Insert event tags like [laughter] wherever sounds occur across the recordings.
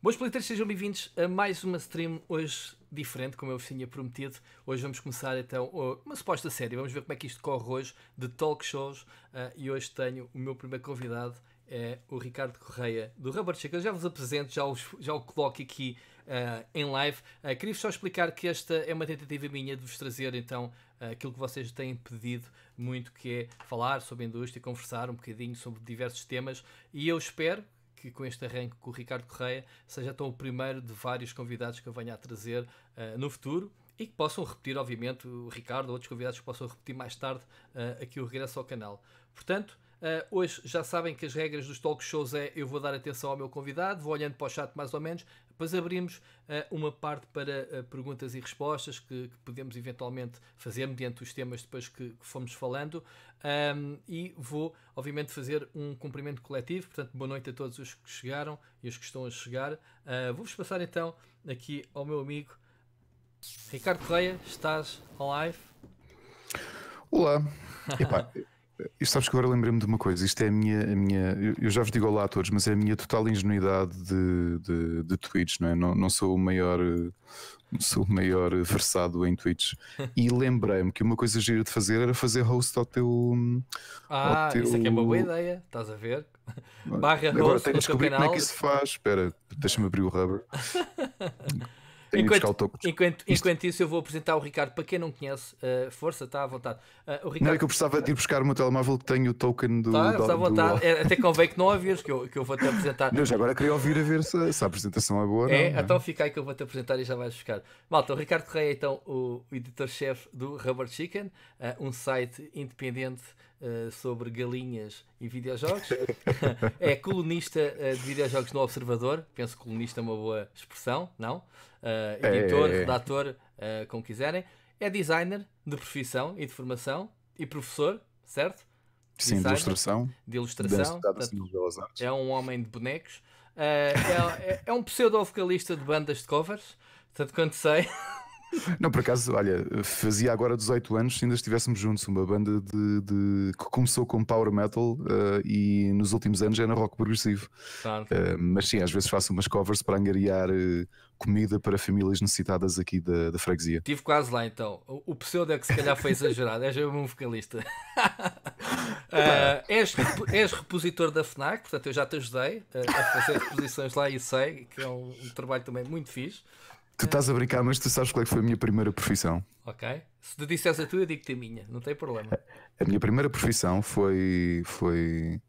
Boas playtesters, sejam bem-vindos a mais uma stream hoje diferente, como eu vos tinha prometido. Hoje vamos começar então uma suposta série, vamos ver como é que isto corre hoje, de talk shows. Uh, e hoje tenho o meu primeiro convidado, é o Ricardo Correia do Rubber Chick. já vos apresento, já, os, já o coloco aqui uh, em live. Uh, ah, Queria-vos só explicar que esta é uma tentativa minha de vos trazer então uh, aquilo que vocês têm pedido muito, que é falar sobre a indústria, conversar um bocadinho sobre diversos temas. E eu espero que com este arranque com o Ricardo Correia seja então o primeiro de vários convidados que eu venha a trazer uh, no futuro e que possam repetir, obviamente, o Ricardo ou outros convidados que possam repetir mais tarde uh, aqui o regresso ao canal. Portanto, Uh, hoje já sabem que as regras dos talk shows é eu vou dar atenção ao meu convidado, vou olhando para o chat mais ou menos, depois abrimos uh, uma parte para uh, perguntas e respostas que, que, podemos eventualmente fazer mediante os temas depois que, que fomos falando. Um, e vou, obviamente, fazer um cumprimento coletivo. Portanto, boa noite a todos os que chegaram e os que estão a chegar. Vou-vos passar então aqui ao meu amigo Ricardo Correia. Estás live? Olá. Epá, [laughs] E sabes que agora lembrei-me de uma coisa, isto é a minha, a minha eu já vos digo olá a todos, mas é a minha total ingenuidade de, de, de tweets, não é? Não, não sou o maior, sou o maior versado em tweets. E [laughs] lembrei-me que uma coisa gira de fazer era fazer host ao teu. Ah, ao teu... isso aqui é, é uma boa ideia, estás a ver? Barra agora host. tenho descobrir como é que isso faz. Espera, deixa-me abrir o rubber. [laughs] enquanto, enquanto, enquanto, isso, eu vou apresentar o Ricardo para quem não conhece. Uh, força, está à vontade. Uh, o Ricardo... Não é que eu precisava de ir buscar o meu telemóvel que tenho o token do. Tá, do, está à vontade. Do... É, até convém que não a que eu, que eu vou-te apresentar. Deus, agora queria ouvir a ver se, se a apresentação é boa. É, não, é? então não. fica aí que eu vou-te apresentar e já vais buscar. Malta, o Ricardo Correia é então o editor-chefe do Rubber Chicken, uh, um site independente sobre galinhas e videojogos. [laughs] é colunista de videojogos no Observador. Penso que colunista é uma boa expressão, não? uh, editor, é. redator, uh, como quiserem. É designer de profissão e de formação e professor, certo? Sim, designer, de ilustração. De ilustração. Portanto, é um homem de bonecos. Uh, é, é, é, um pseudo-vocalista de bandas de covers, tanto quanto sei. [laughs] Não, por acaso, olha, fazia agora 18 anos se ainda estivéssemos juntos, uma banda de, de que começou com power metal uh, e nos últimos anos era rock progressivo. Claro. Uh, mas sim, às vezes faço umas covers para angariar uh, comida para famílias necessitadas aqui da, da freguesia. Estive quase lá então. O, o pseudo é que se calhar foi exagerado, és mesmo um vocalista. uh, [laughs] és, és, repositor da FNAC, portanto eu já te ajudei a, a fazer reposições lá e sei, que é um, um trabalho também muito fixe. Tu estás a brincar, mas tu sabes qual é que foi a minha primeira profissão. Ok. Se tu disseres a tua, eu digo-te a minha, não tem problema. A minha primeira profissão foi, foi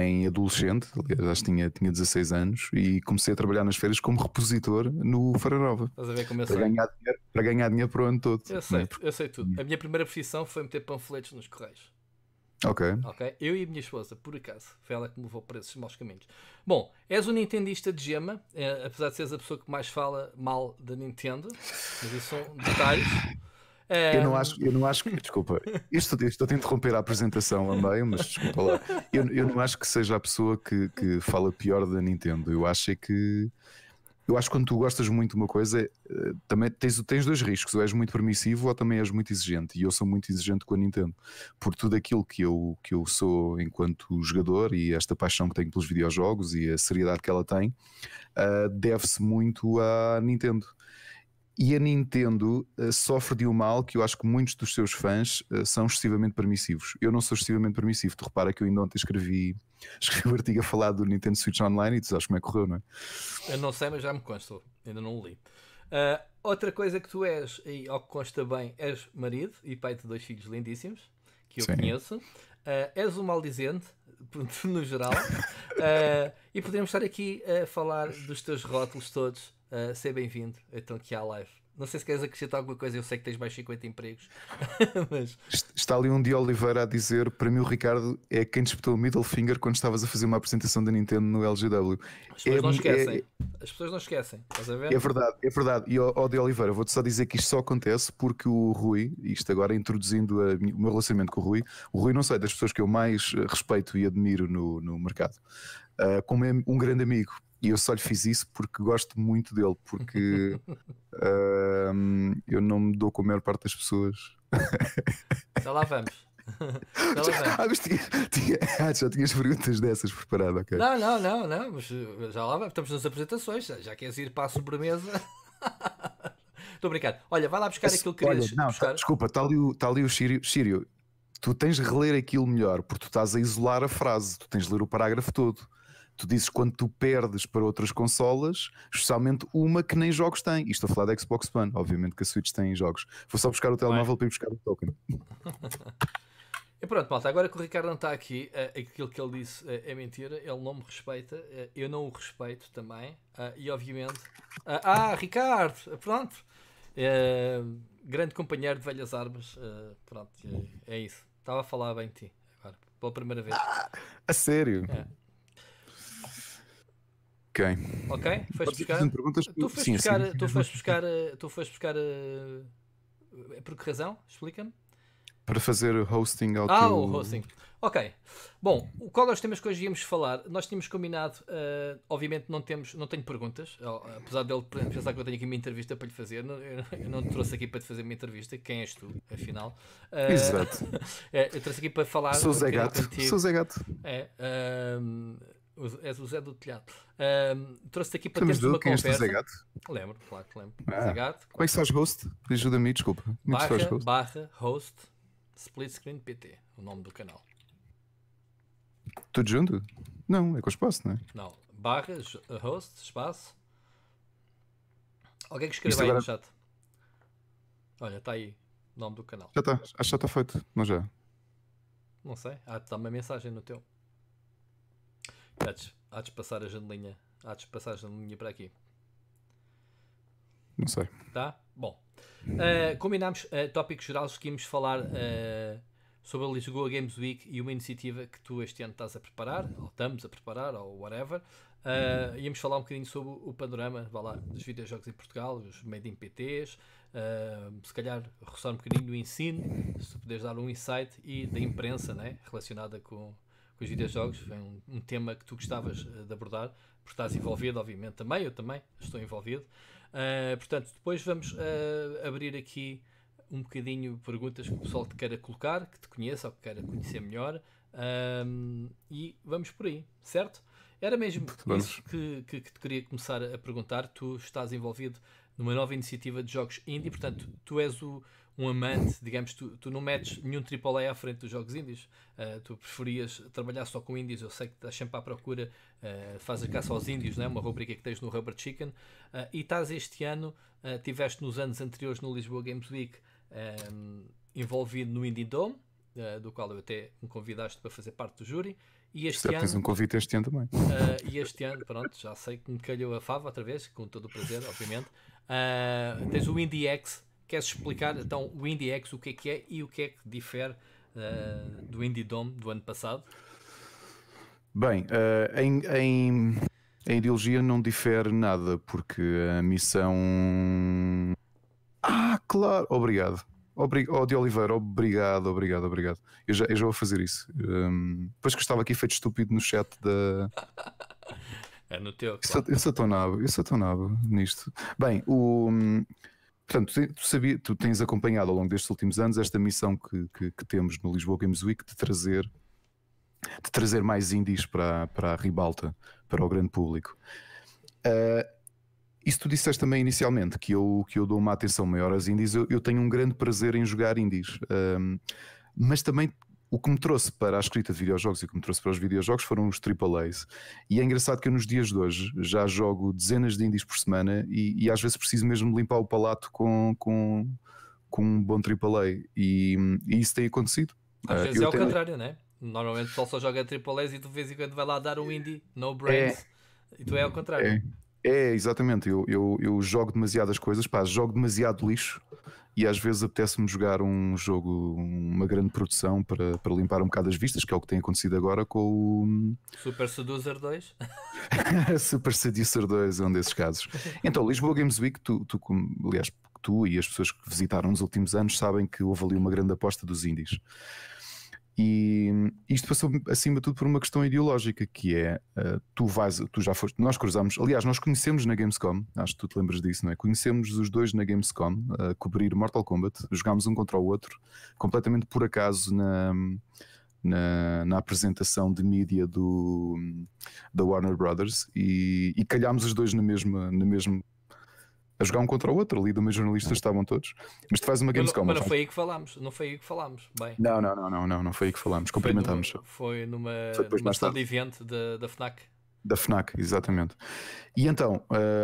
em adolescente, aliás, tinha, tinha 16 anos, e comecei a trabalhar nas férias como repositor no Faranova. Estás a ver como eu para sei. Ganhar dinheiro, para ganhar dinheiro para o ano todo. Eu é? sei, né? eu sei tudo. A minha primeira profissão foi meter panfletos nos correios. Ok. Ok. Eu e a minha esposa, por acaso. Foi ela que me levou para esses maus caminhos. Bom, és um nintendista de gema, é, apesar de seres a pessoa que mais fala mal da Nintendo, mas isso são detalhes. Eu não acho, eu não acho que, desculpa, isto, estou a interromper a apresentação também, mas desculpa lá. Eu, eu não acho que seja a pessoa que, que fala pior da Nintendo. Eu acho é que eu acho que quando tu gostas muito de uma coisa, eh, também tens, tens dois riscos, ou és muito permissivo ou também és muito exigente, e eu sou muito exigente com a Nintendo, por tudo aquilo que eu, que eu sou enquanto jogador e esta paixão que tenho pelos videojogos e a seriedade que ela tem, uh, deve-se muito à Nintendo, e a Nintendo uh, sofre de um mal que eu acho que muitos dos seus fãs uh, são excessivamente permissivos. Eu não sou excessivamente permissivo. Tu repara que eu ainda ontem escrevi, [laughs] escrevi um artigo a falar do Nintendo Switch Online e tu sabes como é que correu, não é? Eu não sei, mas já me consta. Ainda não o li. Uh, outra coisa que tu és, e ao que consta bem, és marido e pai de dois filhos lindíssimos, que eu Sim. conheço. Uh, és um maldizente, [laughs] no geral. e podemos estar aqui a falar dos teus rótulos todos uh, bem-vindo então aqui à live. Não sei se queres acrescentar alguma coisa, eu sei que tens mais 50 empregos. [laughs] mas... Está ali um de Oliveira a dizer: para mim, o Ricardo é quem disputou o middle finger quando estavas a fazer uma apresentação da Nintendo no LGW. As pessoas é, não é esquecem. É, As pessoas não esquecem. Estás a ver? É verdade, é verdade. E, ó, ó de Oliveira, vou-te só dizer que isto só acontece porque o Rui, isto agora introduzindo a, o meu relacionamento com o Rui, o Rui não sei das pessoas que eu mais eh, respeito e admiro no, no mercado. Uh, como é um grande amigo, e eu só lhe fiz isso porque gosto muito dele, porque uh, [laughs] eu não me dou com a maior parte das pessoas. Já lá vamos. [laughs] já, ah, ah, já tinhas perguntas dessas preparadas, ok? Não, não, não, não, mas já lá vamos. Estamos nas apresentações, já queres ir para a sobremesa? [laughs] Estou brincando. Olha, vai lá buscar Esse, aquilo que olha, querias não, tá, buscar. Tá, desculpa, está ali, tá ali o Sírio. Sírio, tu tens de reler aquilo melhor, porque tu estás a isolar a frase, tu tens de ler o parágrafo todo tu dizes quando tu perdes para outras consolas, especialmente uma que nem jogos tem. E estou a falar da Xbox One, obviamente que a Switch tem jogos. Vou só buscar o telemóvel para ir buscar o token. [laughs] E pronto, malta, agora que o Ricardo não está aqui, eh, aquilo que ele disse eh, é mentira, ele não me respeita, eh, eu não o respeito também, e obviamente. ah, Ricardo, pronto! grande companheiro de velhas armas, pronto, é, é isso. Estava a falar bem de ti agora, pela primeira vez. Ah, a sério? É. Ok. Ok? Foste buscar. Perguntas... Tu foste sim, buscar. Sim. Tu foste buscar. Tu foste buscar. Uh... Por que razão? Explica-me. Para fazer hosting ao Ah, teu... o hosting. Ok. Bom, qual é os temas que hoje íamos falar? Nós tínhamos combinado, uh, obviamente não temos, não tenho perguntas, eh, apesar dele pensar que eu tenho aqui uma entrevista para lhe fazer, não, eu não te trouxe aqui para te fazer uma entrevista, quem és tu, afinal? Uh, Exato. [laughs] eu trouxe aqui para falar... Sou Zé Gato, sou Zé Gato. É, uh, És o Zé do Telhado. Um, Trouxe-te aqui para Estamos termos uma é conversa. Zé Gato? Lembro, claro que lembro. Ah. Zé Gato. Como é que se faz host? Ajuda-me, desculpa. barra, host? barra host split screen PT, o nome do canal. Tudo junto? Não, é com espaço, não é? Não. Barra, host, espaço. Alguém que escreva aí agora... no chat. Olha, está aí o nome do canal. Já está, acho que já está feito, não já? Não sei, há-te uma mensagem no teu. Há de, há de passar a janelinha. Há de passar a janelinha para aqui. Não sei. Tá? Bom. Uh, combinámos uh, tópicos gerais que íamos falar uh, sobre a Lisboa Games Week e uma iniciativa que tu este ano estás a preparar, ou estamos a preparar, ou whatever. Uh, íamos falar um bocadinho sobre o panorama vá lá, dos videojogos em Portugal, os made in PTs, uh, se calhar roçar um bocadinho do ensino, se puderes dar um insight, e da imprensa né, relacionada com, com os videojogos, foi um, um tema que tu gostavas eh, de abordar, porque estás envolvido, obviamente, também, eu também estou envolvido. Uh, portanto, depois vamos uh, abrir aqui um bocadinho perguntas que o pessoal te queira colocar, que te conheça ou que queira conhecer melhor, um, ehm, e vamos por aí, certo? Era mesmo isso que, que, que te queria começar a perguntar. Tu estás envolvido numa nova iniciativa de jogos indie, portanto, tu és o um amante, digamos, tu, tu não metes nenhum AAA à frente dos jogos indies, uh, ah, tu preferias trabalhar só com indies, eu sei que estás sempre à procura, uh, faz a caça aos indies, né? uma rubrica que tens no Rubber Chicken, uh, e estás este ano, uh, tiveste nos anos anteriores no Lisboa Games Week um, envolvido no Indie Dome, do qual eu até me convidaste para fazer parte do júri, e este ano. Tens um convite este ano também. Uh, e este ano, pronto, já sei que me calhou a fava outra vez, com todo o prazer, obviamente. Uh, tens o Indie X queres explicar então o IndieX, o que é que é e o que é que difere uh, do IndieDome do ano passado? Bem, uh, em, em, em, ideologia não difere nada, porque a missão. Ah, claro! Obrigado. Obrig... de Oliveira, obrigado, obrigado, obrigado. Eu já, eu já vou fazer isso. Um, que estava aqui feito estúpido no chat da. [laughs] é no teu. Claro. Eu sou, eu sou tão nabo, eu sou tão nabo nisto. Bem, o. Um Portanto, tu, sabia, tu tens acompanhado ao longo destes últimos anos esta missão que, que, que temos no Lisboa Games Week de trazer, de trazer mais indies para, para a ribalta, para o grande público. Uh, isso tu disseste também inicialmente, que eu, que eu dou uma atenção maior às indies, eu, eu tenho um grande prazer em jogar indies. Um, ah, mas também o que me trouxe para a escrita de videojogos e o que me trouxe para os videojogos foram os AAAs. E é engraçado que eu nos dias de hoje já jogo dezenas de indies por semana e, e às vezes preciso mesmo limpar o palato com, com, com um bom AAA. E, e isso tem acontecido. Às uh, vezes é o tenho... contrário, né? Normalmente o pessoal só joga AAAs e de vez em quando vai lá dar um é. indie, no brains. É... E tu é ao contrário. É. É, exatamente. Eu, eu, eu jogo demasiadas coisas, pá, jogo demasiado lixo e às vezes apetece-me jogar um jogo, uma grande produção para, para limpar um bocado as vistas, que é o que tem acontecido agora com o. Super Seducer 2? [laughs] Super Seducer 2 é um desses casos. Então, Lisboa Games Week, tu, tu aliás, tu e as pessoas que visitaram nos últimos anos sabem que houve ali uma grande aposta dos indies. E isto passou acima de tudo por uma questão ideológica, que é eh, tu vais, tu já foste, nós cruzamos, aliás, nós conhecemos na Gamescom, acho que tu te lembras disso, não é? Conhecemos os dois na Gamescom a cobrir Mortal Kombat, jogámos um contra o outro, completamente por acaso na, na, na apresentação de mídia do, da Warner Brothers e, e calhámos os dois na mesma na mesmo a jogar um contra o outro ali, do meus jornalistas é. estavam todos. Mas tu fazes uma Gamescom. Mas não foi aí que falámos, não foi aí que falámos. Bem, não, não, não, não, não, não foi aí que falámos. Cumprimentámos. Foi numa, foi numa sessão de evento da, da FNAC. Da FNAC, exatamente. E então,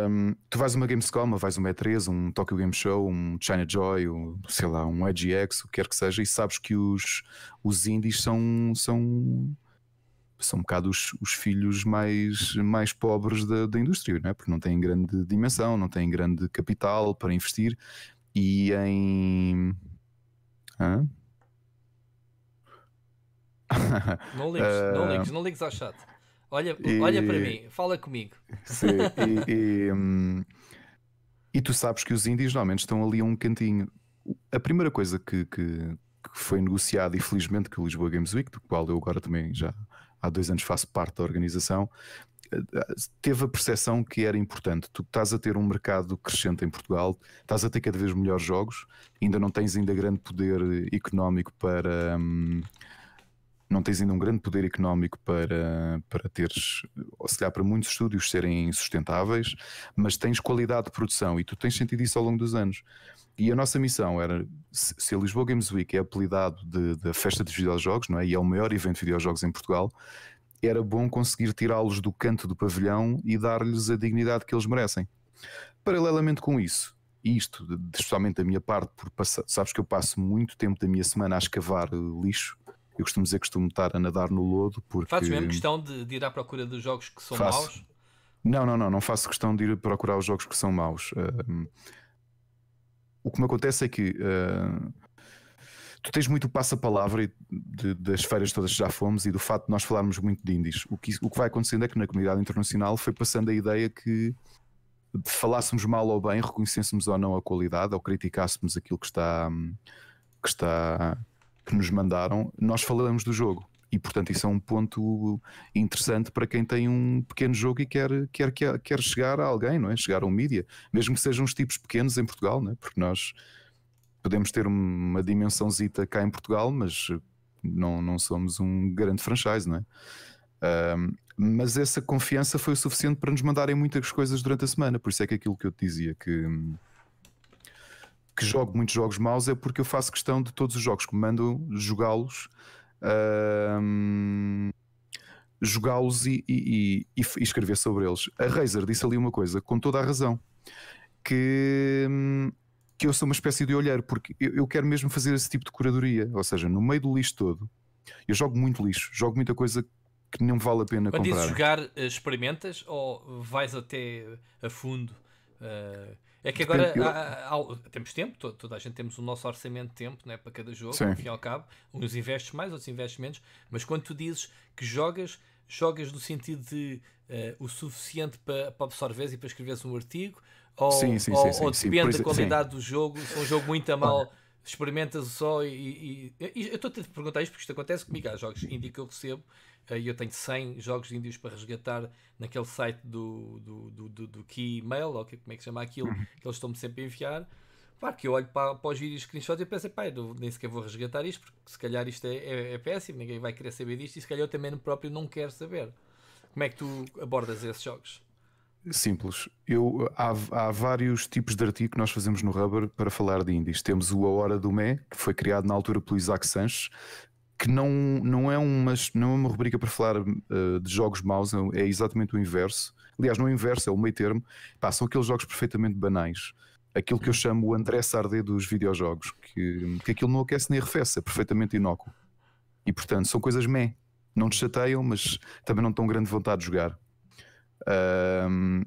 um, tu vais uma Gamescom, vais uma E3, um Tokyo Game Show, um China Joy, um, sei lá, um IGX, o que quer que seja, e sabes que os, os indies são, são são um bocado os, os filhos mais, mais pobres da, da indústria, não é? porque não têm grande dimensão, não têm grande capital para investir e em. Hã? [laughs] Não ligues, uh... não ligues, ah, não ligues ao chat. Olha, e... olha para mim, fala comigo. Sim, e, e, hum, e, tu sabes que os índios normalmente estão ali a um cantinho. A primeira coisa que, que, que foi negociada, e felizmente que o Lisboa Games Week, do qual eu agora também já há dois anos faço parte da organização, teve a percepção que era importante. Tu estás a ter um mercado crescente em Portugal, estás a ter cada vez melhores jogos, ainda não tens ainda grande poder económico para. Hum, não tens ainda um grande poder económico para, para teres, se calhar para muitos estúdios serem sustentáveis, mas tens qualidade de produção e tu tens sentido isso ao longo dos anos. E a nossa missão era, se a Lisboa Games Week é apelidado da festa dos videojogos, não é? E é o maior evento de videojogos em Portugal, era bom conseguir tirá-los do canto do pavilhão e dar-lhes a dignidade que eles merecem. Paralelamente com isso, isto, especialmente da minha parte, passar, sabes que eu passo muito tempo da minha semana a escavar lixo, eu costumo dizer que costumo estar a nadar no lodo porque. Fazes mesmo questão de, de ir à procura dos jogos que são faço. maus? Não, não, não, não faço questão de ir procurar os jogos que são maus. Uh, o que me acontece é que uh, tu tens muito o passa-palavra das feiras todas que já fomos e do facto de nós falarmos muito de indies. O que, o que vai acontecendo é que na comunidade internacional foi passando a ideia que falássemos mal ou bem, reconhecêssemos ou não a qualidade ou criticássemos aquilo que está, que está que nos mandaram, nós falamos do jogo. E portanto, isso é um ponto interessante para quem tem um pequeno jogo e quer, quer, quer, chegar a alguém, não é? Chegar a um mídia, mesmo que sejam os tipos pequenos em Portugal, não é? Porque nós podemos ter uma dimensãozita cá em Portugal, mas não, não somos um grande franchise, não é? Um, mas essa confiança foi o suficiente para nos mandarem muitas coisas durante a semana, por isso é que aquilo que eu te dizia que que jogo muitos jogos maus é porque eu faço questão de todos os jogos que me mandam jogá-los. jogá-los e, e, e, e, escrever sobre eles. A Razer disse ali uma coisa, com toda a razão, que, hum, que eu sou uma espécie de olheiro, porque eu, eu quero mesmo fazer esse tipo de curadoria, ou seja, no meio do lixo todo, eu jogo muito lixo, jogo muita coisa que não vale a pena Quando comprar. Quando dizes jogar, eh, experimentas ou vais até a fundo? Uh é que agora há, há, temos tempo, toda, toda, a gente temos o nosso orçamento de tempo né, para cada jogo, ao fim e ao cabo. Uns investes mais, outros investes menos, mas quando tu dizes que jogas, jogas no sentido de uh, o suficiente para, para absorveres e para escreveres um artigo, ou, sim, sim, ou, sim, ou depende da qualidade do jogo, se é um jogo muito a mal experimentas só e, e, e eu estou a te perguntar isto porque isto acontece comigo. Há jogos indie que eu recebo eh, e eu tenho 100 jogos índios para resgatar naquele site do, do, do, do, do mail ou que, como é que chama aquilo, uhum. que eles estão-me sempre a enviar. Claro que eu olho para, para os vídeos screenshots e penso, pá, nem sequer vou resgatar isto, porque se calhar isto é, é, é, péssimo, ninguém vai querer saber disto, e se calhar eu também próprio não quero saber. Como é que tu abordas esses jogos? Simples. Eu, há, há, vários tipos de artigo que nós fazemos no Rubber para falar de indies. Temos o A Hora do Mé, que foi criado na altura pelo Isaac Sanches, que não, não, é uma, não é uma rubrica para falar uh, de jogos maus, é, é exatamente o inverso. Aliás, não é o inverso, é o meio termo. Pá, são aqueles jogos perfeitamente banais. Aquilo que eu chamo o André Sardé dos videojogos, que, que aquilo não aquece nem arrefece, é perfeitamente inócuo. E portanto, são coisas meh. Não te chateiam, mas também não têm grande vontade de jogar. Um,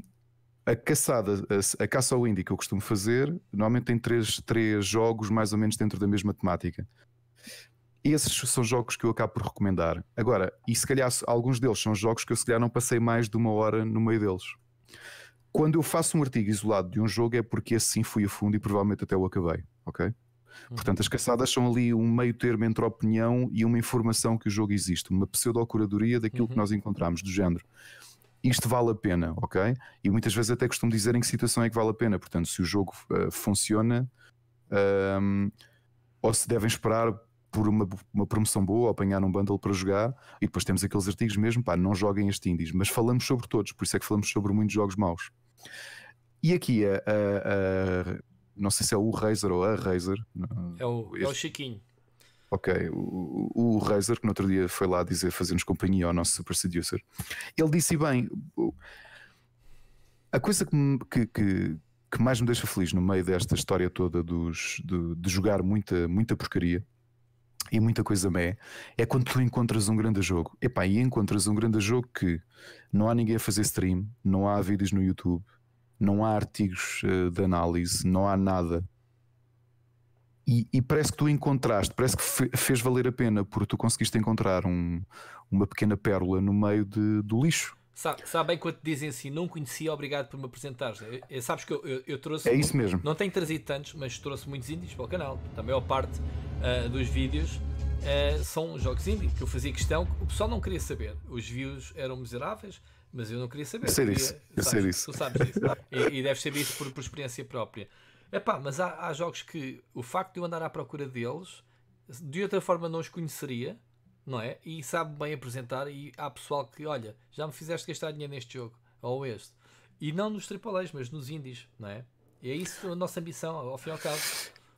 a caçada, a, caça ao indie que eu costumo fazer, normalmente tem três, três jogos mais ou menos dentro da mesma temática. Esses são jogos que eu acabo por recomendar. Agora, e se calhar alguns deles são jogos que eu se calhar não passei mais de uma hora no meio deles. Quando eu faço um artigo isolado de um jogo é porque assim fui a fundo e provavelmente até o acabei, ok? Uhum. Portanto, as caçadas são ali um meio termo entre a opinião e uma informação que o jogo existe, uma pseudo-curadoria daquilo uhum. que nós encontramos, do género isto vale a pena, ok? E muitas vezes até costumo dizer em que situação é que vale a pena. Portanto, se o jogo uh, funciona, um, ehm, ou se devem esperar por uma, uma promoção boa, apanhar um bundle para jogar, e depois temos aqueles artigos mesmo, pá, não joguem este indies, mas falamos sobre todos, por isso é que falamos sobre muitos jogos maus. E aqui a, a, a não sei se é o Razer ou a Razer. É, é o, este, é o Chiquinho ok, o, o, Razer, que no outro dia foi lá dizer, fazer-nos companhia ao nosso super seducer, ele disse bem, a coisa que, que, que, que mais me deixa feliz no meio desta história toda dos, de, de jogar muita, muita porcaria, e muita coisa mé, é quando tu encontras um grande jogo. Epá, e encontras um grande jogo que não há ninguém a fazer stream, não há vídeos no YouTube, não há artigos eh, de análise, não há nada. E, e, parece que tu encontraste, parece que fe, fez valer a pena, porque tu conseguiste encontrar um, uma pequena pérola no meio de, do lixo. Sabe, sabe bem quando te dizem assim, não conhecia, obrigado por me apresentares. Eu, eu, sabes que eu, eu, eu, trouxe. É isso mesmo. Não tenho trazido tantos, mas trouxe muitos índios para o canal. A maior parte uh, dos vídeos uh, são jogos índios, que eu fazia questão, o pessoal não queria saber. Os views eram miseráveis, mas eu não queria saber. Eu sei disso. Eu sei Tu sabes disso. e, e deves saber isso por, por experiência própria. Epá, mas há, há jogos que o facto de eu andar à procura deles, de outra forma não os conheceria, não é? E sabe bem apresentar e há pessoal que, olha, já me fizeste gastar dinheiro neste jogo, ou este. E não nos AAAs, mas nos indies, não é? E é isso a nossa ambição, ao fim e ao cabo.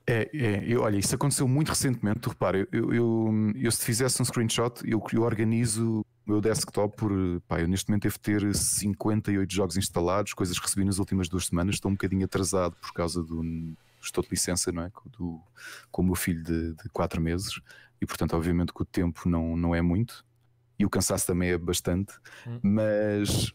É, é eu, olha, isso aconteceu muito recentemente. Repara, eu, eu, eu, se fizesse um screenshot, eu, eu organizo o meu desktop por. Pá, eu neste momento devo ter 58 jogos instalados, coisas que recebi nas últimas duas semanas. Estou um bocadinho atrasado por causa do. Estou de licença, não é? Do, com o meu filho de, de meses e, portanto, obviamente que o tempo não, não é muito e o cansaço também é bastante, hum. mas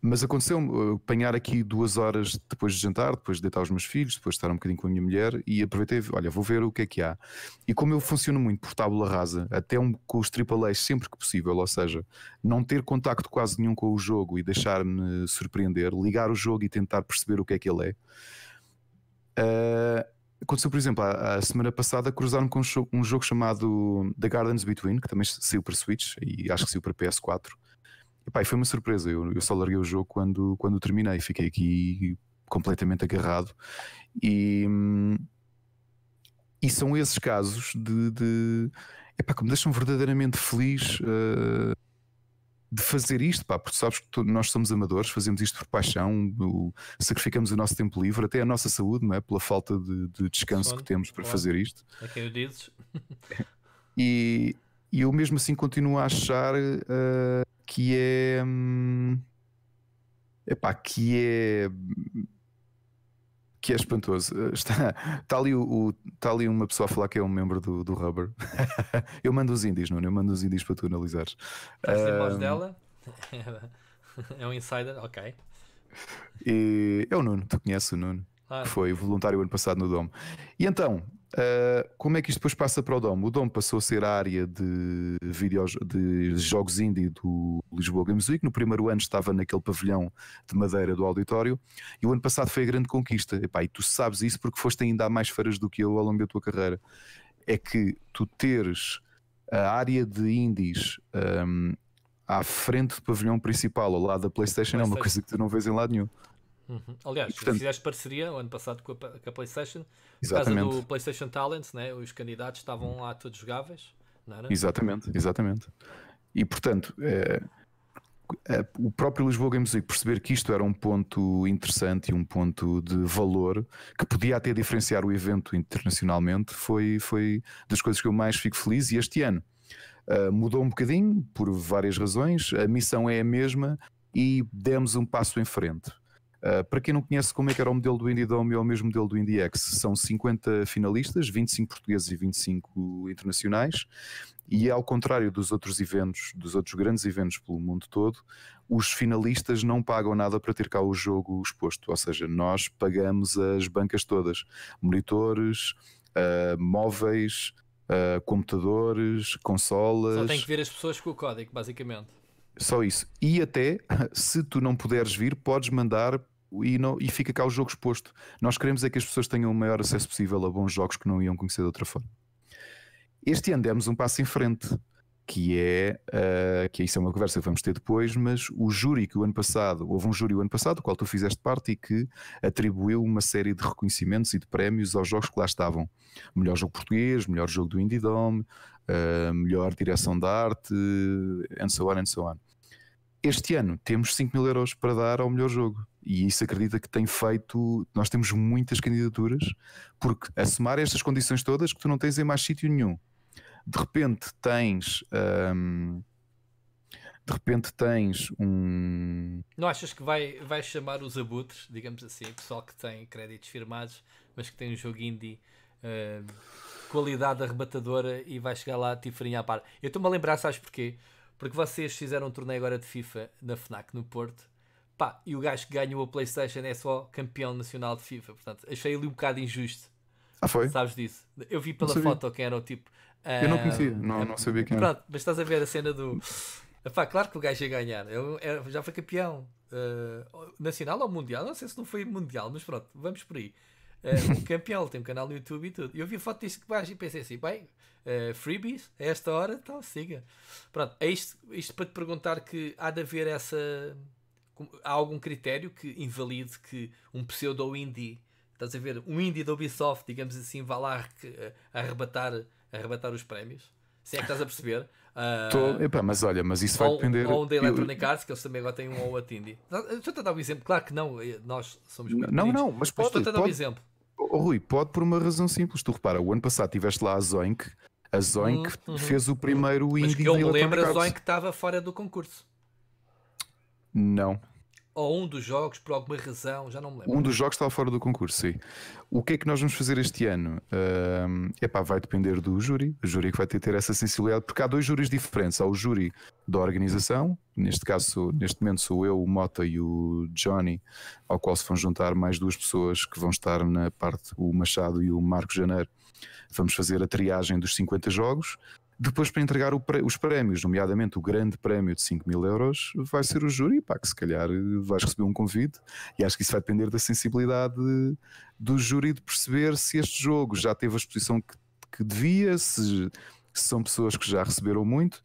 mas aconteceu-me eh, apanhar aqui duas horas depois de jantar, depois de deitar os meus filhos, depois de estar um bocadinho com a minha mulher e aproveitei, olha, vou ver o que é que há. E como eu funciono muito por tábula rasa, até um, com os AAA sempre que possível, ou seja, não ter contacto quase nenhum com o jogo e deixar-me surpreender, ligar o jogo e tentar perceber o que é que ele é. Uh, aconteceu, por exemplo, a, a semana passada cruzaram-me com um, um jogo chamado The Gardens Between, que também saiu para Switch e acho que saiu para PS4 Epá, foi uma surpresa. Eu, eu só larguei o jogo quando, quando terminei. Fiquei aqui completamente agarrado. E, hum, e são esses casos de, de epá, que me deixam verdadeiramente feliz uh, de fazer isto, pá, porque sabes que nós somos amadores, fazemos isto por paixão, o, sacrificamos o nosso tempo livre, até a nossa saúde, não é? Pela falta de, de descanso que temos para claro. fazer isto. É que eu dizes. e e eu mesmo assim continuo a achar uh, que é. Hum, epá, que é. Que é espantoso. Eh, está, está, ali o, está ali uma pessoa a falar que é um membro do, do Rubber. [laughs] eu mando os indies, Nuno. Eu mando os indies para tu analisares. Estás a voz hum. dela? [laughs] é um insider? Ok. E é o Nuno. Tu conheces o Nuno. Claro. foi voluntário ano passado no Domo E então, Uh, como é que isto depois passa para o Dom? O Dom passou a ser a área de, videos, de jogos indie do Lisboa Games Week. No primeiro ano estava naquele pavilhão de madeira do auditório e o ano passado foi a grande conquista. Epá, e tu sabes isso porque foste ainda há mais feiras do que eu ao longo da tua carreira. É que tu teres a área de indies um, ah, à frente do pavilhão principal, ao lado da PlayStation, PlayStation, é uma coisa que tu não vês em lado nenhum. Uhum. Aliás, e, portanto, fizeste parceria o ano passado com a, com a PlayStation, exatamente. por causa do PlayStation Talent, né? os candidatos estavam lá todos jogáveis, não era? Exatamente, exatamente. E portanto, é, é, o próprio Lisboa Games Week perceber que isto era um ponto interessante e um ponto de valor que podia até diferenciar o evento internacionalmente foi, foi das coisas que eu mais fico feliz. E este ano uh, mudou um bocadinho por várias razões, a missão é a mesma e demos um passo em frente. Ah, para quem não conhece como é que era o modelo do Indie Dome, é o mesmo modelo do IndieX. São 50 finalistas, 25 portugueses e 25 internacionais. E ao contrário dos outros eventos, dos outros grandes eventos pelo mundo todo, os finalistas não pagam nada para ter cá o jogo exposto. Ou seja, nós pagamos as bancas todas: monitores, uh, móveis, uh, computadores, consolas. Só tem que ver as pessoas com o código, basicamente. Só isso. E até, [laughs] se tu não puderes vir, podes mandar e, não, e fica cá o jogo exposto. Nós queremos é que as pessoas tenham o maior acesso possível a bons jogos que não iam conhecer de outra forma. Este ano demos um passo em frente, que é, uh, que isso é uma conversa que vamos ter depois, mas o júri que o ano passado, houve um júri o ano passado, o qual tu fizeste parte e que atribuiu uma série de reconhecimentos e de prémios aos jogos que lá estavam. Melhor jogo português, melhor jogo do Indie Dome, uh, eh, melhor direção de arte, and so on and so on. Este ano temos 5 mil euros para dar ao melhor jogo e isso acredita que tem feito. Nós temos muitas candidaturas, porque a somar estas condições todas que tu não tens em mais sítio nenhum. De repente tens. Hum, de repente tens um. Não achas que vai, vai chamar os abutres, digamos assim, pessoal que tem créditos firmados, mas que tem um jogo indie. Uh, qualidade arrebatadora e vai chegar lá a tifrinha à par. Eu estou-me a lembrar, sabes porquê? Porque vocês fizeram um torneio agora de FIFA na FNAC no Porto. Pá, e o gajo que ganhou a Playstation é só campeão nacional de FIFA. Portanto, achei ali um bocado injusto. Ah, foi? Sabes disso? Eu vi pela foto quem era o tipo. Uh, eu não ah, conhecia, não, uh, não sabia quem era. Pronto, mas estás a ver a cena do. Epá, ah, claro que o gajo ia ganhar. Ele é, já foi campeão. Uh, nacional ou mundial? Não sei se não foi mundial, mas pronto, vamos por aí um eh, campeão, ele tem um canal no YouTube e tudo. E eu vi a foto disso que baixo e pensei assim: bem, uh, freebies, a esta hora, tal, siga. Pronto, é isto, isto para te perguntar que há de haver essa. Há algum critério que invalide que um pseudo indie, estás a ver, um indie da Ubisoft, digamos assim, vá lá a eh, arrebatar, a arrebatar os prémios? Se é que estás a perceber, Uh, Tô, ah, mas olha, mas isso ou, vai depender. Ou um da Electronic Arts, que eles também agora têm um ou a Tindy. Estou a dar um exemplo, claro que não, eh, nós somos muito Não, não, mas, pode, mas estou a dar um exemplo. Oh, Rui, pode por uma razão simples. Tu repara, o ano passado tiveste lá a Zoink, a Zoink uhum, uhum. fez o primeiro uhum. indie. Mas que eu me lembro, a Zoink estava fora do concurso. Não ou um dos jogos, por alguma razão, já não me lembro. Um dos jogos estava fora do concurso, sim. O que é que nós vamos fazer este ano? Uh, epá, vai depender do júri, o júri que vai ter, ter essa sensibilidade, porque há dois júris diferentes. Há o júri da organização, neste caso, neste momento sou eu, o Mota e o Johnny, ao qual se vão juntar mais duas pessoas que vão estar na parte, o Machado e o Marco Janeiro. Vamos fazer a triagem dos 50 jogos depois, para entregar os prémios, nomeadamente o grande prémio de 5 mil euros, vai ser o júri, pá, que se calhar eh, vais receber um convite, e acho que isso vai depender da sensibilidade do júri de perceber se este jogo já teve a exposição que, que devia, se, se são pessoas que já receberam muito.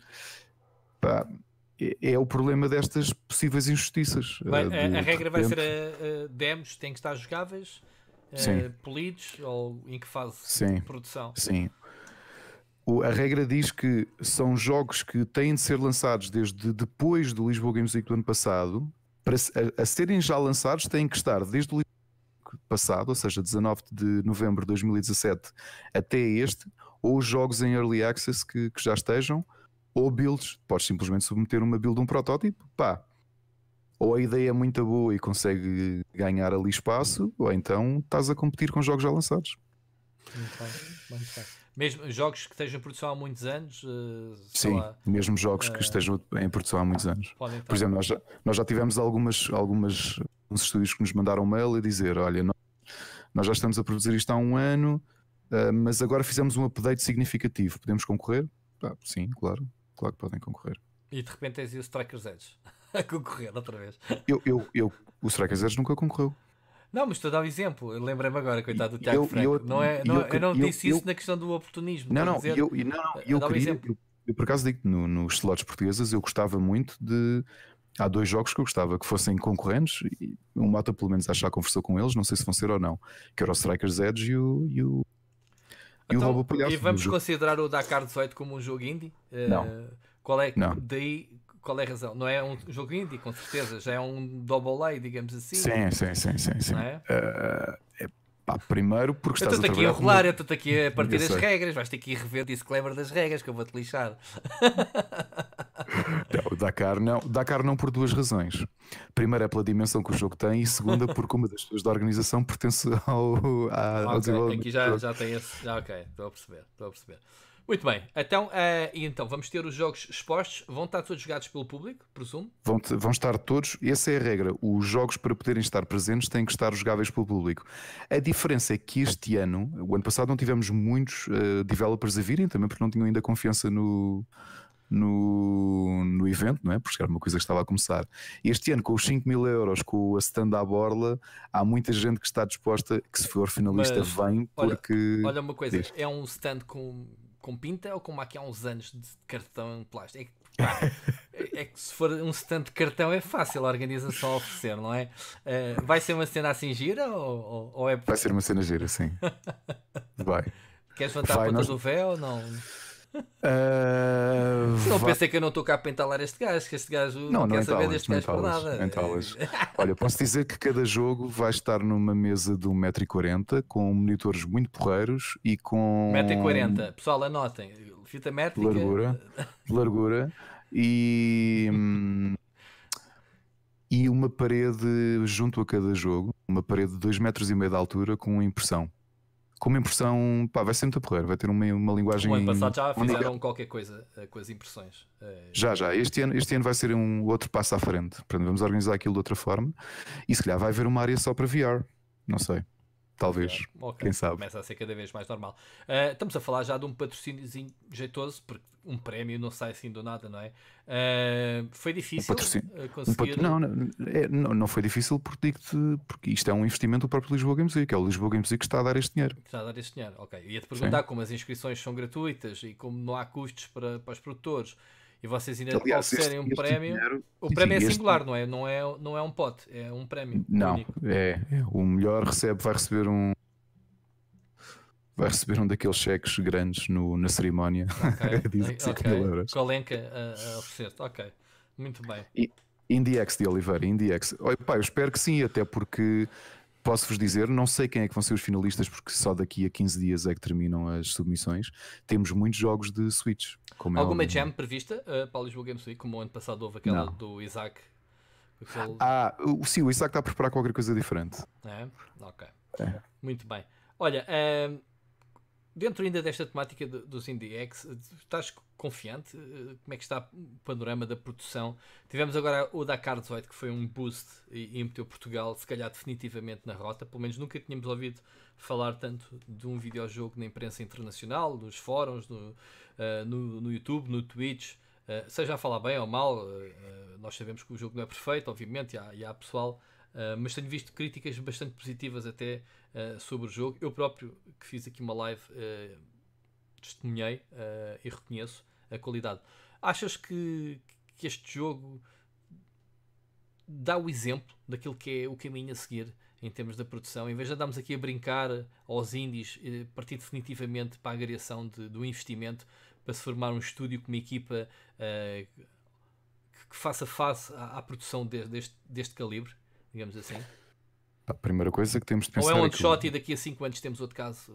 Pá, é, é o problema destas possíveis injustiças. Eh, Bem, a, regra vai ser a, eh, a demos têm que estar jogáveis, a, polidos, ou em que fase sim, de produção? Sim a regra diz que são jogos que têm de ser lançados desde depois do Lisboa Games Week do ano passado. Para, a, a serem já lançados, têm que estar desde o passado, ou seja, 19 de novembro de 2017 até este, ou jogos em early access que, que já estejam, ou builds, podes simplesmente submeter uma build de um protótipo, pá. Ou a ideia é muito boa e consegue ganhar ali espaço, ou então estás a competir com jogos já lançados. Muito bem, muito bem. Mesmo jogos que estejam em produção há muitos anos? Eh, sim, lá, mesmo jogos que eh, estejam em produção há muitos anos. Podem, então. Por exemplo, nós já, nós já tivemos algumas, algumas uns estúdios que nos mandaram um mail a dizer: olha, nós, nós já estamos a produzir isto há um ano, eh, mas agora fizemos um update significativo. Podemos concorrer? Ah, sim, claro, claro que podem concorrer. E de repente tens aí o Strikers Edge [laughs] a concorrer outra vez. Eu, eu, eu, o Strikers Edge nunca concorreu. Não, mas estou a dar o um exemplo. Lembrei-me agora, coitado do Tiago Franco. Eu, não é, não, eu, é, eu, não disse isso na questão do oportunismo. Não, não, dizer, eu, não, não, eu queria, um eu, por acaso digo no, nos slots portugueses eu gostava muito de. Há dois jogos que eu gostava que fossem concorrentes. E o Mata, pelo menos, acho que já conversou com eles, não sei se vão ser ou não. Que era o Strikers Edge e o, e o e, então, e vamos considerar o Dakar 18 como um jogo indie? Eh, não. Uh, qual é? Não. Daí qual é a razão? Não é um jogo indie, com certeza, já é um double A, digamos assim. Sim, sim, sim, sim. sim. É? Uh, pá, primeiro porque eu estás a trabalhar... Eu estou aqui a rolar, como... eu estou aqui a partir das é. regras, vais ter que ir rever o disclaimer das regras que eu vou-te lixar. [laughs] Não, o Dakar não, Dakar não por duas razões. Primeiro é pela dimensão que o jogo tem e segunda [laughs] porque uma das pessoas da organização pertence ao, à, okay, ao desenvolvimento. Aqui já, já tem esse, já ok, estou a perceber, estou a perceber. Muito bem, então, uh, então vamos ter os jogos expostos, vão estar todos jogados pelo público, presumo? Vão, vão estar todos, essa é a regra. Os jogos, para poderem estar presentes, têm que estar jogáveis pelo público. A diferença é que este ano, o ano passado, não tivemos muitos uh, developers a virem, também porque não tinham ainda confiança no, no, no evento, não é? Porque era uma coisa que estava a começar. Este ano, com os 5 mil euros, com a stand à borla, há muita gente que está disposta, que se for finalista, Mas, vem, olha, porque. Olha uma coisa, Diz. é um stand com com pinta ou como há aqui há uns anos de cartão plástico? É que, é, é que se for um stand de cartão é fácil, a organização oferecer, não é? Uh, vai ser uma cena assim gira ou, ou é. Vai ser uma cena gira, sim. [laughs] vai. Queres levantar vai, a ponta nós... do véu ou não? Uh, não vai... que eu não estou cá para entalar este gajo, que este gajo não, não, não quer saber deste gajo nada. [laughs] Olha, posso dizer que cada jogo vai estar numa mesa de 1,40m com monitores muito porreiros e com. 1,40m, pessoal, anotem. Fita métrica. Largura. largura. E. e uma parede junto a cada jogo, uma parede de 2,5 metros e meio de altura com impressão com uma impressão, pá, vai ser muito a porrer, vai ter uma, uma linguagem. O ano passado já fizeram qualquer coisa uh, com as impressões. Uh, já, já. Este ano, este ano vai ser um outro passo à frente. Portanto, vamos organizar aquilo de outra forma e se calhar vai haver uma área só para VR. Não sei. Talvez. Okay. Quem sabe? Começa a ser cada vez mais normal. Uh, estamos a falar já de um patrocíniozinho jeitoso, porque um prémio não sai assim do nada, não é? Uh, foi difícil eh, um conseguir. Um não, não, é, não, não, foi difícil porque, digo porque isto é um investimento do próprio Lisboa Games Week, é o Lisboa Games Week que está a dar este dinheiro. Está a dar este dinheiro, ok. ia te perguntar Sim. como as inscrições são gratuitas e como não há custos para, para os produtores. E vocês ainda Aliás, oferecerem um prémio. Dinheiro, o prémio sim, é singular, este... não é? Não é, não é um pote, é um prémio. Não, É, é. O melhor recebe, vai receber um. Vai receber um daqueles cheques grandes no, na cerimónia. Okay. [laughs] É Diz okay. euros. Colenca a, a oferecer-te. Ok. Muito bem. E, Indiex de Oliveira, Indiex. Oh, pá, eu espero que sim, até porque posso-vos dizer, não sei quem é que vão ser os finalistas, porque só daqui a 15 dias é que terminam as submissões. Temos muitos jogos de Switch. É Alguma é jam prevista uh, para a Lisboa Games Week, como o ano passado houve aquela não. do Isaac? Aquele... Ah, o, sim, o Isaac está a preparar qualquer coisa diferente. É? Ok. É. Muito bem. Olha, uh, dentro ainda desta temática do, dos X, estás confiante? Eh, como é que está o panorama da produção? Tivemos agora o Dakar 18, que foi um boost e, e meteu Portugal, se calhar, definitivamente na rota. Pelo menos nunca tínhamos ouvido falar tanto de um videojogo na imprensa internacional, nos fóruns, no, uh, no, no, YouTube, no Twitch. Uh, seja a falar bem ou mal, uh, nós sabemos que o jogo não é perfeito, obviamente, e há, e há pessoal Uh, mas tenho visto críticas bastante positivas até eh, sobre o jogo. Eu próprio, que fiz aqui uma live, uh, testemunhei uh, e reconheço a qualidade. Achas que, que este jogo dá o exemplo daquilo que é o caminho a seguir em termos da produção? Em vez de andarmos aqui a brincar aos indies, partir definitivamente para a agregação do investimento para se formar um estúdio com uma equipa que faça face à, à produção de, deste, deste calibre, digamos assim? A primeira coisa que temos de pensar. Ou é um é shot e daqui a 5 anos temos outro caso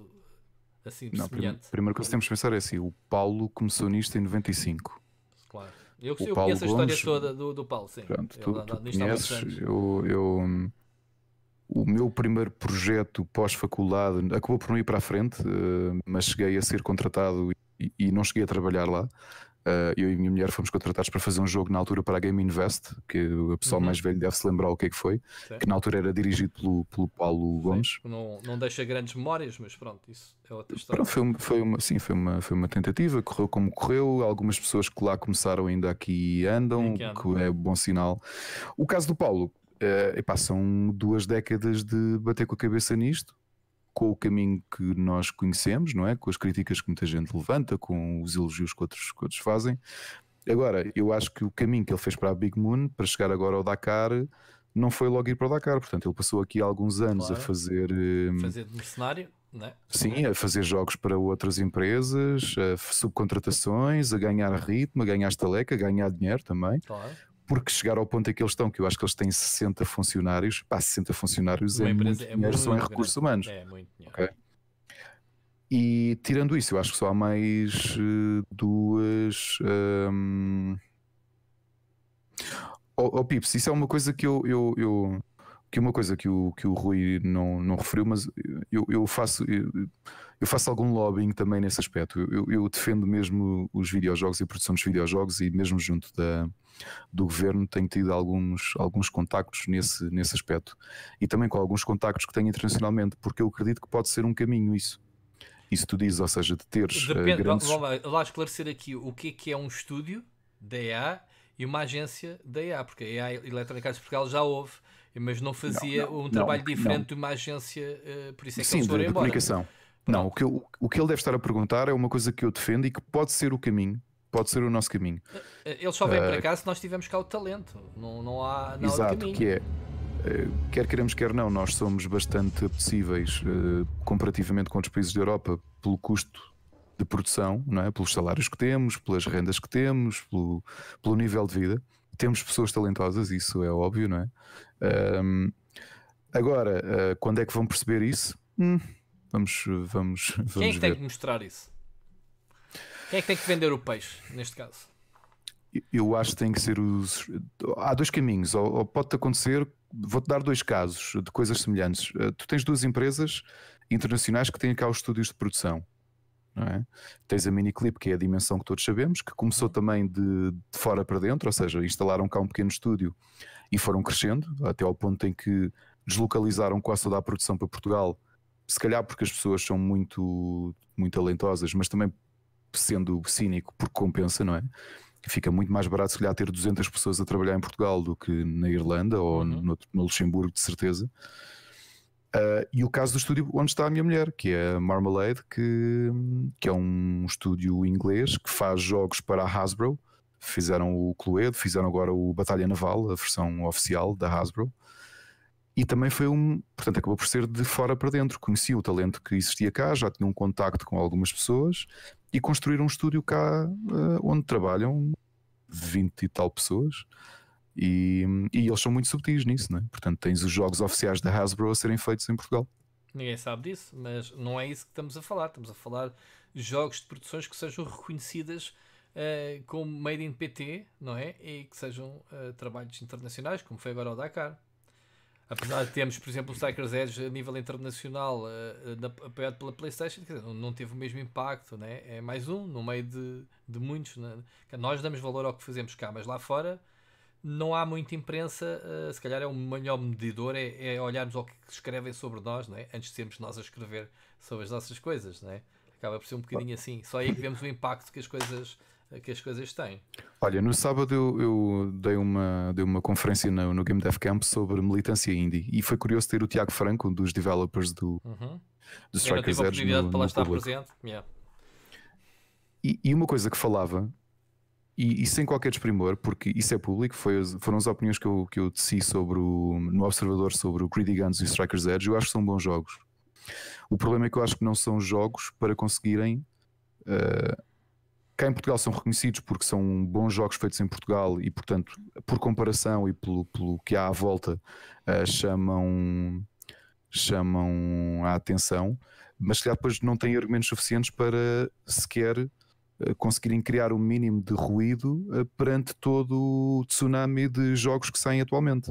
assim não, semelhante. A primeira coisa que temos de pensar é assim: o Paulo começou nisto em 95. Claro. Eu, eu Paulo conheço a história toda do, do Paulo, sim. Pronto, tu, tu conheces, eu, eu, hum, o meu primeiro projeto pós-faculdade acabou por não ir para a frente, eh, mas cheguei a ser contratado e, e não cheguei a trabalhar lá. Uh, eu e a minha mulher fomos contratados para fazer um jogo na altura para a Game Invest, que o pessoal uhum. mais velho deve se lembrar o que é que foi, certo. que na altura era dirigido pelo, pelo Paulo Gomes. Tipo, não, não deixa grandes memórias, mas pronto, isso é outra história. Pronto, foi, foi uma, sim, foi uma, foi uma tentativa, correu como correu, algumas pessoas que lá começaram ainda aqui andam, é que, que é bom sinal. O caso do Paulo, uh, epá, são duas décadas de bater com a cabeça nisto, com o caminho que nós conhecemos, não é? Com as críticas que muita gente levanta, com os elogios que outros, que outros fazem. Agora, eu acho que o caminho que ele fez para a Big Moon, para chegar agora ao Dakar, não foi logo ir para o Dakar. Portanto, ele passou aqui alguns anos claro. a fazer. Hum, fazer de mercenário? É? Sim, a fazer jogos para outras empresas, a subcontratações, a ganhar ritmo, a ganhar estaleca, a ganhar dinheiro também. Claro porque chegar ao ponto em que eles estão, que eu acho que eles têm 60 funcionários, pá, 60 funcionários Uma é muito, é dinheiro, são em recursos humanos. É muito dinheiro. Okay? E tirando isso, eu acho que só há mais eh, duas. Um... Ehm, oh, oh, Pips, isso é uma coisa que eu, eu, eu que uma coisa que o, que o Rui não, não referiu, mas eu, eu faço eu, eu, faço algum lobbying também nesse aspecto. Eu, eu, defendo mesmo os videojogos e a produção dos videojogos e mesmo junto da, do governo tenho tido alguns, alguns contactos nesse, nesse aspecto. E também com alguns contactos que tenho internacionalmente, porque eu acredito que pode ser um caminho isso. Isso tu dizes, ou seja, de teres eh, Depende, grandes... Vamos lá, lá esclarecer aqui o que é que é um estúdio da EA e uma agência da EA, porque a EA Electronic Arts Portugal já houve mas não fazia não, não, um trabalho não, diferente de uma agência, uh, por isso é que Sim, eles foram de, embora. De comunicação. Não, o que, o que ele deve estar a perguntar é uma coisa que eu defendo e que pode ser o caminho, pode ser o nosso caminho. Eh, eh, ele só vem uh, para cá se nós tivermos cá o talento, não, não há não Exato, que é. Quer queremos, quer não, nós somos bastante possíveis comparativamente com outros países da Europa pelo custo de produção, não é? pelos salários que temos, pelas rendas que temos, pelo, pelo nível de vida. Temos pessoas talentosas, isso é óbvio, não é? Um, agora, uh, quando é que vão perceber isso? Hum, vamos, vamos, [laughs] vamos. Quem é que ver. tem que mostrar isso? Quem é que tem que vender o peixe, neste caso? Eu acho que tem que ser os. Há dois caminhos. Ou, ou pode acontecer. Vou-te dar dois casos de coisas semelhantes. Ah, tu tens duas empresas internacionais que têm cá os estúdios de produção. É? Tens a Miniclip, que é a dimensão que todos sabemos, que começou uhum. também de, de fora para dentro, ou seja, instalaram cá um pequeno estúdio e foram crescendo até ao ponto em que deslocalizaram quase toda a produção para Portugal. Se calhar porque as pessoas são muito, muito talentosas, mas também sendo cínico, porque compensa, não é? Fica muito mais barato se calhar ter 200 pessoas a trabalhar em Portugal do que na Irlanda ou uhum. no, no, Luxemburgo, de certeza. Uh, e o caso do estúdio onde está a minha mulher, que é a Marmalade, que, que é um estúdio inglês que faz jogos para a Hasbro fizeram o Cluedo, fizeram agora o Batalha Naval, a versão oficial da Hasbro. E também foi um, portanto, acabou por ser de fora para dentro. Conheci o talento que existia cá, já tinha um contacto com algumas pessoas e construíram um estúdio cá uh, onde trabalham 20 e tal pessoas. E, e eles são muito subtis nisso, é? Portanto, tens os jogos oficiais da Hasbro a serem feitos em Portugal. Ninguém sabe disso, mas não é isso que estamos a falar. Estamos a falar de jogos de produções que sejam reconhecidas com eh, como Made in PT, não é? E que sejam uh, trabalhos internacionais, como foi agora o Dakar. Apesar de termos, por exemplo, o Strikers Edge a nível internacional uh, na, apoiado pela PlayStation, dizer, não teve o mesmo impacto, né? é mais um no meio de, de muitos. Né? Nós damos valor ao que fazemos cá, mas lá fora não há muita imprensa, uh, se calhar é o melhor medidor, é, é, olharmos ao que escrevem sobre nós, não é? antes de sermos nós a escrever sobre as nossas coisas. Não é? Acaba por ser um bocadinho assim. Só aí que vemos o impacto que as coisas que as coisas têm. Olha, no sábado eu, eu dei, uma, dei uma conferência no, no, Game Dev Camp sobre militância indie e foi curioso ter o Tiago Franco, um dos developers do, uhum. do Striker Zero. Eu tive a oportunidade de para lá estar presente. Yeah. E, e, uma coisa que falava, e, e, sem qualquer desprimor, porque isso é público, foi, foram as opiniões que eu, que eu teci sobre o, no Observador sobre o Greedy Guns e o Striker's Edge, eu acho que são bons jogos. O problema é que eu acho que não são jogos para conseguirem. Uh, cá em Portugal são reconhecidos porque são bons jogos feitos em Portugal e, portanto, por comparação e pelo, pelo que há à volta, uh, chamam, chamam a atenção, mas que depois não têm argumentos suficientes para sequer eh, conseguirem criar o um mínimo de ruído eh, perante todo o tsunami de jogos que saem atualmente.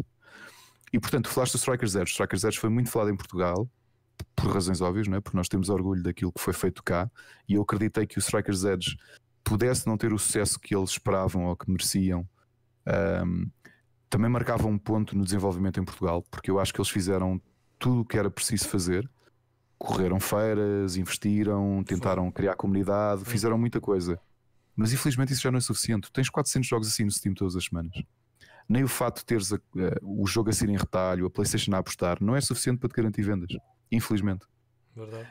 E portanto, falaste do Striker Zero. Striker Zero foi muito falado em Portugal, por razões óbvias, não é? porque nós temos orgulho daquilo que foi feito cá, e eu acreditei que o Strikers Edge pudesse não ter o sucesso que eles esperavam ou que mereciam, um, também marcava um ponto no desenvolvimento em Portugal, porque eu acho que eles fizeram tudo o que era preciso fazer. Correram feiras, investiram, tentaram criar comunidade, fizeram muita coisa. Mas infelizmente isso já não é suficiente. Tens 400 jogos assim no Steam todas as semanas. Nem o fato de teres a, eh, o jogo a ser em retalho, a PlayStation a apostar, não é suficiente para te garantir vendas. Infelizmente. Verdade.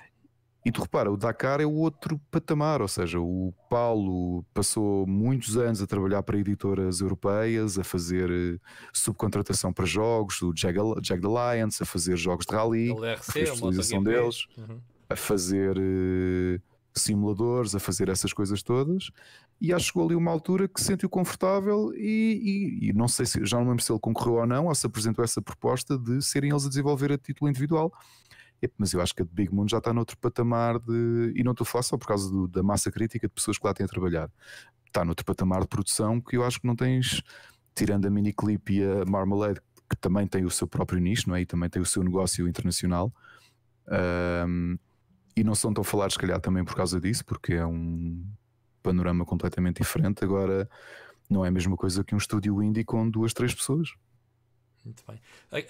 E tu repara, o Dakar é o outro patamar, ou seja, o Paulo passou muitos anos a trabalhar para editoras europeias, a fazer eh, subcontratação para jogos, do Jag, Jag Alliance, a fazer jogos de rally, LRC, é a é deles, uhum. a fazer uh, simuladores, a fazer essas coisas todas. E acho que chegou ali uma altura que se sentiu confortável e, e, e, não sei se, já não lembro se ele concorreu ou não, ou se apresentou essa proposta de serem eles a desenvolver a título individual mas eu acho que a Big Moon já está noutro patamar de. E não estou a falar só por causa do, da massa crítica de pessoas que lá têm a trabalhar. Está noutro patamar de produção que eu acho que não tens. Tirando a Miniclip e a Marmalade, que também tem o seu próprio nicho, não é? E também tem o seu negócio internacional. Um, e não são tão falados, se calhar, também por causa disso, porque é um panorama completamente diferente. Agora, não é a mesma coisa que um estúdio indie com duas, três pessoas. Muito bem.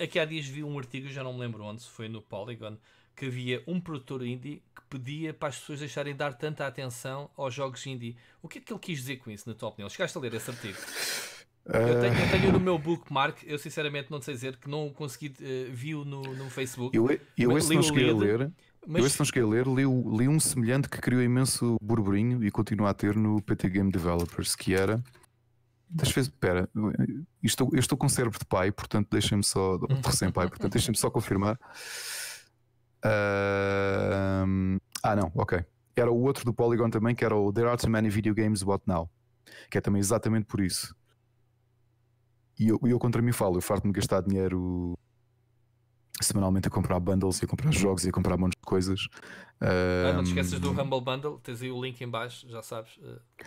Aqui há dias vi um artigo, já não me lembro onde, se foi no Polygon, que havia um produtor indie que pedia para as pessoas deixarem de dar tanta atenção aos jogos indie. O que é que ele quis dizer com isso, na tua opinião? Chegaste a ler esse artigo? Eu tenho, eu tenho no meu bookmark, eu sinceramente não sei dizer que não consegui, uh, eh, viu no, no Facebook. Eu, eu esse não cheguei a ler, mas... eu esse não cheguei a ler, li, li um semelhante que criou imenso burburinho e continua a ter no PT Game Developers, que era às vezes, espera, eu estou, eu estou com cérebro de pai, portanto deixem-me só, de recém-pai, [laughs] portanto deixem-me só confirmar. Uh, ah, não, ok. Era o outro do Polygon também, que era o There Are Too Many Video Games, What Now? Que é também exatamente por isso. E eu, eu contra mim falo, eu farto-me gastar dinheiro semanalmente a comprar bundles e a comprar jogos e a comprar um monte de coisas. Ah, não te esqueças do Humble Bundle, tens aí o link em baixo, já sabes. Eh,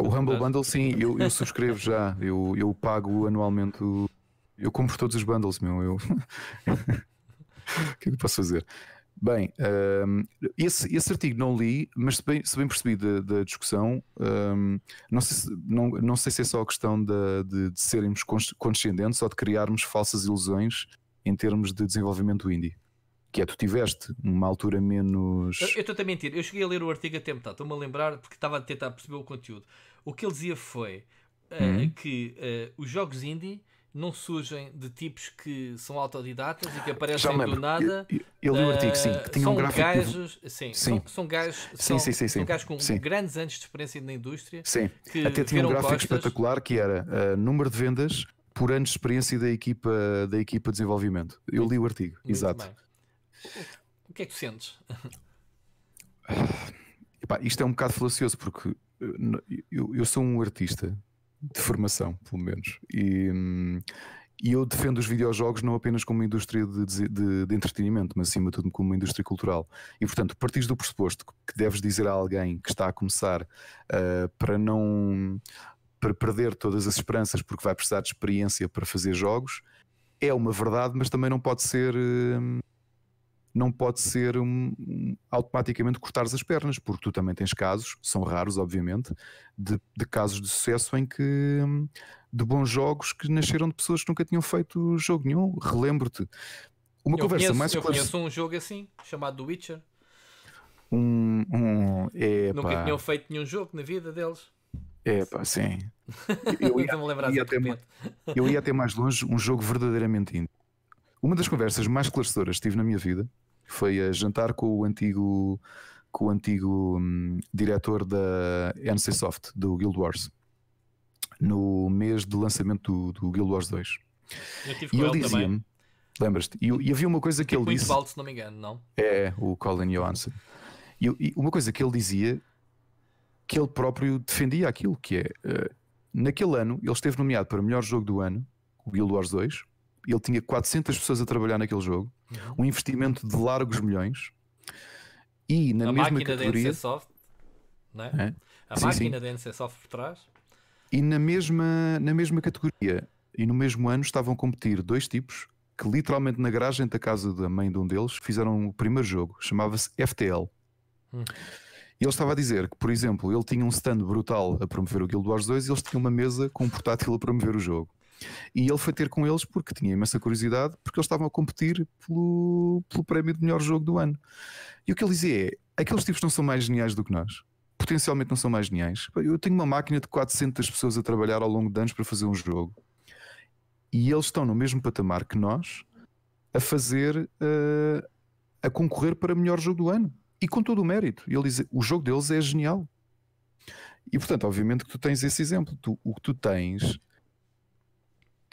o Humble Bundle, sim, eu, eu subscrevo já. Eu, eu pago anualmente. Eu compro todos os bundles, meu. Eu... [laughs] o que é que eu posso fazer? Bem, um, esse, esse artigo não li, mas se bem, se bem percebi da, da discussão, um, não, sei se, não, não sei se é só a questão de, de, de sermos condescendentes ou de criarmos falsas ilusões em termos de desenvolvimento indie que é tu tiveste numa altura menos. Eu estou a mentir, eu cheguei a ler o artigo a tempo, tá? estou-me a lembrar porque estava a tentar perceber o conteúdo. O que ele dizia foi uh, hum. que uh, os jogos indie não surgem de tipos que são autodidatas e que aparecem do nada. Eu, eu li o artigo, sim, que tinha eh, são um gráfico. Gajos, sim, sim. São, são gajos, sim, são, sim, sim, são gajos com grandes anos de experiência na indústria. Sim, até tinha um gráfico costas. espetacular que era uh, número de vendas por anos de experiência da equipa, da equipa de desenvolvimento. Eu li o artigo, Muito exato. Bem. O que é que tu sentes? Epá, isto é um bocado falacioso porque eh, eu, eu, sou um artista de formação, pelo menos, e, hum, e eu defendo os videojogos não apenas como uma indústria de, de, de, entretenimento, mas acima de tudo como uma indústria cultural. E portanto, partis do pressuposto que deves dizer a alguém que está a começar uh, para não para perder todas as esperanças porque vai precisar de experiência para fazer jogos, é uma verdade, mas também não pode ser. Uh, não pode ser um, automaticamente cortares as pernas, porque tu também tens casos, são raros, obviamente, de, de casos de sucesso em que hum, de bons jogos que nasceram de pessoas que nunca tinham feito jogo nenhum. Relembro-te. Uma eu conversa conheço, mais Eu conheço um jogo assim, chamado The Witcher. Um, um, é nunca tinham feito nenhum jogo na vida deles. É, pá, sim. [laughs] Eu ia, ia assim até, ia até mais longe, um jogo verdadeiramente íntimo. Uma das conversas mais esclarecedoras que tive na minha vida foi a jantar com o antigo, com o antigo hum, diretor da NC Soft, do Guild Wars, no mês de lançamento do, do Guild Wars 2. Eu tive e com ele, ele dizia Lembras-te? E, e, havia uma coisa que ele disse. Intervalo, se não me engano, não? É, é o Colin Johansson. E, e, uma coisa que ele dizia que ele próprio defendia aquilo, que é uh, naquele ano ele esteve nomeado para melhor jogo do ano, o Guild Wars 2, ele tinha 400 pessoas a trabalhar naquele jogo, uhum. um investimento de largos milhões e na a mesma máquina categoria. Da NCSoft, não é? é? A sim, máquina sim. da NCSoft por trás. E na mesma, na mesma categoria e no mesmo ano estavam a competir dois tipos que literalmente na garagem da casa da mãe de um deles fizeram o primeiro jogo, chamava-se FTL. Hum. E ele estava a dizer que, por exemplo, ele tinha um stand brutal a promover o Guild Wars 2 e eles tinham uma mesa com um portátil a promover o jogo. E ele foi ter com eles porque tinha imensa curiosidade, porque eles estavam a competir pelo, pelo prémio de melhor jogo do ano. E o que ele dizia é: aqueles tipos não são mais geniais do que nós. Potencialmente não são mais geniais. Eu tenho uma máquina de 400 pessoas a trabalhar ao longo de anos para fazer um jogo. E eles estão no mesmo patamar que nós a fazer, uh, a concorrer para melhor jogo do ano. E com todo o mérito. E ele diz: o jogo deles é genial. E portanto, obviamente que tu tens esse exemplo. Tu, o que tu tens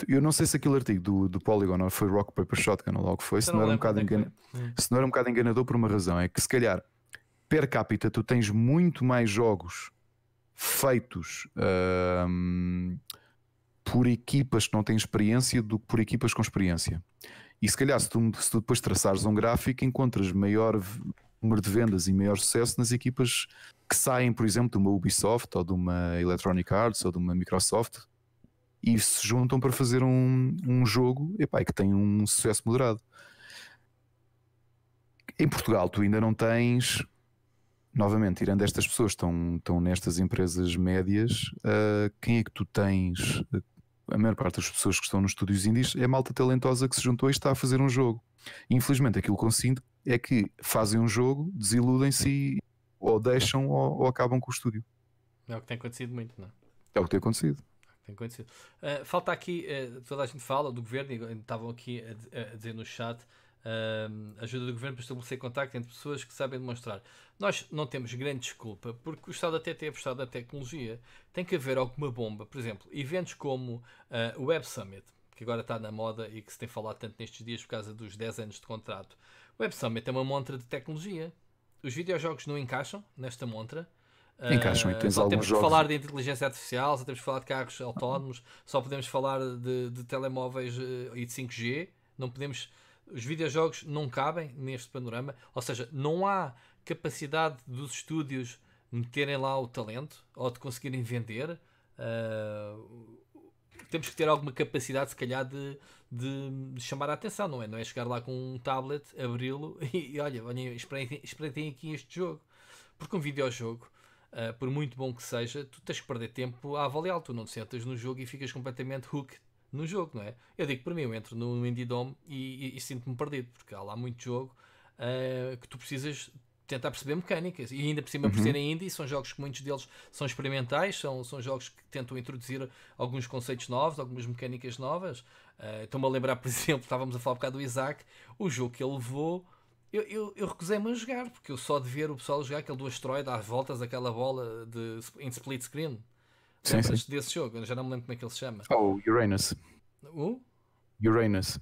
eu não sei se aquele artigo do, do Polygon foi Rock Paper Shotgun ou logo foi, se não, não era um bocado engana... É. se não era um bocado enganador por uma razão, é que se calhar per capita tu tens muito mais jogos feitos um, por equipas que não têm experiência do que por equipas com experiência. E se calhar se tu, se tu depois traçares um gráfico encontras maior número de vendas e maior sucesso nas equipas que saem, por exemplo, de uma Ubisoft ou de uma Electronic Arts ou de uma Microsoft e se juntam para fazer um, um jogo epá, que tem um sucesso moderado. Em Portugal, tu ainda não tens, novamente, tirando estas pessoas que estão, estão nestas empresas médias, uh, quem é que tu tens? A maior parte das pessoas que estão nos estúdios indies é malta talentosa que se juntou e está a fazer um jogo. Infelizmente, aquilo que eu sinto é que fazem um jogo, desiludem-se ou deixam ou, ou acabam com o estúdio. É o que tem acontecido muito, não é? É o que tem acontecido tem Uh, falta aqui, uh, toda a gente fala do governo, e estavam aqui a, a dizer no chat. Uh, ajuda do governo para estabelecer contacto entre pessoas que sabem demonstrar. Nós não temos grande desculpa, porque o Estado até tem apostado na tecnologia. Tem que haver alguma bomba. Por exemplo, eventos como o Web Summit, que agora está na moda e que se tem falado tanto nestes dias por causa dos 10 anos de contrato. O Web Summit é uma montra de tecnologia. Os videojogos não encaixam nesta montra Encaixam e só temos jogos. falar de inteligência artificial, só temos que falar de carros autónomos, só podemos falar de, de telemóveis eh, e de 5G. Não podemos. Os videojogos não cabem neste panorama, ou seja, não há capacidade dos estúdios meterem lá o talento ou de conseguirem vender. Uh, temos que ter alguma capacidade, se calhar, de, de, de, chamar a atenção, não é? Não é chegar lá com um tablet, abri-lo [laughs] e, olha, olhem, espreitem, espreitem aqui este jogo. Porque um videojogo ah, por muito bom que seja, tu tens que perder tempo a avaliá-lo. Tu não te sentas no jogo e ficas completamente hooked no jogo, não é? Eu digo para mim, eu entro no, no Indie Dome e, e, e sinto-me perdido, porque há lá muito jogo uh, que tu precisas tentar perceber mecânicas e ainda por cima uhum. por serem indie, são jogos que muitos deles são experimentais, são, são jogos que tentam introduzir alguns conceitos novos, algumas mecânicas novas. Uh, Estou-me a lembrar, por [laughs] exemplo, estávamos a falar um bocado do Isaac, o jogo que ele levou eu, eu, eu recusei-me a jogar, porque eu só de ver o pessoal jogar aquele do asteroide às voltas aquela bola de, em split screen. Sim, sim. desse jogo? Eu já não me lembro como é que ele se chama. Oh, Uranus. O? Uranus.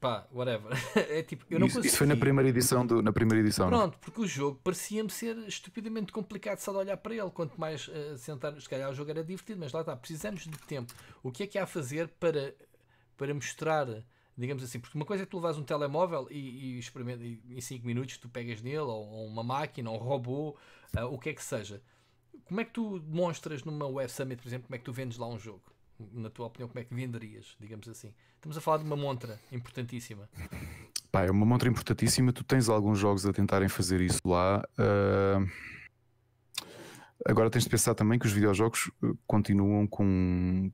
Pá, whatever. [laughs] é tipo, eu não isso, Isso foi na primeira edição. Do, na primeira edição Pronto, não? porque o jogo parecia-me ser estupidamente complicado só de olhar para ele. Quanto mais uh, sentar, se calhar o jogo era divertido, mas lá está, precisamos de tempo. O que é que há a fazer para, para mostrar digamos assim, porque uma coisa é que tu levas um telemóvel e, e experimenta, e em 5 minutos tu pegas nele, ou, ou uma máquina, ou um robô, uh, o que é que seja. Como é que tu demonstras numa Web Summit, por exemplo, como é que tu vendes lá um jogo? Na tua opinião, como é que venderias, digamos assim? Estamos a falar de uma montra importantíssima. Pá, é uma montra importantíssima. Tu tens alguns jogos a tentarem fazer isso lá. Uh... Agora tens de pensar também que os videojogos ah, continuam com,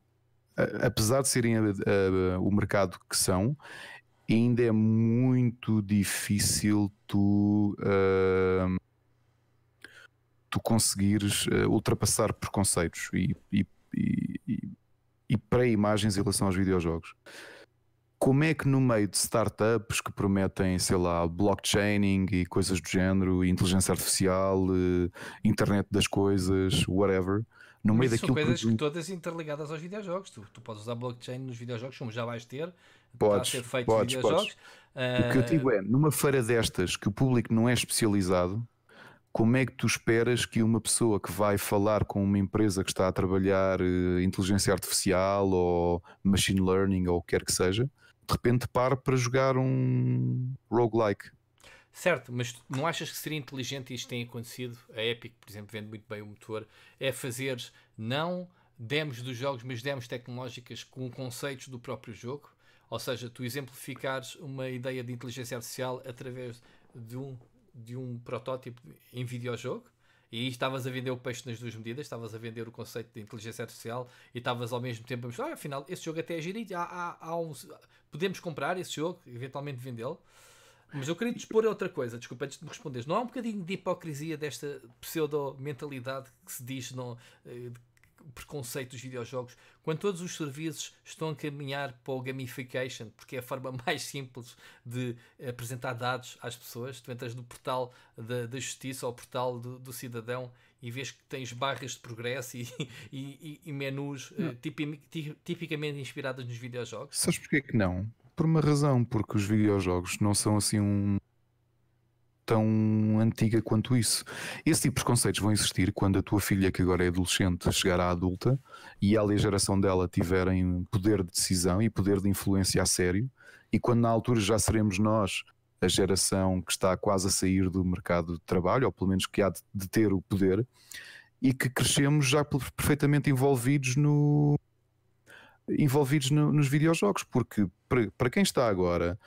apesar de serem a, a, o mercado que são, ainda é muito difícil tu, uh, tu conseguires uh, ultrapassar preconceitos e, e, e, e pré-imagens em relação aos videojogos. Como é que no meio de startups que prometem, sei lá, blockchaining e coisas do género, inteligência artificial, uh, internet das coisas, whatever, no meio daquilo coisas que... todas interligadas aos videojogos. Tu, tu podes usar blockchain nos videojogos, como já vais ter, podes, a ser feito podes, videojogos. Podes. Uh... O que eu digo é, ah, numa feira destas que o público não é especializado, como é que tu esperas que uma pessoa que vai falar com uma empresa que está a trabalhar uh, inteligência artificial ou machine learning ou o que quer que seja, de repente pare para jogar um roguelike? Certo, mas não achas que seria inteligente e isto tem acontecido? A Epic, por exemplo, vende muito bem o motor, é fazer não demos dos jogos, mas demos tecnológicas com conceitos do próprio jogo? Ou seja, tu exemplificares uma ideia de inteligência artificial através de um, de um protótipo em videojogo? E estavas a vender o peixe nas duas medidas, estavas a vender o conceito de inteligência artificial e estavas ao mesmo tempo a mostrar, ah, afinal, esse jogo até é gerido, há, há, há podemos comprar esse jogo, eventualmente vendê-lo. Mas eu queria te expor outra coisa, desculpa, antes de me responderes. Não há um bocadinho de hipocrisia desta pseudo-mentalidade que se diz não, eh, preconceito dos videojogos, quando todos os serviços estão a caminhar para o gamification, porque é a forma [laughs] mais simples de apresentar dados às pessoas. Tu entras no portal da, da justiça ou portal do, do, cidadão e vês que tens barras de progresso e, [laughs] e, e, e menus uh, tipi, tipicamente inspiradas nos videojogos. Sabes porquê que não? por uma razão, porque os videojogos não são assim um tão antiga quanto isso. Esse tipo de conceitos vão existir quando a tua filha, que agora é adolescente, chegar à adulta e ela e a geração dela tiverem poder de decisão e poder de influência a sério, e quando na altura já seremos nós a geração que está quase a sair do mercado de trabalho, ou pelo menos que há de ter o poder, e que crescemos já perfeitamente envolvidos no, envolvidos no, nos videojogos, porque para, quem está agora,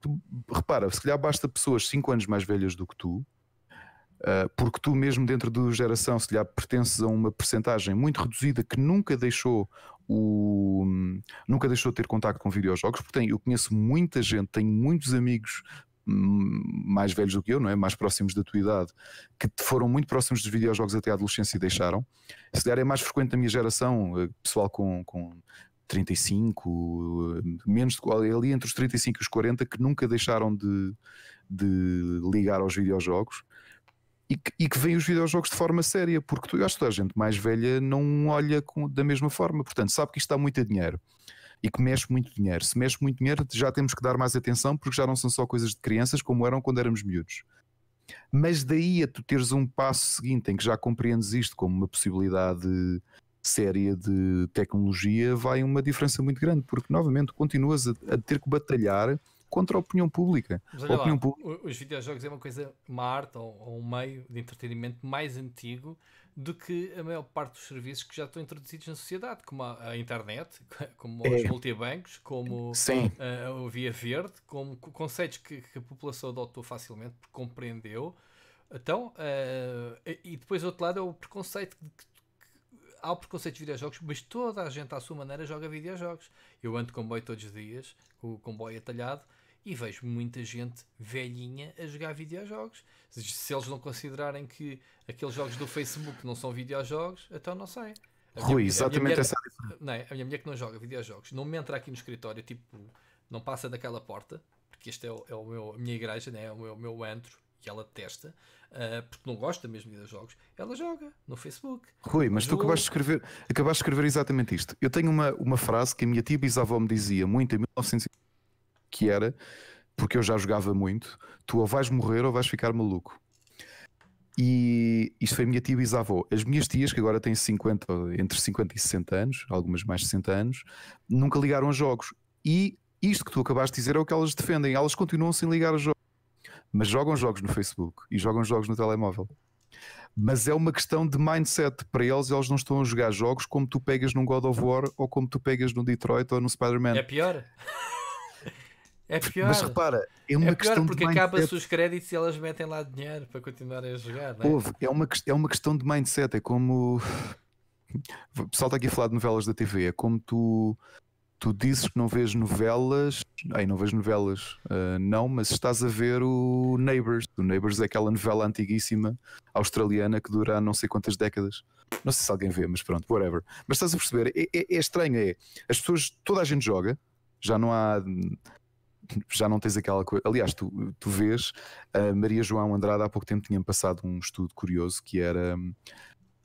tu, repara, se calhar basta pessoas 5 anos mais velhas do que tu, ah, porque tu mesmo dentro da geração, se calhar pertences a uma percentagem muito reduzida que nunca deixou o nunca deixou de ter contacto com videojogos, porque tem, eu conheço muita gente, tenho muitos amigos hum, mais velhos do que eu, não é? Mais próximos da tua idade, que foram muito próximos dos videojogos até a adolescência e deixaram. Se calhar é mais frequente na minha geração, ah, pessoal com, com 35, menos de, ali entre os 35 e os 40 que nunca deixaram de, de ligar aos videojogos e que, e que veem os videojogos de forma séria, porque tu, eu acho que a gente mais velha não olha com, da mesma forma, portanto sabe que isto dá muito dinheiro e que mexe muito dinheiro. Se mexe muito dinheiro, já temos que dar mais atenção porque já não são só coisas de crianças como eram quando éramos miúdos. Mas daí a tu teres um passo seguinte em que já compreendes isto como uma possibilidade séria de tecnologia vai uma diferença muito grande, porque novamente continuas a, a ter que batalhar contra a opinião pública. a opinião lá, pública... Os videojogos é uma coisa, uma arte ou, ou, um meio de entretenimento mais antigo do que a maior parte dos serviços que já estão introduzidos na sociedade, como a, a internet, [laughs] como é. os multibancos, como a, eh, o Via Verde, como conceitos que, que a população adotou facilmente, compreendeu. Então, uh, e depois do outro lado é o preconceito que há o preconceito de videojogos, mas toda a gente à sua maneira joga videojogos. Eu ando de comboio todos os dias, com o comboio atalhado, e vejo muita gente velhinha a jogar videojogos. Se eles não considerarem que aqueles jogos do Facebook não são videojogos, então não sei. Rui, exatamente mulher, essa é não é, A minha mulher que não joga videojogos não me entra aqui no escritório, tipo, não passa daquela porta, porque esta é, o, é o meu, a minha igreja, né? é o meu, o meu antro que ela testa, uh, porque não gosta mesmo de jogos, ela joga no Facebook. Rui, mas tu acabaste de escrever, acabaste de escrever exatamente isto. Eu tenho uma, uma frase que a minha tia bisavó me dizia muito em 1900 que era, porque eu já jogava muito, tu ou vais morrer ou vais ficar maluco. E isto foi a minha tia bisavó. As minhas tias, que agora têm 50, entre 50 e 60 anos, algumas mais de 60 anos, nunca ligaram a jogos. E isto que tu acabaste de dizer é o que elas defendem. Elas continuam sem ligar a jogos mas jogam jogos no Facebook e jogam jogos no telemóvel. Mas é uma questão de mindset. Para eles, eles não estão a jogar jogos como tu pegas num God of War ou como tu pegas no Detroit ou no Spider-Man. É pior. É pior. Mas repara, é uma é pior questão porque acaba-se os créditos e elas metem lá dinheiro para continuarem a jogar. Não é? é uma, é uma questão de mindset. É como. O pessoal está aqui a falar de novelas da TV. É como tu tu dizes que não vês novelas. Ai, não vês novelas, uh, não, mas estás a ver o Neighbours. O Neighbours é aquela novela antiguíssima australiana que dura não sei quantas décadas. Não sei se alguém vê, mas pronto, whatever. Mas estás a perceber, é, é, é estranho, é. As pessoas, toda a gente joga, já não há já não tens aquela coisa. Aliás, tu, tu vês, a ah, Maria João Andrade há pouco tempo tinha passado um estudo curioso que era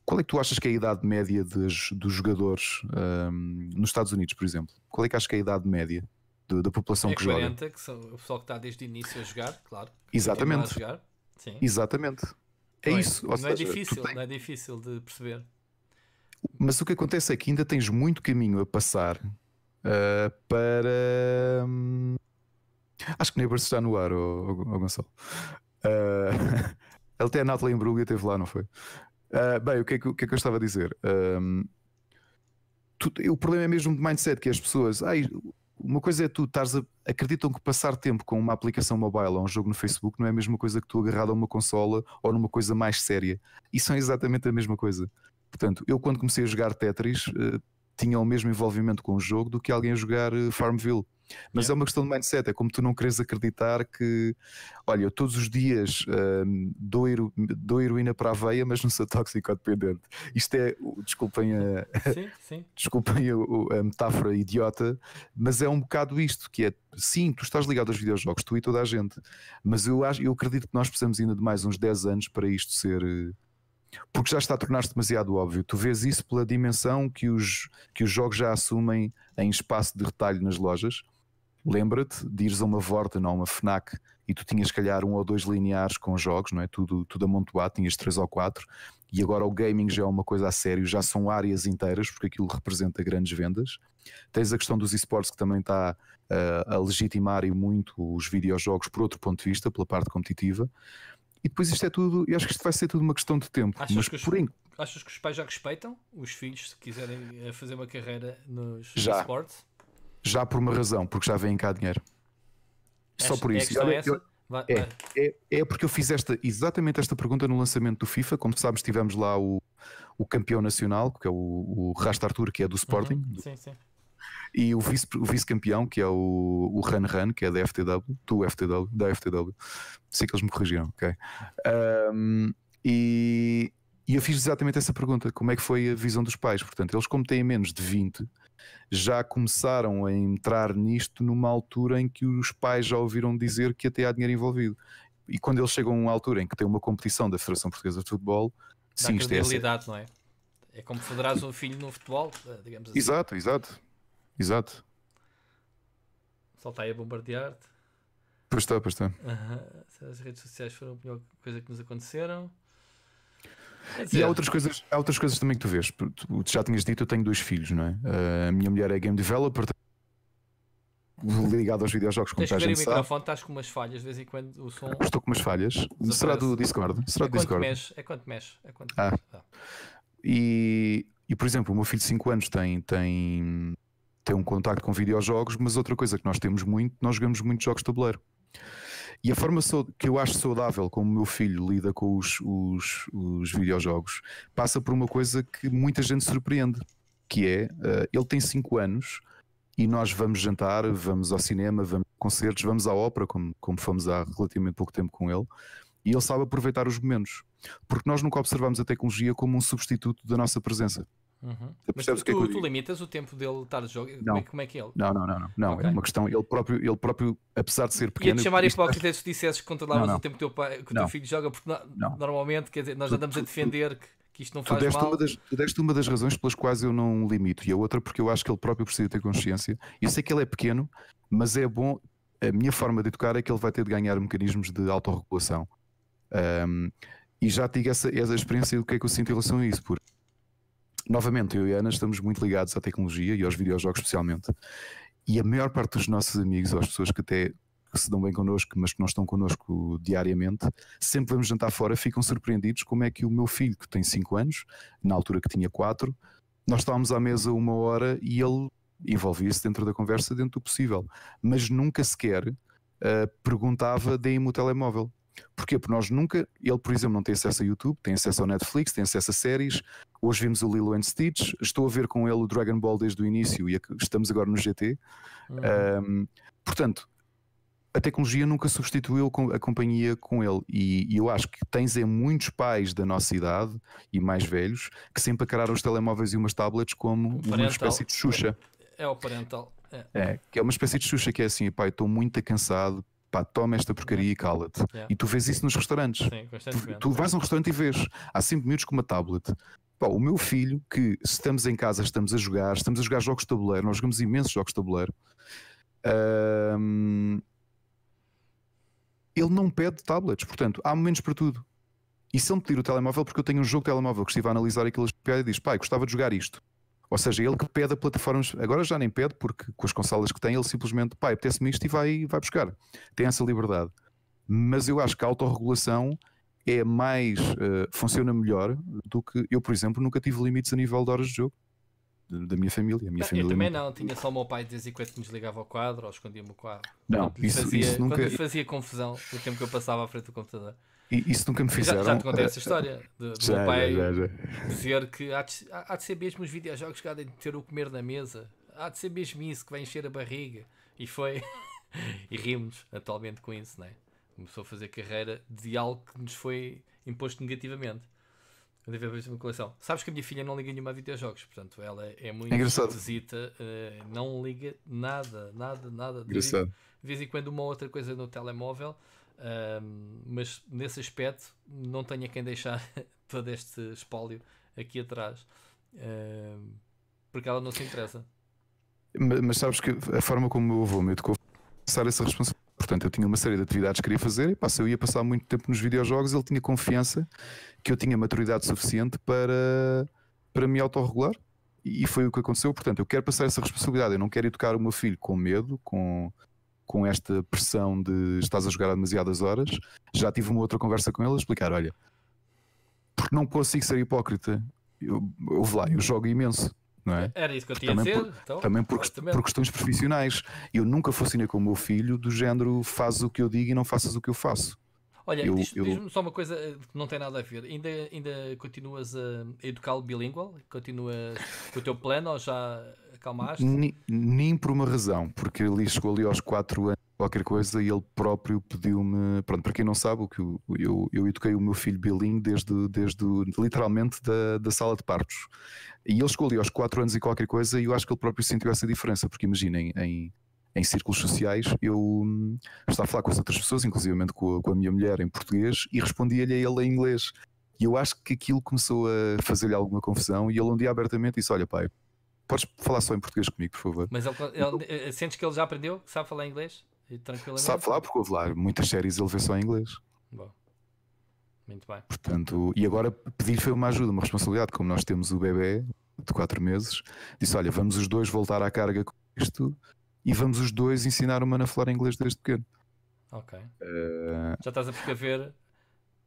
qual é que tu achas que é a idade média dos, dos jogadores um, nos Estados Unidos, por exemplo? Qual é que achas que é a idade média do, da população é que 40, joga? 40, que são o pessoal que está desde o início a jogar, claro. Exatamente. Jogar. Exatamente. É Bem, é isso. Não, é seja, é difícil, tens... não é difícil de perceber. Mas o que acontece é que ainda tens muito caminho a passar uh, para. Hum, acho que Neighbors está no ar, oh, oh, oh Gonçalo. Uh, [laughs] até a Natalie Imbruglia esteve lá, não foi? Ah, bem, o que, é que, o que, é que eu estava a dizer? Um, tu, o problema é mesmo de mindset, que é as pessoas. Ai, uma coisa é tu estás a, acreditam que passar tempo com uma aplicação mobile ou um jogo no Facebook não é a mesma coisa que tu agarrado a uma consola ou numa coisa mais séria. E são exatamente a mesma coisa. Portanto, eu quando comecei a jogar Tetris, ah, tinham o mesmo envolvimento com o jogo do que alguém a jogar eh, Farmville. Mas yeah. é uma questão de mindset, é como tu não queres acreditar que, olha, eu todos os dias um, ehm, dou, hero, dou heroína para a veia, mas não sou dependente. Isto é, desculpem a, sim, [laughs] sim. desculpem a, a, metáfora idiota, mas é um bocado isto: que é sim, tu estás ligado aos videojogos, tu e toda a gente, mas eu, acho, eu acredito que nós precisamos ainda de mais uns 10 anos para isto ser eh, porque já está a tornar-se demasiado óbvio. Tu vês isso pela dimensão que os, que os jogos já assumem em espaço de retalho nas lojas. Lembra-te de ires a uma Vorta, não a uma Fnac, e tu tinhas, calhar, um ou dois lineares com jogos, não é? Tudo, tudo amontoado, tinhas três ou quatro, e agora o gaming já é uma coisa a sério, já são áreas inteiras, porque aquilo representa grandes vendas. Tens a questão dos esportes que também está uh, a legitimar e muito os videojogos por outro ponto de vista, pela parte competitiva. E depois isto é tudo, eu acho que isto vai ser tudo uma questão de tempo. Achas mas que os, porém... Achas que os pais já respeitam os filhos se quiserem eh, fazer uma carreira nos já. Já por uma razão, porque já vêm cá dinheiro. Esta, Só por isso. É é, é, é, porque eu fiz esta, exatamente esta pergunta no lançamento do FIFA. Como sabes, tivemos lá o, o campeão nacional, que é o, o Rasta Arthur, que é do uhum. Sporting, uhum, sim, sim e o vice-campeão, vice que é o, o Ran Ran, que é da FTW, do FTW, da FTW, sei que eles me corrigiram, ok? Um, e, e eu fiz exatamente essa pergunta: como é que foi a visão dos pais? Portanto, eles, como têm menos de 20, já começaram a entrar nisto numa altura em que os pais já ouviram dizer que até há dinheiro envolvido. E quando eles chegam a uma altura em que tem uma competição da Federação Portuguesa de Futebol, Dá sim, isto é. não é? É como federares um filho no futebol, digamos assim. Exato, exato. Exato. Só está aí a bombardear-te. Pois está, pois está. Uhum. As redes sociais foram a melhor coisa que nos aconteceram. Dizer... E há outras, coisas, há outras coisas também que tu vês. Tu, tu já tinhas dito, eu tenho dois filhos, não é? Ah, a minha mulher é game developer, ligado aos videojogos, como estás a gente o microfone, estás com umas falhas, de vez em quando o som. Estou com umas falhas. Desaparece. Será do Discord? Será é do Discord? Mexe, é quanto mexe. É quanto ah. mexe. Ah. E, e, por exemplo, o meu filho de 5 anos tem, tem ter um contacto com videojogos, mas outra coisa que nós temos muito, nós jogamos muitos jogos de tabuleiro. E a forma que eu acho saudável como o meu filho lida com os, os, os videojogos passa por uma coisa que muita gente surpreende, que é, uh, ele tem 5 anos e nós vamos jantar, vamos ao cinema, vamos a concertos, vamos à ópera, como, como fomos há relativamente pouco tempo com ele, e ele sabe aproveitar os momentos. Porque nós nunca observamos a tecnologia como um substituto da nossa presença. Uhum. Mas tu, que é que tu limitas o tempo dele estar de jogo? Não. É como, é, que é ele? Não, não, não. não, não. Okay. É uma questão. Ele próprio, ele próprio, apesar de ser pequeno. Ia-te chamar é- hipócrita se tu dissesses que controlavas não, não. o tempo que o teu, pai, que o teu filho joga, porque normalmente, quer dizer, nós tu, andamos a defender que, que isto não faz tu deste mal. Uma das, tu deste uma das razões pelas quais eu não limito e a outra porque eu acho que ele próprio precisa ter consciência. Eu sei que ele é pequeno, mas é bom. A minha forma de educar é que ele vai ter de ganhar mecanismos de autorregulação. Um, e já tive essa, essa experiência do que é que eu sinto em relação a isso, porque novamente, eu e Ana estamos muito ligados à tecnologia e aos videojogos especialmente. E a maior parte dos nossos amigos, ou as pessoas que até que se dão bem connosco, mas que não estão connosco diariamente, sempre vamos jantar fora, ficam surpreendidos como é que o meu filho, que tem 5 anos, na altura que tinha 4, nós estávamos à mesa uma hora e ele envolvia-se dentro da conversa, dentro do possível, mas nunca sequer uh, perguntava, deem-me o telemóvel. Porquê? Porque nós nunca. Ele, por exemplo, não tem acesso a YouTube, tem acesso ao Netflix, tem acesso a séries. Hoje vimos o Lilo and Stitch. Estou a ver com ele o Dragon Ball desde o início e estamos agora no GT. Uhum. Um, portanto, a tecnologia nunca substituiu a companhia com ele. E, e, eu acho que tens é muitos pais da nossa idade e mais velhos que sempre acararam os telemóveis e umas tablets como parental. uma espécie de Xuxa. É, é o parental. É. é. que é uma espécie de Xuxa que é assim, pai, estou muito cansado, pá, toma esta porcaria e cala-te. Yeah. E tu vês isso nos restaurantes. Sim, tu, tu vais a um restaurante e vês. Há 5 minutos com uma tablet. Pá, o meu filho, que se estamos em casa, estamos a jogar, estamos a jogar jogos de tabuleiro, nós jogamos imensos jogos de tabuleiro. ele não pede tablets, portanto, há momentos para tudo. E se ele me pedir o telemóvel, porque eu tenho um jogo de telemóvel que estive a analisar aquilo e diz: pai, gostava de jogar isto. Ou seja, ele que pede a plataformas, agora já nem pede, porque com as consolas que tem, ele simplesmente, pá, apetece-me isto e vai, vai buscar. Tem essa liberdade. Mas eu acho que a autorregulação é mais, uh, funciona melhor do que eu, por exemplo, nunca tive limites a nível de horas de jogo da minha família. A minha família eu também não, tinha só o meu pai de vez em quando me desligava o quadro ou escondia-me o quadro. Não, quando isso, fazia, isso nunca. Quando fazia confusão o tempo que eu passava à frente do computador. E isso nunca me fizeram. Já, já te contei essa história do já, meu pai já, já, dizer que há de, há de ser mesmo os videojogos que há de ter o comer na mesa, há de ser mesmo isso que vai encher a barriga. E foi. [laughs] e rimos atualmente com isso, não é? Começou a fazer carreira de algo que nos foi imposto negativamente. Quando eu vejo uma coleção. Sabes que a minha filha não liga nenhuma a videojogos, portanto, ela é muito é visita, uh, não liga nada, nada, nada. De, de vez em quando uma outra coisa no telemóvel, um, mas nesse aspecto não tenho a quem deixar [laughs] todo este espólio aqui atrás um, porque ela não se interessa. Mas, mas, sabes que a forma como o meu avô me educou passar essa responsabilidade. Portanto, eu tinha uma série de atividades que queria fazer e pá, eu ia passar muito tempo nos videojogos, ele tinha confiança que eu tinha maturidade suficiente para, para me autorregular e foi o que aconteceu. Portanto, eu quero passar essa responsabilidade. Eu não quero educar o meu filho com medo, com, com esta pressão de estás a jogar há demasiadas horas. Já tive uma outra conversa com ele a explicar: olha, porque não consigo ser hipócrita. Eu, eu, lá, eu jogo imenso. Não é? Era isso que eu tinha também a dizer. Por, então, também por, por, questões profissionais. Eu nunca fascinei com o meu filho do género faz o que eu digo e não faças o que eu faço. Olha, diz-me só uma coisa eh, que não tem nada a ver. Ainda, ainda continuas a educá-lo bilingual? Continua com o teu plano ou já acalmaste? Nem, nem por uma razão, porque ele chegou ali aos 4 anos qualquer coisa e ele próprio pediu-me. Pronto, para quem não sabe, o que eu, eu, eu eduquei o meu filho bilingue desde, desde literalmente da, da sala de partos. E ele chegou ali aos 4 anos e qualquer coisa e eu acho que ele próprio sentiu essa diferença, porque imaginem, em em círculos sociais, eu hum, estava a falar com as outras pessoas, inclusive com a, com a minha mulher em português, e respondia-lhe a ele em inglês. E eu acho que aquilo começou a fazer-lhe alguma confusão, e ele um dia abertamente disse: Olha, pai, podes falar só em português comigo, por favor. Mas ele, ele, então eh, sentes que ele já aprendeu? Sabe falar inglês? Tranquilamente? Sabe falar, porque ouve lá muitas séries ele vê só em inglês. Bom. Muito bem. Portanto, e agora pedir foi uma ajuda, uma responsabilidade, como nós temos o bebê de 4 meses, disse: Olha, vamos os dois voltar à carga com isto, e vamos os dois ensinar o mano a falar inglês desde pequeno. Ok. Uh... Já estás a precaver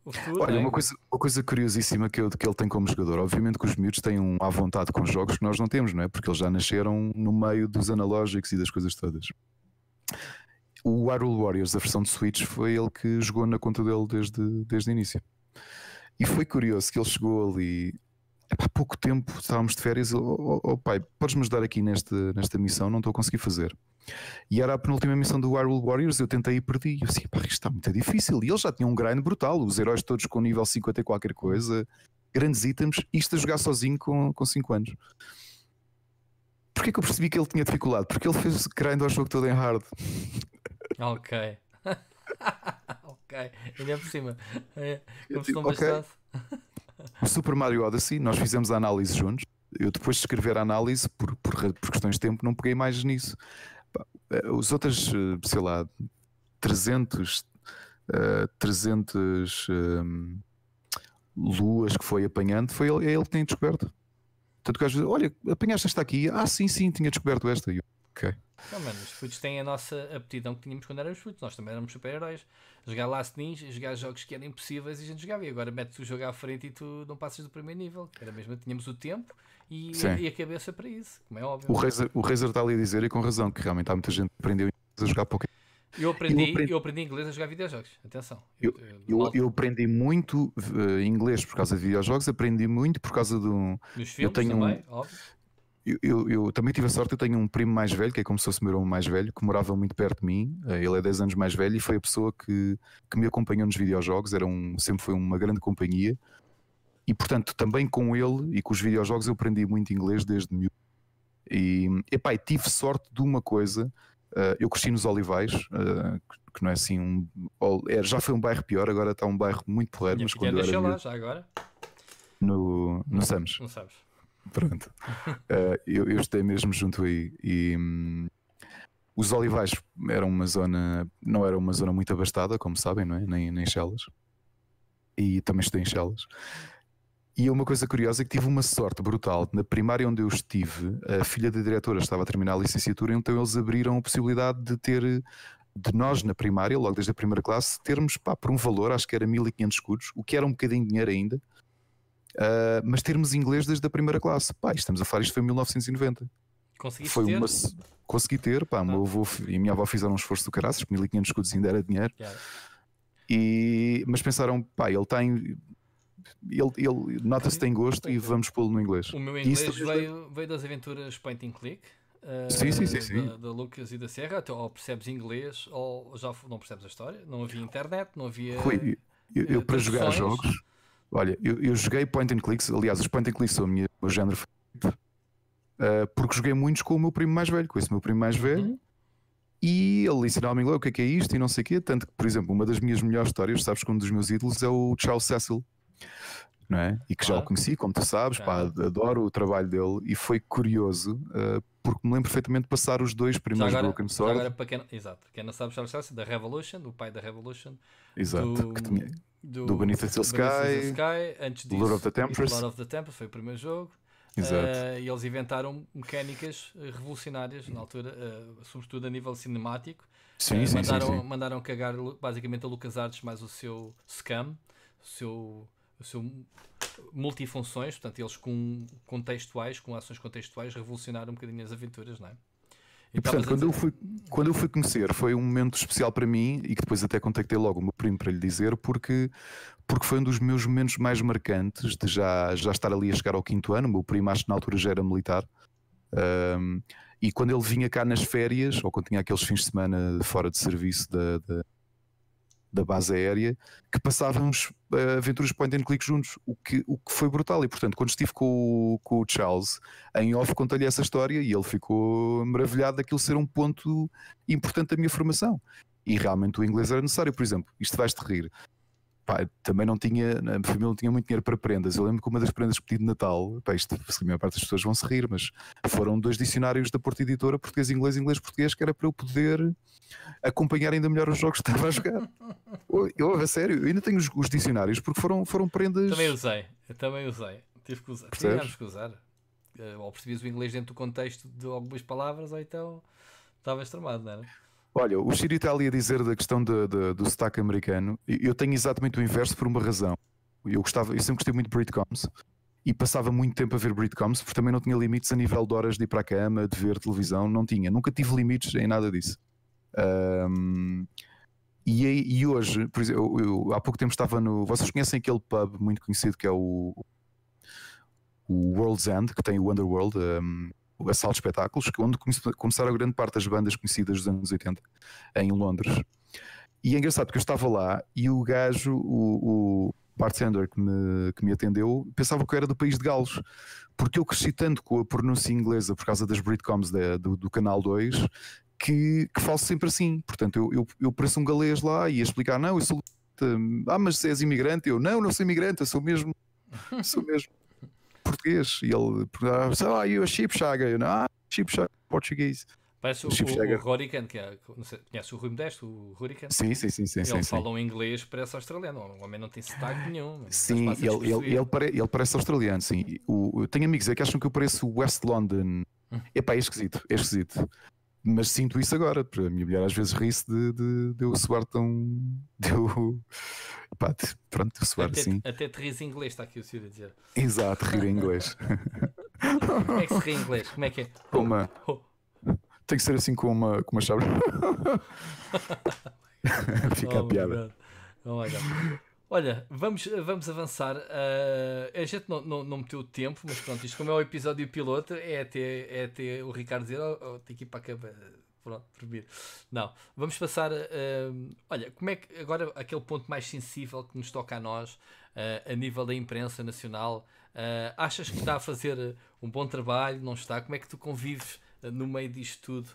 o futuro? Olha, né? uma, coisa, uma coisa curiosíssima que, eu, que ele tem como jogador. Obviamente que os miúdos têm um à vontade com jogos que nós não temos, não é? Porque eles já nasceram no meio dos analógicos e das coisas todas. O Hyrule Warriors, a versão de Switch, foi ele que jogou na conta dele desde, desde o início. E foi curioso que ele chegou ali há pouco tempo, estávamos de férias. Ele, oh, oh, oh pai, podes-me ajudar aqui nesta, nesta missão? Não estou a conseguir fazer. E era a penúltima missão do Hyrule Warriors, eu tentei e perdi. Eu disse, assim, pá, isto está muito difícil. E eles já tinham um grind brutal, os heróis todos com nível 50 e qualquer coisa, grandes itens, isto a jogar sozinho com, com 5 anos. Porquê que eu percebi que ele tinha dificuldade? Porque ele fez grind ao jogo todo em hard. Ok. [laughs] ok, ainda por cima. Como se não Okay. O Super Mario Odyssey, nós fizemos a análise juntos. Eu depois de escrever a análise, por, por, por questões de tempo, não peguei mais nisso. Eh, os outros, eh, sei lá, 300, uh, 300 um, luas que foi apanhando, foi ele, é ele que tem descoberto. Tanto que às vezes, olha, apanhaste esta aqui, ah sim, sim, tinha descoberto esta. Eu, ok. Não, mano, os frutos têm a nossa aptidão que tínhamos quando éramos frutos. Nós também éramos super-heróis. Jogar Last Ninja, jogar jogos que eram impossíveis e a gente jogava. E agora metes o jogo à frente e tu não passas do primeiro nível. Era mesmo, tínhamos o tempo e, e, a cabeça para isso, como é óbvio. O Razer, o Razer está ali a dizer, e com razão, que realmente há muita gente que aprendeu a jogar Pokémon. Eu aprendi, eu aprendi, eu aprendi... inglês a jogar videojogos, atenção. Eu, eu, eu aprendi muito uh, inglês por causa de videojogos, aprendi muito por causa do. Nos filmes eu tenho também, um... óbvio. Eu, eu, eu, também tive a sorte, eu tenho um primo mais velho, que é como se fosse o meu irmão mais velho, que morava muito perto de mim, eh, ele é 10 anos mais velho e foi a pessoa que, que me acompanhou nos videojogos, era um, sempre foi uma grande companhia, e portanto também com ele e com os videojogos eu aprendi muito inglês desde miúdo E, epá, e tive sorte de uma coisa. Uh, eu cresci nos Olivais, uh, que não é assim um. É, já foi um bairro pior, agora está um bairro muito porreiro. Mas quando eu era lá, já agora? No, no Sams. No Sams. Pronto. uh, [laughs] eu, eu estudei mesmo junto aí. E, um, os Olivais eram uma zona. Não era uma zona muito abastada, como sabem, não é? Nem, nem Chelas. E também estudei em Chelas. E uma coisa curiosa é que tive uma sorte brutal. Na primária onde eu estive, a filha da diretora estava a terminar a licenciatura, então eles abriram a possibilidade de ter de nós na primária, logo desde a primeira classe, termos, pá, por um valor, acho que era 1500 escudos, o que era um bocadinho de dinheiro ainda, uh, mas termos inglês desde a primeira classe. Pá, estamos a falar, isto foi em 1990. Consegui foi ter? Uma, consegui ter, pá, ah. meu avô e minha avó fizeram um esforço do caraças, 1500 escudos ainda era dinheiro. Yeah. E, mas pensaram, pá, ele está em, ele, ele nota-se tem gosto e vamos pô-lo no inglês. O meu inglês Isso... veio, veio das aventuras Paint and Click. Uh, sim, sim, sim, eh, sim. Da, da, Lucas e da Serra, ou percebes inglês ou já não percebes a história. Não havia internet, não havia. Rui, eu, eu eh, para jogar jogos, olha, eu, eu, joguei point and clicks. Aliás, os point and clicks são o meu género favorito uh, porque joguei muitos com o meu primo mais velho, com esse meu primo mais velho. Uhum. E ele ensinou-me o que é que é isto e não sei o quê. Tanto que, por exemplo, uma das minhas melhores histórias, sabes que um dos meus ídolos é o Charles Cecil, não é? E que já o conheci, como tu sabes, pá, adoro o trabalho dele e foi curioso uh, porque me lembro perfeitamente de passar os dois primeiros já agora, Broken Sword. Agora, para quem, exato, quem não sabe, Charles Chelsea, da Revolution, do pai da Revolution. Exato, do, que tinha, do, do Beneath the Sky, Sky, antes disso, Lord of the Tempers, Lord of the Temperance foi o primeiro jogo. Uh, e eles inventaram mecânicas eh, revolucionárias na altura, uh, sobretudo a nível cinemático. Sim, uh, sim, mandaram, sim, sim. mandaram cagar basicamente a LucasArts mais o seu Scam, o seu o seu multifunções, portanto, eles com contextuais, com ações contextuais, revolucionaram um bocadinho as aventuras, não é? E, portanto, quando, dizer... eu fui, quando eu fui conhecer, foi um momento especial para mim e que depois até contactei logo o meu primo para lhe dizer, porque, porque foi um dos meus momentos mais marcantes de já, já estar ali a chegar ao quinto ano. O meu primo, acho que na altura já era militar. Um, e quando ele vinha cá nas férias, ou quando tinha aqueles fins de semana fora de serviço da, da da base aérea, que passávamos eh, aventuras point and click juntos, o que, o que foi brutal. E portanto, quando estive com o, com o Charles, em off contei-lhe essa história e ele ficou maravilhado daquilo ser um ponto importante da minha formação. E realmente o inglês era necessário, por exemplo, isto vais-te rir pá, também não tinha, a minha família não tinha muito dinheiro para prendas. Eu lembro que uma das prendas que pedi de Natal, pá, isto, assim, a maior parte das pessoas vão se rir, mas foram dois dicionários da Porta Editora, português, inglês, inglês, português, que era para eu poder acompanhar ainda melhor os jogos que estava a jogar. [laughs] eu, a sério, eu ainda tenho os, os, dicionários porque foram, foram prendas. Também usei, também usei. Tive que usar, tivemos que usar. Eh, ou percebias o inglês dentro do contexto de algumas palavras, ou então estava extremado não era? Olha, o Chiri está ali a dizer da questão de, de, do sotaque americano. Eu tenho exatamente o inverso por uma razão. Eu, gostava, eu sempre gostei muito de Britcoms e passava muito tempo a ver Britcoms porque também não tinha limites a nível de horas de ir para a cama, de ver televisão, não tinha. Nunca tive limites em nada disso. Um, e, e, hoje, por exemplo, eu, eu, há pouco tempo estava no. Vocês conhecem aquele pub muito conhecido que é o, o World's End, que tem o Underworld, um, o Assalto Espetáculos, é onde começaram começaram grande parte das bandas conhecidas dos anos 80 em Londres. E é engraçado porque eu estava lá e o gajo, o, o bartender que me, que me atendeu, pensava que eu era do país de Galos, porque eu cresci tanto com a pronúncia inglesa por causa das Britcoms do, do Canal 2 que, que falo sempre assim. Portanto, eu, eu, eu pareço um galês lá e ia explicar: não, eu sou. Hum, ah, mas és imigrante? Eu, não, não sou imigrante, eu sou mesmo. Sou mesmo português. E ele perguntava, ah, e o Chip Chaga? Eu, ah, Chip Chaga, português. Parece o, Chip o, o que é, sei, conhece o Rui Modesto, o Hurricane? Sim, sim, sim. sim ele sim, fala sim. um inglês, parece australiano, o homem não tem sotaque nenhum. Sim, ele, ele, ele, pare, ele, parece australiano, sim. O, eu tenho amigos é que acham que eu pareço West London. Hum. Epá, é esquisito, é esquisito mas sinto isso agora. A minha mulher às vezes ri-se de, de, de, eu suar tão. [laughs] De eu, pá, de, pronto, de eu suar até, assim. Até te rires em inglês, está aqui o senhor a dizer. Exato, rir em inglês. Como é que se ri em inglês? Como é que é? uma... Oh, oh. Tem que ser assim com uma, com uma chave. [laughs] Fica oh, a piada. Oh, Olha, vamos, vamos avançar. Uh, a gente não, não, não meteu tempo, mas pronto, isto como é o episódio piloto, é até, é até o Ricardo dizer, oh, oh, tem que ir para a cama, pronto, dormir. Não, vamos passar, uh, olha, como é que, agora aquele ponto mais sensível que nos toca a nós, uh, a nível da imprensa nacional, achas que está a fazer um bom trabalho, não está? Como é que tu convives no meio disto tudo?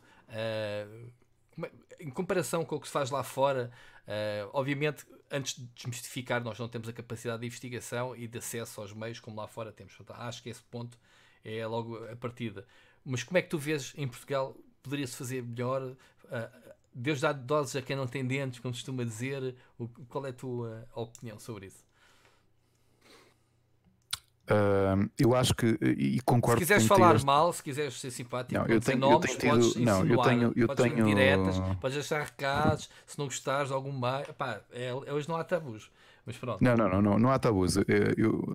É, em comparação com o que se faz lá fora, uh, obviamente, antes de desmistificar, nós não temos a capacidade de investigação e de acesso aos meios como lá fora temos. Portanto, acho que esse ponto é logo a partida. Mas como é que tu vês em Portugal poderia-se fazer melhor? Uh, Deus dá doses a quem não tem dentes, como costuma dizer. O, qual é a tua eh, opinião sobre isso? Uh, eu acho que, e concordo Se quiseres falar este... mal, se quiseres ser simpático, não, eu tenho, nomes, eu tenho tido, não, eu tenho, eu podes tenho... diretas, podes achar recados, se não gostares de algum mais. Epá, é, hoje não há tabus, mas pronto. Não, não, não, não, não há tabus. Eu,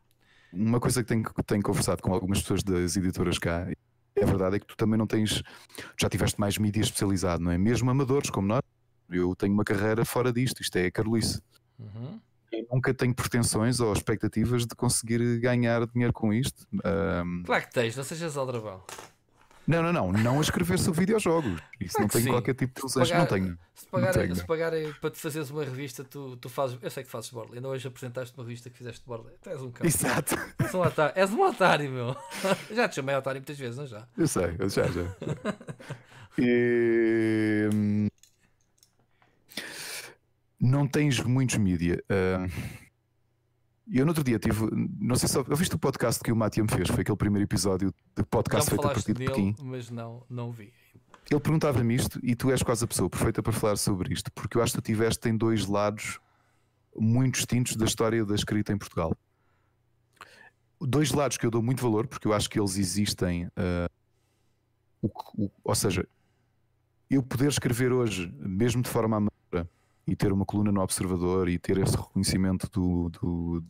uma coisa que tenho, tenho conversado com algumas pessoas das editoras cá, é verdade, é que tu também não tens, já tiveste mais mídia especializado, não é? Mesmo amadores como nós, eu tenho uma carreira fora disto, isto é Carolice. Uhum nunca tenho pretensões ou expectativas de conseguir ganhar dinheiro com isto. Um... Claro que tens, não sejas aldrabão. Não, não, não, não a escrever sobre videojogos. Isso não tem qualquer tipo de ilusões. não tenho. Se pagarem, se para te fazeres uma revista, tu, tu fazes. Eu sei que fazes borla, ainda hoje apresentaste uma revista que fizeste borla. Tu és um cara. Exato. És um otário, és um otário meu. [laughs] Já te chamei otário muitas vezes, não é já? Eu sei, já, já. e. Hum, não tens muitos mídia. Uh, eu no outro dia tive, não sei se eu viste o podcast que o Matia me fez, foi aquele primeiro episódio de podcast feito a partir dele, de Pequim. Mas não, não vi. Ele perguntava-me isto e tu és quase a pessoa perfeita para falar sobre isto, porque eu acho que tu tiveste em dois lados muito distintos da história da escrita em Portugal. Dois lados que eu dou muito valor, porque eu acho que eles existem. Uh, o, o, ou seja, eu poder escrever hoje, mesmo de forma e ter uma coluna no Observador e ter esse reconhecimento do, do,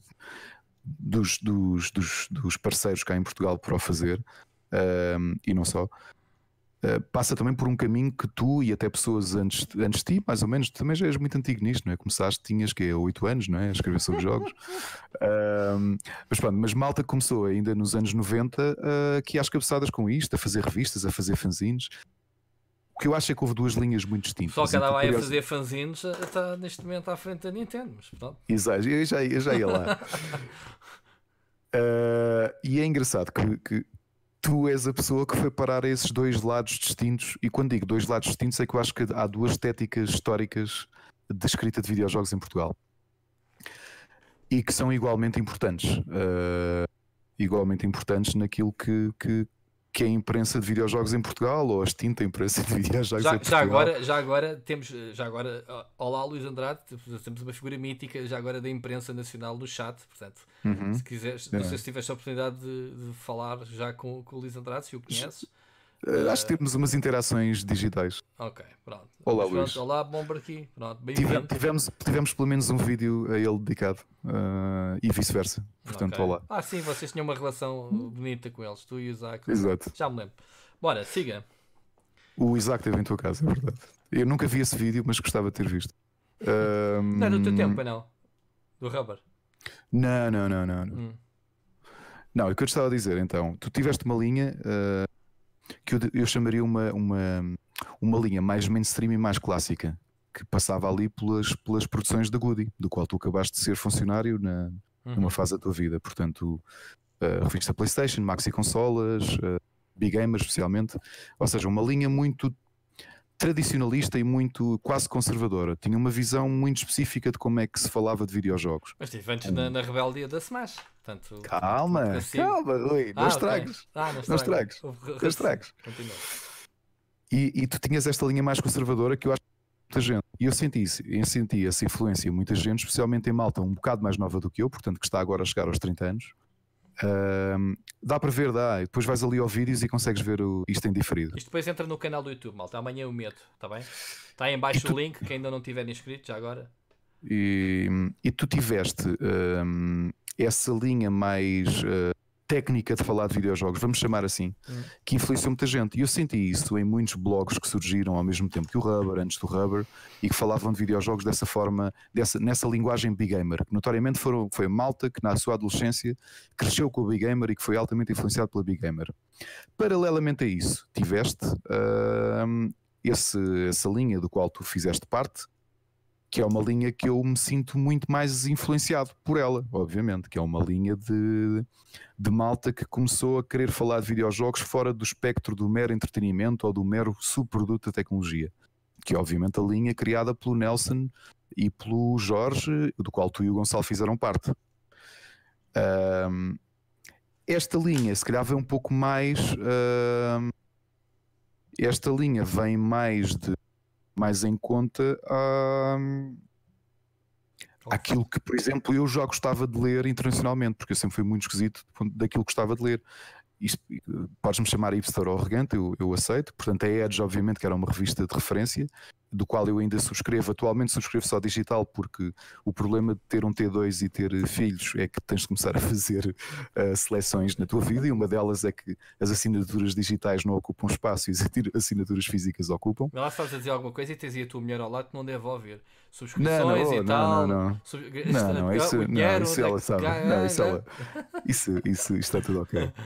dos, dos, dos, dos, parceiros cá em Portugal para o fazer um, e não só. Uh, passa também por um caminho que tu e até pessoas antes, antes de ti, mais ou menos, também já és muito antigo nisto, não é? Começaste, tinhas que 8 anos, não é? A escrever sobre jogos. Uh, [laughs] mas pronto, mas malta começou ainda nos anos 90 uh, que às cabeçadas com isto, a fazer revistas, a fazer fanzines que eu acho é que houve duas linhas muito distintas. Só que andava a fazer fanzines está eh, neste momento à frente da Nintendo. Mas, pronto. Exato, eu já, eu já ia lá. uh, [laughs] e é engraçado que, que, tu és a pessoa que foi parar a esses dois lados distintos. E quando digo dois lados distintos, é que eu acho que há duas estéticas históricas de escrita de videojogos em Portugal e que são igualmente importantes. Uh, igualmente importantes naquilo que, que, que é a imprensa de videojogos em Portugal, ou a extinta imprensa de videojogos já, em Portugal. Já agora, já agora temos, já agora, olá Luís Andrade, temos uma figura mítica já agora da imprensa nacional no chat, portanto, uhum. se quiseres, é. não sei se tiveste a oportunidade de, de falar já com, com o Luís Andrade, se o conheces. Uh, acho que temos umas interações digitais. Ok, pronto. Olá, Luís. Pronto, olá, Bombar aqui. Pronto, bem Tive, tivemos, tivemos pelo menos um vídeo a ele dedicado uh, e vice-versa. Portanto, okay. olá. Ah, sim, vocês tinham uma relação bonita com eles, tu e o Isaac. Exato. Já me lembro. Bora, siga. O Isaac teve em tua casa, é verdade. Eu nunca vi esse vídeo, mas gostava de ter visto. Uh, [laughs] não é do teu tempo, é não? Do rubber? Não, não, não, não. Não, hum. não é o que eu te estava a dizer, então, tu tiveste uma linha. Uh, que eu, eu chamaria uma, uma, uma linha mais mainstream e mais clássica, que passava ali pelas, pelas produções da Goody, do qual tu acabaste de ser funcionário na, uhum. numa fase da tua vida. Portanto, uh, revista PlayStation, Maxi Consolas, uh, Big Gamer especialmente. Ou seja, uma linha muito tradicionalista e muito quase conservadora. Tinha uma visão muito específica de como é que se falava de videojogos. Mas teve antes um, na, na rebeldia da Smash. Portanto, calma, assim... calma, Rui, ah, não estragues. Ah, não estragues. Não estragues. E, e, tu tinhas esta linha mais conservadora que eu acho que muita gente. E eu senti, eu senti essa influência em muita gente, especialmente em malta um bocado mais nova do que eu, portanto, que está agora a chegar aos 30 anos. Um, dá para ver, dá. E depois vais ali ao vídeos e consegues ver o, isto em diferido. Isto depois entra no canal do YouTube, malta. Amanhã eu meto, está bem? Está aí embaixo tu... o link, quem ainda não tiver inscrito, já agora. E, e tu tiveste um, essa linha mais uh, técnica de falar de videojogos, vamos chamar assim, uhum. que influenciou muita gente. E eu senti isso em muitos blogs que surgiram ao mesmo tempo que o Rubber, antes do Rubber, e que falavam de videojogos dessa forma, dessa, nessa linguagem big gamer, que notoriamente foram, foi a malta que na sua adolescência cresceu com o big gamer e que foi altamente influenciado pela big gamer. Paralelamente a isso, tiveste uh, esse, essa linha do qual tu fizeste parte, que é uma linha que eu me sinto muito mais influenciado por ela, obviamente, que é uma linha de, de malta que começou a querer falar de videojogos fora do espectro do mero entretenimento ou do mero subproduto da tecnologia, que é obviamente a linha criada pelo Nelson e pelo Jorge, do qual tu e o Gonçalo fizeram parte. Um, esta linha, se calhar, vem um pouco mais. esta linha vem mais de mais em conta aquilo que, por exemplo, eu já gostava de ler internacionalmente, porque eu sempre fui muito esquisito daquilo que gostava de ler. Eh, podes-me chamar hipster ou arrogante, eu, eu aceito. Portanto, a é Edge, obviamente, que era uma revista de referência, do qual eu ainda subscrevo. Atualmente subscrevo só digital, porque o problema de ter um T2 e ter eh, filhos é que tens de começar a fazer uh, seleções na tua vida, e uma delas é que as assinaturas digitais não ocupam espaço e as assinaturas físicas ocupam. Mas lá estás a dizer alguma coisa e tens a tua mulher ao lado que não deve ouvir. Subscrições não, não, e tal. Não, não, não. É não, não, isso, não, isso é ela sabe. Não, isso, ela... isso, isso está tudo ok. [laughs]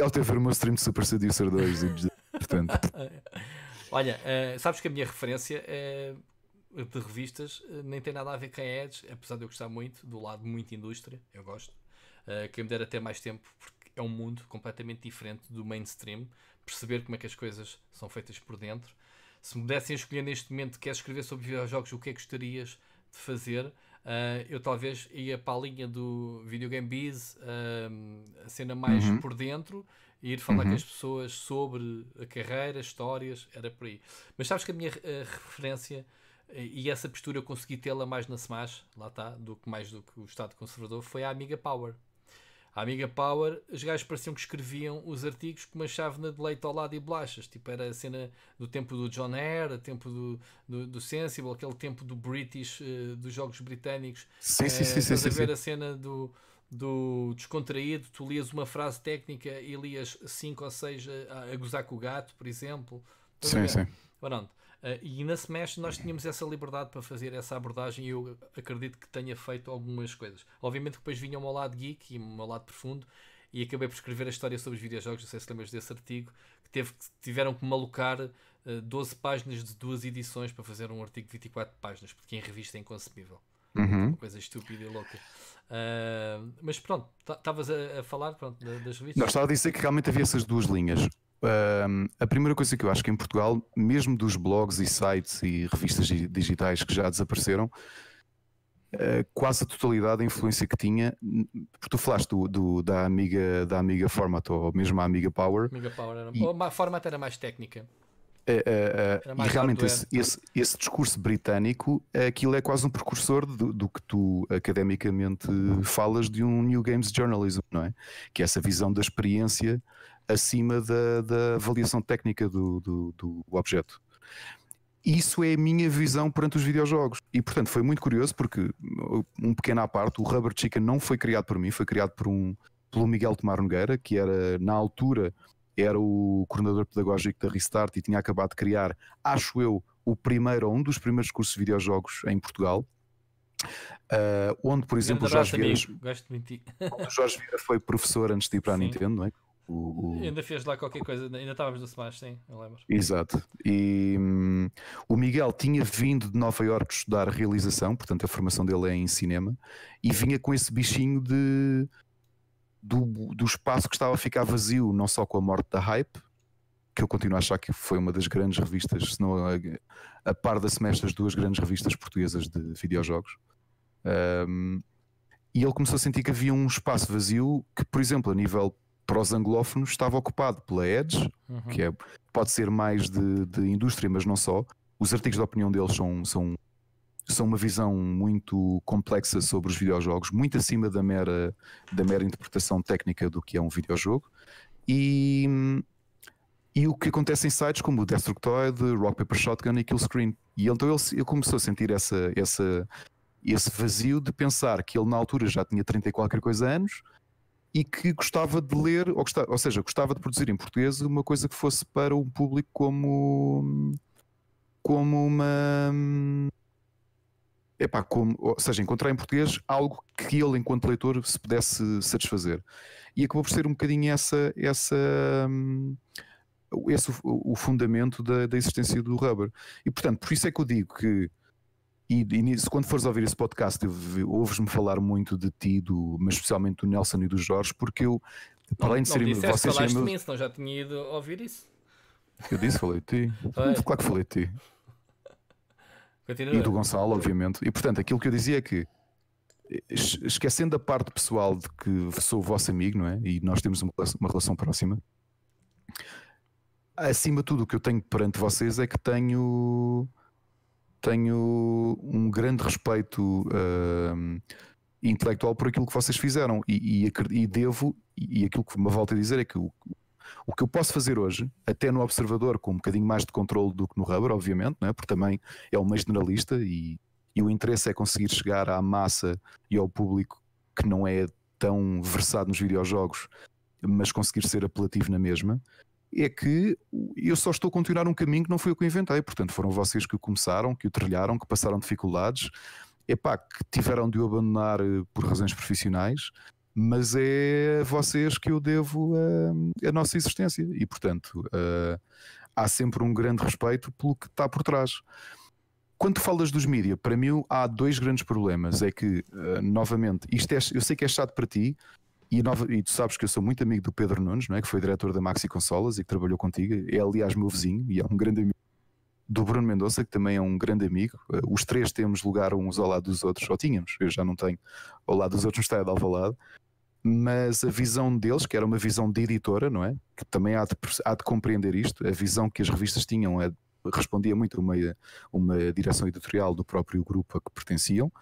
Ela teve o meu stream de Super Seducer 2 e portanto. [laughs] Olha, uh, sabes que a minha referência eh, de revistas eh, nem tem nada a ver com a Edge, apesar de eu gostar muito, do lado muito indústria, eu gosto. Uh, quem me der até mais tempo, porque é um mundo completamente diferente do mainstream, perceber como é que as coisas são feitas por dentro. Se me dessem escolher neste momento, queres escrever sobre videojogos, o que é que gostarias de fazer? Uh, eu talvez ia para a linha do videogame biz, uh, a cena mais uhum. por dentro, e ir falar uhum. com as pessoas sobre a carreira, histórias, era por aí. Mas sabes que a minha a eh, referência eh, e essa postura eu consegui tê-la mais na Smash, lá está, do que mais do que o Estado Conservador, foi a Amiga Power. A Amiga Power, os gajos pareciam que escreviam os artigos com uma chávena de leite ao lado e bolachas. Tipo, era a cena do tempo do John Air, tempo do, do, do, Sensible, aquele tempo do British, eh, dos jogos britânicos. Sim, sim sim, sim. Estás sim, a ver a cena do, do descontraído, tu lias uma frase técnica e lias 5 ou 6 a, a, gozar com o gato, por exemplo. Sim, sim. Pronto. Uh, e na Smash nós tínhamos essa liberdade para fazer essa abordagem e eu acredito que tenha feito algumas coisas. Obviamente depois vinha o meu lado geek e o meu lado profundo e acabei por escrever a história sobre os videojogos, não sei se lembras desse artigo, que teve, tiveram que malucar uh, eh, 12 páginas de duas edições para fazer um artigo de 24 páginas, porque em revista é inconcebível. Uhum. Coisa estúpida e louca. Uh, mas pronto, estavas a, a, falar pronto, das revistas? Não, estava a dizer que realmente havia essas duas linhas. Uh, a primeira coisa que eu acho que em Portugal, mesmo dos blogs e sites e revistas digitais que já desapareceram, uh, quase a totalidade da influência que tinha, porque tu falaste do, do, da, amiga, da amiga Format ou mesmo a amiga Power. Amiga Power era, e, ou a Format era mais técnica. É, é, é. e realmente esse, esse, esse, discurso britânico, aquilo é quase um precursor do, do, que tu academicamente falas de um New Games Journalism, não é? Que é essa visão da experiência acima da, da avaliação técnica do, do, do objeto isso é a minha visão perante os videojogos. E portanto foi muito curioso porque, um pequeno à parte, o Rubber Chicken não foi criado por mim, foi criado por um, pelo Miguel Tomar Nogueira, que era na altura era o coordenador pedagógico da Restart e tinha acabado de criar, acho eu, o primeiro ou um dos primeiros cursos de videojogos em Portugal. Uh, onde, por exemplo, o Jorge, Vieira, o Jorge Vieira foi professor antes de ir para Sim. a Nintendo, não é? O, o... Ainda fez lá qualquer coisa, ainda estávamos no Smash, sim, eu lembro. Exato. E hum, o Miguel tinha vindo de Nova Iorque estudar realização, portanto a formação dele é em cinema, e vinha com esse bichinho de do, do espaço que estava a ficar vazio, não só com a morte da Hype, que eu continuo a achar que foi uma das grandes revistas, se não a, a par da semestre, as duas grandes revistas portuguesas de videojogos. Um, e ele começou a sentir que havia um espaço vazio que, por exemplo, a nível para os anglófonos, estava ocupado pela Edge, uhum. que é, pode ser mais de, de indústria, mas não só. Os artigos de opinião deles são, são são uma visão muito complexa sobre os videojogos, muito acima da mera, da mera interpretação técnica do que é um videojogo. E, e o que acontece em sites como o Destructoid, Rock Paper Shotgun e Killscreen. E então ele, ele começou a sentir essa, essa, esse vazio de pensar que ele na altura já tinha 30 e qualquer coisa anos e que gostava de ler, ou, gostava, ou seja, gostava de produzir em português uma coisa que fosse para um público como, como uma epá, como, ou seja, encontrar em português algo que ele, enquanto leitor, se pudesse satisfazer. E acabou por ser um bocadinho essa, essa, hum, esse o, o fundamento da, da, existência do Rubber. E portanto, por isso é que eu digo que e, e quando fores ouvir esse podcast, ouves-me falar muito de ti, do, mas especialmente do Nelson e do Jorge, porque eu, para além de serem não vocês. Falaste mim, senão já tinha ido ouvir isso. Eu disse, falei de ti. Claro que falei de ti. Continua. e do Gonçalo, obviamente. E portanto, aquilo que eu dizia é que esquecendo a parte pessoal de que sou o vosso amigo, não é? E nós temos uma, relação próxima. Acima de tudo, o que eu tenho perante vocês é que tenho tenho um grande respeito uh, intelectual por aquilo que vocês fizeram e, e, e devo e aquilo que me volta a dizer é que o, o que eu posso fazer hoje, até no observador, com um bocadinho mais de controle do que no rubber, obviamente, não é? porque também é uma generalista e, e o interesse é conseguir chegar à massa e ao público que não é tão versado nos videojogos, mas conseguir ser apelativo na mesma é que eu só estou a continuar um caminho que não fui eu que inventei. Portanto, foram vocês que o começaram, que o trilharam, que passaram dificuldades, epá, que tiveram de o abandonar eh, por razões profissionais mas é a vocês que eu devo a, a nossa existência e, portanto, há sempre um grande respeito pelo que está por trás. Quando falas dos mídias, para mim há dois grandes problemas. É que, uh, novamente, isto é, eu sei que é chato para ti, e, nova, e, tu sabes que eu sou muito amigo do Pedro Nunes, não é? que foi diretor da Maxi Consolas e que trabalhou contigo. É, aliás, meu vizinho e é um grande amigo do Bruno Mendonça, que também é um grande amigo. Eh, os três temos lugar uns ao lado dos outros, ou tínhamos, eu já não tenho ao lado dos outros no estádio de Alvalade. Mas a visão deles, que era uma visão de editora, não é? Que também há de, há de compreender isto, a visão que as revistas tinham é, respondia muito a uma, uma direção editorial do próprio grupo a que pertenciam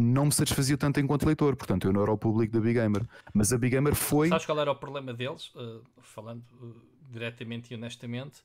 não me satisfazia tanto enquanto leitor, portanto eu não era o público da Big Gamer. Mas a Big Gamer foi. Sabes qual era o problema deles? Uh, falando uh, diretamente e honestamente,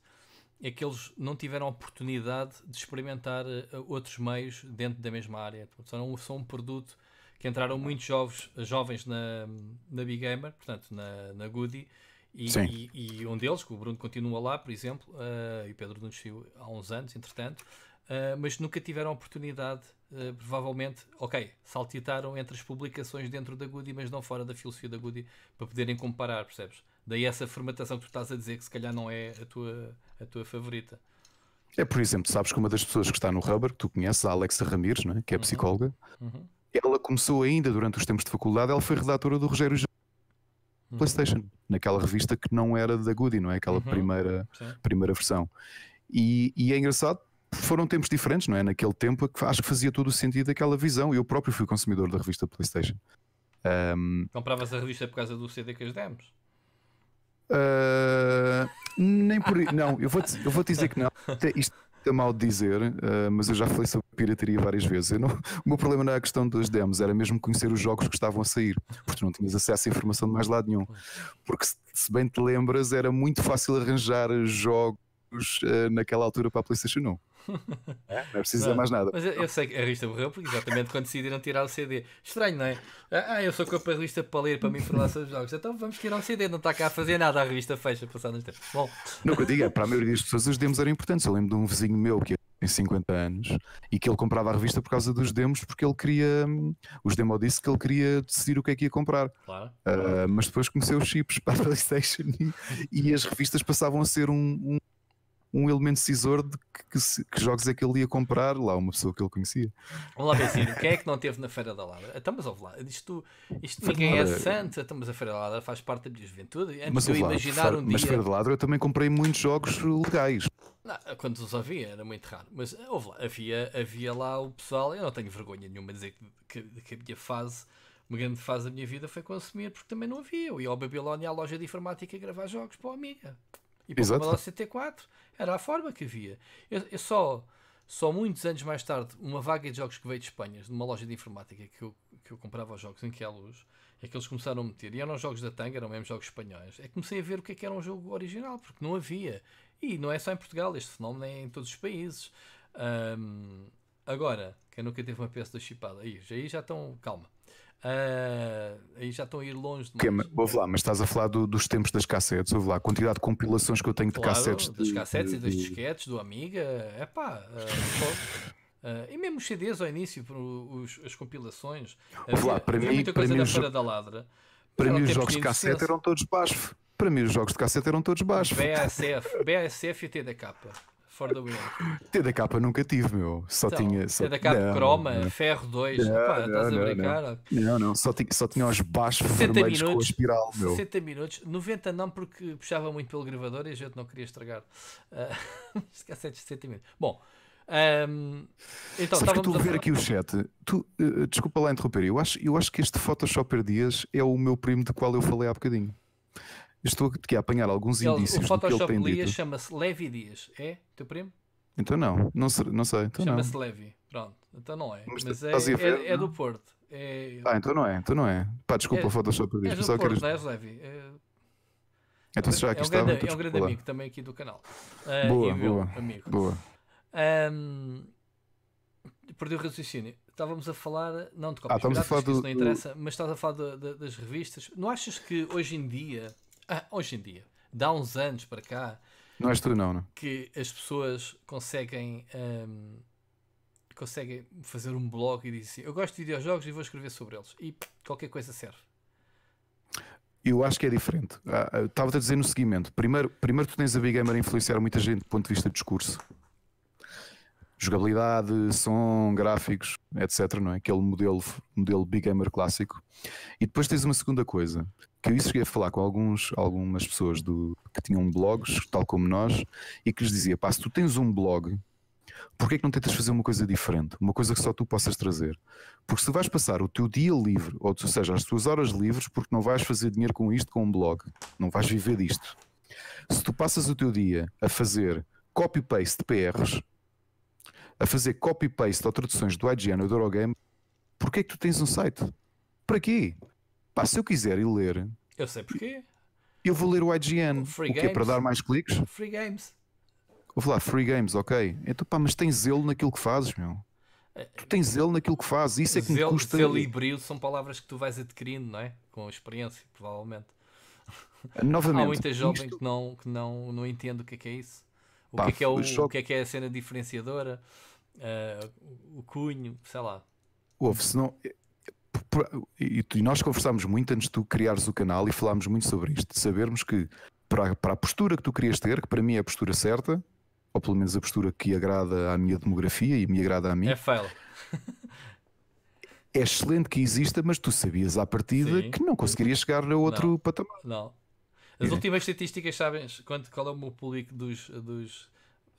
é que eles não tiveram oportunidade de experimentar eh, outros meios dentro da mesma área. São, são um produto que entraram muitos jovens, jovens na, na Big Gamer, portanto, na, na Goody, e, e, e, um deles, que o Bruno continua lá, por exemplo, uh, e o Pedro Nunes há uns anos, entretanto, uh, mas nunca tiveram oportunidade, uh, provavelmente, ok, saltitaram entre as publicações dentro da Goody, mas não fora da filosofia da Goody, para poderem comparar, percebes? Daí essa formatação que tu estás a dizer que se calhar não é a tua, a tua favorita. É, por exemplo, sabes que uma das pessoas que está no Rubber, que tu conheces, a Alexa Ramires, né, que é uhum. psicóloga, uhum. ela começou ainda durante os tempos de faculdade, ela foi redatora do Rogério uhum. PlayStation, naquela revista que não era da Goody, não é? Aquela uhum. primeira, primeira versão. E, e, é engraçado, foram tempos diferentes, não é? Naquele tempo é acho que fazia todo o sentido aquela visão. Eu próprio fui consumidor da revista PlayStation. Um... Uhum. Compravas a revista por causa do CD que as demos? Uh, nem por Não, eu vou, te, eu vou dizer que não. Isto é mal de dizer, uh, mas eu já falei sobre pirataria várias vezes. Eu não, o meu problema não era é a questão das demos, era mesmo conhecer os jogos que estavam a sair, porque não tinhas acesso a informação de mais lado nenhum. Porque, se bem te lembras, era muito fácil arranjar jogos uh, naquela altura para a PlayStation 1. [laughs] É, não é preciso dizer mais nada. Mas eu, eu, sei que a revista morreu porque exatamente quando decidiram tirar o CD. Estranho, não é? Ah, ah eu sou revista para ler, para me informar sobre jogos. Então vamos tirar o CD, não está cá a fazer nada. A revista fecha, passado uns tempos. Bom. Nunca diga, é, para a maioria das pessoas os demos eram importantes. Eu lembro de um vizinho meu que tem 50 anos e que ele comprava a revista por causa dos demos porque ele queria os demo disse que ele queria decidir o que é que ia comprar claro. Uh, mas depois conheceu os chips para a Playstation e, e as revistas passavam a ser um, um um elemento decisor de que, que, que, jogos é que ele ia comprar lá, uma pessoa que ele conhecia. Vamos lá, Benzinho, quem é que não teve na Feira da Ladra? Estamos então, ao lá, isto, isto ninguém é santo, estamos a Feira da Ladra, faz parte da minha juventude. Antes mas, eu lá, imaginar um dia... Mas Feira da Ladra eu também comprei muitos jogos legais. Não, quando os havia, era muito raro. Mas houve eh, lá, havia, havia lá o pessoal, eu não tenho vergonha nenhuma de dizer que, que, que a minha fase uma grande fase da minha vida foi consumir, porque também não havia. Eu ia ao Babilónia à loja de informática gravar jogos para o Amiga e para Exato. o Commodore CT4. Era a forma que havia. Eu, eu só, só muitos anos mais tarde, uma vaga de jogos que veio de Espanha, de uma loja de informática que eu, que eu comprava os jogos em que é a luz, é que eles começaram a meter. E eram os jogos da Tanga, eram mesmo jogos espanhóis. É que comecei a ver o que é que era um jogo original, porque não havia. E não é só em Portugal, este fenómeno é em todos os países. Um, agora, quem nunca teve uma peça da chipada, aí já, aí já estão. Calma. Uh, aí já estão a ir longe demais. Houve lá, mas estás a falar do, dos tempos das cassetes, houve lá, a quantidade de compilações que eu tenho de claro, cassetes. Das de, cassetes de, e dos disquetes, do Amiga, é pá. Uh, Uh, e mesmo os CDs ao início, os, as compilações. Havia, lá, para havia mim, muita coisa para mim, da Feira da Ladra. Para mim, os jogos de cassete eram todos baixo. Para mim, os jogos de cassete eram todos baixo. BASF, BASF e TDK for the win. TDK nunca tive, meu. Só então, tinha. Só... TDK não, croma, não, ferro 2. Não, Opa, estás a brincar? Não, não, só tinha, só tinha os baixos vermelhos minutos, com a espiral, meu. 60 minutos, 90 não, porque puxava muito pelo gravador e a gente não queria estragar. Uh, [laughs] esquece de 60 minutos. Bom. Um, então, Sabes que estou a ver aqui o chat. Tu, uh, desculpa lá interromper. Eu acho, eu acho que este Photoshop Dias é o meu primo de qual eu falei há bocadinho estou aqui a apanhar alguns ele, indícios o Photoshop do que ele tem chama-se Levi Dias, é? Teu primo? Então não, não, sei. Não sei então chama-se Levi, pronto, então não é. Mas, Mas é, ver, é, é, do Porto. É... Ah, então não é, então não é. Pá, desculpa é, o Photoshop Dias. É do Porto, eres... não és Levi. É, então já aqui é um estava, grande, é um grande amigo também aqui do canal. Uh, boa, boa, amigo. boa. Um, perdi o raciocínio. Estávamos a falar, não de cópias ah, piratas, a falar do, não interessa, do... mas estás a falar de, de, das revistas. Não achas que hoje em dia ah, hoje em dia, dá uns anos para cá. Não és tu, não, não. Que as pessoas conseguem. Um, conseguem fazer um blog e dizem assim, eu gosto de videojogos e vou escrever sobre eles. E qualquer coisa serve. Eu acho que é diferente. Ah, ah, estava-te a dizer no seguimento: primeiro, primeiro tu tens a Big Gamer a influenciar muita gente do ponto de vista de discurso, jogabilidade, som, gráficos, etc. Não é? Aquele modelo, modelo Big Gamer clássico. E depois tens uma segunda coisa: que eu cheguei a falar com alguns, algumas pessoas do, que tinham blogs, tal como nós, e que lhes dizia: pá, se tu tens um blog, porquê é que não tentas fazer uma coisa diferente? Uma coisa que só tu possas trazer? Porque se tu vais passar o teu dia livre, ou, ou seja, as tuas horas livres, porque não vais fazer dinheiro com isto, com um blog, não vais viver disto. Se tu passas o teu dia a fazer copy-paste de PRs, a fazer copy-paste ou traduções do IGN ou do Eurogame, porquê é que tu tens um site? Para quê? Pá, se eu quiser ir ler. Eu sei porquê. Eu vou ler o IGN. Free o quê? Para dar mais cliques? Free Games. Vou falar, free games, ok. Então, pá, mas tens zelo naquilo que fazes, meu. Eh, tu tens zelo naquilo que fazes, isso é que zelo, me custa. Zelo e brilho são palavras que tu vais adquirindo, não é? Com a experiência, provavelmente. [laughs] Novamente, Há muita jovem isto... que, não, que não, não entende o que é que é isso. O, Pá, que, é que, é o, só... o que é que é a cena diferenciadora, uh, o cunho, sei lá. Ouve, senão, e, e nós conversámos muito antes de tu criares o canal e falámos muito sobre isto, de sabermos que para, para a postura que tu querias ter, que para mim é a postura certa, ou pelo menos a postura que agrada à minha demografia e me agrada a mim. É fail. é excelente que exista, mas tu sabias à partida Sim. que não conseguirias chegar a outro não. patamar. Não. As é. últimas estatísticas, sabes quanto, qual é o meu público dos, dos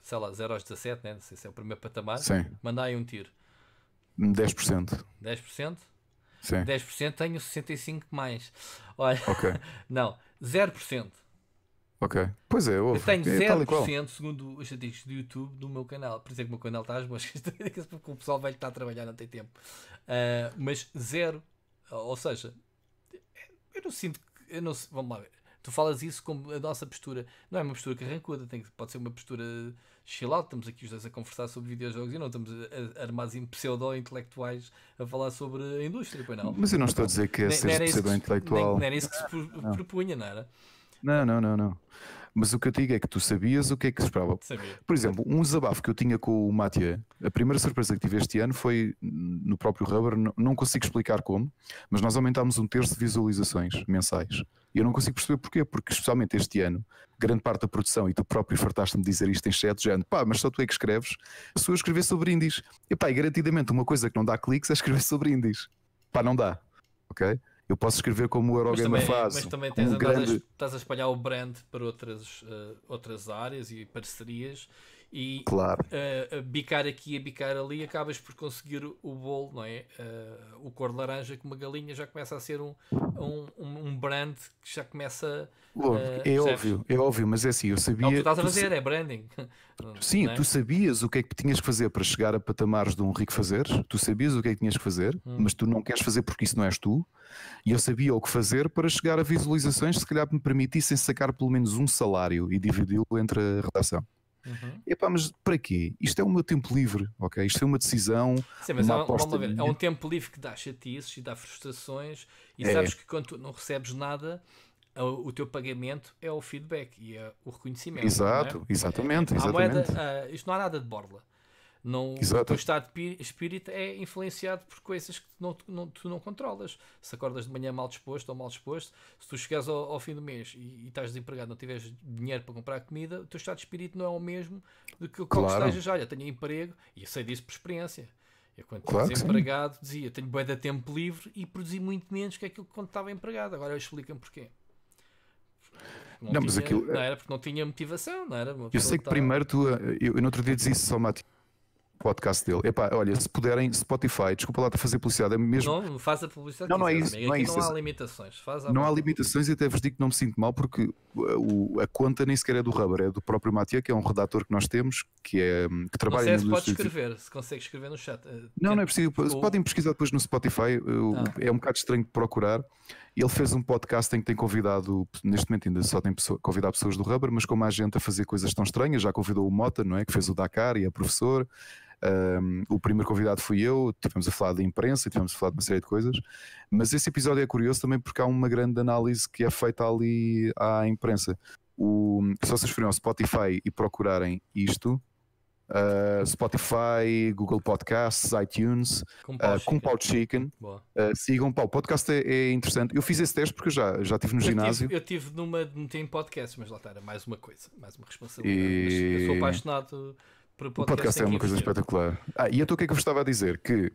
sei lá, 0 aos 17, né? não sei se é o primeiro patamar. Sim. Mandai um tiro. 10%. 10%? Sim. 10% tenho 65% mais. Olha, okay. [laughs] não, 0%. Ok. Pois é, ouve. Eu tenho é, 0% segundo os estatísticos do YouTube do meu canal. Por isso é que o meu canal está às moscas, porque [laughs] é o pessoal velho está a trabalhar não tem tempo. Uh, mas zero, ou seja, eu não sinto que. Eu não, vamos lá ver. Tu falas isso como a nossa postura. Não é uma postura carrancuda, tem, pode ser uma postura chill out, estamos aqui os dois a conversar sobre videojogos e não estamos armados em pseudo-intelectuais a falar sobre a indústria, pois não. Mas eu não estou a dizer que é pseudo-intelectual. Não era isso que se propunha, não era? Não, não, não, não. Mas o que eu digo é que tu sabias o que é que se esperava. Sabia. Por exemplo, um desabafo que eu tinha com o Mathieu, a primeira surpresa que tive este ano foi no próprio Rubber, não consigo explicar como, mas nós aumentámos um terço de visualizações mensais. E eu não consigo perceber porquê, porque especialmente este ano, grande parte da produção, e tu próprio fartaste-me dizer isto em chat, já pá, mas só tu é que escreves, se eu escrever sobre indies, e pá, e garantidamente uma coisa que não dá cliques é escrever sobre indies. Pá, não dá, ok? Eu posso escrever como o Eurogamer faz. Mas também tens um grande... a, estás a espalhar o brand para outras, uh, outras áreas e parcerias e claro. uh, bicar aqui e bicar ali, acabas por conseguir o bolo, não é? Uh, o cor de laranja com uma galinha já começa a ser um, um, um brand que já começa. Logo, ah, é óbvio, é óbvio, mas é assim, eu sabia. É o que estás a fazer, é branding. [laughs] Sim, é? tu sabias o que é que tinhas que fazer para chegar a patamares de um rico fazer, tu sabias o que é que tinhas que fazer, hum. mas tu não queres fazer porque isso não és tu. E eu sabia o que fazer para chegar a visualizações que se calhar me permitissem sacar pelo menos um salário e dividi-lo entre a redação. Uhum. E mas para quê? Isto é o meu tempo livre, ok? Isto é uma decisão. Sim, mas uma é, aposta ver, é um tempo livre que dá chatices e dá frustrações, e é. sabes que quando tu não recebes nada, o teu pagamento é o feedback e é o reconhecimento. É? Exato, é? exatamente. exatamente. Moeda, uh, isto não há nada de borla. Não, Exato. o teu estado de espírito é influenciado por coisas que não, não, tu não controlas. Se acordas de manhã mal disposto ou mal disposto, se tu chegares ao, ao fim do mês e, e, estás desempregado, não tiveres dinheiro para comprar comida, o teu estado de espírito não é o mesmo do que o claro. estás. Olha, tenho emprego e eu sei disso por experiência. Eu, quando claro estava desempregado, dizia tenho bué de tempo livre e produzi muito menos que aquilo que quando estava empregado. Agora explica-me porquê. Não, não, tinha, aquilo... não, eh, era porque não tinha motivação, não era? eu sei que estava... primeiro tu. Eh, eu, eu no outro dia disse isso só, Mati podcast dele. Epá, olha, se puderem, Spotify, desculpa lá, para fazer publicidade. É mesmo... Não, faz a publicidade. Não, não é isso. Amigo. Não, é isso. não há limitações. não há limitações e até vos digo que não me sinto mal porque uh, o, a conta nem sequer é do Rubber, é do próprio Matia, que é um redator que nós temos, que, é, que trabalha não sei se pode escrever, se consegue escrever no chat. Uh, não, não é possível. Ou... Podem pesquisar depois no Spotify, uh, ah. é um bocado estranho de procurar. Ele fez um podcast em que tem convidado, neste momento ainda só tem pessoa, convidado pessoas do Rubber, mas como há gente a fazer coisas tão estranhas, já convidou o Mota, não é? Que fez o Dakar e é professor. Um, o primeiro convidado fui eu, tivemos a falar de imprensa, tivemos a falar de uma série de coisas, mas esse episódio é curioso também porque há uma grande análise que é feita ali à imprensa. O, se vocês forem ao Spotify e procurarem isto, Uh, Spotify, Google Podcasts, iTunes, com ah, pau, uh, chicken. Uh, sigam pau. O podcast é, é, interessante. Eu fiz esse teste porque já, já estive no eu ginásio. Tive, eu tive numa não meter podcasts, mas lá está, era mais uma coisa, mais uma responsabilidade. E... eu sou apaixonado para o podcast, o podcast é, uma coisa espetacular. Ah, e então o que é que eu vos estava a dizer? Que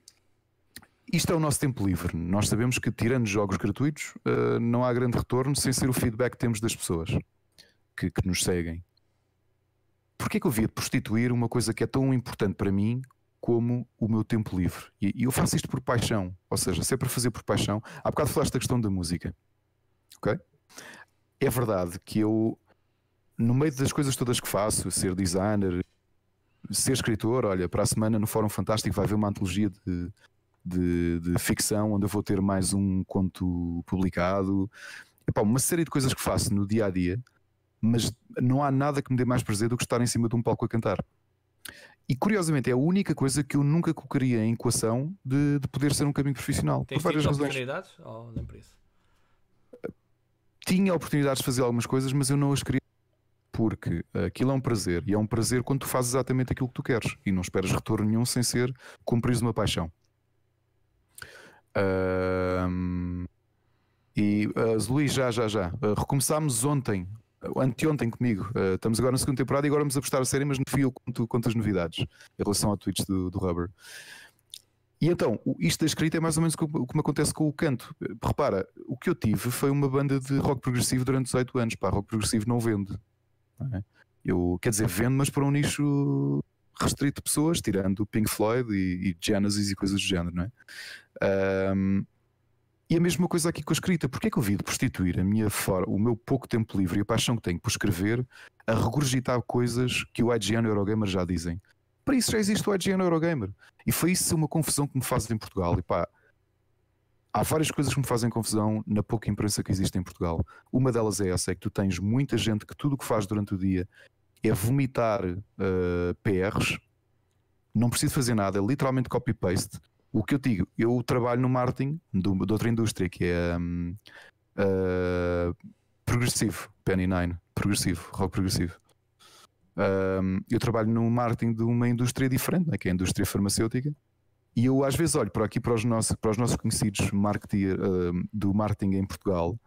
isto é o nosso tempo livre. Nós sabemos que, tirando jogos gratuitos, uh, não há grande retorno sem ser o feedback que temos das pessoas que, que nos seguem. Porquê que eu via de prostituir uma coisa que é tão importante para mim como o meu tempo livre? E, e eu faço isto por paixão, ou seja, se é para fazer por paixão. Há bocado falaste da questão da música, ok? É verdade que eu, no meio das coisas todas que faço, ser designer, ser escritor, olha, para a semana no Fórum Fantástico vai haver uma antologia de, de, de ficção onde eu vou ter mais um conto publicado. uma série de coisas que faço no dia a dia, mas não há nada que me dê mais prazer do que estar em cima de um palco a cantar. E curiosamente é a única coisa que eu nunca colocaria em equação de, de poder ser um caminho profissional. Tens por várias razões. oportunidades? Ou nem por isso? Tinha oportunidades de fazer algumas coisas, mas eu não as queria porque aquilo é um prazer e é um prazer quando tu fazes exatamente aquilo que tu queres e não esperas retorno nenhum sem ser cumprir uma paixão. Uh, e uh, ah, Luís, já, já, já. Uh, recomeçámos ontem, anteontem comigo. Uh, estamos agora na segunda temporada e agora vamos apostar a série, mas no fio conto, conto as novidades em relação ao Twitch do, do Rubber. E então, isto da escrita é mais ou menos o que me acontece com o canto. Repara, o que eu tive foi uma banda de rock progressivo durante 18 anos. Pá, rock progressivo não vende. É? Eu, quer dizer, vendo, mas para um nicho restrito de pessoas, tirando Pink Floyd e, e Genesis e coisas do género, não é? Um, e a mesma coisa aqui com a escrita. Porquê é que eu vi de prostituir a minha o meu pouco tempo livre e a paixão que tenho por escrever a regurgitar coisas que o IGN e o Eurogamer já dizem? Para isso já existe o IGN e o Eurogamer. E foi isso uma confusão que me fazem em Portugal. E pá, Há várias coisas que me fazem confusão na pouca imprensa que existe em Portugal. Uma delas é essa, é que tu tens muita gente que tudo o que faz durante o dia é vomitar uh, eh, PRs, não preciso fazer nada, é literalmente copy-paste. O que eu digo, eu trabalho no marketing do, de outra indústria que é um, uh, eh, progressivo, Penny Nine, progressivo, rock progressivo. Um, eu trabalho no marketing de uma indústria diferente, né, que é a indústria farmacêutica e eu às vezes olho para aqui para os nossos, para os nossos conhecidos marketing, uh, eh, do marketing em Portugal,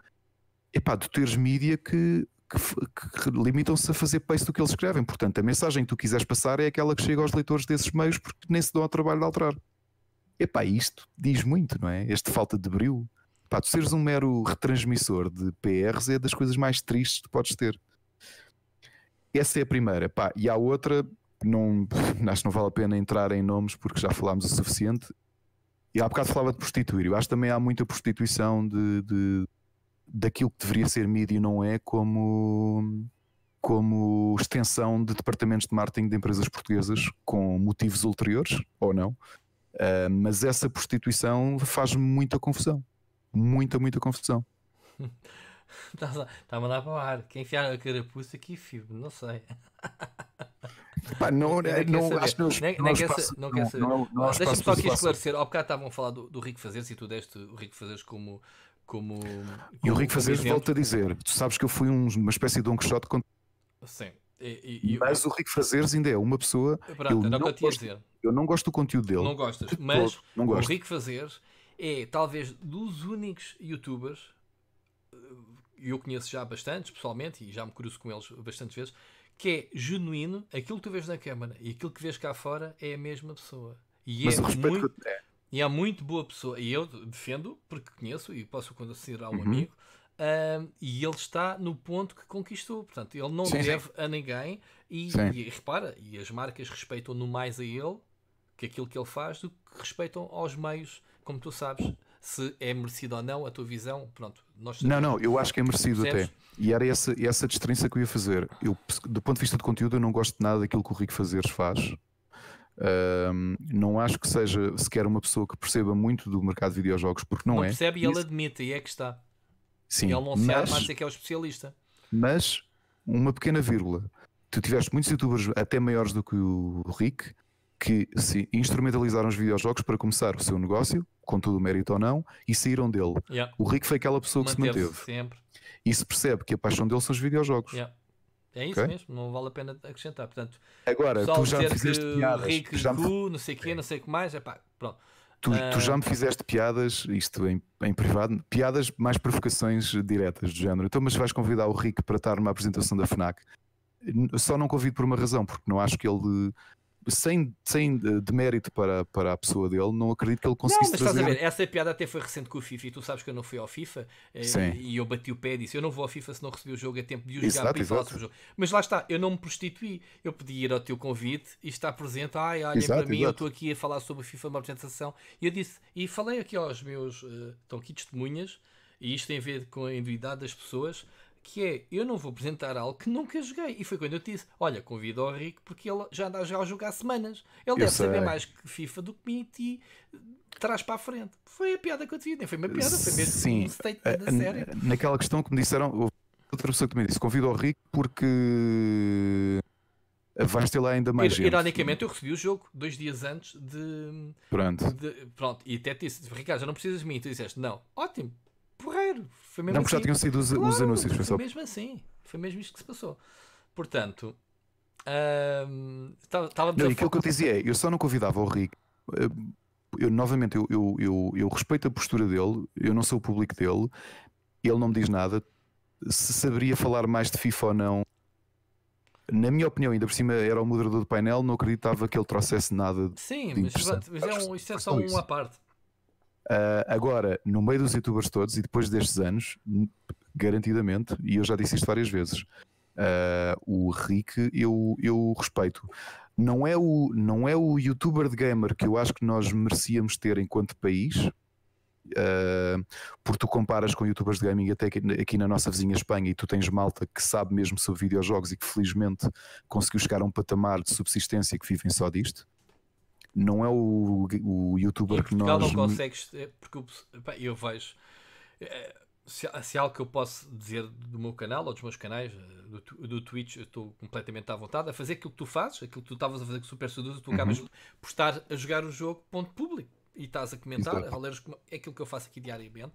epá, tu teres mídia que, que, que limitam-se a fazer paste do que eles escrevem. Portanto, a mensagem que tu quiseres passar é aquela que chega aos leitores desses meios porque nem se dão ao trabalho de alterar. Epá, isto diz muito, não é? Este falta de brilho. Pá, tu seres um mero retransmissor de PRs é das coisas mais tristes que tu podes ter. Essa é a primeira. Pá, e há outra não, [laughs] acho que não vale a pena entrar em nomes porque já falámos o suficiente. E há bocado falava de prostituir. Eu acho que também há muita prostituição de, de daquilo que deveria ser mídia e não é, como, como extensão de departamentos de marketing de empresas portuguesas com motivos ulteriores ou não. Uh, mas essa prostituição faz muita confusão. Muita, muita confusão. Está [laughs] tá a mandar para o ar. Quem enfiar a carapuça aqui, fio, não sei. [laughs] Pá, não, não, quer acho que nem não, quer saber. Não, não, Deixa-me só aqui esclarecer. Ao bocado estavam a falar do, do Rico Fazeres e tu deste o Rico Fazeres como. como, e o Rico Fazeres volta a dizer: tu sabes que eu fui um, uma espécie de um quixote Sim. E, e, mas eu... o Rico Fazeres ainda é uma pessoa. Pronto, eu, não gosto, eu não gosto do conteúdo dele. Não gostas, mas todo, não gosto. o Rico Fazeres é talvez dos únicos youtubers eh, eu conheço já bastante pessoalmente e já me cruzo com eles bastantes vezes que é genuíno, aquilo que tu vês na câmara e aquilo que vês cá fora é a mesma pessoa. E Mas é o respeito muito, que... É. E é muito boa pessoa. E eu defendo, porque conheço e posso considerar um uhum. amigo. Um, e ele está no ponto que conquistou. Portanto, ele não sim, deve sim. a ninguém. E, e, repara, e as marcas respeitam no mais a ele que aquilo que ele faz do que respeitam aos meios, como tu sabes, se é merecido ou não a tua visão. Pronto, nós Não, não, eu acho que é merecido até. E era essa, essa distinção que eu ia fazer. Eu, do ponto de vista de conteúdo, eu não gosto de nada daquilo que o Rico Fazeres faz. Um, não acho que seja sequer uma pessoa que perceba muito do mercado de videojogos, porque não, não é. percebe e ele admite, e é que está. Sim, ele não se mas, arma dizer é que é o especialista. Mas, uma pequena vírgula. Tu tiveste muitos youtubers até maiores do que o Rick que se instrumentalizaram os videojogos para começar o seu negócio, com todo o mérito ou não, e saíram dele. Yeah. O rico foi aquela pessoa Manteve que se manteve. Sempre. E se percebe que a paixão dele são os videojogos. Yeah. É isso okay? mesmo, não vale a pena acrescentar. Portanto, Agora, tu já me fizeste piadas. já me... não sei o não sei o que mais, é pá, pronto. Tu, uh... tu, já ah, me fizeste piadas, isto em, em privado, piadas mais provocações diretas do género. Então, mas vais convidar o Rick para estar numa apresentação da FNAC. Só não convido por uma razão, porque não acho que ele sem, sem eh, demérito para, para a pessoa dele, não acredito que ele conseguisse não, mas trazer... estás a ver, essa piada até foi recente com o FIFA e tu sabes que eu não fui ao FIFA eh, Sim. e eu bati o pé e disse, eu não vou ao FIFA se não recebi o jogo a tempo de o jogar para o jogo. Mas lá está, eu não me prostituí, eu podia ir ao teu convite e estar presente, ai, olha exato, para mim, exato. eu estou aqui a falar sobre o FIFA é uma apresentação e eu disse, e falei aqui aos meus, uh, estão aqui testemunhas, e isto tem a ver com a individualidade das pessoas, que é, eu não vou apresentar algo que nunca joguei. E foi quando eu disse, olha, convido ao Rico porque ele já anda a jogar há semanas. Ele eu deve sei. saber mais que FIFA do que mim e traz para a frente. Foi a piada que eu tive, nem foi uma piada, foi mesmo Sim. um statement eh, da eh, série. Naquela questão que me disseram, outra pessoa que me disse, convido ao Rico porque vais ter lá ainda mais Ir, gente. Ironicamente, eu recebi o jogo dois dias antes de. Pronto. De, pronto, e até disse: Ricardo, já não precisas de mim. Tu disseste: Não, ótimo, porreiro, foi mesmo não, porque assim. já tinham sido os, claro, os anúncios. Foi, foi mesmo assim. Foi mesmo isto que se passou. Portanto, um, estava tá, não, aquilo que eu dizia é, eu só não convidava o Rick. Eh, eu, novamente, eu, eu, eu, eu respeito a postura dele, eu não sou o público dele, ele não me diz nada. Se saberia falar mais de FIFA ou não, na minha opinião, ainda por cima era o moderador do painel, não acreditava que ele trouxesse nada. Sim, mas, mas é um, isto é só, só um à parte. Ah, agora, no meio dos youtubers todos e depois destes anos, garantidamente, e eu já disse isto várias vezes, uh, o Rick eu, eu respeito. Não é, o, não é o youtuber de gamer que eu acho que nós merecíamos ter enquanto país, Uh, porque tu comparas com youtubers de gaming até aqui, aqui na nossa vizinha Espanha e tu tens malta que sabe mesmo sobre videojogos e que felizmente conseguiu chegar a um patamar de subsistência que vivem só disto não é o, o youtuber que nós. não consegues, eh, porque eu vejo. Eh, se, se, há algo que eu posso dizer do meu canal ou dos meus canais, eh, do, do Twitch, eu estou completamente à vontade a fazer aquilo que tu fazes, aquilo que tu estavas a fazer com Super Sedusa, tu acabas uhum. por estar a jogar o jogo, ponto público, e estás a comentar, Exato. a ler como é aquilo que eu faço aqui diariamente.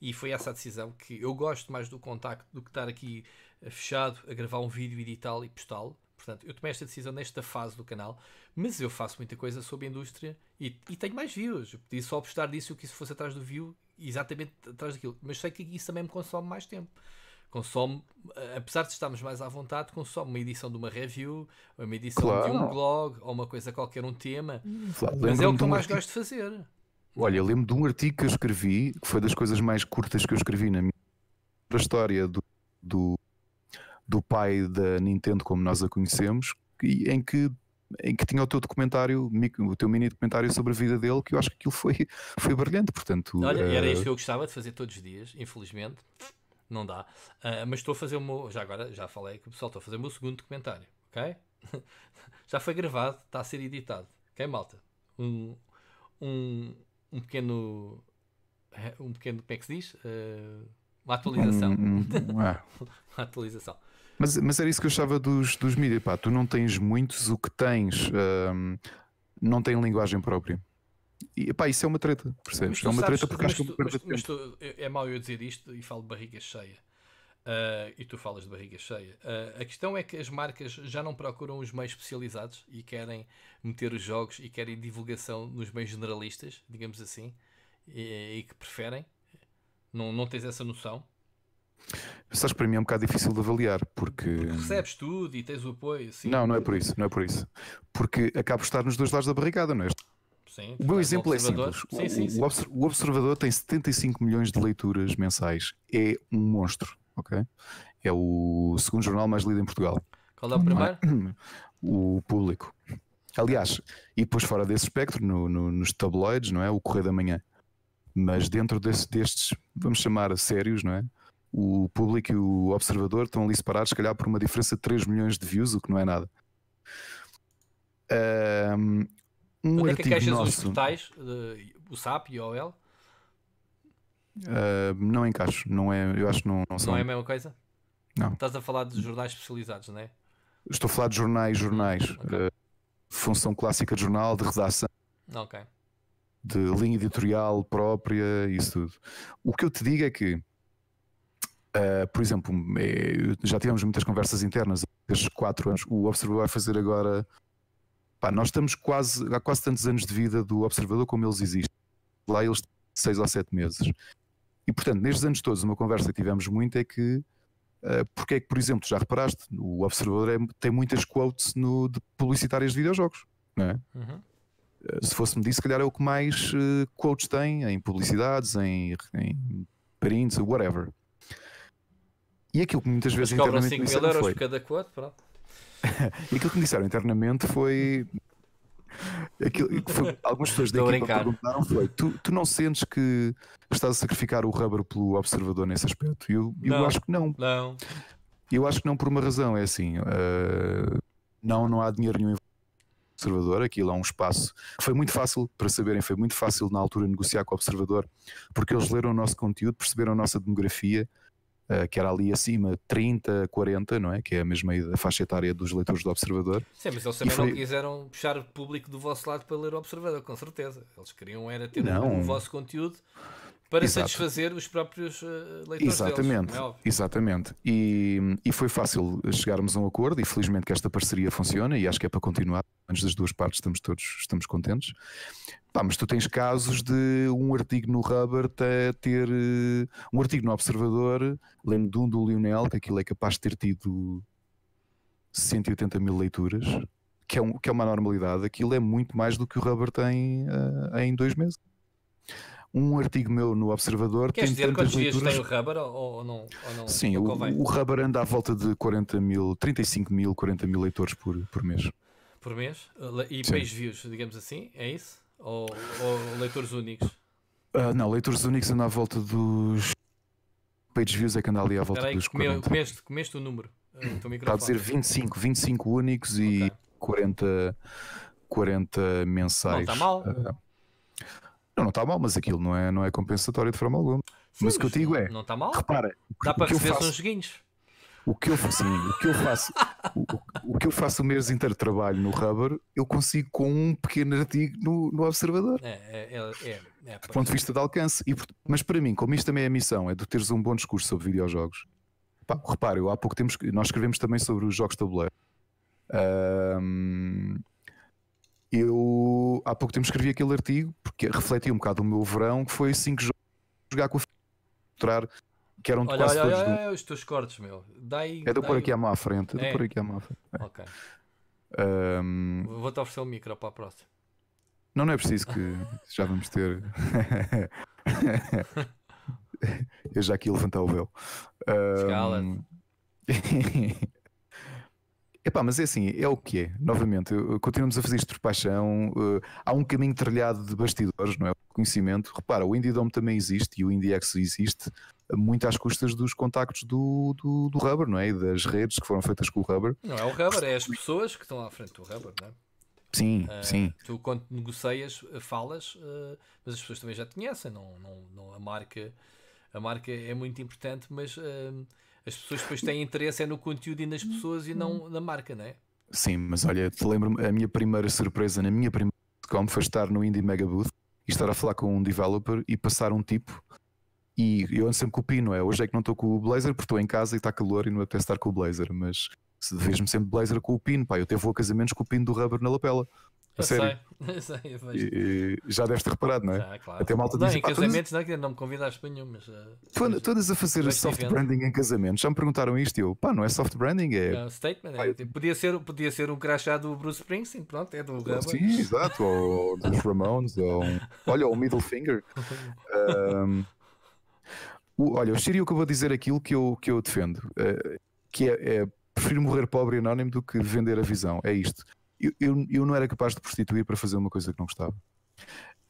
E foi essa a decisão que eu gosto mais do contacto do que estar aqui fechado a gravar um vídeo, editar e postá-lo. Portanto, eu tomei esta decisão nesta fase do canal, mas eu faço muita coisa sobre a indústria e, e tenho mais views. Eu podia só apostar disso que isso fosse atrás do view, exatamente atrás daquilo. Mas sei que isso também me consome mais tempo. Consome, apesar de estarmos mais à vontade, consome uma edição de uma review, uma edição claro. de um blog ou uma coisa qualquer, um tema. Claro. Mas é o que eu mais gosto de fazer. Olha, eu lembro de um artigo que eu escrevi, que foi das coisas mais curtas que eu escrevi na minha história do, do do pai da Nintendo como nós a conhecemos, e, em que em que tinha o teu documentário, o teu mini documentário sobre a vida dele, que eu acho que aquilo foi, [laughs] foi brilhante, portanto... Olha, era eh, isto que eu gostava de fazer todos os dias, infelizmente, não dá, uh, mas estou a fazer o meu, já agora, já falei que o pessoal, estou a fazer o meu segundo documentário, ok? [laughs] já foi gravado, está a ser editado, ok malta? Um, um, um pequeno, um pequeno, como é que se diz? Uh, uma atualização. É. [laughs] uma atualização. Mas, mas era isso que eu achava dos, dos mídia. Pá, tu não tens muitos, o que tens um, não tem linguagem própria. E, pá, isso é uma treta, percebes? É uma sabes, treta porque acho que mas, mas tu, é mau eu dizer isto e falo de barriga cheia. Uh, e tu falas de barriga cheia. Uh, a questão é que as marcas já não procuram os meios especializados e querem meter os jogos e querem divulgação nos meios generalistas, digamos assim, e, e que preferem. Não, não tens essa noção? Sabes para mim é um bocado difícil de avaliar, porque... porque recebes tudo e tens o apoio, Não, não é por isso, não é por isso. Porque acabo de estar nos dois lados da barricada, não é? Sim, o meu exemplo é simples. Sim, sim, sim. O Observador tem 75 milhões de leituras mensais. É um monstro, ok? É o segundo jornal mais lido em Portugal. Qual é o primeiro? [clears throat] O Público. Aliás, e depois fora desse espectro, no, no, nos tabloides, não é? O Correio da Manhã. Mas dentro desse, destes, vamos chamar a sérios, não é? o público e o observador estão ali separados, se calhar por uma diferença de 3 milhões de views, o que não é nada. Um, é que encaixas nosso... os portais, o SAP e o OL? Uh, não encaixo, não é, eu acho que não, não são. Não é a mesma coisa? Não. Estás a falar de jornais especializados, não é? Estou a falar de jornais, jornais. Okay. Uh, função clássica de jornal, de redação. Ok. De linha editorial própria, isso tudo. O que eu te digo é que Uh, por exemplo, eh, já tivemos muitas conversas internas estes quatro anos. O Observador vai fazer agora. Pá, nós estamos quase há quase tantos anos de vida do Observador como eles existem. Lá eles têm seis ou sete meses. E portanto, nestes anos todos, uma conversa que tivemos muito é que uh, porque é que, por exemplo, já reparaste, o Observador é, tem muitas quotes no, de publicitárias de videojogos, não é? Uhum. Uh, se fosse-me disso, se calhar é o que mais quotes tem em publicidades, em, em prints, whatever. E aquilo que muitas vezes internamente 5 mil euros foi... cada quote, pronto. [laughs] e aquilo que me disseram internamente foi. Aquilo que foi, [laughs] algumas pessoas da equipa perguntaram foi: tu, tu não sentes que estás a sacrificar o rubber pelo observador nesse aspecto? E eu, eu não, acho que não. Não. Eu acho que não por uma razão, é assim. Uh, não, não há dinheiro nenhum observador, aquilo é um espaço que foi muito fácil para saberem, foi muito fácil na altura negociar com o observador, porque eles leram o nosso conteúdo, perceberam a nossa demografia, eh, que era ali acima 30, 40, não é? Que é a mesma faixa etária dos leitores do Observador. Sim, mas eles também foi... não quiseram puxar público do vosso lado para ler o Observador, com certeza. Eles queriam era ter não. o vosso conteúdo para Exato. satisfazer os próprios eh, leitores exatamente, deles, é exatamente. E, e foi fácil chegarmos a um acordo e felizmente que esta parceria funciona e acho que é para continuar. Antes das duas partes estamos todos estamos contentes. Pá, mas tu tens casos de um artigo no Rubber ter eh, um artigo no Observador, lembro de um do Lionel, que aquilo é capaz de ter tido 180 mil leituras, que é, um, que é uma normalidade. Aquilo é muito mais do que o Rubber tem uh, em dois meses um artigo meu no Observador. Queres tem dizer quantos dias tem o Rubber ou, não, ou não? Sim, o, o Rubber anda à volta de 40 mil, 35 mil, 40 mil leitores por, por mês. Por mês? Uh, e page views, digamos assim? É isso? Ou, ou leitores únicos? Uh, não, leitores únicos anda à volta dos. Page views é que anda ali à volta Peraí, dos 40. Comeste, comeste o número. Uh, está a dizer 25, 25 únicos okay. e 40, 40 mensais. Não está mal. Uh, não, não está mal, mas aquilo não é, não é compensatório de forma alguma. Sim, mas o que eu digo é. Não está mal. Repara. Dá para receber uns joguinhos. O que eu faço, sim, o que eu faço, [laughs] o, o, que eu faço o mês inteiro de trabalho no Rubber, eu consigo com um pequeno artigo no, no Observador. É, é, é, é, é do ponto é. de vista de alcance. E, mas para mim, como isto também é a missão, é de teres um bom discurso sobre videojogos. Pá, repare, eu, há pouco temos, nós escrevemos também sobre os jogos de tabuleiro. Um, eu há pouco tempo escrevi aquele artigo porque refletia um bocado o meu verão, que foi cinco assim jogos jogar com a mostrar que eram olha, quase olha, todos. Olha, do... os teus cortes, meu. Dai, é de é é. pôr aqui à mão à frente. É, é. pôr aqui à mão frente. Ok. Um... Vou-te oferecer o um micro para a próxima. Não, não é preciso que [laughs] já vamos ter. [laughs] Eu já aqui levantar o véu. Um... [laughs] Epá, mas é assim, é o que é. Novamente, continuamos a fazer isto por paixão. Uh, há um caminho trilhado de bastidores, não é? Conhecimento. Repara, o Indie Dome também existe e o IndieX existe muito às custas dos contactos do, do, do Rubber, não é? E das redes que foram feitas com o Rubber. Não é o Rubber, é as pessoas que estão à frente do Rubber, não é? Sim, uh, sim. Tu, quando negocias, eh, falas, uh, mas as pessoas também já te conhecem. Não, não, não, a, marca, a marca é muito importante, mas uh, as pessoas depois têm interesse é no conteúdo e nas pessoas e não na marca, não é? Sim, mas olha, te lembro a minha primeira surpresa na minha primeira como foi estar no Indie Mega Booth e estar a falar com um developer e passar um tipo e eu ando sempre com o pino, é hoje é que não estou com o blazer porque estou em casa e está calor e não apetece estar com o blazer, mas se vejo-me sempre blazer com o pino, pá, eu até vou a casamentos com o pino do rubber na lapela. Eu sério. sei, [laughs] eu sei, eu e, já deves ter reparado, não é? Já, claro. Até malta não, em casamentos não, é não me convidaste para nenhum, mas. Eh, todas a fazer soft evento. branding em casamentos, já me perguntaram isto e eu, pá, não é soft branding, é. é um statement, é, tipo, podia, ser, podia ser um crachá do Bruce Springsteen, pronto, é do Rubber. Sim, exato, ou [laughs] dos Ramones, ou. Olha, o Middle Finger. Um, o, olha, o Shirio acabou de dizer aquilo que eu, que eu defendo, uh, que é, é prefiro morrer pobre e anónimo do que vender a visão, é isto eu, eu, eu não era capaz de prostituir para fazer uma coisa que não gostava.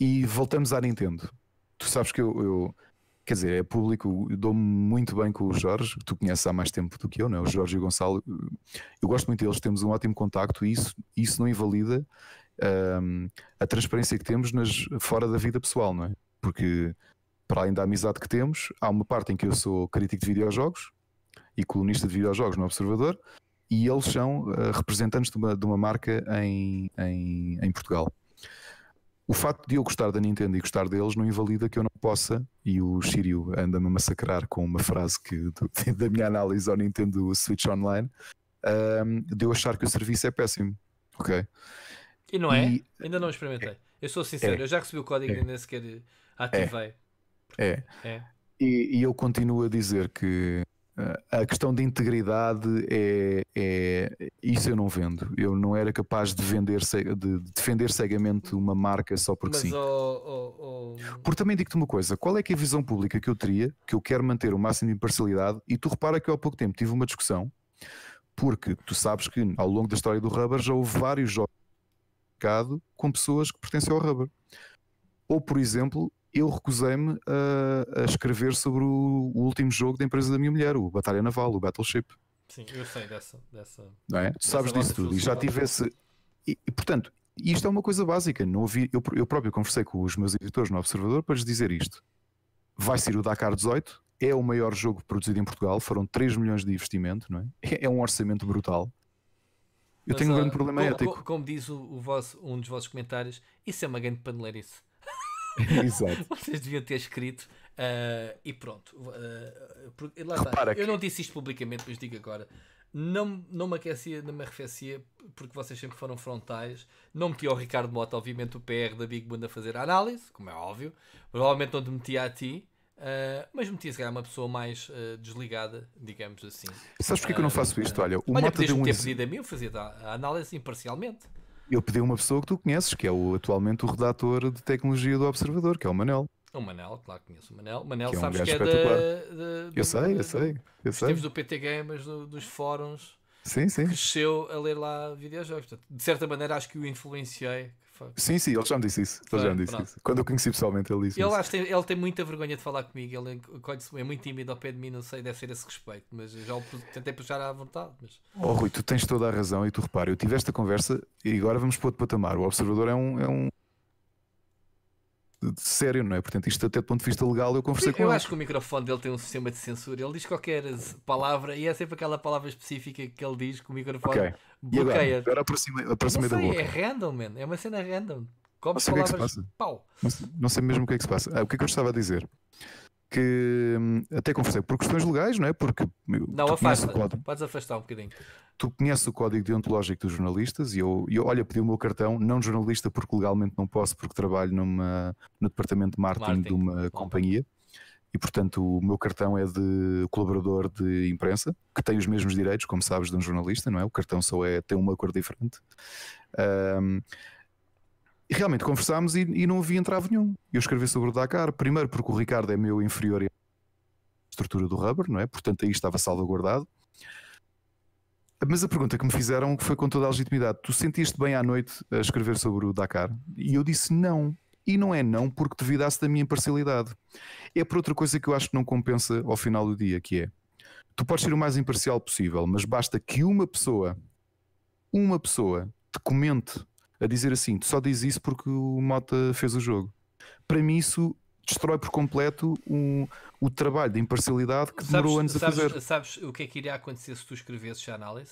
E voltamos à Nintendo. Tu sabes que eu, eu quer dizer, é público, eu dou-me muito bem com o Jorge, que tu conheces há mais tempo do que eu, não é? O Jorge e o Gonçalo, eu gosto muito deles, temos um ótimo contacto e isso, isso não invalida um, a transparência que temos nas, fora da vida pessoal, não é? Porque, para além da amizade que temos, há uma parte em que eu sou crítico de videojogos e colunista de videojogos no Observador, e eles são eh, representantes de uma, de uma marca em, em, em Portugal. O facto de eu gostar da Nintendo e gostar deles não invalida que eu não possa, e o Shiryu anda-me a massacrar com uma frase que, [laughs] da minha análise ao Nintendo Switch Online, ehm, de eu achar que o serviço é péssimo. Ok? E não é? E, Ainda não experimentei. É, eu sou sincero, é, eu já recebi o código é, e nem sequer ativei. É. é. é. E, e, eu continuo a dizer que ah, a questão de integridade é, é, isso eu não vendo. Eu não era capaz de vender de defender cegamente uma marca só porque Mas sim. Oh, oh, oh... também digo-te uma coisa: qual é que é a visão pública que eu teria, que eu quero manter o máximo de imparcialidade, e tu repara que eu há pouco tempo tive uma discussão, porque tu sabes que ao longo da história do Rubber já houve vários jogos com pessoas que pertencem ao Rubber. Ou, por exemplo, eu recusei-me a, a, escrever sobre o, o, último jogo da empresa da minha mulher, o Batalha Naval, o Battleship. Sim, eu sei dessa. dessa não é? Tu sabes disso tudo. E já tivesse. E, e, portanto, isto é uma coisa básica. Não ouvi, eu, eu próprio conversei com os meus editores no Observador para lhes dizer isto. Vai ser o Dakar 18, é o maior jogo produzido em Portugal, foram 3 milhões de investimento, não é? [laughs] É um orçamento brutal. Eu Mas, tenho um ah, grande problema como, ético. Como diz o, o vosso, um dos vossos comentários, isso é uma grande paneleirice. [laughs] Exato. Vocês deviam ter escrito uh, e pronto. Uh, lá está. Eu não disse isto publicamente, mas digo agora. Não, não me aquecia, não me arrefecia, porque vocês sempre foram frontais. Não metia ao Ricardo Mota, obviamente, o PR da Big Band a fazer a análise, como é óbvio. Provavelmente não te metia a ti. Uh, mas metia-se calhar uma pessoa mais uh, desligada, digamos assim. Sabes porquê uh, que eu não faço isto? Olha, o olha, Mota deu um exemplo. a mim, eu fazia a análise imparcialmente. Eu pedi a uma pessoa que tu conheces, que é o, atualmente o redator de tecnologia do Observador, que é o Manel. É o Manel, claro que conheço o Manel. Manel, que é um que é da, da, Eu sei, eu sei. Eu sei. do PT Gamers, do, dos fóruns. Sim, sim. Cresceu a ler lá videojogos. Portanto, de certa maneira, acho que o influenciei Sim, sim, ele já me disse isso. Ele já me disse isso. Quando eu conheci pessoalmente, ele disse ele, isso. ele tem muita vergonha de falar comigo. Ele é muito tímido ao pé de mim, não sei, deve ser esse respeito. Mas já o tentei puxar à vontade. Mas... Oh, Rui, tu tens toda a razão e tu repara, eu tive esta conversa e agora vamos para outro patamar. O observador é um, é um, de sério, não é? Portanto, isto até do ponto de vista legal eu conversei Sim, com ele. Eu acho que o microfone dele tem um sistema de censura. Ele diz qualquer palavra e é sempre aquela palavra específica que ele diz que o microfone okay. bloqueia. E agora, agora aproximei, da boca. É random, man. É uma cena random. Como palavras... que é que se passa. Pau. Não, sei, mesmo o que é que se passa. Ah, o que é que eu estava a dizer? que hum, até confessei, por questões legais, não é? Porque não, afasta, código, podes afastar um bocadinho. Tu conheces o código deontológico dos jornalistas e eu, eu olha, pedi o meu cartão, não jornalista, porque legalmente não posso, porque trabalho numa, no departamento de marketing, marketing. de uma Bom. companhia e portanto o meu cartão é de colaborador de imprensa, que tem os mesmos direitos, como sabes, de um jornalista, não é? O cartão só é tem uma cor diferente. Um, e realmente conversámos e, e não havia entrave nenhum. Eu escrevi sobre o Dakar, primeiro porque o Ricardo é meu inferior à estrutura do rubber, não é? Portanto, aí estava salvaguardado. Mas a pergunta que me fizeram foi com toda a legitimidade: tu sentiste bem à noite a escrever sobre o Dakar? E eu disse não. E não é não porque devidasse da minha imparcialidade. É por outra coisa que eu acho que não compensa ao final do dia, que é tu podes ser o mais imparcial possível, mas basta que uma pessoa, uma pessoa, te comente a dizer assim: tu só diz isso porque o Mota fez o jogo. Para mim, isso destrói por completo o o trabalho de imparcialidade que sabes, demorou anos sabes, a fazer. Sabes o que é que iria acontecer se tu escrevesses a análise?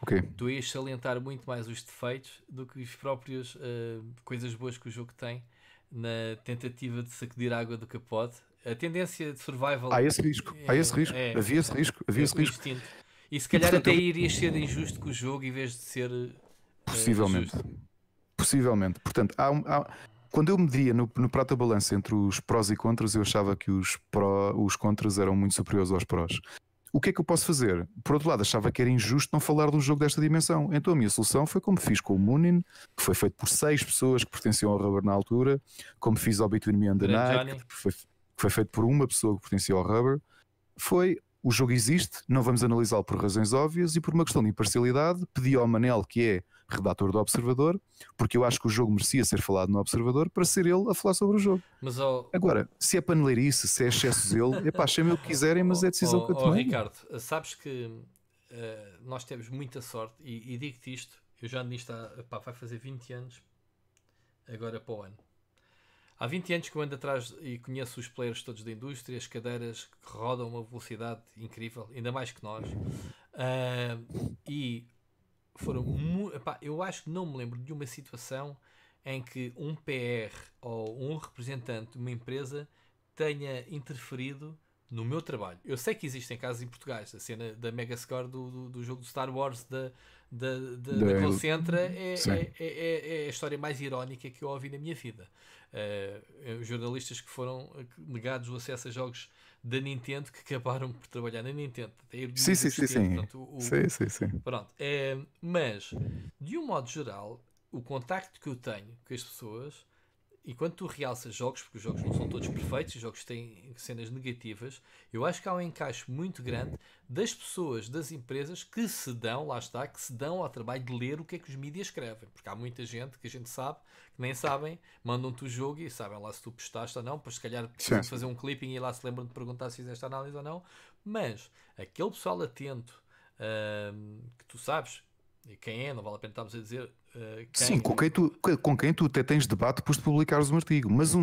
Okay. Tu ias salientar muito mais os defeitos do que as próprias uh, eh, coisas boas que o jogo tem na tentativa de sacudir a água do capote. A tendência de survival. Há esse risco, é, há esse risco, é, é, havia esse risco, havia é, esse risco. Instinto. E se calhar e, portanto, até eu... irias ser injusto com o jogo em vez de ser. Eh, Possivelmente. Possivelmente. Portanto, há, há, quando eu media no, no prato da balança entre os prós e contras, eu achava que os, pró, os contras eram muito superiores aos prós. O que é que eu posso fazer? Por outro lado, achava que era injusto não falar de um jogo desta dimensão. Então a minha solução foi como fiz com o Moonin, que foi feito por seis pessoas que pertenciam ao Rubber na altura, como fiz ao Between Me and the Night, que foi, que foi feito por uma pessoa que pertencia ao Rubber. Foi o jogo existe, não vamos analisá-lo por razões óbvias e por uma questão de imparcialidade. Pedi ao Manel, que é redator do Observador, porque eu acho que o jogo merecia ser falado no Observador para ser ele a falar sobre o jogo. Mas, oh... Agora, se é paneleirice, se é excesso dele, é [laughs] pá, chamem o que quiserem, mas é decisão oh, que eu tomei. Oh, Ricardo, sabes que uh, nós temos muita sorte, e, e digo-te isto, eu já ando nisto há, pá, vai fazer 20 anos, agora para o ano. Há 20 anos que eu ando atrás e conheço os players todos da indústria, as cadeiras que rodam uma velocidade incrível, ainda mais que nós. Uh, e foram epá, eu acho que não me lembro de uma situação em que um PR ou um representante de uma empresa tenha interferido no meu trabalho. Eu sei que existem casos em Portugal, a cena da Mega Score do, do, do jogo do Star Wars da, da, da, da, da Concentra é, é, é, é, a história mais irónica que eu ouvi na minha vida. Uh, jornalistas que foram negados o acesso a jogos da Nintendo que acabaram por trabalhar na Nintendo. Sim, sim, sim, sim. Portanto, o... sim, sim, sim. Pronto, é, mas de um modo geral, o contacto que eu tenho com as pessoas e quando tu realças jogos, porque os jogos não são todos perfeitos, os jogos têm cenas negativas, eu acho que há um encaixe muito grande das pessoas, das empresas que se dão, lá está, que se dão ao trabalho de ler o que é que os mídias escrevem, porque há muita gente que a gente sabe, que nem sabem, mandam-te o jogo e sabem lá se tu postaste ou não, pois se calhar de fazer um clipping e lá se lembram de perguntar se fizeste análise ou não, mas aquele pessoal atento hum, que tu sabes, e quem é, não vale a pena estarmos a dizer, eh, quem... Sim, com quem, tu, com quem tu até tens debate depois de publicares um artigo, mas um,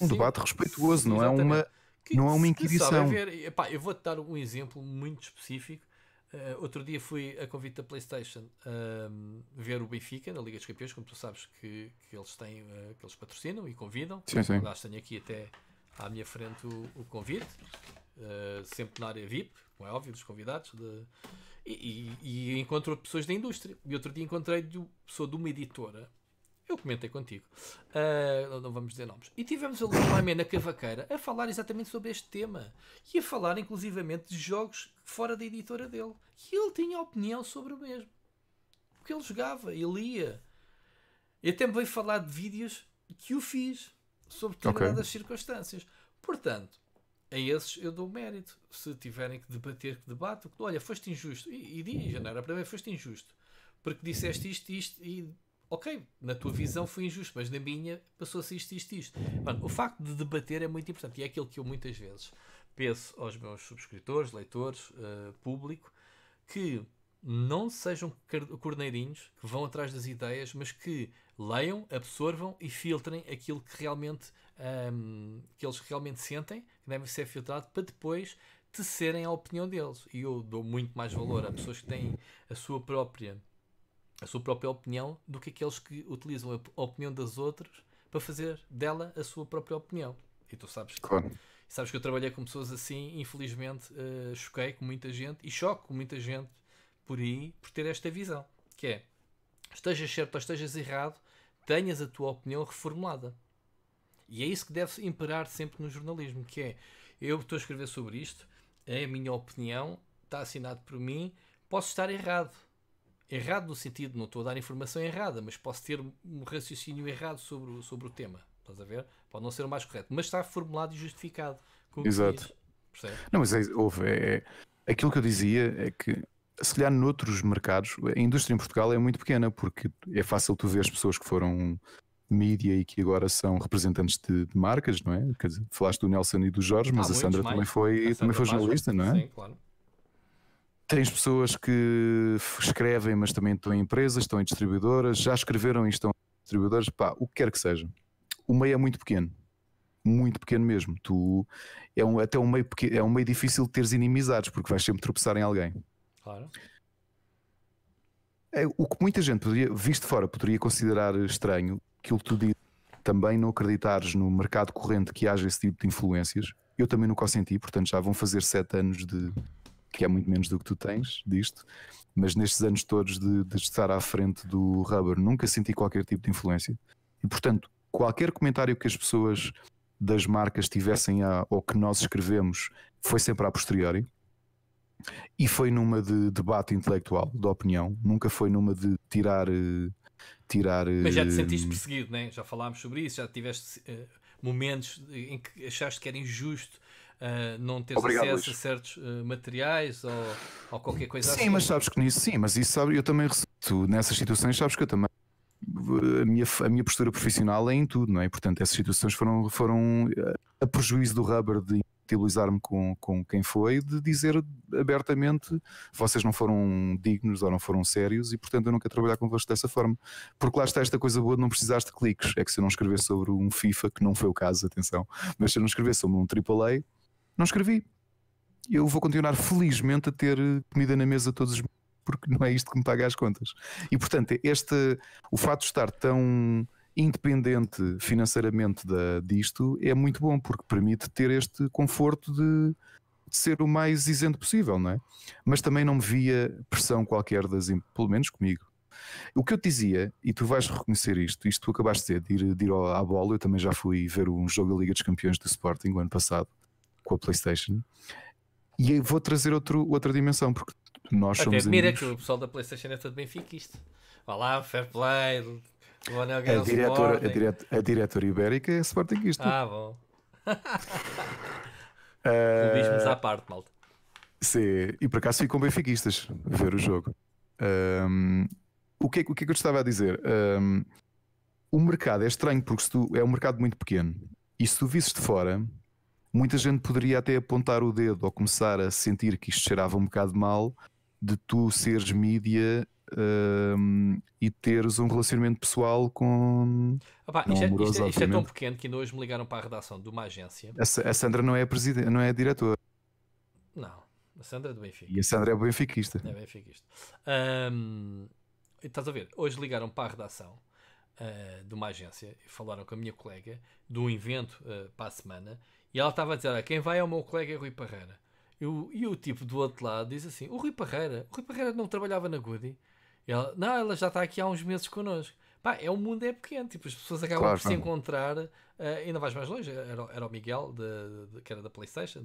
um Sim, debate respeituoso, não é uma, que, não é uma inquisição. É ver, epá, eu vou-te dar um exemplo muito específico. Uh, outro dia fui a convite da PlayStation uh, ver o Benfica na Liga dos Campeões, como tu sabes que, que eles têm, uh, que eles patrocinam e convidam. Sim, sim. Aliás, tenho aqui até à minha frente o, o convite, sempre na área VIP, como é óbvio, dos convidados. De, e, e, encontro pessoas da indústria. E outro dia encontrei do, pessoa de uma editora. Eu comentei contigo. Uh, não vamos dizer nomes. E tivemos ali uma amena cavaqueira a falar exatamente sobre este tema. E a falar, inclusivamente, de jogos fora da editora dele. E ele tinha opinião sobre o mesmo. Porque ele jogava, ele lia. E até me veio falar de vídeos que eu fiz sobre determinadas okay. circunstâncias. Portanto, a esses eu dou mérito. Se tiverem que debater, que debate Olha, foste injusto. E, e diz, não era para mim, foste injusto. Porque disseste isto, isto e. Ok, na tua visão foi injusto, mas na minha passou-se isto, isto, isto. Mano, o facto de debater é muito importante e é aquilo que eu muitas vezes peço aos meus subscritores, leitores, uh, público, que não sejam corneirinhos que vão atrás das ideias, mas que leiam, absorvam e filtrem aquilo que realmente um, que eles realmente sentem, que deve ser filtrado para depois tecerem a opinião deles. E eu dou muito mais valor a pessoas que têm a sua própria a sua própria opinião do que aqueles que utilizam a opinião das outras para fazer dela a sua própria opinião. E tu sabes que, claro. sabes que eu trabalhei com pessoas assim, infelizmente uh, choquei com muita gente e choco com muita gente por aí por ter esta visão, que é estejas certo ou estejas errado, tenhas a tua opinião reformulada. E é isso que deve imperar sempre no jornalismo, que é, eu estou a escrever sobre isto, é a minha opinião, está assinado por mim, posso estar errado. Errado no sentido, não estou a dar informação errada, mas posso ter um raciocínio errado sobre o, sobre o tema. Estás a ver? Pode não ser o mais correto, mas está formulado e justificado. Exato. Diz, não, mas é, ouve, é, é, aquilo que eu dizia é que se calhar noutros mercados, a indústria em Portugal é muito pequena, porque é fácil tu ver as pessoas que foram mídia e que agora são representantes de, de marcas, não é? Quer dizer, falaste do Nelson e do Jorge, mas ah, a Sandra também foi, Sandra também foi jornalista, não é? Sim, claro. Tens pessoas que escrevem, mas também estão em empresas, estão em distribuidoras, já escreveram e estão em distribuidoras, pá, o que quer que seja. O meio é muito pequeno muito pequeno mesmo. Tu é um, até um meio, é um meio difícil de teres inimizados, porque vais sempre tropeçar em alguém. Claro. É, o que muita gente, poderia, visto de fora, poderia considerar estranho, aquilo que tu dizes, também não acreditares no mercado corrente que haja esse tipo de influências. Eu também nunca o senti, portanto já vão fazer sete anos de. que é muito menos do que tu tens disto, mas nestes anos todos de, de estar à frente do Rubber, nunca senti qualquer tipo de influência. E portanto, qualquer comentário que as pessoas das marcas tivessem a, ou que nós escrevemos foi sempre a posteriori. E foi numa de debate intelectual, de opinião, nunca foi numa de tirar. Eh, tirar eh, Mas já te sentiste perseguido, né? já falámos sobre isso, já tiveste uh, momentos em que achaste que era injusto Uh, não ter acesso a certos uh, materiais ou, ou, qualquer coisa sim, assim. Sim, mas sabes que nisso, sim, mas isso sabe, eu também tu, nessas situações sabes que eu também a minha, a minha postura profissional é em tudo, não é? Portanto, essas situações foram, foram a prejuízo do rubber de utilizar me com, com quem foi, de dizer abertamente vocês não foram dignos ou não foram sérios e portanto eu não quero trabalhar convosco dessa forma. Porque lá está esta coisa boa de não precisar de cliques. É que se eu não escrever sobre um FIFA, que não foi o caso, atenção, mas se eu não escrever sobre um AAA, não escrevi. Eu vou continuar felizmente a ter comida na mesa todos os porque não é isto que me paga as contas. E portanto, este, o fato de estar tão independente financeiramente da, disto, é muito bom, porque permite ter este conforto de, de ser o mais isento possível, não é? Mas também não me via pressão qualquer das, pelo menos comigo. O que eu te dizia, e tu vais reconhecer isto, isto tu acabaste de dizer, de ir, de ir à bola, eu também já fui ver um jogo da Liga dos Campeões do Sporting o ano passado, com a Playstation, e vou trazer outro, outra dimensão, porque nós Até somos. Admira amigos. que o pessoal da Playstation é todo benfiquista. Olá, fair play, o Anel a, diretora, a, direto, a diretora ibérica é sportinguista. Ah, bom. [laughs] Ah, Clubismos uh, à parte, malta. Sim, e por acaso ficam benfiquistas a ver o jogo. Um, o, é que, o que é que eu estava a dizer? Um, o mercado é estranho porque tu, é um mercado muito pequeno e se tu visses de fora, muita gente poderia até apontar o dedo ou começar a sentir que isto cheirava um bocado mal de tu seres mídia um, e teres um relacionamento pessoal com. Opa, não, isto, é, amoroso, isto, é, isto é tão pequeno que ainda hoje me ligaram para a redação de uma agência. A, a Sandra não é, presidente, não é a diretora. Não, a Sandra é do Benfica. E a Sandra é benfiquista. É benfiquista. Um, estás a ver? Hoje ligaram para a redação. Uh, de uma agência e falaram com a minha colega de um evento uh, para a semana e ela estava a dizer: ah, quem vai é o meu colega Rui Parreira. Eu, e o tipo do outro lado diz assim: o Rui Parreira, o Rui Parreira não trabalhava na Goody. Ela, não, ela já está aqui há uns meses connosco. Pá, é o mundo é pequeno, tipo, as pessoas acabam claro, por se encontrar. Uh, ainda vais mais longe, era, era o Miguel, de, de, que era da PlayStation,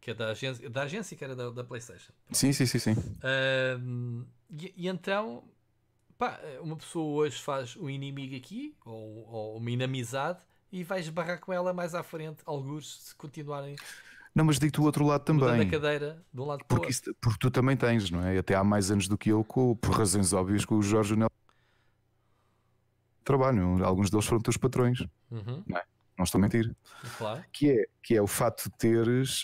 que é da agência, da agência que era da, da PlayStation. Sim, sim, sim, sim. Uh, e, e, então, pá, uma pessoa hoje faz um inimigo aqui, ou, ou uma inamizade, e vais barrar com ela mais à frente, alguns, se continuarem não, mas digo-te o outro lado também. Mudando a cadeira de um lado para porque, isso, porque tu também tens, não é? Até há mais anos do que eu, com, por razões óbvias, com o Jorge Nel trabalho. Alguns deles foram teus patrões. Uhum. Não, é? não estou a mentir. Claro. Que, é, que é o facto de teres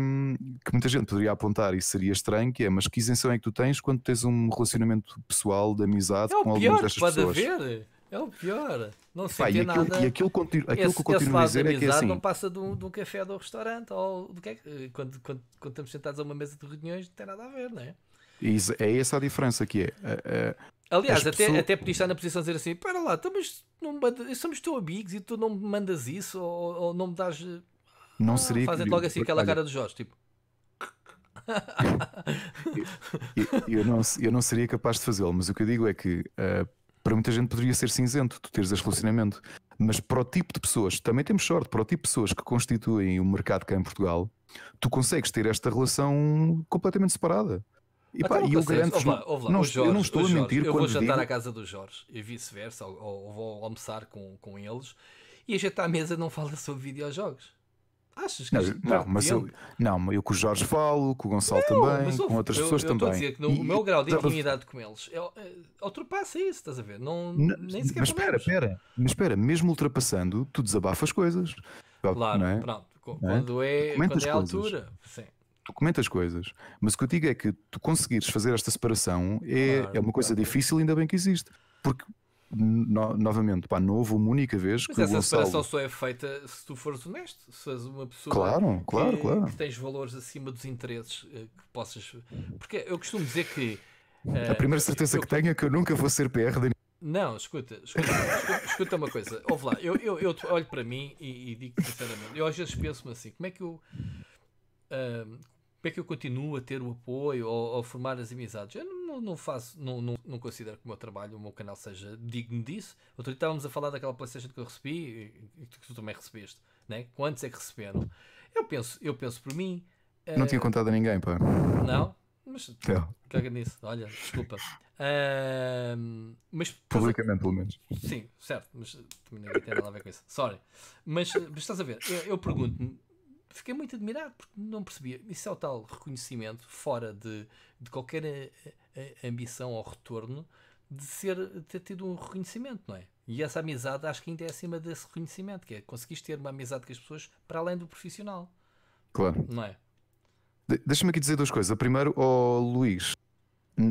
hum, que muita gente poderia apontar e seria estranho, que é, mas que isenção é que tu tens quando tens um relacionamento pessoal, de amizade é com algumas destas pessoas? É o pior que pode haver. É o pior. Não se e aquilo, nada. E aquilo, continu, aquilo esse, que eu continuo a dizer é que é assim. não passa de um, de um café do restaurante ou do que é que, eh, quando, quando, quando estamos sentados a uma mesa de reuniões não tem nada a ver, não é? É essa a diferença que é. é, é Aliás, até, pessoas... até podias estar na posição de dizer assim: para lá, estamos, então, não manda, somos teus amigos e tu não me mandas isso ou, ou não me das. Eh, não ah, seria. Fazem logo assim aquela olha, cara do Jorge, tipo. [laughs] eu, eu, não, eu não seria capaz de fazê-lo, mas o que eu digo é que. Uh, para muita gente poderia ser cinzento tu teres este relacionamento. Mas para o tipo de pessoas, também temos sorte, para o tipo de pessoas que constituem o mercado cá em Portugal, tu consegues ter esta relação completamente separada. E pá, eu garanto Não, Jorge, eu não estou a mentir. Eu vou jantar digo... à casa do Jorge e vice-versa, ou, ou, vou almoçar com, com eles, e a gente à mesa não fala sobre videojogos. Achas que não, não mas eu, não, eu com o Jorge falo, com o Gonçalo não, também, mas, com outras eu, pessoas eu também. Estou a dizer que no, e, o meu grau de intimidade com eles é, é, ultrapassa isso, estás a ver? Não, não nem sequer mas espera, espera, mas espera, mesmo ultrapassando, tu desabafas coisas. É claro, não é? pronto, quando é, quando é a altura, sim tu comentas coisas, mas o que eu digo é que tu conseguires fazer esta separação é, claro, é uma coisa claro. difícil, ainda bem que existe. Porque no, novamente, pá, não houve uma única vez Mas que essa Gonçalo... separação só é feita se tu fores honesto, se és uma pessoa claro, que, claro, claro. que tens valores acima dos interesses eh, que possas. Porque eu costumo dizer que. Uh, a primeira certeza eu... que tenho é que eu nunca vou ser PR de não, escuta, escuta, escuta, escuta uma coisa. Ouve lá, eu, eu, eu olho para mim e, e digo sinceramente, eu às vezes penso-me assim, como é que eu. Uh, como é que eu continuo a ter o apoio ou, ou formar as amizades? Eu não, não, não faço, não, não, não, considero que o meu trabalho, o meu canal seja digno disso. Outro dia estávamos a falar daquela PlayStation que eu recebi e que tu também recebeste, né? Quantos é que receberam? Eu penso, eu penso por mim. Eh, não uh... tinha contado a ninguém, pá. Não? Mas não. caga nisso, olha, desculpa. Uh... mas, Publicamente, pelo menos. Sim, certo, mas também não tem nada a ver com isso. Sorry. Mas, mas estás a ver, eu, eu pergunto-me fiquei muito admirado porque não percebia. Isso é o tal reconhecimento, fora de, de qualquer eh, eh, eh, ambição ou retorno, de, ser, de ter tido um reconhecimento, não é? E essa amizade acho que ainda é acima desse reconhecimento, que é conseguiste ter uma amizade com as pessoas para além do profissional. Claro. Não é? De Deixa-me aqui dizer duas coisas. Primeiro, ao oh, Luís,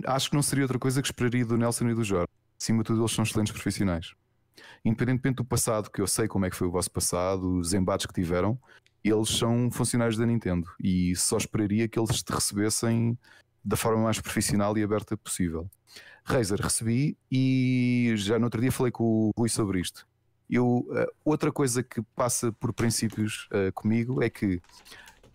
acho que não seria outra coisa que esperaria do Nelson e do Jorge. Acima de tudo, eles são excelentes profissionais. Independentemente do passado, que eu sei como é que foi o vosso passado, os embates que tiveram, eles são funcionários da Nintendo e só esperaria que eles te recebessem da forma mais profissional e aberta possível. Razer recebi e já no outro dia falei com o Rui sobre isto. Eu, eh, outra coisa que passa por princípios uh, comigo é que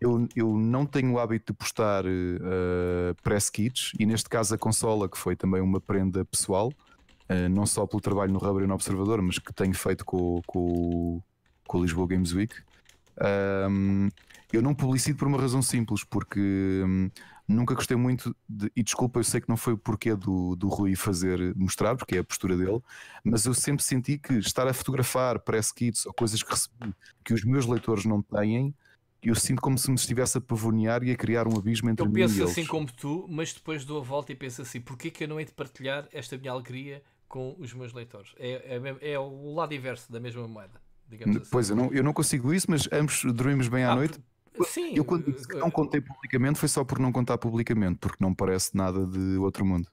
eu, eu, não tenho o hábito de postar uh, press kits e neste caso a consola, que foi também uma prenda pessoal, uh, não só pelo trabalho no Rubber e no Observador, mas que tenho feito com, com, com o Lisboa Games Week. Um, eu não publicito por uma razão simples, porque hum, nunca gostei muito de, e desculpa, eu sei que não foi o porquê do, do Rui fazer mostrar, porque é a postura dele, mas eu sempre senti que estar a fotografar press kits ou coisas que recebi que os meus leitores não têm, eu sinto como se me estivesse a pavonear e a criar um abismo entre eu mim e assim eles. Eu penso assim como tu, mas depois dou a volta e penso assim, porquê que eu não hei de partilhar esta minha alegria com os meus leitores? É, é, é o lado inverso da mesma moeda digamos assim. Pois, eu assim. não, eu não consigo isso, mas ambos dormimos bem à ah, noite. Sim. Eu quando disse que não eh, contei publicamente foi só por não contar publicamente, porque não parece nada de outro mundo.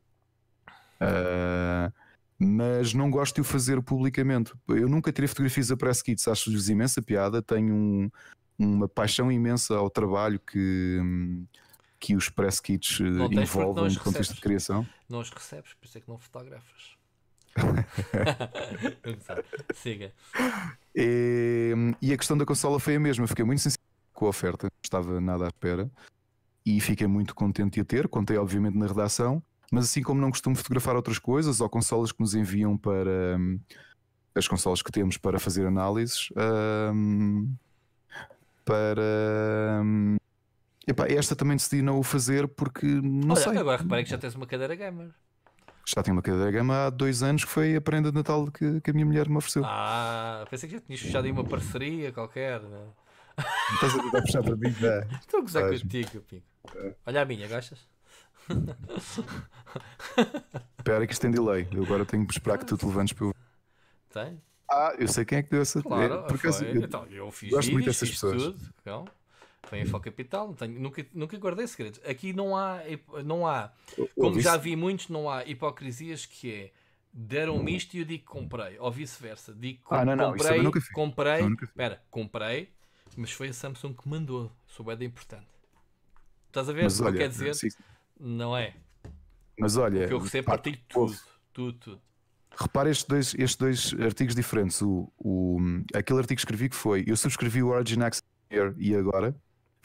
Uh, mas não gosto de o fazer publicamente. Eu nunca tirei fotografias a press kits, acho-lhes imensa piada, tenho um, uma paixão imensa ao trabalho que, que os press kits não eh, envolvem do ponto de vista de criação. Não os recebes, por isso é que não fotografas. [laughs] Siga. E, e, a questão da consola foi a mesma. Fiquei muito sensível com a oferta, não estava nada à espera. E fiquei muito contente de a ter. Contei, obviamente, na redação. Mas assim como não costumo fotografar outras coisas ou consolas que nos enviam para hum, as consolas que temos para fazer análises, hum, para. Hum, Epá, esta também decidi não o fazer porque não Olha, sei. Agora reparem que já tens uma cadeira gamer. Já tinha uma cadeira gama há dois anos que foi a prenda de Natal que, que a minha mulher me ofereceu. Ah, pensei que já tinhas fechado aí uma parceria qualquer, né? Estás a puxar para mim, não é? [laughs] Estou a gozar Faz. contigo, Pico. É. Olha a minha, gostas? [laughs] Espera que isto tem delay. Eu agora tenho que esperar que tu te levantes para eu. Tem? Ah, eu sei quem é que deu essa. Claro, é, porque eu, então, eu fiz gosto muito dessas pessoas. Tudo, então. Foi em hum. capital. tenho, nunca, nunca guardei segredos. Aqui não há, não há, como já vi muitos, não há hipocrisias que é deram-me isto e eu digo comprei, ou vice-versa. Digo que ah, não, não, comprei, nunca comprei, nunca comprei, mas foi a Samsung que mandou. Sou é importante. Estás a ver? Mas, o olha, quer dizer? Sim. Não é? Mas olha, o que eu recebo partilho tudo, ouve. tudo, tudo. Repara estes dois, estes dois artigos diferentes. O, o, aquele artigo que escrevi que foi: Eu subscrevi o Origin Access e agora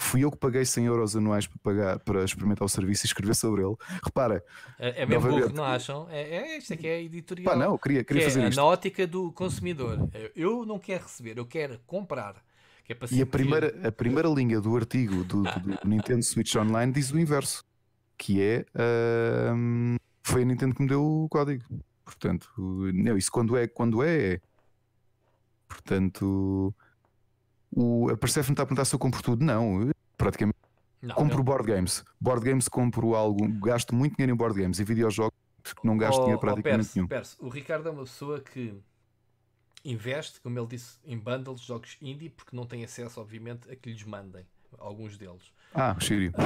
Fui eu que paguei 100 euros anuais para, pagar, para experimentar o serviço e escrever sobre ele. Repara. É, é mesmo burro, não acham? É, é, isto aqui é editorial. Pá, não, queria, queria é fazer é isto. a ótica do consumidor. Eu não quero receber, eu quero comprar. Que é e a primeira, a primeira linha do artigo do, do, do [laughs] Nintendo Switch Online diz o inverso. Que é... Uh, foi a Nintendo que me deu o código. Portanto, não, isso quando é, quando é. é. Portanto... O, a Persephone está a perguntar se eu compro tudo. Não, praticamente. Não, compro não. board games. Board games compro algo. Gasto muito dinheiro em board games e videojogos não gasto oh, dinheiro oh, praticamente oh, Perce, nenhum. o Ricardo é uma pessoa que investe, como ele disse, em bundles de jogos indie porque não tem acesso, obviamente, a que lhes mandem. Alguns deles. Ah, Sírio. Ah,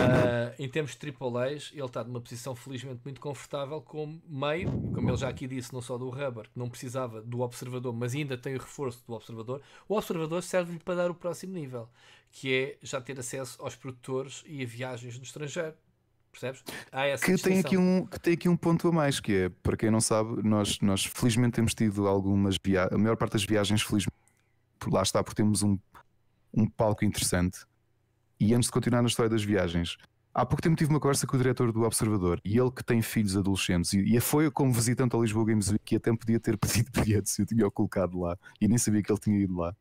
uh, eh, em termos de AAAs, ele está numa posição felizmente muito confortável como meio, como ele já aqui disse, não só do Rubber, que não precisava do observador, mas ainda tem o reforço do observador. O observador serve-lhe para dar o próximo nível, que é já ter acesso aos produtores e a viagens no estrangeiro. Percebes? Há essa que, tem aqui um, que tem aqui um ponto a mais, que é, para quem não sabe, nós, nós felizmente temos tido algumas viagens, a maior parte das viagens, felizmente, por lá está, porque temos um, um palco interessante e antes de continuar na história das viagens, há pouco tempo tive uma conversa com o diretor do Observador e ele que tem filhos adolescentes e, e foi como visitante ao Lisboa Games Week que até podia ter [laughs] pedido bilhetes e eu tinha colocado lá e nem sabia que ele tinha ido lá.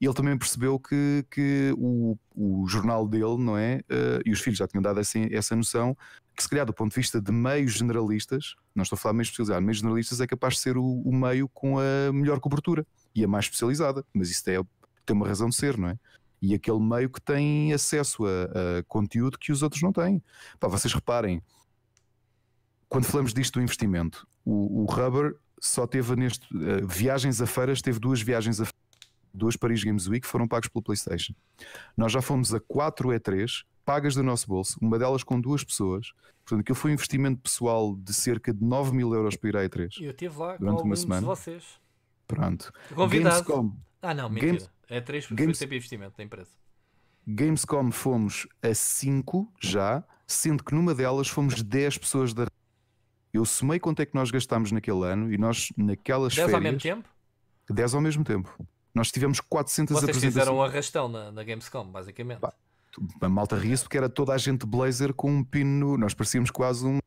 E ele também percebeu que, que o, o jornal dele, não é? Uh, e os filhos já tinham dado essa, essa noção que, se calhar, do ponto de vista de meios generalistas, não estou a falar de meios especializados, meios generalistas é capaz de ser o, o meio com a melhor cobertura e a mais especializada, mas isso é, tem uma razão de ser, não é? e aquele meio que tem acesso a, a conteúdo que os outros não têm. Pá, vocês reparem, quando falamos disto do investimento, o, o Rubber só teve neste. Uh, viagens a feiras, teve duas viagens a duas Paris Games Week foram pagos pelo PlayStation. Nós já fomos a 4 E3 pagas do nosso bolso, uma delas com duas pessoas. Portanto, aquilo foi um investimento pessoal de cerca de 9 mil euros para ir à E3. Eu estive lá durante com uma semana. de vocês. Pronto. Convidado. Gamescom. Ah, não, mentira. É games... É 3 porque Games... foi sempre investimento da empresa. Gamescom fomos a 5 já, sendo que numa delas fomos 10 pessoas da. Eu somei quanto é que nós gastámos naquele ano e nós, naquelas 10 férias. 10 ao mesmo tempo? 10 ao mesmo tempo. Nós tivemos 400 Vocês apresentações. Vocês fizeram um arrastão na, na Gamescom, basicamente. Bah, a malta ria-se porque era toda a gente blazer com um pino. Nós parecíamos quase um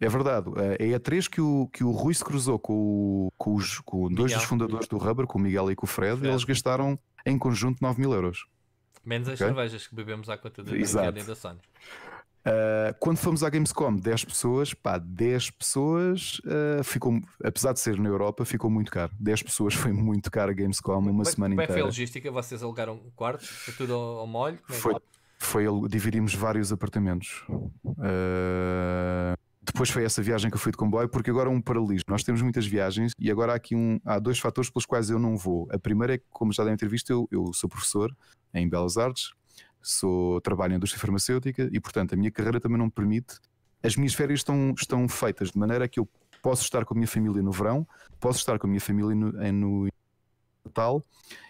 é verdade. Eh, é a três que o, que o Rui se cruzou com, o, com, os, com dois dos fundadores do Rubber, com o Miguel e com o Fred, Fred. eles gastaram em conjunto 9 mil euros. Menos as okay? cervejas que bebemos à conta da Exato. da Sony. Uh, quando fomos à Gamescom, 10 pessoas, pá, 10 pessoas, uh, ficou, apesar de ser na Europa, ficou muito caro. 10 pessoas foi muito caro a Gamescom, uma semana inteira. Como é foi a logística? Vocês alugaram quartos, Foi tudo ao molho? É foi, foi, dividimos vários apartamentos. Uh, depois foi essa viagem que eu fui de comboio, porque agora é um paralelismo. Nós temos muitas viagens e agora há aqui um, há dois fatores pelos quais eu não vou. A primeira é que, como já devem ter visto, eu, eu sou professor em Belas Artes, sou, trabalho na indústria farmacêutica e, portanto, a minha carreira também não me permite. As minhas férias estão, estão feitas de maneira que eu posso estar com a minha família no verão, posso estar com a minha família no, no Natal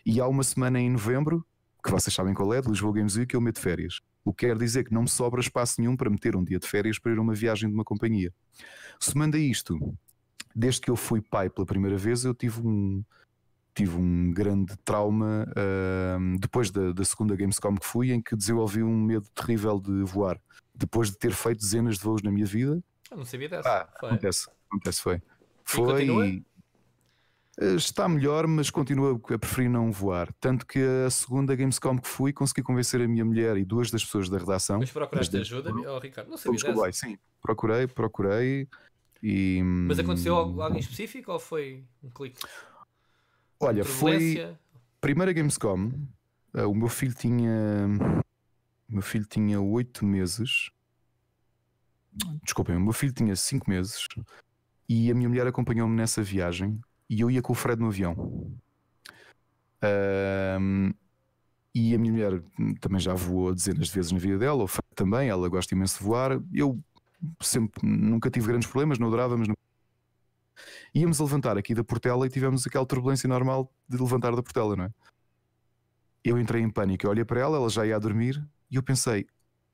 e há uma semana em novembro, que vocês sabem qual é, de Lisboa Games Week, eu meto férias. O que quer dizer que não me sobra espaço nenhum para meter um dia de férias para ir a uma viagem de uma companhia. Se manda isto, desde que eu fui pai pela primeira vez, eu tive um, tive um grande trauma uh, depois da, da, segunda Gamescom que fui, em que desenvolvi um medo terrível de voar. Depois de ter feito dezenas de voos na minha vida. Eu não sabia dessa. Ah, acontece, acontece, foi. E foi. Continua? Eh, está melhor, mas continuo a preferir não voar. Tanto que a segunda Gamescom que fui, consegui convencer a minha mulher e duas das pessoas da redação. Mas procuraste mas, ajuda, hum, oh, Ricardo? Não sabia dessa. Sim, procurei, procurei. E... Hum, mas aconteceu algo, algo em específico ou foi um clique? Olha, foi. Primeira Gamescom, eh, o meu filho tinha. O meu filho tinha oito meses. Desculpem, o meu filho tinha cinco meses e a minha mulher acompanhou-me nessa viagem e eu ia com o Fred no avião. Um, e a minha mulher também já voou dezenas de vezes na vida dela, o Fred também, ela gosta imenso de voar. Eu sempre nunca tive grandes problemas, não mas nunca... Íamos a levantar aqui da Portela e tivemos aquela turbulência normal de levantar da Portela, não é? Eu entrei em pânico, eu olhei para ela, ela já ia a dormir e eu pensei: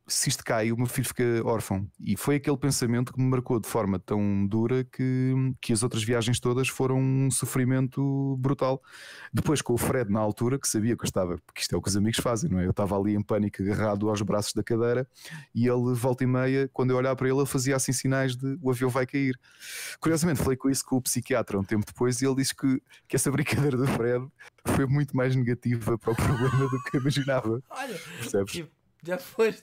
se isto cai, o meu filho fica órfão. E foi aquele pensamento que me marcou de forma tão dura que, que as outras viagens todas foram um sofrimento brutal. Depois, com o Fred na altura, que sabia que eu estava, porque isto é o que os amigos fazem, não é? Eu estava ali em pânico, agarrado aos braços da cadeira, e ele, volta e meia, quando eu olhava para ele, ele fazia assim sinais de o avião vai cair. Curiosamente, falei com isso com o psiquiatra um tempo depois, e ele disse que, que essa brincadeira do Fred foi muito mais negativa para o [laughs] problema do que eu imaginava. Olha, percebes? Tipo, já foste.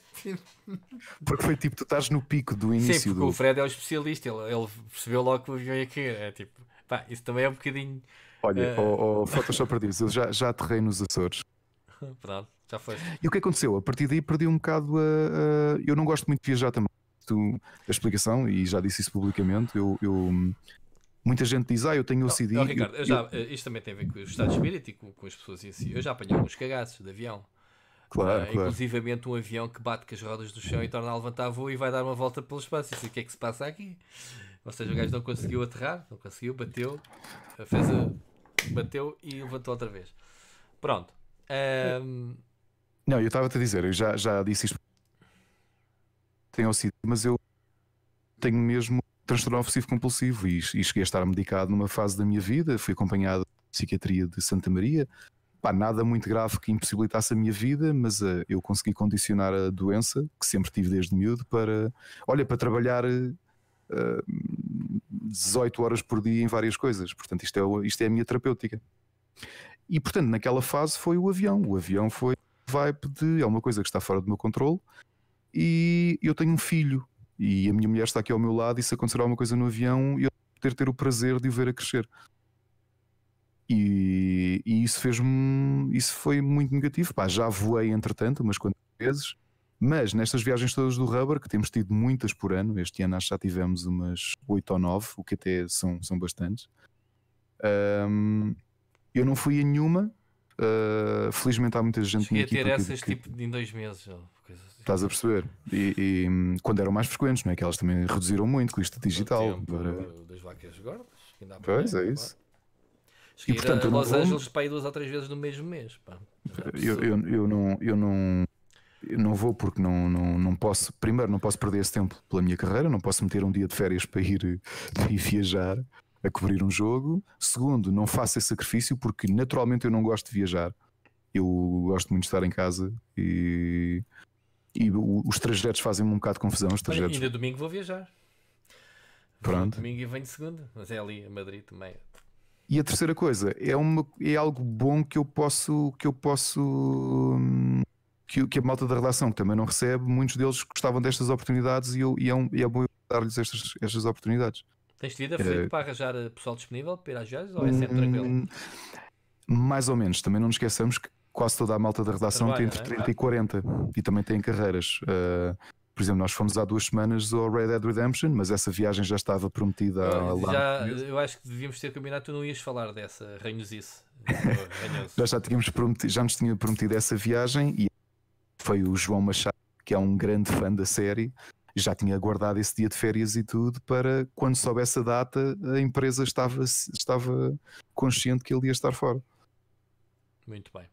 Porque foi tipo, tu estás no pico do início. Sim, porque do... o Fred é o especialista, ele, ele percebeu logo que o João ia cair. É tipo, pá, isso também é um bocadinho. Olha, uh... oh, oh, Photoshop oh, para dizer, eu já, já aterrei nos Açores. [laughs] Pronto, já foi. E o que aconteceu? A partir daí perdi um bocado a. a... Eu não gosto muito de viajar também. Tu, a explicação, e já disse isso publicamente, eu, eu Muita gente diz, ah, eu tenho o Não, oh, não oh, Ricardo, eu, eu eh, isto também tem a ver com o estado de espírito e com, com as pessoas em si. Eu já apanhei alguns cagaços de avião. Claro, uh, claro. Inclusivamente um avião que bate com as rodas do chão e torna a levantar voo e vai dar uma volta pelo espaço. Isso assim, o que é que se passa aqui? Ou seja, o gajo não conseguiu aterrar, não conseguiu, bateu, fez a, bateu e levantou outra vez. Pronto. Um... Não, eu estava-te a dizer, eu já, já disse isto. Tenho sido, mas eu tenho mesmo transtorno ofensivo compulsivo e, e cheguei a estar medicado numa fase da minha vida. Fui acompanhado de psiquiatria de Santa Maria pá, nada muito grave que impossibilitasse a minha vida, mas uh, eu consegui condicionar a doença que sempre tive desde miúdo para, olha, para trabalhar uh, eh, 18 horas por dia em várias coisas. Portanto, isto é, isto é a minha terapêutica. E portanto, naquela fase foi o avião. O avião foi vibe de é uma coisa que está fora do meu controle e eu tenho um filho e a minha mulher está aqui ao meu lado e se acontecer alguma coisa no avião eu poder ter o prazer de o ver a crescer. E, e isso fez-me. Isso foi muito negativo. Pá, já voei, entretanto, umas quantas vezes. Mas nestas viagens todas do Rubber, que temos tido muitas por ano, este ano acho que já tivemos umas 8 ou 9, o que até são, são bastantes. Um, eu não fui a nenhuma. Uh, felizmente há muita gente Cheguei ter essas que, tipo em dois meses. Assim. Estás a perceber? E, e, quando eram mais frequentes, não é? Que elas também reduziram muito com isto digital. Tempo, para... Das vacas gordas. pois, é isso e, portanto, a Los vou... Angeles para ir duas ou três vezes no mesmo mês. Pá. É eu, eu, eu, não, eu não, eu não vou porque não, não, não posso. Primeiro, não posso perder esse tempo pela minha carreira, não posso meter um dia de férias para ir, [laughs] viajar a cobrir um jogo. Segundo, não faço esse sacrifício porque naturalmente eu não gosto de viajar. Eu gosto muito de estar em casa e, e os trajetos fazem-me um bocado de confusão. Os trajetos. Olha, ainda domingo vou viajar. Pronto. domingo e venho segunda, mas é ali a Madrid também. E a terceira coisa é, uma, é algo bom que eu posso que eu posso que, que a malta da redação que também não recebe, muitos deles gostavam destas oportunidades e, eu, e, é, um, e é bom dar-lhes estas, estas oportunidades. Tens vida feito é... Eh, para arranjar eh, pessoal disponível para ir às viagens ou é sempre hum, tranquilo? Mais ou menos, também não nos esqueçamos que quase toda a malta da redação Trabalha, tem é? entre 30 é? e 40 e também tem carreiras. Uh, por exemplo, nós fomos há duas semanas ao Red Dead Redemption, mas essa viagem já estava prometida eu, lá. Já, eu acho que devíamos ter combinado, tu não ias falar dessa ranhosice. [laughs] nós já, tínhamos prometido, já nos tinha prometido essa viagem e foi o João Machado, que é um grande fã da série, já tinha guardado esse dia de férias e tudo para quando soubesse a data a empresa estava, estava consciente que ele ia estar fora. Muito bem.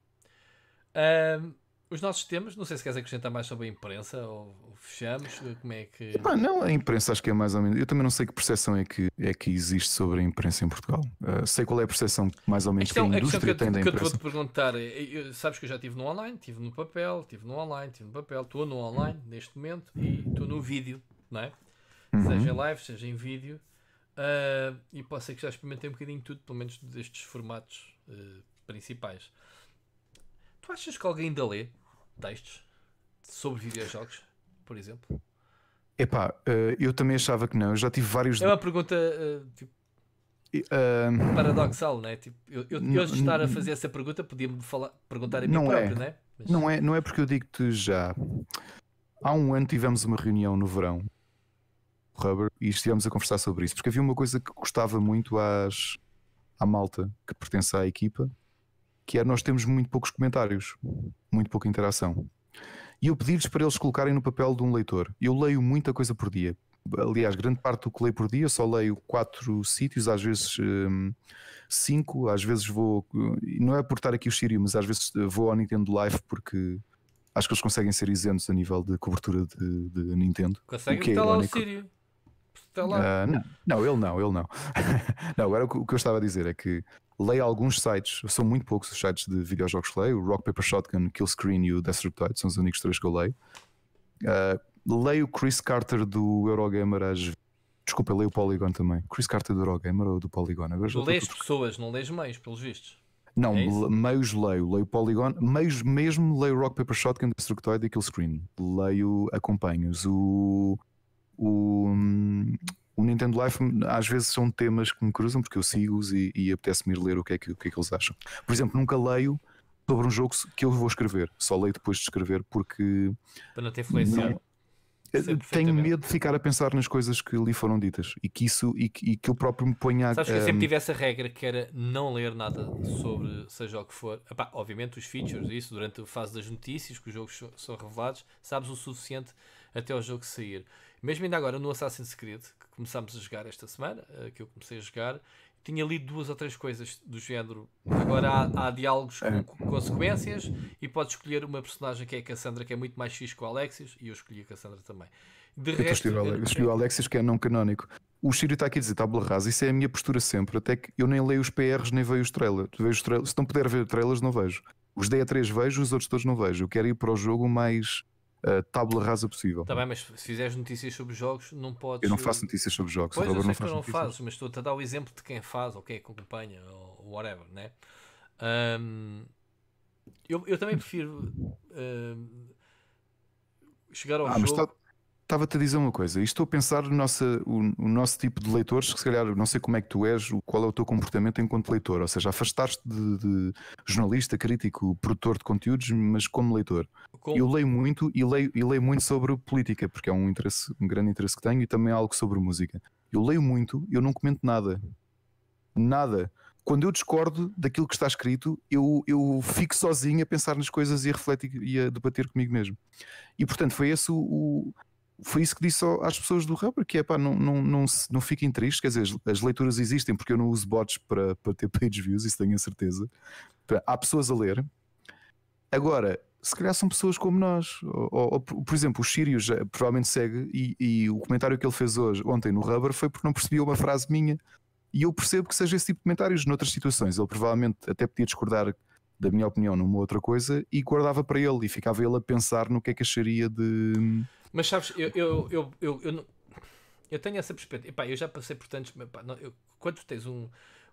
Um, os nossos temas, não sei se queres acrescentar mais sobre a imprensa ou, ou fechamos, como é que. Ah, não, a imprensa acho que é mais ou menos. Eu também não sei que percepção é que, é que existe sobre a imprensa em Portugal. Uh, sei qual é a percepção mais ou menos é a questão, que a indústria a que eu, tem da imprensa. Que eu te vou te perguntar, é, eu, sabes que eu já estive no online, estive no papel, estive no online, estive no papel, estou no online neste momento e estou no vídeo, não é? Uhum. Seja live, seja em vídeo. Uh, e posso ser que já experimentei um bocadinho tudo, pelo menos destes formatos uh, principais. Tu achas que alguém ainda lê? textos sobre videojogos, por exemplo? Epá, eh, eu também achava que não. Eu já tive vários. É uma pergunta eh, tipo, uh, paradoxal, não é? Tipo, eu, eu, eu estar a fazer essa pergunta podia-me perguntar a mim não é. próprio, é. não é? Mas... Não é? Não é porque eu digo-te já. Há um ano tivemos uma reunião no verão Rubber e estivemos a conversar sobre isso, porque havia uma coisa que gostava muito às, à malta que pertence à equipa que é nós temos muito poucos comentários, muito pouca interação. E eu pedi-lhes para eles colocarem no papel de um leitor. Eu leio muita coisa por dia. Aliás, grande parte do que leio por dia, só leio quatro sítios, às vezes hum, cinco, às vezes vou. Não é por estar aqui o Sírio, mas às vezes vou ao Nintendo Live porque acho que eles conseguem ser isentos a nível de cobertura de, de Nintendo. Conseguem é lá o Sírio. Está lá. Uh, não, não, ele não, ele não. [laughs] não, agora o que eu estava a dizer é que leio alguns sites, são muito poucos os sites de videojogos que leio, o Rock Paper Shotgun, Kill Screen e o Destructoid são os únicos três que eu leio. Uh, leio Chris Carter do Eurogamer às Desculpa, leio o Polygon também. Chris Carter do Eurogamer ou do Polygon? Agora lês tudo... pessoas, não lês meios, pelos vistos. Não, é meios leio. Leio Polygon, meios mesmo leio Rock Paper Shotgun, Destructoid e Kill Screen. Leio, acompanho-os. O o, o Nintendo Life às vezes são temas que me cruzam porque eu sigo-os e, e apetece-me ir ler o que, é que, o que é que eles acham. Por exemplo, nunca leio sobre um jogo que eu vou escrever, só leio depois de escrever porque. Para não ter influência. É eh, tenho medo de ficar a pensar nas coisas que ali foram ditas e que isso e que, e que eu próprio me ponha a. Sabes que eu sempre ehm, tive essa regra que era não ler nada sobre seja o que for. Epá, obviamente os features, isso durante a fase das notícias que os jogos são revelados, sabes o suficiente até o jogo sair. Mesmo ainda agora no Assassin's Creed, que começámos a jogar esta semana, eh, que eu comecei a jogar, tinha lido duas ou três coisas do género. Agora há, há diálogos com é. consequências e podes escolher uma personagem que é a Cassandra, que é muito mais fixe que o Alexis, e eu escolhi a Cassandra também. De eu resto, escolhi o Alexis, que é não canónico. O Ciro está aqui a dizer tabula rasa, isso é a minha postura sempre, até que eu nem leio os PRs nem vejo os trailers. Vejo os trailers. Se não puder ver trailers, não vejo. Os DE3 vejo, os outros todos não vejo. Eu quero ir para o jogo mais uh, tábula rasa possível. Está é? bem, mas se fizeres notícias sobre jogos, não podes. Eu não faço notícias sobre jogos. Pois, eu não não mas estou a dar o exemplo de quem faz ou quem acompanha ou whatever, né? Um, eu, eu também prefiro um, chegar ao ah, jogo. Tá- Estava-te a dizer uma coisa, e estou a pensar no nosso, o, o, nosso tipo de leitores, que se calhar não sei como é que tu és, qual é o teu comportamento enquanto leitor, ou seja, afastaste de, de jornalista, crítico, produtor de conteúdos, mas como leitor. Como? Eu leio muito e leio, e leio muito sobre política, porque é um interesse, um grande interesse que tenho, e também algo sobre música. Eu leio muito, eu não comento nada. Nada. Quando eu discordo daquilo que está escrito, eu, eu fico sozinho a pensar nas coisas e a refletir e a debater comigo mesmo. E portanto foi esse o, o foi isso que disse às pessoas do Rubber: que é pá, não, não, não, não fiquem tristes, quer dizer, as, as leituras existem porque eu não uso bots para, para ter [laughs] page views, isso tenho a certeza. Há pessoas a ler. Agora, se calhar são pessoas como nós. Ou, ou, por exemplo, o Sírio já, provavelmente segue e, e, o comentário que ele fez hoje, ontem no Rubber foi porque não percebia uma frase minha. E eu percebo que seja esse tipo de comentários noutras situações. Ele provavelmente até podia discordar da minha opinião numa outra coisa e guardava para ele e ficava ele a pensar no que é que acharia de mas sabes, eu, eu, eu, eu, eu, eu tenho essa perspectiva. Epá, eu já passei por tantos. Epá, não, eu, quando tens um,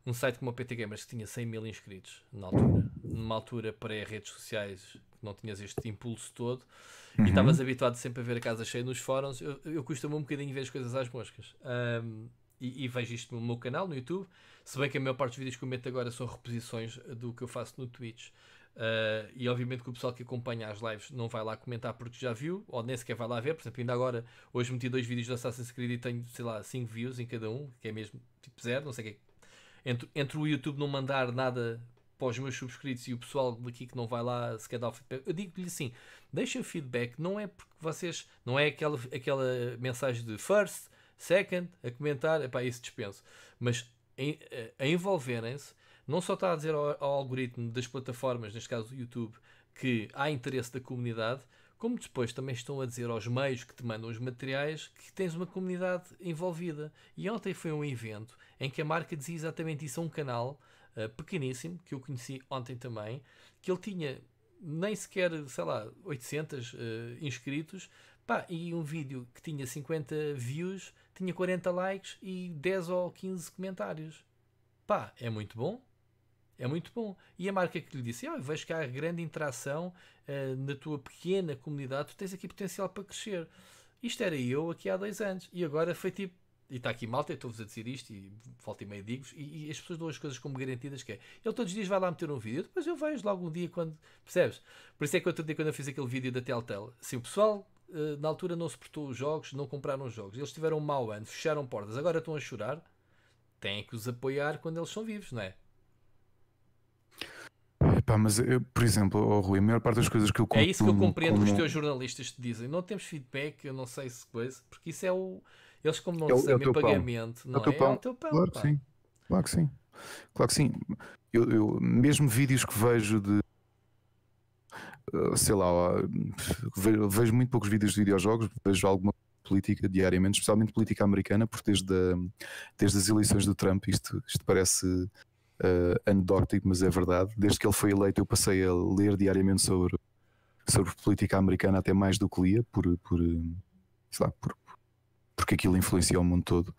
um site como o PT Gamers que tinha 100 mil inscritos na altura, numa altura pré-redes sociais, não tinhas este impulso todo uhum. e estavas habituado sempre a ver a casa cheia nos fóruns, eu, eu custa-me um bocadinho ver as coisas às moscas. Um, e, e, vejo isto no meu canal, no YouTube, se bem que a maior parte dos vídeos que eu meto agora são reposições do que eu faço no Twitch. Uh, e obviamente que o pessoal que acompanha as lives não vai lá comentar porque já viu, ou nem sequer vai lá ver. Por exemplo, ainda agora, hoje meti dois vídeos do Assassin's Creed e tenho, sei lá, 5 views em cada um, que é mesmo tipo zero. Não sei o que é. Entre, entre o YouTube não mandar nada para os meus subscritos e o pessoal daqui que não vai lá sequer dar o feedback, eu digo-lhe assim: deixem feedback, não é porque vocês, não é aquela, aquela mensagem de first, second, a comentar, epá, isso dispenso, mas eh, a envolverem-se não só está a dizer ao, ao algoritmo das plataformas, neste caso do YouTube, que há interesse da comunidade, como depois também estão a dizer aos meios que te mandam os materiais que tens uma comunidade envolvida. E ontem foi um evento em que a marca dizia exatamente isso a um canal uh, pequeníssimo, que eu conheci ontem também, que ele tinha nem sequer, sei lá, 800 uh, eh, inscritos, pá, e um vídeo que tinha 50 views, tinha 40 likes e 10 ou 15 comentários. Pá, é muito bom, é muito bom. E a marca que lhe disse: ah, Vejo que há grande interação uh, na tua pequena comunidade, tu tens aqui potencial para crescer. Isto era eu aqui há dois anos. E agora foi tipo. E está aqui malta, eu estou-vos a dizer isto e volta e meia digo e, e, as pessoas dão as coisas como garantidas que é. Ele todos os dias vai lá meter um vídeo, depois eu vejo logo um dia quando. Percebes? Por isso é que outro dia quando eu fiz aquele vídeo da Telltale, sim, o pessoal uh, na altura não suportou os jogos, não compraram os jogos. Eles tiveram um mau ano, fecharam portas, agora estão a chorar. Têm que os apoiar quando eles são vivos, não é? Pá, mas, eu, eh, por exemplo, oh, Rui, a maior parte das coisas que eu consumo, É isso que eu compreendo como... que os teus jornalistas te dizem. Não temos feedback, eu não sei se coisa, porque isso é o. Eles, como não é, é recebem é pagamento, pão. não é? é? O Pão. É o teu pão. Claro pá. que sim. Claro que sim. Claro que sim. Eu, eu mesmo vídeos que vejo de. Eh, sei lá, vejo muito poucos vídeos de videojogos, vejo alguma política diariamente, especialmente política americana, porque desde, a, desde as eleições do Trump isto, isto parece uh, anedótico, mas é verdade. Desde que ele foi eleito, eu passei a ler diariamente sobre, sobre política americana, até mais do que lia, por, por, eh, sei lá, por, porque aquilo influencia o mundo todo.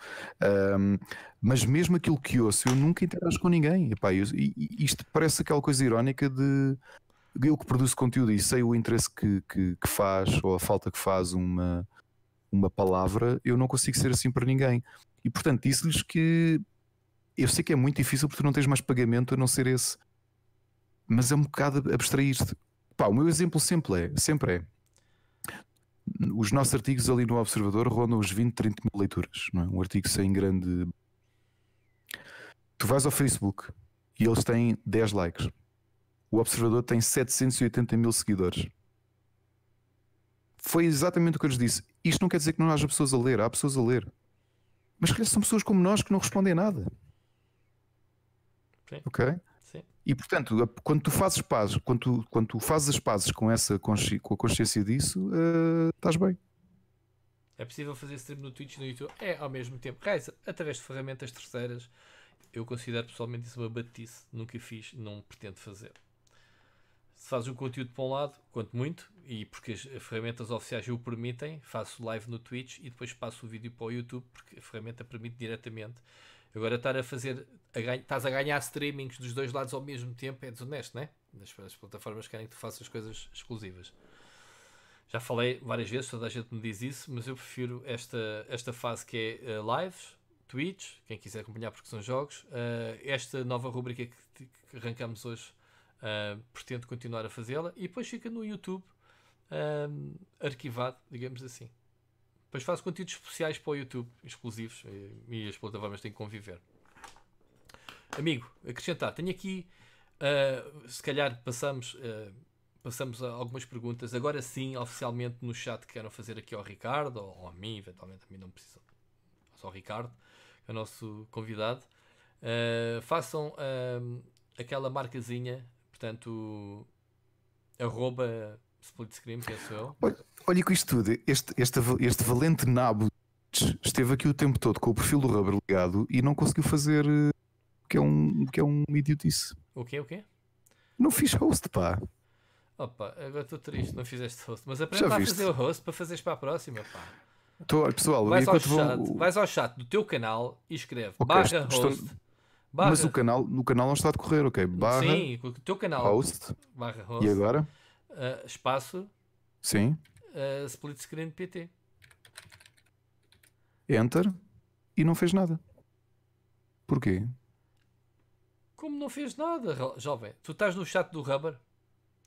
Um, mas mesmo aquilo que ouço, eu nunca interajo com ninguém. Epá, eu, isto parece aquela coisa irónica de eu que produzo conteúdo e sei o interesse que, que, que, faz ou a falta que faz uma, uma palavra, eu não consigo ser assim para ninguém. E portanto, disse-lhes que eu sei que é muito difícil porque tu não tens mais pagamento a não ser esse. Mas é um bocado abstrair-te. Pá, o meu exemplo sempre é, sempre é. Os nossos artigos ali no Observador rondam os 20, 30 mil leituras. Não é? Um artigo sem grande. Tu vais ao Facebook e eles têm 10 likes. O Observador tem 780 mil seguidores foi exatamente o que eu lhes disse. Isto não quer dizer que não haja pessoas a ler, há pessoas a ler. Mas são pessoas como nós que não respondem nada. Sim. Ok? Sim. E portanto, quando tu fazes paz, quando tu, quando tu fazes as pazes com, essa, com a consciência disso, uh, estás bem. É possível fazer stream no Twitch e no YouTube? É, ao mesmo tempo. através de ferramentas terceiras, eu considero pessoalmente isso uma batice. Nunca fiz, não pretendo fazer. Se fazes um conteúdo para um lado, quanto muito, e porque as ferramentas oficiais o permitem, faço live no Twitch e depois passo o vídeo para o YouTube, porque a ferramenta permite diretamente Agora estar a fazer, a ganha, estás a ganhar streamings dos dois lados ao mesmo tempo é desonesto, né? As, as plataformas querem que tu faças coisas exclusivas. Já falei várias vezes, toda a gente me diz isso, mas eu prefiro esta, esta fase que é uh, lives, Twitch, quem quiser acompanhar porque são jogos. Uh, esta nova rubrica que, que arrancamos hoje uh, pretendo continuar a fazê-la e depois fica no YouTube arquivado, digamos assim. Depois faço conteúdos especiais para o YouTube, exclusivos, eh, e as plataformas têm que conviver. Amigo, acrescentar, tenho aqui, uh, se calhar passamos, uh, passamos a algumas perguntas, agora sim, oficialmente no chat que querem fazer aqui ao Ricardo, ou, ou a mim, eventualmente, a mim não precisa, só ao Ricardo, que é o nosso convidado. Uh, façam aquela marcazinha, portanto, arroba Split Screen, penso eu. Olha, olha com isto tudo, este, este, este valente nabo esteve aqui o tempo todo com o perfil do Rubber ligado e não conseguiu fazer eh, que é um, que é um idiotice. O quê? O quê? Não fiz host, pá. Opa, agora estou triste, não fizeste host. Mas aprenda a fazer o host para fazeres para a próxima, pá. Tô, pessoal, vais ao, chat, vou... vais ao chat do teu canal e escreve okay, barra host. Barra... Mas o canal, no canal não está a decorrer, ok? Barra Sim, o teu canal. Host. Barra host. E agora? uh, espaço. Sim. Uh, split screen PT. Enter e não fez nada. Porquê? Como não fez nada, jovem? Tu estás no chat do Rubber?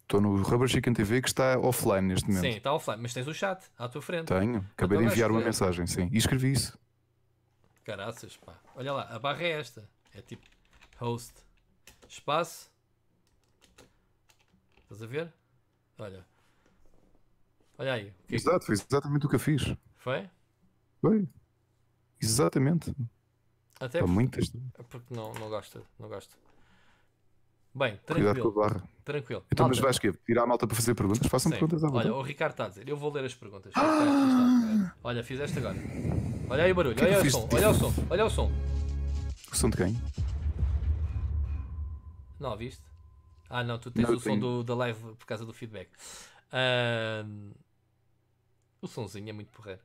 Estou no Rubber Chicken TV que está offline neste momento. Sim, está offline, mas tens o chat à tua frente. Tenho, então acabei de enviar uma mensagem, sim. E escrevi isso. Caraças, pá. Olha lá, a barra é esta. É tipo host espaço. Estás a ver? Olha. Olha aí. É Exato, foi exatamente o que eu fiz. Foi? Foi. Exatamente. Até Há porque, muitas... porque não, não gosta, não gosta. Bem, tranquilo. Tranquilo. Então, malta. mas vais que tirar a malta para fazer perguntas? Façam Sim. perguntas à vontade. Olha, o Ricardo está a dizer, eu vou ler as perguntas. Ah! Olha, fizeste agora. Olha aí o barulho, é olha, o som, olha o som, olha o som. O som de quem? Não, viste? Ah, não, tu tens não o som do, da live por causa do feedback. Uh, o sonzinho é muito porreiro.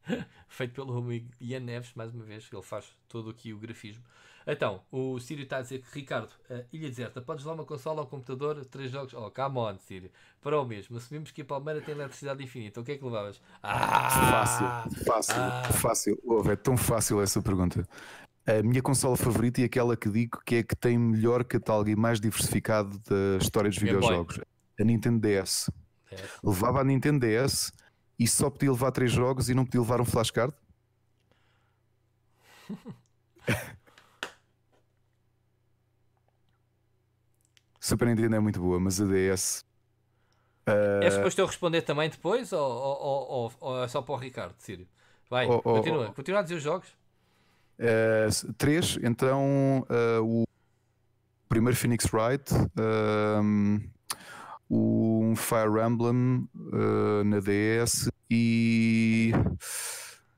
[laughs] Feito pelo amigo Ian Neves, mais uma vez, ele faz todo aqui o grafismo. Então, o Sírio está a dizer que, Ricardo, uh, Ilha Deserta, podes lá uma consola ou um computador, três jogos. Oh, come on, Sírio. Para o mesmo, assumimos que a Palmeira tem eletricidade infinita. O que é que levavas? Ah! Fácil, fácil, ah! fácil. é tão fácil essa pergunta a minha consola favorita e aquela que digo que é que tem melhor catálogo e mais diversificado da história dos videojogos. A Nintendo DS. É. Levava a Nintendo DS e só podia levar três jogos e não podia levar um flashcard? [laughs] Super Nintendo é muito boa, mas a DS. Uh... É eh, suposto eu responder também depois ou, ou, ou, ou é só para o Ricardo, Sírio? Vai, oh, oh, continua, oh. continua a dizer os jogos. Uh, três, então eh, o primeiro Phoenix Wright, ehm, um Fire Emblem eh, na DS e.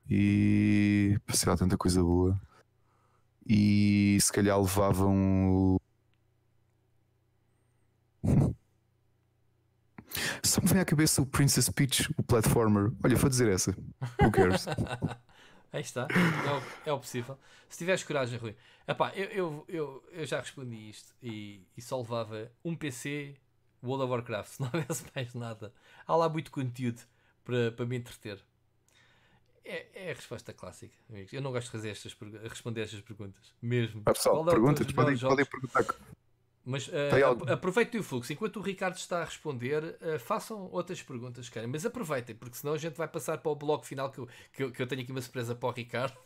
E. Sei lá, tanta coisa boa. E se calhar levavam. [laughs] Só me vem à cabeça o Princess Peach, o platformer. Olha, vou dizer essa. Who cares? [laughs] Aí está, é o, é o, possível. Se tiveres coragem, Rui. Epá, eu, eu, eu, eu já respondi isto e, e só levava um PC World of Warcraft, [laughs] se não houvesse mais nada. Há lá muito conteúdo para, para me entreter. É, é a resposta clássica, amigos. Eu não gosto de fazer estas, responder estas perguntas, mesmo. Ah, pessoal, é perguntas, podem, podem perguntar mas uh, aproveitem o fluxo. Enquanto o Ricardo está a responder, uh, façam outras perguntas, querem. Mas aproveitem, porque senão a gente vai passar para o bloco final que eu, que eu, que eu tenho aqui uma surpresa para o Ricardo.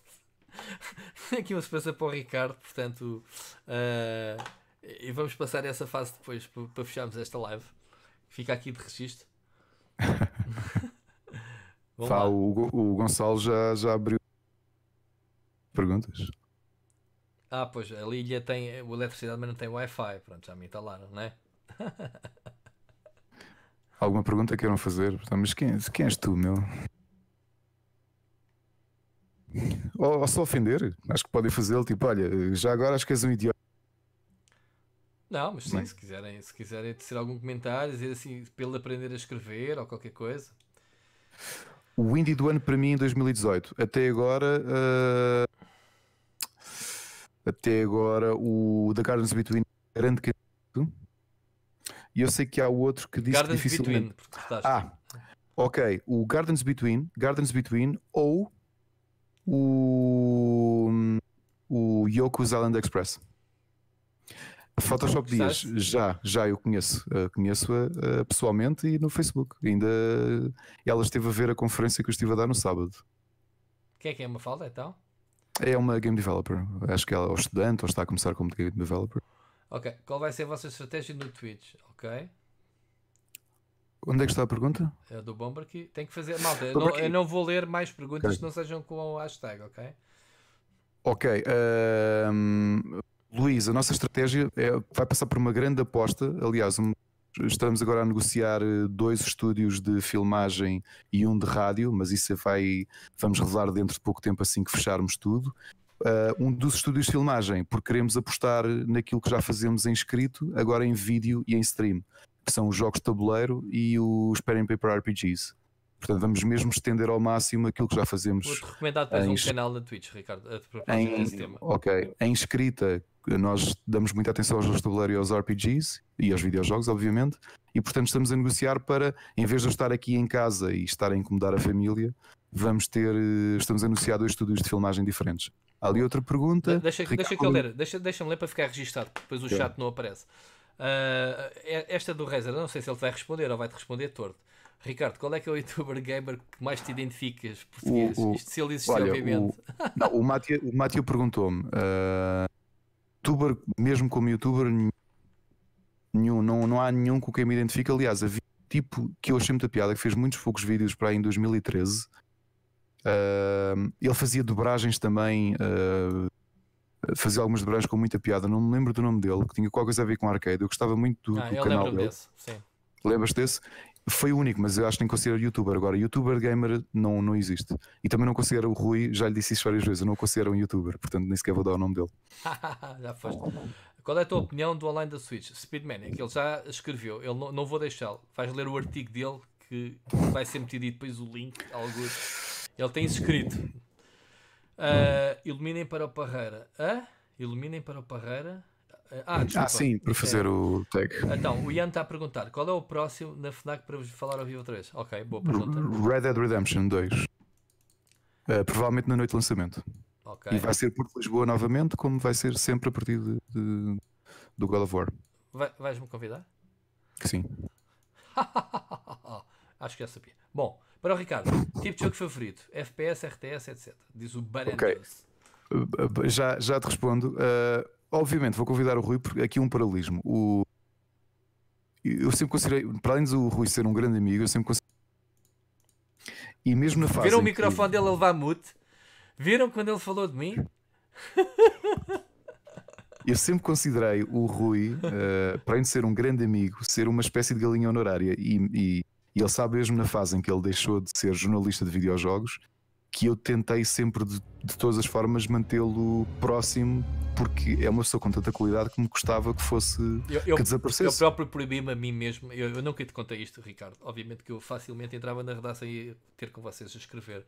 [laughs] tenho aqui uma surpresa para o Ricardo, portanto. Uh, e vamos passar essa fase depois para, fecharmos esta live. Fica aqui de registro. fala [laughs] o, o Gonçalo já, já abriu perguntas. Ah, pois, a ilha tem eletricidade, mas não tem Wi-Fi. Pronto, já me instalaram, não é? [laughs] Alguma pergunta queiram fazer? Então, mas quem, quem és tu, meu? [laughs] Ou, ou só ofender? Acho que podem fazê-lo. Tipo, olha, já agora acho que és um idiota. Não, mas sim, é? se quiserem, se quiserem dizer algum comentário, dizer assim, pelo aprender a escrever ou qualquer coisa. O indie do ano para mim é em 2018. Até agora. Uh até agora o The Gardens Between é grande que é e eu sei que há outro que diz Gardens que dificilmente... Between, ah, ok. O Gardens Between, Gardens Between ou o, o Yoku Island Express. Photoshop então, Dias, já, já eu conheço, uh, conheço-a uh, pessoalmente e no Facebook. Ainda ela esteve a ver a conferência que eu estive a dar no sábado. Quem é que é uma falda então? É uma game developer. Acho que ela é ou estudante ou está a começar como game developer. Ok. Qual vai ser a vossa estratégia no Twitch? Ok. Onde é que está a pergunta? É do Bomber que tem que fazer. Malta, eu não, eu não, vou ler mais perguntas okay. que não sejam com o hashtag, ok? Ok. Um, ehm, Luís, a nossa estratégia é, vai passar por uma grande aposta. Aliás, Estamos agora a negociar eh, dois estúdios de filmagem e um de rádio, mas isso vai vamos revelar dentro de pouco tempo assim que fecharmos tudo. Uh, um dos estúdios de filmagem, porque queremos apostar naquilo que já fazemos em escrito, agora em vídeo e em stream, que são os jogos de tabuleiro e os pen and paper RPGs. Portanto, vamos mesmo estender ao máximo aquilo que já fazemos. Vou-te recomendar depois em... um canal na Twitch, Ricardo, a propósito desse tema. Ok. Em escrita, nós damos muita atenção aos jogos tabuleiro e aos RPGs e aos videojogos, obviamente, e portanto estamos a negociar para, em vez de eu estar aqui em casa e estar a incomodar a família, vamos ter, eh, estamos a negociar dois estúdios de filmagem diferentes. Há ali outra pergunta. Deixa, Ricardo... deixa que eu ler, deixa-me deixa ler para ficar registado, depois o chat não aparece. Uh, esta do Rezer, não sei se ele vai responder ou vai-te responder torto. Ricardo, qual é que é o youtuber gamer que mais te identificas português? O, o, Isto se ele existir, olha, obviamente. O, o Mátio, perguntou-me: uh, youtuber, mesmo como youtuber, nenhum, não, não há nenhum com quem me identifique. Aliás, havia um tipo que eu achei muita piada, que fez muitos poucos vídeos para aí em 2013. Uh, ah, ele fazia dobragens também, uh, fazia algumas dobragens com muita piada. Não me lembro do nome dele, que tinha qualquer coisa a ver com arcade. Eu gostava muito do, ah, do canal dele. Desse, sim. Lembras desse? Foi o único, mas eu acho que nem considero youtuber. Agora, youtuber gamer não, não existe. E também não considero o Rui, já lhe disse isso várias vezes, eu não considero um youtuber, portanto nem sequer vou dar o nome dele. [laughs] já foste. Qual é a tua opinião do online da Switch? Speedman, é que ele já escreveu, ele não, não vou deixá-lo. Vais ler o artigo dele que vai ser metido e depois o link, algo. Ele tem escrito. Uh, iluminem para o Parreira. Hã? Iluminem para o Parreira. Ah, ah, ah, desculpa. ah sim, para fazer é. o tag. Então, o Ian está a perguntar qual é o próximo na FNAC para vos falar ao vivo 3? Ok, boa pergunta. Red Dead Redemption 2. Uh, eh, provavelmente na noite de lançamento. Okay. E vai ser por Lisboa novamente, como vai ser sempre a partir de, de do God of War. Vai, Vais-me convidar? Sim. [laughs] Acho que já sabia. Bom, para o Ricardo, tipo de jogo favorito: FPS, RTS, etc. Diz o Barandos. Okay. Eh, eh, já, já te respondo. Uh, Obviamente, vou convidar o Rui, porque aqui é um paralelismo. O... Eu sempre considerei, para além do Rui ser um grande amigo, eu sempre considerei. E mesmo na fase. Viram o microfone que... dele a levar mute? Viram quando ele falou de mim? Eu sempre considerei o Rui, uh, para além de ser um grande amigo, ser uma espécie de galinha honorária. E, e, e, ele sabe mesmo na fase em que ele deixou de ser jornalista de videojogos que eu tentei sempre de, de todas as formas mantê-lo próximo porque é uma pessoa com tanta qualidade que me gostava que fosse eu, eu, que desaparecesse. Eu próprio proibi-me a mim mesmo. Eu, eu nunca te contei isto, Ricardo. Obviamente que eu facilmente entrava na redação e ter com vocês a escrever.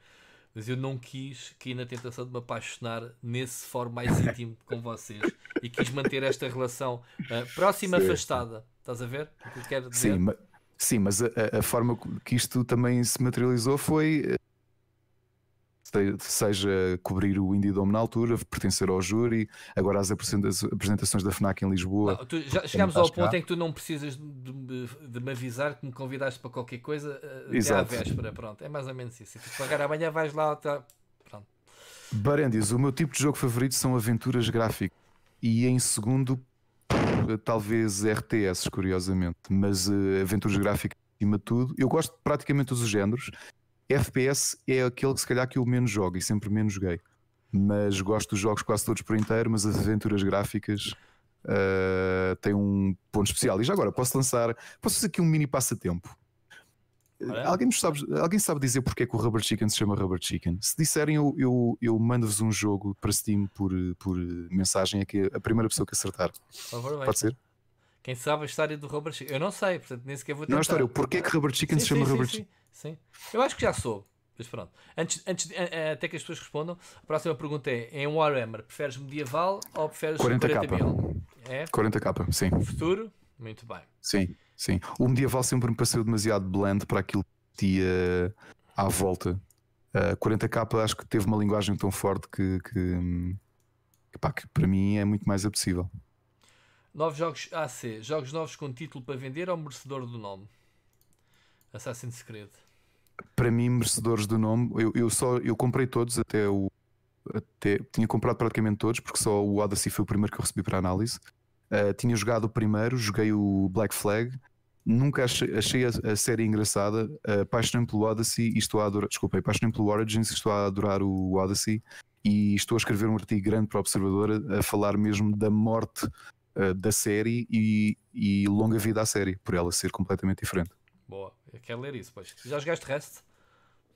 Mas eu não quis cair na tentação de me apaixonar nesse fórum mais [laughs] íntimo com vocês e quis manter esta relação uh, próxima, Sim. afastada. Estás a ver? O que quero dizer? Sim, mas... Sim, mas a, a, forma que isto também se materializou foi eh, seja cobrir o Indie Dome na altura, pertencer ao júri, agora as apresentações da FNAC em Lisboa. Não, tu, já chegámos ao ponto em que tu não precisas de, de, me avisar que me convidaste para qualquer coisa eh, Exato. à véspera, pronto, é mais ou menos isso. se tu pagar amanhã vais lá, tá... pronto. Barendis, o meu tipo de jogo favorito são aventuras gráficas e em segundo talvez RTS, curiosamente, mas uh, aventuras gráficas acima de tudo. Eu gosto de praticamente todos os géneros, FPS é aquele que se calhar que eu menos jogo e sempre menos joguei. Mas gosto dos jogos quase todos por inteiro, mas as aventuras gráficas uh, têm um ponto especial. E já agora, posso lançar, posso fazer aqui um mini passatempo. Eh, alguém, sabe, alguém sabe dizer porque é que o Rubber Chicken se chama Rubber Chicken? Se disserem, eu, eu, eu mando-vos um jogo para Steam por, por mensagem aqui, é é a primeira pessoa que acertar. Por favor, Pode ser? Quem sabe a história do Robert Chicken? Eu não sei, portanto nem sequer vou é tentar. Não, a história, o porquê que Robert Chicken sim, se chama sim, Chicken? Sim, sim, eu acho que já sou. Mas pronto, antes, antes de, até que as pessoas respondam, a próxima pergunta é: em Warhammer, preferes medieval ou preferes 40, 40 É? 40k, sim. Futuro? Muito bem. Sim, sim. O medieval sempre me pareceu demasiado bland para aquilo que tinha à volta. Uh, ah, 40k acho que teve uma linguagem tão forte que, que, que, hum, pá, que para mim é muito mais apetecível. Novos jogos AC. Jogos novos com título para vender ou merecedor do nome? Assassin's Creed. Para mim, merecedores do nome, eu, eu só eu comprei todos até o. Até, tinha comprado praticamente todos, porque só o Odyssey foi o primeiro que eu recebi para análise. Uh, tinha jogado o primeiro, joguei o Black Flag. Nunca achei, achei a, a, série engraçada. Uh, ah, apaixonei pelo Odyssey e estou a adorar. Desculpem, apaixonei pelo Origins e estou a adorar o Odyssey. E estou a escrever um artigo grande para a a falar mesmo da morte uh, da série e, e, longa vida à série, por ela ser completamente diferente. Boa, eu quero ler isso, pois. Já jogaste Rest?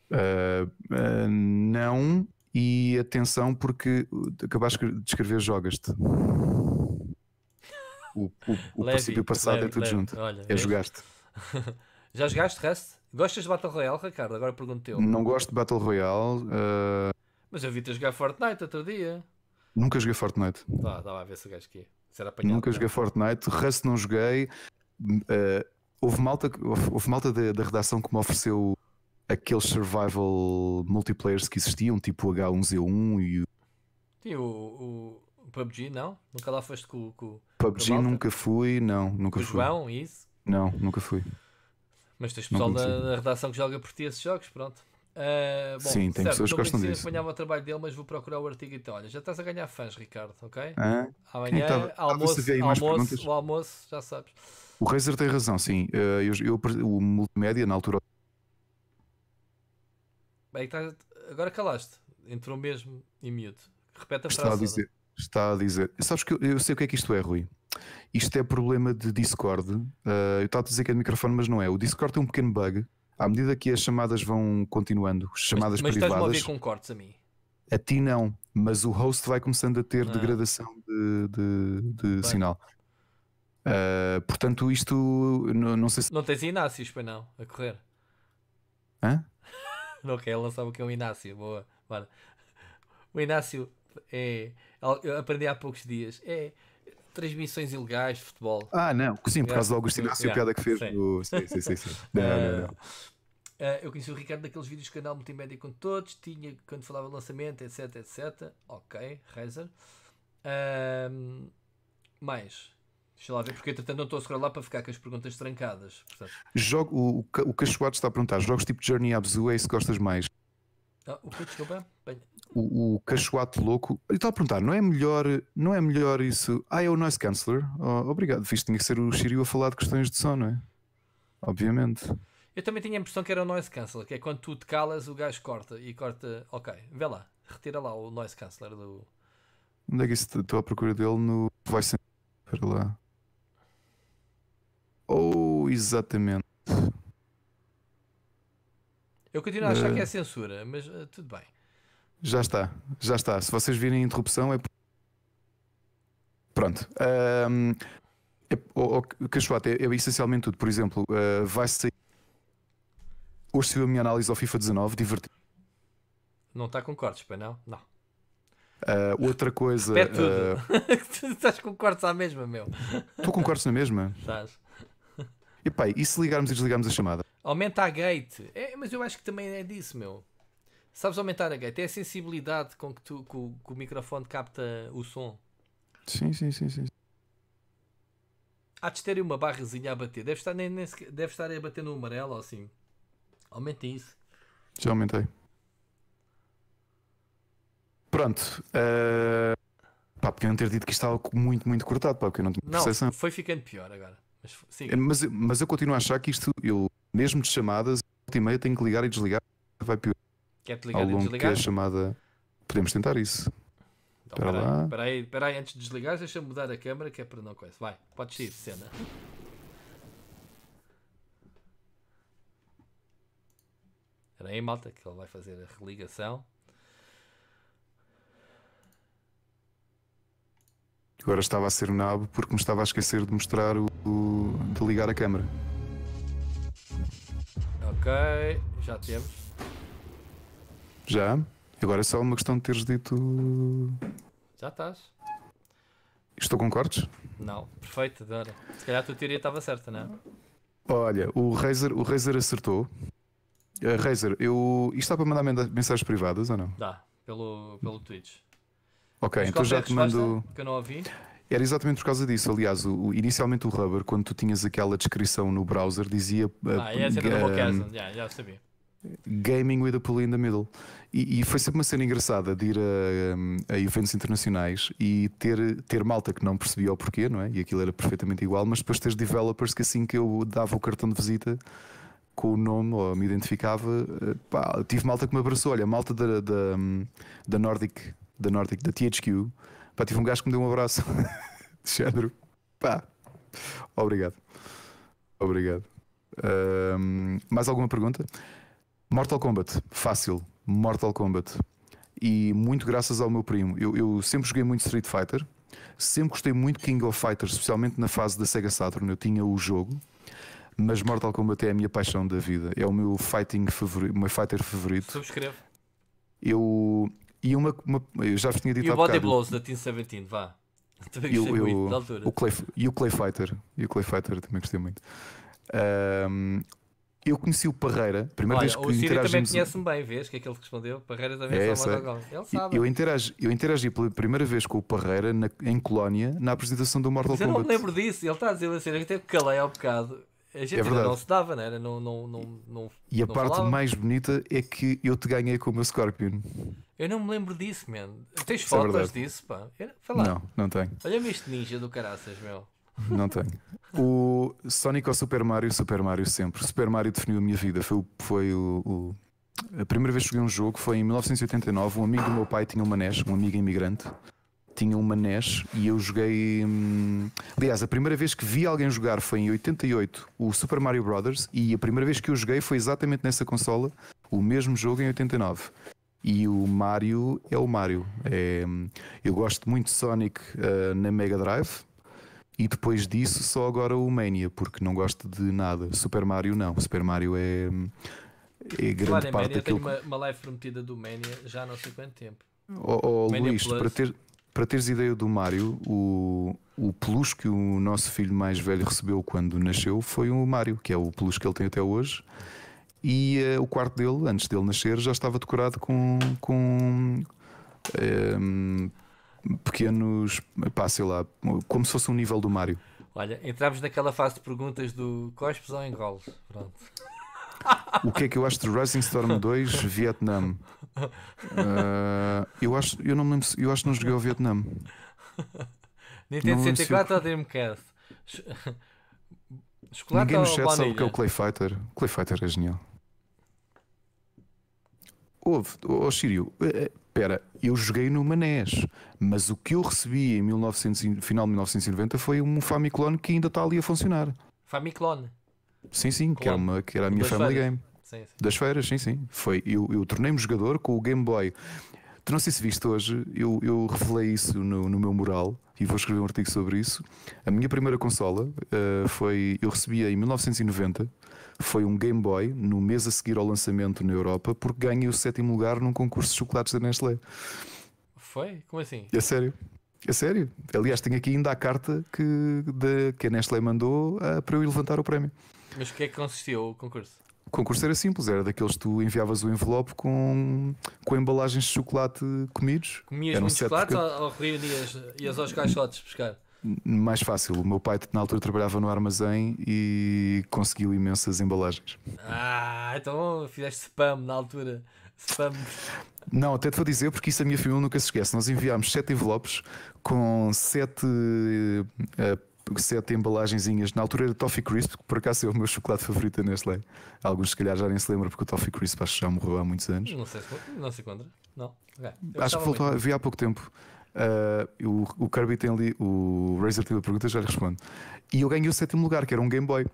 Uh, eh, uh, eh, não, e atenção, porque acabaste de escrever Jogas-te. O, o, o princípio passado é tudo junto. Olha, é jogaste. [laughs] Já jogaste Rest? Gostas de Battle Royale, Ricardo? Agora pergunto eu. Não gosto de Battle Royale. Uh... Mas eu vi-te jogar Fortnite outro dia. Nunca joguei Fortnite. Tá, estava a ver se o gajo aqui. Nunca né? joguei Fortnite, Rust não joguei. Uh, houve malta, houve malta da, da redação que me ofereceu aqueles survival multiplayers que existiam, tipo H1Z1 e. Sim, o, o PUBG não? Nunca lá foste com o. PUBG com nunca fui, não, nunca o fui. João, isso? Não, nunca fui. Mas tens pessoal da, da, redação que joga por ti esses jogos, pronto. Uh, bom, Sim, tem certo, pessoas que gostam disso. apanhar o trabalho dele, mas vou procurar o artigo então. Olha, já estás a ganhar fãs, Ricardo, ok? Então, ah, Amanhã, almoço, almoço, o almoço, já sabes. O Razer tem razão, sim. Ah, eu, eu, eu o multimédia, na altura. Bem, tá, agora calaste. Entrou mesmo em mute. Repete a está frase. A dizer, está a dizer. Sabes que eu, eu, sei o que é que isto é, Rui. Isto é problema de Discord. Uh, eu estava a dizer que é de microfone, mas não é. O Discord tem um pequeno bug à medida que as chamadas vão continuando, chamadas mas, mas privadas. Mas estás-me a ver com cortes a mim? A ti não, mas o host vai começando a ter ah. degradação de, de, de sinal. Uh, portanto, isto não, não sei se. Não tens Inácios, pois não, a correr. Hã? [laughs] não, ok, ela sabe o que é um Inácio. Boa, bora. O Inácio é. Aprendi há poucos dias. É transmissões ilegais de futebol. Ah, não, sim, por causa do Augustino a piada que fez. Sim, sim, sim. sim, sim. [laughs] Não, não, eh, não. Uh, eu conheci o Ricardo daqueles vídeos canal multimédia com todos, tinha quando falava de lançamento, etc, etc. Ok, Razer. Uh, mais. Deixa lá ver, porque entretanto não estou a lá para ficar com as perguntas trancadas. Portanto. Jogo, o, o Cachoado está a perguntar: jogos tipo Journey Abzu é isso que gostas mais? Ah, o que, desculpa? Bem, o, o louco. E estava a perguntar, não é melhor, não é melhor isso? Ah, é o noise canceller? Oh, obrigado, visto tinha que ser o Shiryu a falar de questões de som, não é? Obviamente. Eu também tinha a impressão que era o noise canceller, que é quando tu te calas, o gajo corta e corta. Ok, vê lá, retira lá o noise canceller do. Onde é que isso estou à procura dele no. Vai ser. Para lá. Oh, exatamente. Eu continuo a achar uh... que é eh. censura, mas uh, tudo bem. Já está, já está. Se vocês virem a interrupção é. Pronto. Um, é, o, oh, que oh, Cachoate, é, é, essencialmente tudo. Por exemplo, uh, vai sair. Hoje saiu a minha análise ao FIFA 19, divertido. Não está com cortes, pai, não? Não. Uh, outra coisa. tudo. Uh... [laughs] Estás com cortes à mesma, meu. Estou com cortes na mesma. Estás. E pai, e se ligarmos e desligarmos a chamada? Aumenta a gate. É, mas eu acho que também é disso, meu. Sabes aumentar a gate? É a sensibilidade com que, tu, com, que o microfone capta o som. Sim, sim, sim, sim. Há de ter uma barrazinha a bater. Deve estar, nem, nem, deve estar a bater no amarelo ou assim. aumenta isso. Já aumentei. Pronto. Uh... Pá, não ter dito que estava muito, muito cortado, pá, porque eu não tinha não, percepção. foi ficando pior agora. Mas, eh, mas, mas, eu continuo a achar que isto, eu, mesmo de chamadas, volta e meia tenho que ligar e desligar, vai piorar. Quer te ligar ao longo e desligar? Que é chamada. Podemos tentar isso. Então, espera lá. Espera aí, espera aí, antes de desligar, deixa-me mudar a câmera que é para não conhecer. Vai, podes ir, cena. Espera aí, malta, que ele vai fazer a religação. Agora estava a ser nabo porque me estava a esquecer de mostrar o, o de ligar a câmera. Ok, já temos. Já? Agora é só uma questão de teres dito. Já estás. Estou com cortes? Não, perfeito, Dora. Se calhar a tua teoria estava certa, não é? Olha, o Razer, o Razer acertou. Uh, Razer, eu. Isto dá para mandar mensagens privadas ou não? Dá, pelo, pelo Twitch. Ok, Mas então já é te mando. Que eu não ouvi. Era exatamente por causa disso. Aliás, o, inicialmente o Rubber, quando tu tinhas aquela descrição no browser, dizia. Eh, ah, é essa era uh, do yeah, eh, já sabia. Gaming with a Pull in the Middle. E, e, foi sempre uma cena engraçada de ir a, a, eventos internacionais e ter, ter malta que não percebia o porquê, não é? E aquilo era perfeitamente igual, mas depois ter developers que assim que eu dava o cartão de visita com o nome ou me identificava, eh, pá, tive malta que me abraçou. Olha, malta da, da, da Nordic, da Nordic, da THQ, pá, tive um gajo que me deu um abraço. [laughs] de género, pá, obrigado. Obrigado. Um, mais alguma pergunta? Mortal Kombat, fácil. Mortal Kombat. E muito graças ao meu primo. Eu, eu sempre joguei muito Street Fighter, sempre gostei muito King of Fighters, especialmente na fase da Sega Saturn. Eu tinha o jogo, mas Mortal Kombat é a minha paixão da vida. É o meu fighting favorito, meu fighter favorito. Subscreve. Eu. E uma, uma eu já vos tinha dito e há o Body bocado. Blows da Team 17, vá. [laughs] Também gostei eu, muito, da altura. O Clay, e o Clay Fighter. E o Clay Fighter também gostei muito. Um, eu conheci o Parreira, primeira Olha, vez que o Ciro também conhece-me bem, vês que é que ele respondeu? Parreira também é, essa Ele sabe. Eu interagi, eu interagi pela primeira vez com o Parreira na, em Colónia na apresentação do Mortal Mas Kombat. eu não me lembro disso, ele está a dizer assim, eu que calar ao bocado. A gente é não se dava, não era? Não, não, não, não, e a não parte falava. mais bonita é que eu te ganhei com o meu Scorpion. Eu não me lembro disso, man. É Tens Isso fotos é disso, pá? Eu, não, não tenho. Olha-me este ninja do caraças, meu. Não tenho. O Sonic ou Super Mario? Super Mario sempre. Super Mario definiu a minha vida. Foi, foi o, o, A primeira vez que joguei um jogo foi em 1989. Um amigo do meu pai tinha uma NES, um amigo imigrante. Tinha uma NES e eu joguei. Hum... Aliás, a primeira vez que vi alguém jogar foi em 88 o Super Mario Brothers. E a primeira vez que eu joguei foi exatamente nessa consola, o mesmo jogo em 89. E o Mario é o Mario. É... Hum, eu gosto muito de Sonic uh, na Mega Drive e depois disso, só agora o Mania, porque não gosto de nada. Super Mario não. Super Mario é. É grande claro, parte Mania, daquilo... Eu tenho uma, uma live prometida do Mania já há não sei quanto tempo. Oh, oh Luís, para, ter, para teres ideia do Mario, o, o peluche que o nosso filho mais velho recebeu quando nasceu foi o Mario, que é o peluche que ele tem até hoje. E uh, o quarto dele, antes dele nascer, já estava decorado com. com um, ehm, pequenos, pá, sei lá, como se fosse um nível do Mario. Olha, entramos naquela fase de perguntas do cospes ou engoles. Pronto. O que é que eu acho de Rising Storm 2 [laughs] Vietnam? Uh, eu acho, eu não lembro, eu acho que não joguei ao Vietnam. Nintendo 64 ou Dreamcast? [laughs] Chocolate Ninguém no chat sabe o que é o Clay Fighter. Clay Fighter é genial. Houve, oh, Shiryu, eh, eh, espera, eu joguei no Manés, mas o que eu recebi em 1900, final de 1990 foi um Famiclone que ainda está ali a funcionar. Famiclone? Sim, sim, que era, uma, que era a minha das Family feiras. Game. Sim, sim. Das feiras, sim, sim. Foi, eu, eu tornei-me jogador com o Game Boy. Tu não sei se viste hoje, eu, eu revelei isso no, no meu mural e vou escrever um artigo sobre isso. A minha primeira consola uh, foi. Eu recebia em 1990 foi um Game Boy no mês a seguir ao lançamento na Europa, porque ganhei o sétimo lugar num concurso de chocolates da Nestlé. Foi? Como assim? É sério. É sério. Aliás, tenho aqui ainda a carta que, de, que a Nestlé mandou uh, para eu ir levantar o prémio. Mas o que é que consistiu o concurso? O concurso era simples, era daqueles que tu enviavas o envelope com, com embalagens de chocolate comidos. Comias muito chocolate porque... ou, ou reunias, ias aos caixotes buscar? mais fácil. O meu pai, na altura, trabalhava no armazém e conseguiu imensas embalagens. Ah, então fizeste spam na altura. Spam. Não, até te vou dizer, porque isso a minha família nunca se esquece. Nós enviámos sete envelopes com sete. Uh, sete embalagenzinhas. Na altura era Toffee Crisp, que por acaso é o meu chocolate favorito da Nestlé. Alguns, se calhar, já nem se lembram, porque o Toffee Crisp acho que já morreu há muitos anos. Não sei, não se encontra. Não. Okay. Acho que voltou, vi há pouco tempo. Uh, o, o Kirby tem ali, o Razer tem a pergunta, já lhe respondo. E eu ganhei o sétimo lugar, que era um Game Boy.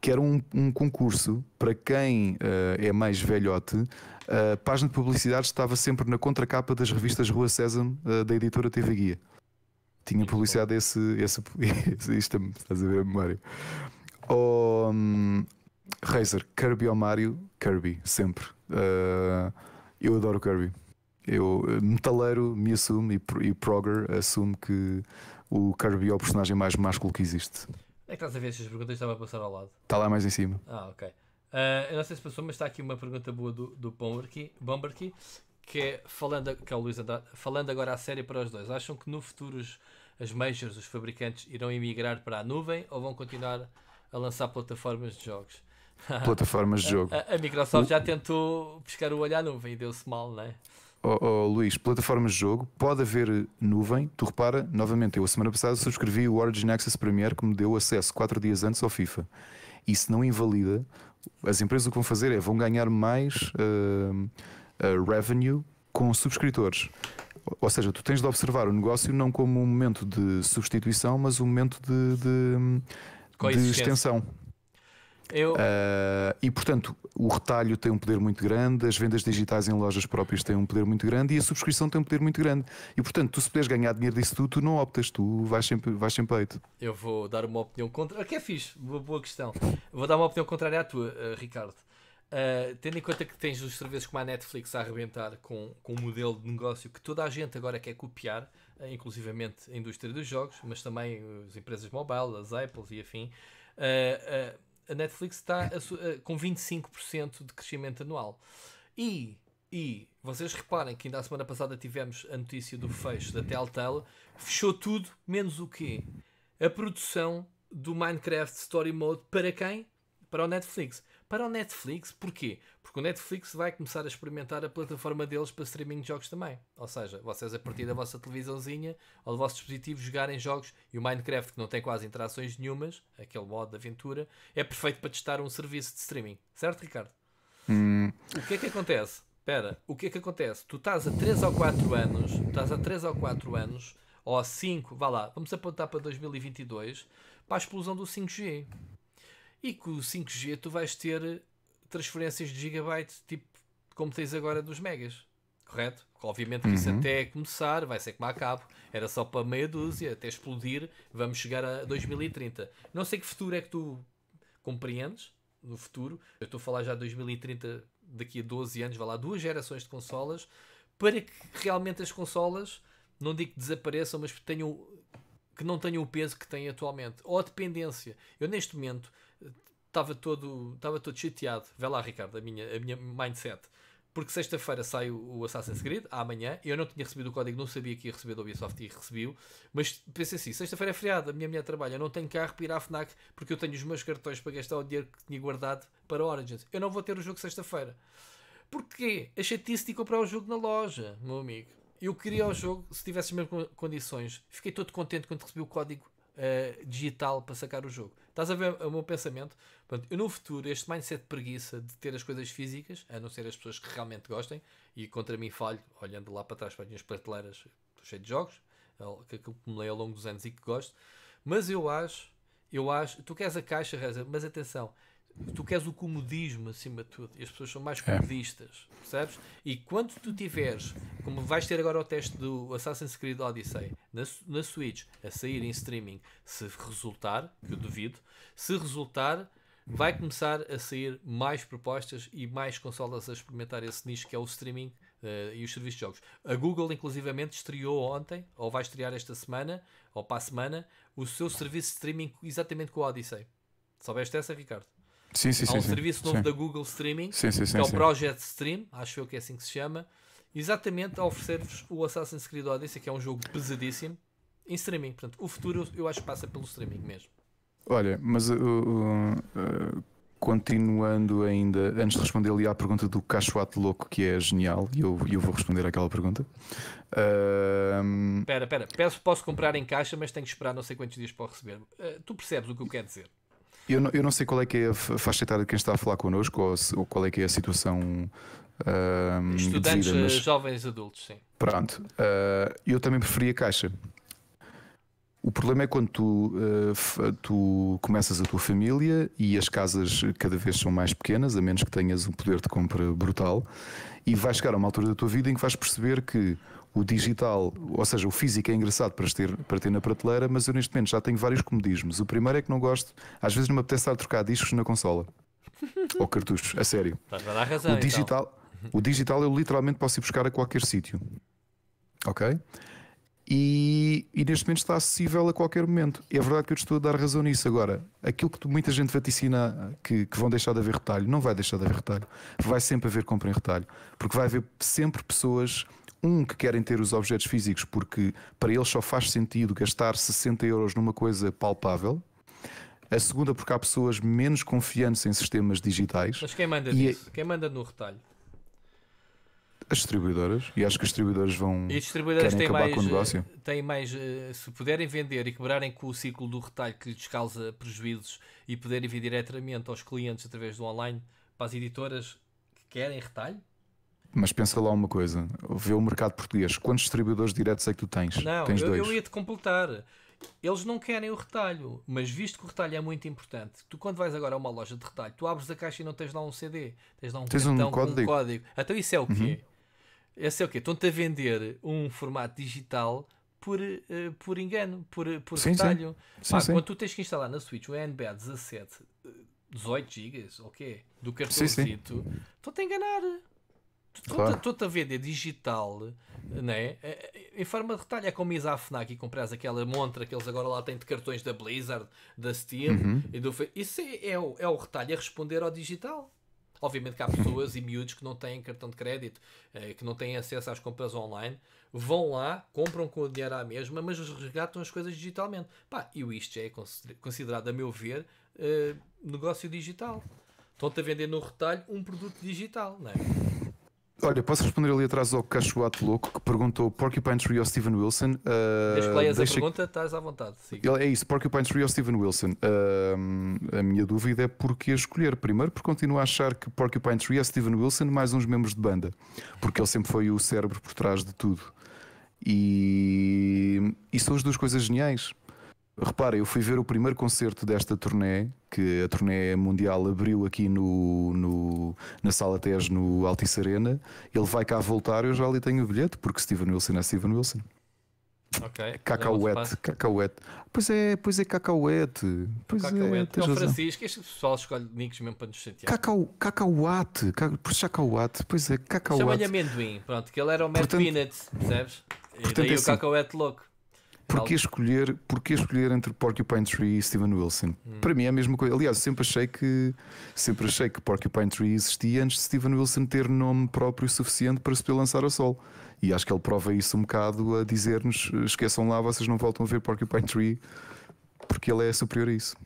Que era um, um concurso para quem uh, é mais velhote. Ah, a página de publicidade estava sempre na contracapa das revistas Rua Sésamo uh, da editora TV Guia. Tinha publicidade esse. esse, [laughs] esse isto estás a ver a memória. Oh, um, Razer, Kirby ou Mario? Kirby, sempre. eu adoro Kirby eu, eh, Metaleiro me assume e, e Progger assume que o Kirby é o personagem mais másculo que existe. É que estás a ver estas perguntas? Estava a passar ao lado. Está lá mais em cima. Ah, ok. Uh, eu não sei se passou, mas está aqui uma pergunta boa do, do Bomberkey, Bomberkey que é, falando, a, que é o Luís Andrade, falando agora a série para os dois, acham que no futuro os, as majors, os fabricantes, irão emigrar para a nuvem ou vão continuar a lançar plataformas de jogos? Plataformas de [laughs] jogo. a, a, a, Microsoft já tentou pescar o olho à nuvem e deu-se mal, não é? oh, oh, Luís, plataformas de jogo, pode haver nuvem. Tu repara, novamente, eu a semana passada subscrevi o Origin Access Premier que me deu acesso 4 dias antes ao FIFA. Isso não invalida. As empresas o que vão fazer é vão ganhar mais uh, uh, revenue com subscritores. Ou seja, tu tens de observar o negócio não como um momento de substituição, mas um momento de, de, de extensão. Eu... Uh, e portanto, o retalho tem um poder muito grande, as vendas digitais em lojas próprias têm um poder muito grande e a subscrição tem um poder muito grande. E portanto, tu se puderes ganhar dinheiro disso tudo, tu não optas, tu vais sempre, vais sempre peito. Eu vou dar uma opinião contra. Que é fixe, boa, boa questão. Vou dar uma opinião contrária à tua, uh, Ricardo. Uh, tendo em conta que tens os serviços como a Netflix a arrebentar com, com um modelo de negócio que toda a gente agora quer copiar, inclusivamente a indústria dos jogos, mas também as empresas mobile, as Apple e afim. Uh, a Netflix está a, com 25% de crescimento anual. E, e vocês reparem que ainda a semana passada tivemos a notícia do fecho da Telltale, fechou tudo, menos o quê? A produção do Minecraft Story Mode para quem? Para o Netflix para o Netflix. Porquê? Porque o Netflix vai começar a experimentar a plataforma deles para streaming de jogos também. Ou seja, vocês a partir da uhum. vossa televisãozinha ou do vosso dispositivo jogarem jogos e o Minecraft, que não tem quase interações nenhumas, aquele modo de aventura, é perfeito para testar um serviço de streaming. Certo, Ricardo? Hum. O que é que acontece? Espera, o que é que acontece? Tu estás a 3 ou 4 anos, estás a 3 ou 4 anos, ou 5, vá lá, vamos apontar para 2022, para a explosão do 5G e com o 5G tu vais ter transferências de gigabyte, tipo como tens agora dos megas, correto? Obviamente que uhum. isso até começar vai ser como a cabo, era só para meia dúzia, até explodir, vamos chegar a 2030. Não sei que futuro é que tu compreendes no futuro, eu estou a falar já de 2030, daqui a 12 anos, vai lá duas gerações de consolas, para que realmente as consolas, não digo que desapareçam, mas que tenham que não tenham o peso que têm atualmente, ou a dependência. Eu neste momento estava todo, estava todo chateado. Vê lá, Ricardo, a minha, a minha mindset. Porque sexta-feira sai o, Assassin's uhum. Creed, amanhã. Eu não tinha recebido o código, não sabia que ia receber do Ubisoft e recebi-o. Mas pensei assim: sexta-feira é feriado, a minha mulher trabalha, eu não tenho carro para ir à Fnac porque eu tenho os meus cartões para gastar o dinheiro que tinha guardado para Origins. Eu não vou ter o jogo sexta-feira. Porquê? A chatice de comprar o jogo na loja, meu amigo. Eu queria o uhum. jogo se tivesse mesmas condições. Fiquei todo contente quando recebi o código uh, digital para sacar o jogo. Estás a ver o meu pensamento? Pronto, eu no futuro, este mindset de preguiça de ter as coisas físicas, a não ser as pessoas que realmente gostem, e contra mim falho, olhando lá para trás para as minhas prateleiras, cheio de jogos, eh, que é acumulei ao longo dos anos e que gosto, mas eu acho, eu acho, tu queres a caixa, Reza, mas atenção, tu queres o comodismo acima de tudo. E as pessoas são mais é. comodistas, é. percebes? E quando tu tiveres, como vais ter agora o teste do Assassin's Creed Odyssey na, na Switch a sair em streaming, se resultar, que eu duvido, se resultar, vai começar a sair mais propostas e mais consolas a experimentar esse nicho que é o streaming uh, e os serviços de jogos. A Google, inclusivamente, estreou ontem, ou vai estrear esta semana, ou para a semana, o seu serviço de streaming exatamente com o Odyssey. Soubeste essa, Ricardo? Sim, sim, Há um sim, serviço novo da Google Streaming, que é o Project Stream, acho eu que é assim que se chama, exatamente a oferecer-vos o Assassin's Creed Odyssey, que é um jogo pesadíssimo, em streaming. Portanto, o futuro eu acho que passa pelo streaming mesmo. Olha, mas uh, uh, uh continuando ainda, antes de responder ali à pergunta do cachoate louco, que é genial, e eu, eu vou responder àquela pergunta. Espera, uh... espera, posso comprar em caixa, mas tenho que esperar não sei quantos dias para o receber. Uh, tu percebes o que eu quero dizer? Eu não, eu não sei qual é que é a faixa etária de quem está a falar connosco ou, ou qual é que é a situação Estudantes mas... Eh, jovens adultos, sim. Pronto, uh, eu também preferia caixa. O problema é quando tu, uh, tu começas a tua família e as casas cada vez são mais pequenas, a menos que tenhas um poder de compra brutal, e vais chegar a uma altura da tua vida em que vais perceber que o digital, ou seja, o físico é engraçado para ter, para ter na prateleira, mas eu neste momento já tenho vários comodismos. O primeiro é que não gosto, às vezes não me apetece estar a trocar discos na consola [laughs] ou cartuchos, a sério. Estás a dar razão. O digital, então. o digital eu literalmente posso ir buscar a qualquer sítio, ok? E, e, neste momento está acessível a qualquer momento. E é verdade que eu te estou a dar razão nisso. Agora, aquilo que muita gente vaticina que, que vão deixar de haver retalho, não vai deixar de haver retalho. Vai sempre haver compra em retalho. Porque vai haver sempre pessoas um que querem ter os objetos físicos porque para eles só faz sentido gastar 60 euros numa coisa palpável. A segunda, porque há pessoas menos confiantes em sistemas digitais. Mas quem manda A... Quem manda no retalho? As distribuidoras. E acho que as distribuidoras vão. E distribuidoras têm acabar mais, com o negócio. Eh, têm mais. Eh, se puderem vender e quebrarem com o ciclo do retalho que lhes causa prejuízos e puderem vir diretamente aos clientes através do online, para as editoras que querem retalho, mas pensa lá uma coisa, vê o mercado português, quantos distribuidores diretos é que tu tens? Não, tens eu, dois. eu ia-te completar. Eles não querem o retalho, mas visto que o retalho é muito importante, tu quando vais agora a uma loja de retalho, tu abres a caixa e não tens lá um CD, tens lá um, tens um código. um código. Então isso é o quê? Uhum. Isso é o quê? Estão-te a vender um formato digital por, uh, por engano, por, por sim, retalho. Sim. Pá, sim, quando tu tens que instalar na Switch o NBA 17, 18 GB, ou quê? Do cartãozinho estão-te a enganar. Claro. Toda, a venda digital né? É, é, em forma de retalho é como ir à FNAC e compras aquela montra que eles agora lá têm de cartões da Blizzard, da Steam uhum. e do Isso é, é, o, é o retalho, a é responder ao digital. Obviamente que há pessoas e miúdos que não têm cartão de crédito, eh, que não têm acesso às compras online, vão lá, compram com o dinheiro à mesma, mas resgatam as coisas digitalmente. Pá, e o isto é considerado, a meu ver, eh, negócio digital. Estão-te a vender no retalho um produto digital, não é? Olha, posso responder ali atrás ao Cachoato Louco que perguntou Porcupine Tree ou Steven Wilson? Uh, Deixa a pergunta, estás à vontade. Siga. É isso, Porcupine Tree ou Steven Wilson? Uh, a minha dúvida é porque escolher. Primeiro, porque continuo a achar que Porcupine Tree é Steven Wilson mais uns membros de banda, porque ele sempre foi o cérebro por trás de tudo. E, e são as duas coisas geniais. Reparem, eu fui ver o primeiro concerto desta turnê, que a turnê mundial abriu aqui no, no na Sala Tejo, no Altice Arena. Ele vai cá voltar, eu já ali tenho o bilhete, porque Steven Wilson é Steven Wilson. Ok. Cacauete, cacauete. Pois é, pois é, cacauete. Pois é, cacauete. É, é o Francisco, este pessoal escolhe links mesmo para nos chatear. Cacau, cacauate, por cacauate, pois é, cacauate. Chama-lhe amendoim, pronto, que ele era o Matt Peanut, percebes? E portanto, daí é assim, o cacauete louco. Porquê escolher, porquê escolher entre Porcupine Tree e Steven Wilson? Hum. Para mim é a mesma coisa. Aliás, sempre achei que sempre achei que Porcupine Tree existia antes de Steven Wilson ter nome próprio suficiente para se poder lançar ao sol. E acho que ele prova isso um bocado a dizer-nos: esqueçam lá, vocês não voltam a ver Porcupine Tree, porque ele é superior a isso.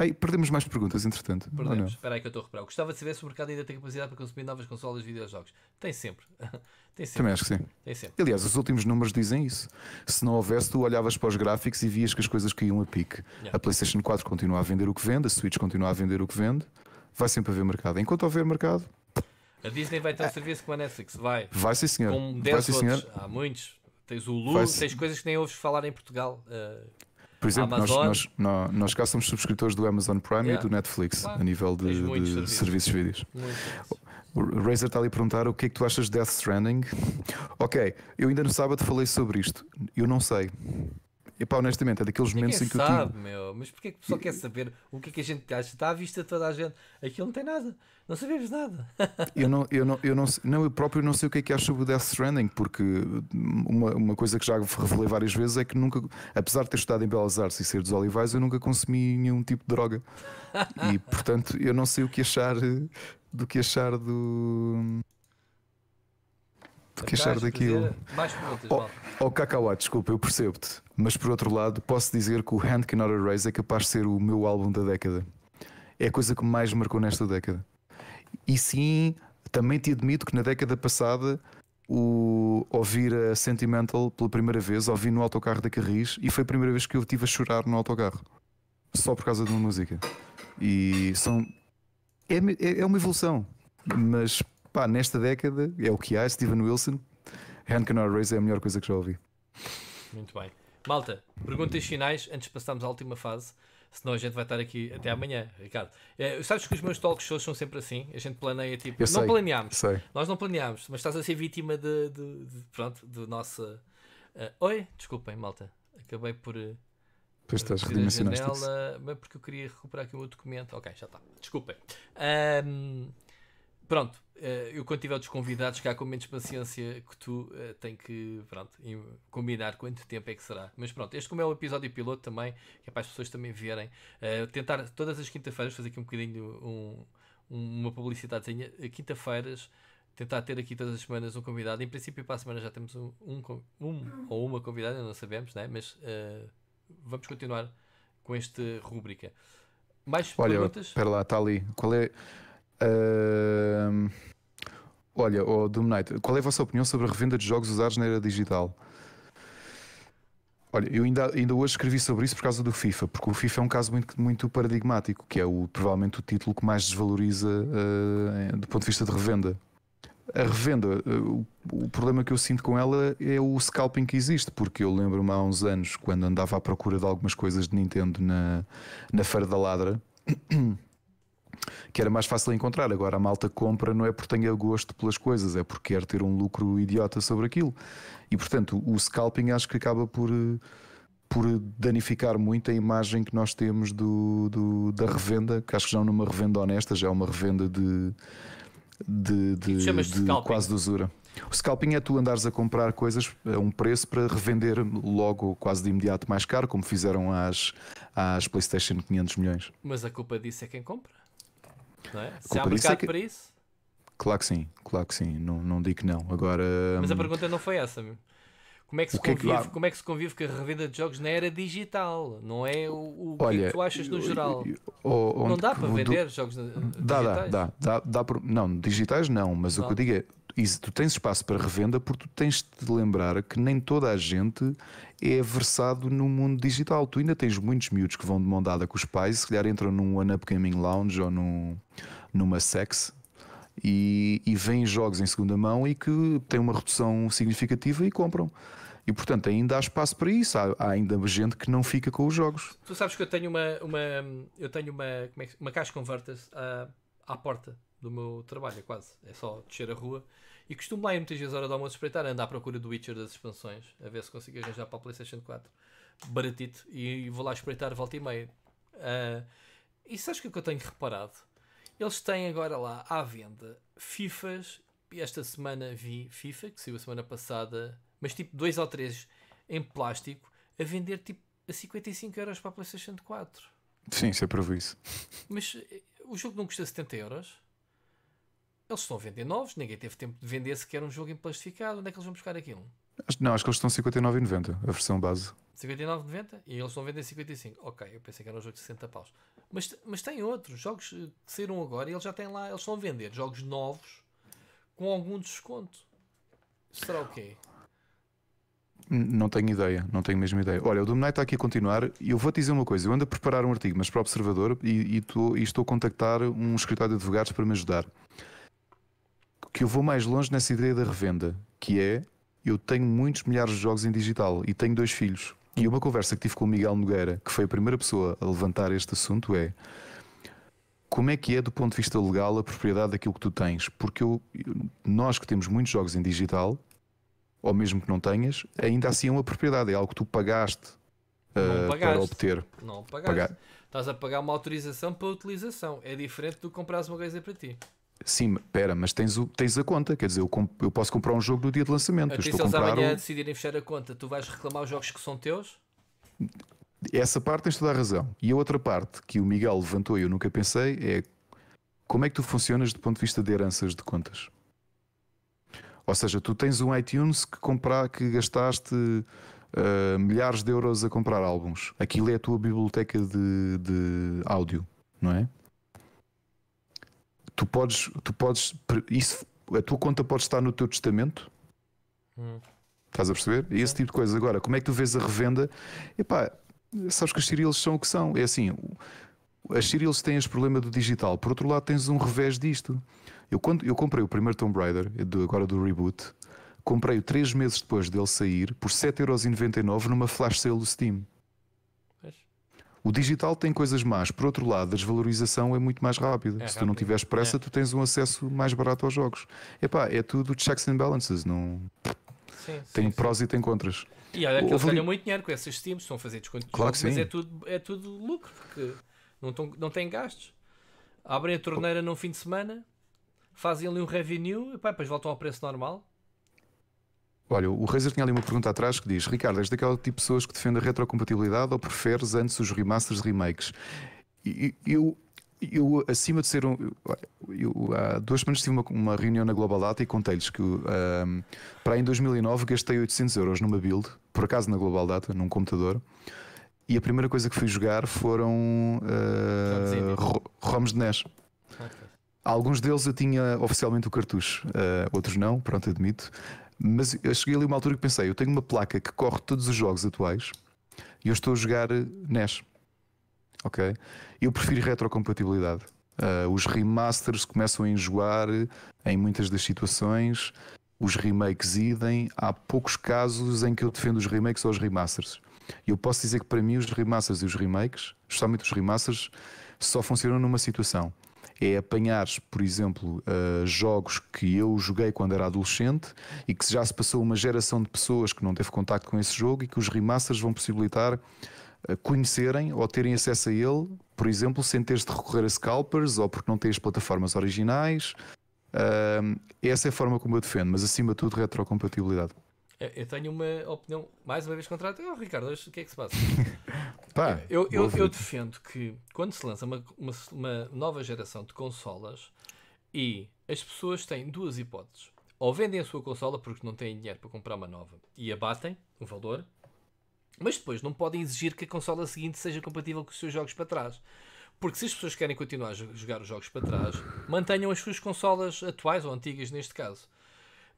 Aí, perdemos mais perguntas, entretanto. Perdemos, espera aí que eu estou a reparar. Gostava de saber se o mercado ainda tem capacidade para consumir novas consolas de videojogos. Tem sempre. [laughs] tem sempre. Também acho que sim. Tem sempre. Aliás, os últimos números dizem isso. Se não houvesse, tu olhavas para os gráficos e vias que as coisas caíam a pique. Yeah. A PlayStation 4 continua a vender o que vende, a Switch continua a vender o que vende. Vai sempre haver mercado. Enquanto houver mercado. A Disney vai ter um é. serviço com a Netflix, vai. Vai sim, senhor. Com 10 vai, sim, senhor. Há muitos. Tens o Lu, tens coisas que nem ouves falar em Portugal. Uh... Por exemplo, nós, nós, nós, cá somos subscritores do Amazon Prime yeah. e do Netflix claro. a nível de, de serviços vídeos. O Razer está ali a perguntar o que é que tu achas de Death Stranding. Ok, eu ainda no sábado falei sobre isto. Eu não sei. E pá, honestamente, é daqueles momentos em que sabe, eu tive. meu, mas porquê que o pessoal quer saber o que é que a gente acha? Está à vista de toda a gente. Aquilo não tem nada, não sabemos nada. eu, não, eu, não, eu, não, não, eu próprio não sei o que é que acho sobre Death Stranding, porque hum, uma, uma coisa que já revelei várias vezes é que nunca, apesar de ter estudado em Belas Artes e ser dos Olivais, eu nunca consumi nenhum tipo de droga. e portanto, eu não sei o que achar eh, do que achar do hum, queixar daquilo. Mais perguntas, oh, oh Cacauá, desculpa, eu percebo-te. Mas por outro lado, posso dizer que o Hand Cannot Erase é capaz de ser o meu álbum da década. É a coisa que mais me marcou nesta década. E sim, também te admito que na década passada o ouvir a Sentimental pela primeira vez, ouvi no autocarro da Carris e foi a primeira vez que eu tive a chorar no autocarro. Só por causa de uma música. E são. É, é, é uma evolução. Mas pá, nesta década é o que há, Steven Wilson. Hand Cannot Raise é a melhor coisa que já ouvi. Muito bem. Malta, perguntas finais antes de passarmos à última fase senão a gente vai estar aqui até amanhã, Ricardo. É, sabes que os meus talk shows são sempre assim, a gente planeia tipo. Eu não sei, planeámos, sei. nós não planeámos, mas estás a ser vítima de, de, de pronto, do nosso. Uh, eh, oi, desculpem, malta, acabei por. Eh, pois estás redimensionado. janela, Mas porque eu queria recuperar aqui o meu documento. Ok, já está. Desculpem. Um, pronto, eh, eu quando tiver outros convidados cá com menos paciência que tu, eh, tenho que pronto, combinar quanto tempo é que será. Mas pronto, este como é o episódio piloto também, que é para as pessoas também verem, eh, tentar todas as quinta-feiras fazer aqui um bocadinho um, uma publicidadezinha, quinta-feiras tentar ter aqui todas as semanas um convidado. Em princípio para a semana já temos um, um, um ou uma convidada, não sabemos, né? mas uh, vamos continuar com esta rúbrica. Mais Olha, perguntas? Olha, lá, está ali. Qual é... Uh, olha, oh, Knight, qual é a vossa opinião sobre a revenda de jogos usados na era digital? Olha, eu ainda, ainda hoje escrevi sobre isso por causa do FIFA, porque o FIFA é um caso muito, muito paradigmático, que é o, provavelmente o título que mais desvaloriza uh, do ponto de vista de revenda. A revenda, uh, o, o, problema que eu sinto com ela é o scalping que existe, porque eu lembro-me há uns anos, quando andava à procura de algumas coisas de Nintendo na, na Feira da Ladra, que era mais fácil encontrar. Agora a malta compra não é porque tenha gosto pelas coisas, é porque quer ter um lucro idiota sobre aquilo. E portanto o scalping acho que acaba por, eh, por danificar muito a imagem que nós temos do, do da revenda, que acho que já não é uma revenda honesta, já é uma revenda de, de, de, de, de quase de usura. O scalping é tu andares a comprar coisas a um preço para revender logo, quase de imediato, mais caro, como fizeram as às PlayStation 500 milhões. Mas a culpa disso é quem compra? É? Se há mercado é que... para isso? Claro que sim, claro que sim, não, não digo que não. Agora, Mas a hum, pergunta não foi essa, Como é, que se é que convive, é que... como é que se convive com a revenda de jogos na era digital? Não é o, o é Olha, que tu achas no geral? não dá para vender do... jogos dá, digitais? Dá, dá, dá, dá, dá por... Não, digitais não, mas não. o que eu digo é e tu tens espaço para revenda porque tu tens de lembrar que nem toda a gente é versado no mundo digital. Tu ainda tens muitos miúdos que vão de mão dada com os pais, se calhar entram num One Up Gaming Lounge ou num, numa Sex, e, e vêm jogos em segunda mão e que têm uma redução significativa e compram. E portanto ainda há espaço para isso, há, há, ainda gente que não fica com os jogos. Tu sabes que eu tenho uma, uma eu tenho uma, é que, uma caixa converters à, à porta do meu trabalho, quase. É só descer a rua e costumo lá ir muitas vezes à hora do almoço espreitar, andar à procura do Witcher das expansões, a ver se consigo arranjar para a PlayStation 4. Baratito. E vou lá espreitar volta e meia. Uh, e sabes o que, é que eu tenho reparado? Eles têm agora lá à venda FIFAs. Esta semana vi FIFA, que saiu a semana passada, mas tipo dois ou três em plástico, a vender tipo a 55 euros para a PlayStation 4. Sim, sempre ouvi isso. Mas eh, o jogo não custa 70 euros? Eles estão a vender novos, ninguém teve tempo de vender sequer um jogo em plastificado. Onde é que eles vão buscar aquilo? Não, acho que eles estão 59,90, a versão base. 59,90 e eles estão vendendo 55. Ok, eu pensei que era um jogo de 60 paus. Mas, mas tem outros jogos eh, que saíram agora e eles já têm lá, eles estão a vender jogos novos com algum desconto. Será o quê? Não tenho ideia, não tenho mesmo ideia. Olha, o Doom está aqui a continuar e eu vou te dizer uma coisa: eu ando a preparar um artigo, mas para o Observador e, e, tô, e estou a contactar um escritório de advogados para me ajudar que eu vou mais longe nessa ideia da revenda, que é eu tenho muitos milhares de jogos em digital e tenho dois filhos. E uma conversa que tive com o Miguel Nogueira, que foi a primeira pessoa a levantar este assunto, é como é que é do ponto de vista legal a propriedade daquilo que tu tens? Porque eu, nós que temos muitos jogos em digital, ou mesmo que não tenhas, ainda assim é uma propriedade, é algo que tu pagaste, eh, pagaste. para obter. Não pagaste. Pagar. Estás a pagar uma autorização para utilização. É diferente do que comprares uma coisa para ti. Sim, pera, mas tens, o, tens a conta, quer dizer, eu, comp, eu posso comprar um jogo no dia de lançamento. Até se eles amanhã o... decidirem fechar a conta, tu vais reclamar os jogos que são teus? Essa parte tens toda a razão. E a outra parte que o Miguel levantou e eu nunca pensei é como é que tu funcionas do ponto de vista de heranças de contas? Ou seja, tu tens um iTunes que, comprar, que gastaste uh, milhares de euros a comprar álbuns. Aquilo é a tua biblioteca de, de áudio, não é? tu podes, tu podes, isso, a tua conta pode estar no teu testamento. Hum. Estás a perceber? Sim. Esse tipo de coisas. Agora, como é que tu vês a revenda? Epá, sabes que as Ciriles são o que são. É assim, as Ciriles têm este problema do digital. Por outro lado, tens um revés disto. Eu, quando, eu comprei o primeiro Tomb Raider, agora do reboot, comprei-o três meses depois dele sair por 7,99€ numa flash sale do Steam. O digital tem coisas más. Por outro lado, a desvalorização é muito mais rápida. É Se tu não tiveres pressa, é. tu tens um acesso mais barato aos jogos. Epá, é tudo checks and balances. Não... Sim, tem sim, prós sim. e tem contras. E olha, que eles ganham muito dinheiro com esses Steams, estão a fazer descontos, claro jogos, mas é tudo, é tudo lucro, porque não, tão, não têm gastos. Abrem a torneira oh. num fim de semana, fazem ali um revenue e pá, depois voltam ao preço normal. Olha, o Razer tinha ali uma pergunta atrás que diz: Ricardo, és daquele tipo de pessoas que defende a retrocompatibilidade ou preferes antes os remasters e remakes? eu, eu, acima de ser um. Eu, há duas semanas tive uma, uma reunião na Global Data e contei-lhes que um, para em 2009 gastei 800 euros numa build, por acaso na Global Data, num computador. E a primeira coisa que fui jogar foram uh, ROMs de NES. Alguns deles eu tinha oficialmente o cartucho, uh, outros não, pronto, admito. Mas eu cheguei ali uma altura que pensei: eu tenho uma placa que corre todos os jogos atuais e eu estou a jogar eh, NES. Ok? Eu prefiro retrocompatibilidade. Uh, os remasters começam a enjoar eh, em muitas das situações, os remakes idem. Há poucos casos em que eu defendo os remakes ou os remasters. E eu posso dizer que para mim os remasters e os remakes, justamente os remasters, só funcionam numa situação é apanhar, por exemplo, uh, jogos que eu joguei quando era adolescente e que já se passou uma geração de pessoas que não teve contacto com esse jogo e que os remasters vão possibilitar eh, conhecerem ou terem acesso a ele, por exemplo, sem teres de recorrer a scalpers ou porque não tens plataformas originais. Uh, essa é a forma como eu defendo, mas acima de tudo, retrocompatibilidade. Eu tenho uma opinião, mais uma vez, contrária. Oh, Ricardo, o que é que se passa? [laughs] Pá, eu, eu, eu, defendo que quando se lança uma, uma, uma nova geração de consolas e as pessoas têm duas hipóteses. Ou vendem a sua consola porque não têm dinheiro para comprar uma nova e abatem o valor, mas depois não podem exigir que a consola seguinte seja compatível com os seus jogos para trás. Porque se as pessoas querem continuar a jogar os jogos para trás, mantenham as suas consolas atuais ou antigas neste caso.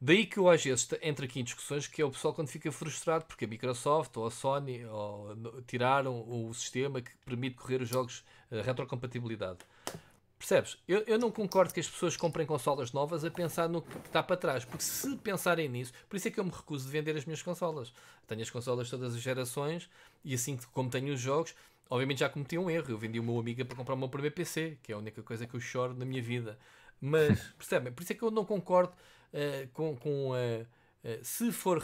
Daí que eu às vezes entro aqui em discussões que é o pessoal quando fica frustrado porque a Microsoft ou a Sony ou, tiraram o sistema que permite correr os jogos eh, retrocompatibilidade. Percebes? Eu, eu, não concordo que as pessoas comprem consolas novas a pensar no que está para trás, porque se pensarem nisso, por isso é que eu me recuso de vender as minhas consolas. Tenho as consolas todas as gerações e assim como tenho os jogos, obviamente já cometi um erro. Eu vendi o meu amiga para comprar o meu primeiro PC, que é a única coisa que eu choro na minha vida. Mas, [laughs] percebem? Por isso é que eu não concordo eh, com. com uh, se for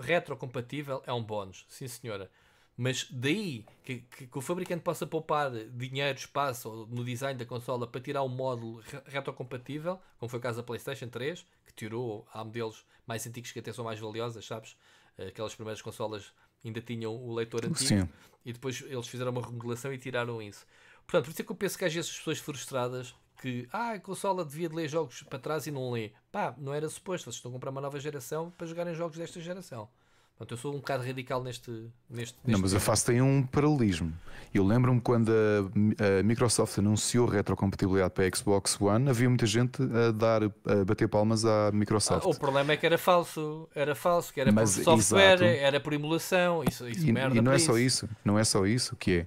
retrocompatível, é um bónus, sim senhora. Mas daí que, que, que, o fabricante possa poupar dinheiro, espaço no design da consola para tirar um módulo retrocompatível, como foi o caso da PlayStation 3, que tirou, há modelos mais antigos que até são mais valiosas, sabes? Aquelas primeiras consolas ainda tinham o leitor antigo Sim. e depois eles fizeram uma regulação e tiraram isso. Portanto, por isso é que eu penso que às vezes as pessoas frustradas que ah, a consola devia de ler jogos para trás e não lê. Pá, não era suposto, vocês estão a comprar uma nova geração para jogarem jogos desta geração. Portanto, eu sou um bocado radical neste. neste, neste não, mas a face tem um paralelismo. Eu lembro-me quando a, a, Microsoft anunciou retrocompatibilidade para a Xbox One, havia muita gente a dar a bater palmas à Microsoft. Ah, o problema é que era falso, era falso, que era mas, por software, exato. era por emulação, isso, isso e, merda. E não é isso. só isso, não é só isso que é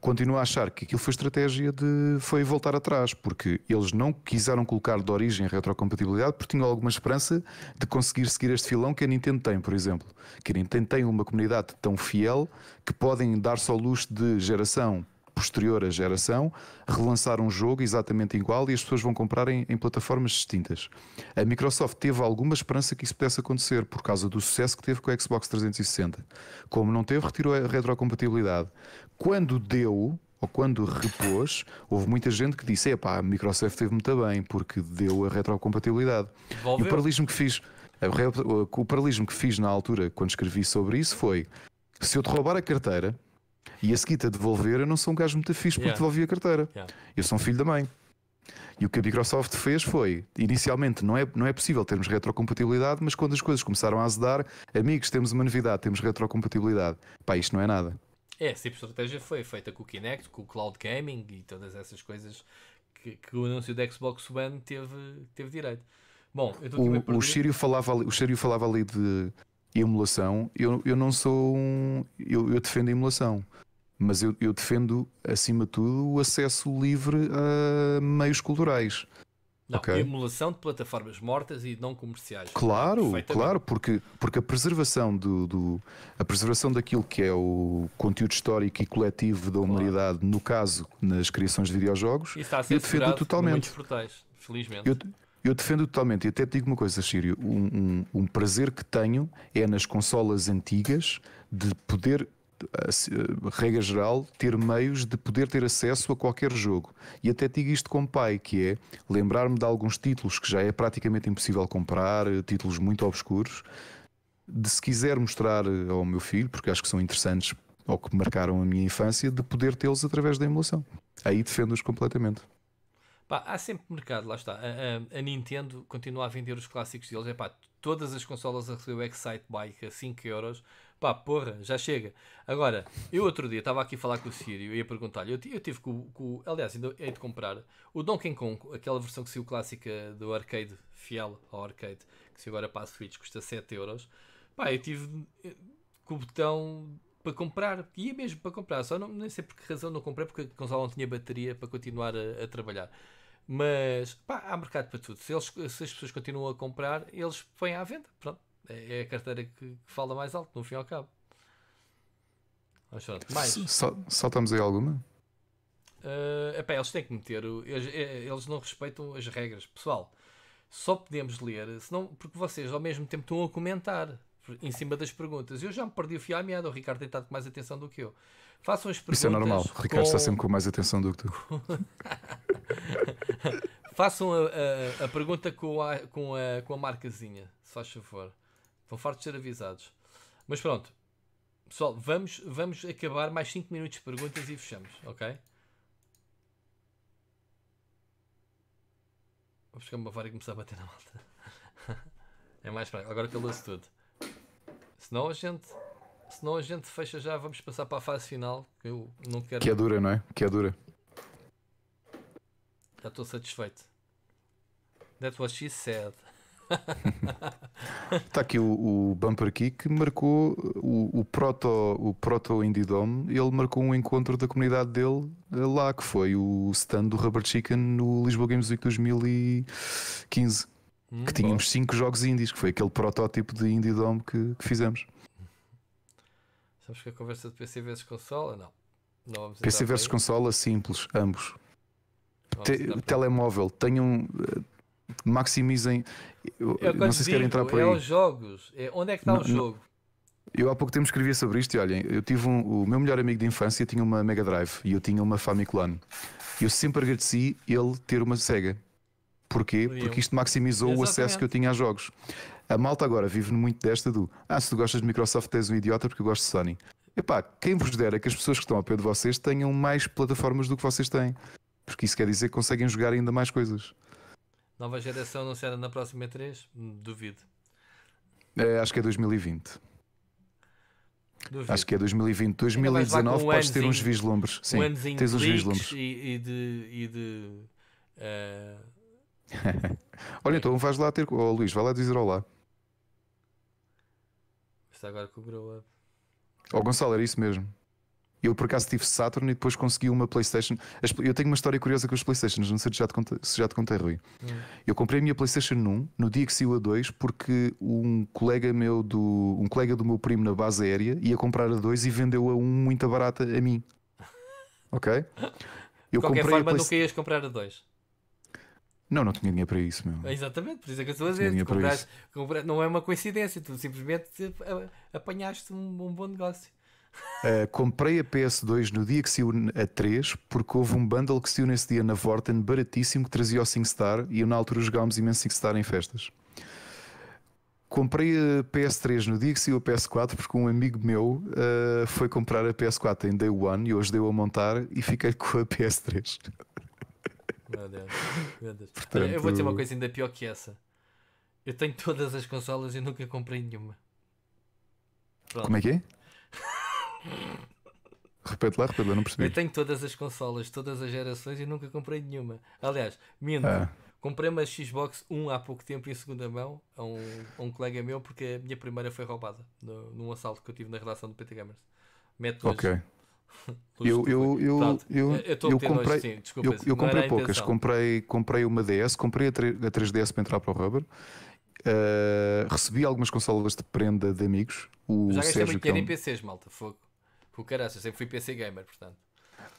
continuo a achar que aquilo foi estratégia de foi voltar atrás, porque eles não quiseram colocar de origem a retrocompatibilidade porque tinham alguma esperança de conseguir seguir este filão que a Nintendo tem, por exemplo. Que a Nintendo tem uma comunidade tão fiel que podem dar-se ao luxo de geração posterior à geração, relançar um jogo exatamente igual e as pessoas vão comprar em, em, plataformas distintas. A Microsoft teve alguma esperança que isso pudesse acontecer por causa do sucesso que teve com o Xbox 360. Como não teve, retirou a retrocompatibilidade. Quando deu, ou quando repôs, houve muita gente que disse: epá, a Microsoft teve muito bem porque deu a retrocompatibilidade. Devolveu. E o paralismo que fiz. O paralismo que fiz na altura quando escrevi sobre isso foi: se eu te roubar a carteira, e a seguir a devolver, eu não sou um gajo muito fixe porque yeah. devolvi a carteira. Yeah. Eu sou um filho da mãe. E o que a Microsoft fez foi, inicialmente não é, não é possível termos retrocompatibilidade, mas quando as coisas começaram a azedar, amigos, temos uma novidade, temos retrocompatibilidade. Pá, isto não é nada. É, essa estratégia foi feita com o Kinect, com o Cloud Gaming e todas essas coisas que, que o anúncio da Xbox One teve, teve direito. Bom, eu estou o, o Sírio falava ali, o Sírio falava ali de emulação, eu, eu não sou um. Eu, eu defendo a emulação, mas eu, eu defendo, acima de tudo, o acesso livre a meios culturais. Não, okay. emulação de plataformas mortas e não comerciais. Claro, claro, porque, porque a preservação do, do, a preservação daquilo que é o conteúdo histórico e coletivo da humanidade, claro. no caso, nas criações de videojogos, Isso está a ser eu defendo totalmente. Portais, felizmente. Eu, eu defendo totalmente, e até te digo uma coisa, Sírio: um, um, um prazer que tenho é nas consolas antigas de poder eh, eh, regra geral, ter meios de poder ter acesso a qualquer jogo. E até digo isto como pai, que é lembrar-me de alguns títulos que já é praticamente impossível comprar, eh, títulos muito obscuros, de se quiser mostrar ao meu filho, porque acho que são interessantes ou que marcaram a minha infância, de poder tê-los através da emulação. Aí defendo-os completamente. Pá, há sempre mercado, lá está. A, a, a, Nintendo continua a vender os clássicos deles. É pá, todas as consolas a receber o Excite Bike a 5€. euros. Pá, porra, já chega. Agora, eu outro dia estava aqui a falar com o Sírio e ia perguntar-lhe. Eu, eu tive com, com. Aliás, ainda hei de comprar o Donkey Kong, aquela versão que saiu clássica do arcade, fiel ao arcade, que se agora para a Switch custa 7€. euros. Pá, eu tive eh, com o botão para comprar, ia mesmo para comprar, só não, nem sei por que razão não comprei, porque a consola não tinha bateria para continuar a, a trabalhar. Mas pá, há mercado para tudo. Se, eles, se as pessoas continuam a comprar, eles põem à venda. Pronto. É, é a carteira que, que fala mais alto, no fim e ao cabo. Mas pronto, mais. saltamos aí alguma? Uh, epá, eles têm que meter. Eles, eh, eles não respeitam as regras. Pessoal, só podemos ler, senão, porque vocês ao mesmo tempo estão a comentar em cima das perguntas. Eu já me perdi o fio à meada, o Ricardo tem estado com mais atenção do que eu. Façam as perguntas. Isso é normal. Com... Ricardo está sempre com mais atenção do que tu. [laughs] Façam a, a, a, pergunta com a, com, a, com a marcazinha, se faz favor. Estão fartos de ser avisados. Mas pronto, pessoal, vamos, vamos acabar mais 5 minutos de perguntas e fechamos, ok? Vou buscar uma vara e começar a bater na malta. [laughs] É mais prático. Agora calou-se tudo. Senão a gente. Senão a gente fecha já, vamos passar para a fase final. Que eu não quero. Que é dura, não é? Que é dura. Já estou satisfeito. That was she said. [laughs] Está aqui o, o Bumper Kick que marcou o, o proto, o proto dome Ele marcou um encontro da comunidade dele eh, lá, que foi o stand do Rubber Chicken no Lisboa Games Week 2015. Hum, que tínhamos 5 cinco jogos indies, que foi aquele protótipo de indie que, que fizemos. Sabes que a conversa de PC versus consola? Não. não vamos PC versus consola, simples, ambos. Te telemóvel, tenham. Eh, maximizem. É eu, não sei se querem entrar por é aí. É os jogos. É, onde é que está não, o jogo? Não. Eu há pouco tempo escrevia sobre isto e olhem, eu tive um, o meu melhor amigo de infância tinha uma Mega Drive e eu tinha uma Famiclone. E eu sempre agradeci ele ter uma Sega. Porquê? Podiam. Porque isto maximizou Exatamente. o acesso que eu tinha a jogos. A malta agora vive muito desta do Ah, se tu gostas de Microsoft és um idiota porque eu gosto de Sony. Epá, quem vos dera que as pessoas que estão ao pé de vocês tenham mais plataformas do que vocês têm. Porque isso quer dizer que conseguem jogar ainda mais coisas. Nova geração anunciada na próxima E3? Hum, duvido. É, acho que é 2020. Duvido. Acho que é 2020. 2019 um podes ter uns vislumbres. Sim, um tens uns vislumbres. E, e de... E de uh Olha, então vais lá ter. Oh, Luís, vai lá dizer olá. Está agora com o Grow Up. Oh, Gonçalo, era isso mesmo. Eu por acaso tive Saturn e depois consegui uma PlayStation. Eu tenho uma história curiosa com as PlayStations, não sei se já te contei, já te contei Rui. Hum. Eu comprei a minha PlayStation 1 no dia que saiu a 2 porque um colega meu do um colega do meu primo na base aérea ia comprar a 2 e vendeu a 1 muito barata a mim. OK? Eu de qualquer forma, Play... não ias comprar a 2. Não, não tinha dinheiro para isso, meu. Exatamente, por isso é que eu estou a dizer. não é uma coincidência, tu simplesmente eh, apanhaste um, um bom negócio. Uh, comprei a PS2 no dia que saiu a 3, porque houve um bundle que saiu nesse dia na Vorten, baratíssimo, que trazia o SingStar e eu na altura jogámos imenso SingStar em festas. Comprei a PS3 no dia que saiu a PS4, porque um amigo meu uh, foi comprar a PS4 em Day One e hoje deu a montar e fiquei [laughs] com a PS3. Meu Deus. Meu Deus. Portanto... Olha, eu vou dizer uma coisa ainda pior que essa. Eu tenho todas as consolas e nunca comprei nenhuma. Pronto. Como é que é? [laughs] repete lá, repete lá, não percebi. Eu tenho todas as consolas, todas as gerações e nunca comprei nenhuma. Aliás, minto. Ah. Comprei uma Xbox 1 há pouco tempo em segunda mão a um, a um colega meu porque a minha primeira foi roubada no, num assalto que eu tive na relação do PT Gamers. Mete okay. [laughs] eu, eu, eu, Pronto, eu, eu, comprei, sim, eu, eu comprei poucas. Comprei, comprei uma DS, comprei a, 3, ds para entrar para o Rubber. Uh, recebi algumas consolas de prenda de amigos. O já gastei muito é dinheiro em PCs, malta. Fogo. O caralho, eu sempre fui PC gamer, portanto.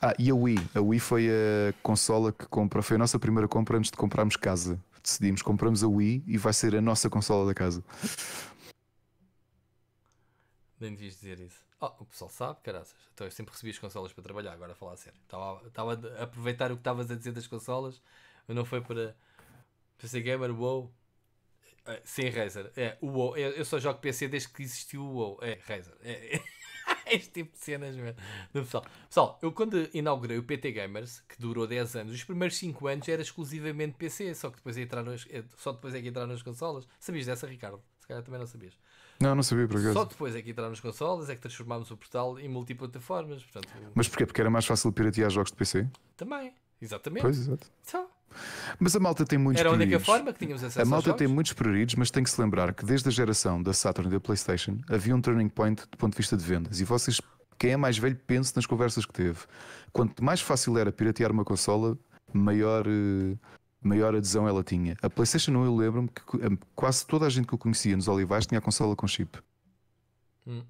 Ah, e a Wii. A Wii foi a consola que compra, foi a nossa primeira compra antes de comprarmos casa. Decidimos, compramos a Wii e vai ser a nossa consola da casa. Nem devias dizer isso. Oh, o pessoal sabe, caraças. Então eu sempre recebi as consolas para trabalhar, agora a falar a sério. Estava, estava a aproveitar o que estavas a dizer das consolas. Não foi para PC Gamer, WoW. sem é, sim, Razer. É, o WoW. Eu, eu, só jogo PC desde que existiu o WoW. É, Razer. É, é, [laughs] este tipo de cenas, mesmo. Não, pessoal. pessoal, eu quando inaugurei o PT Gamers, que durou 10 anos, os primeiros 5 anos era exclusivamente PC, só que depois entrar é, só depois é que entrar as consolas. Sabias dessa, Ricardo? Se calhar também não sabias. Não, não sabia por acaso. Só depois é que entrámos consolas, é que transformámos o portal em multiplataformas. Portanto, Mas porquê? Porque era mais fácil piratear jogos de PC? Também, exatamente. Pois, exato. Só. Então. Mas a malta tem muitos Era a única forma que tínhamos acesso A malta tem muitos pruridos, mas tem que se lembrar que desde a geração da Saturn e da PlayStation havia um turning point do ponto de vista de vendas. E vocês, quem é mais velho, pense nas conversas que teve. Quanto mais fácil era piratear uma consola, maior. Uh maior adesão ela tinha. A PlayStation 1, eu lembro-me que quase toda a gente que eu conhecia nos Olivais tinha a consola com chip. Hum.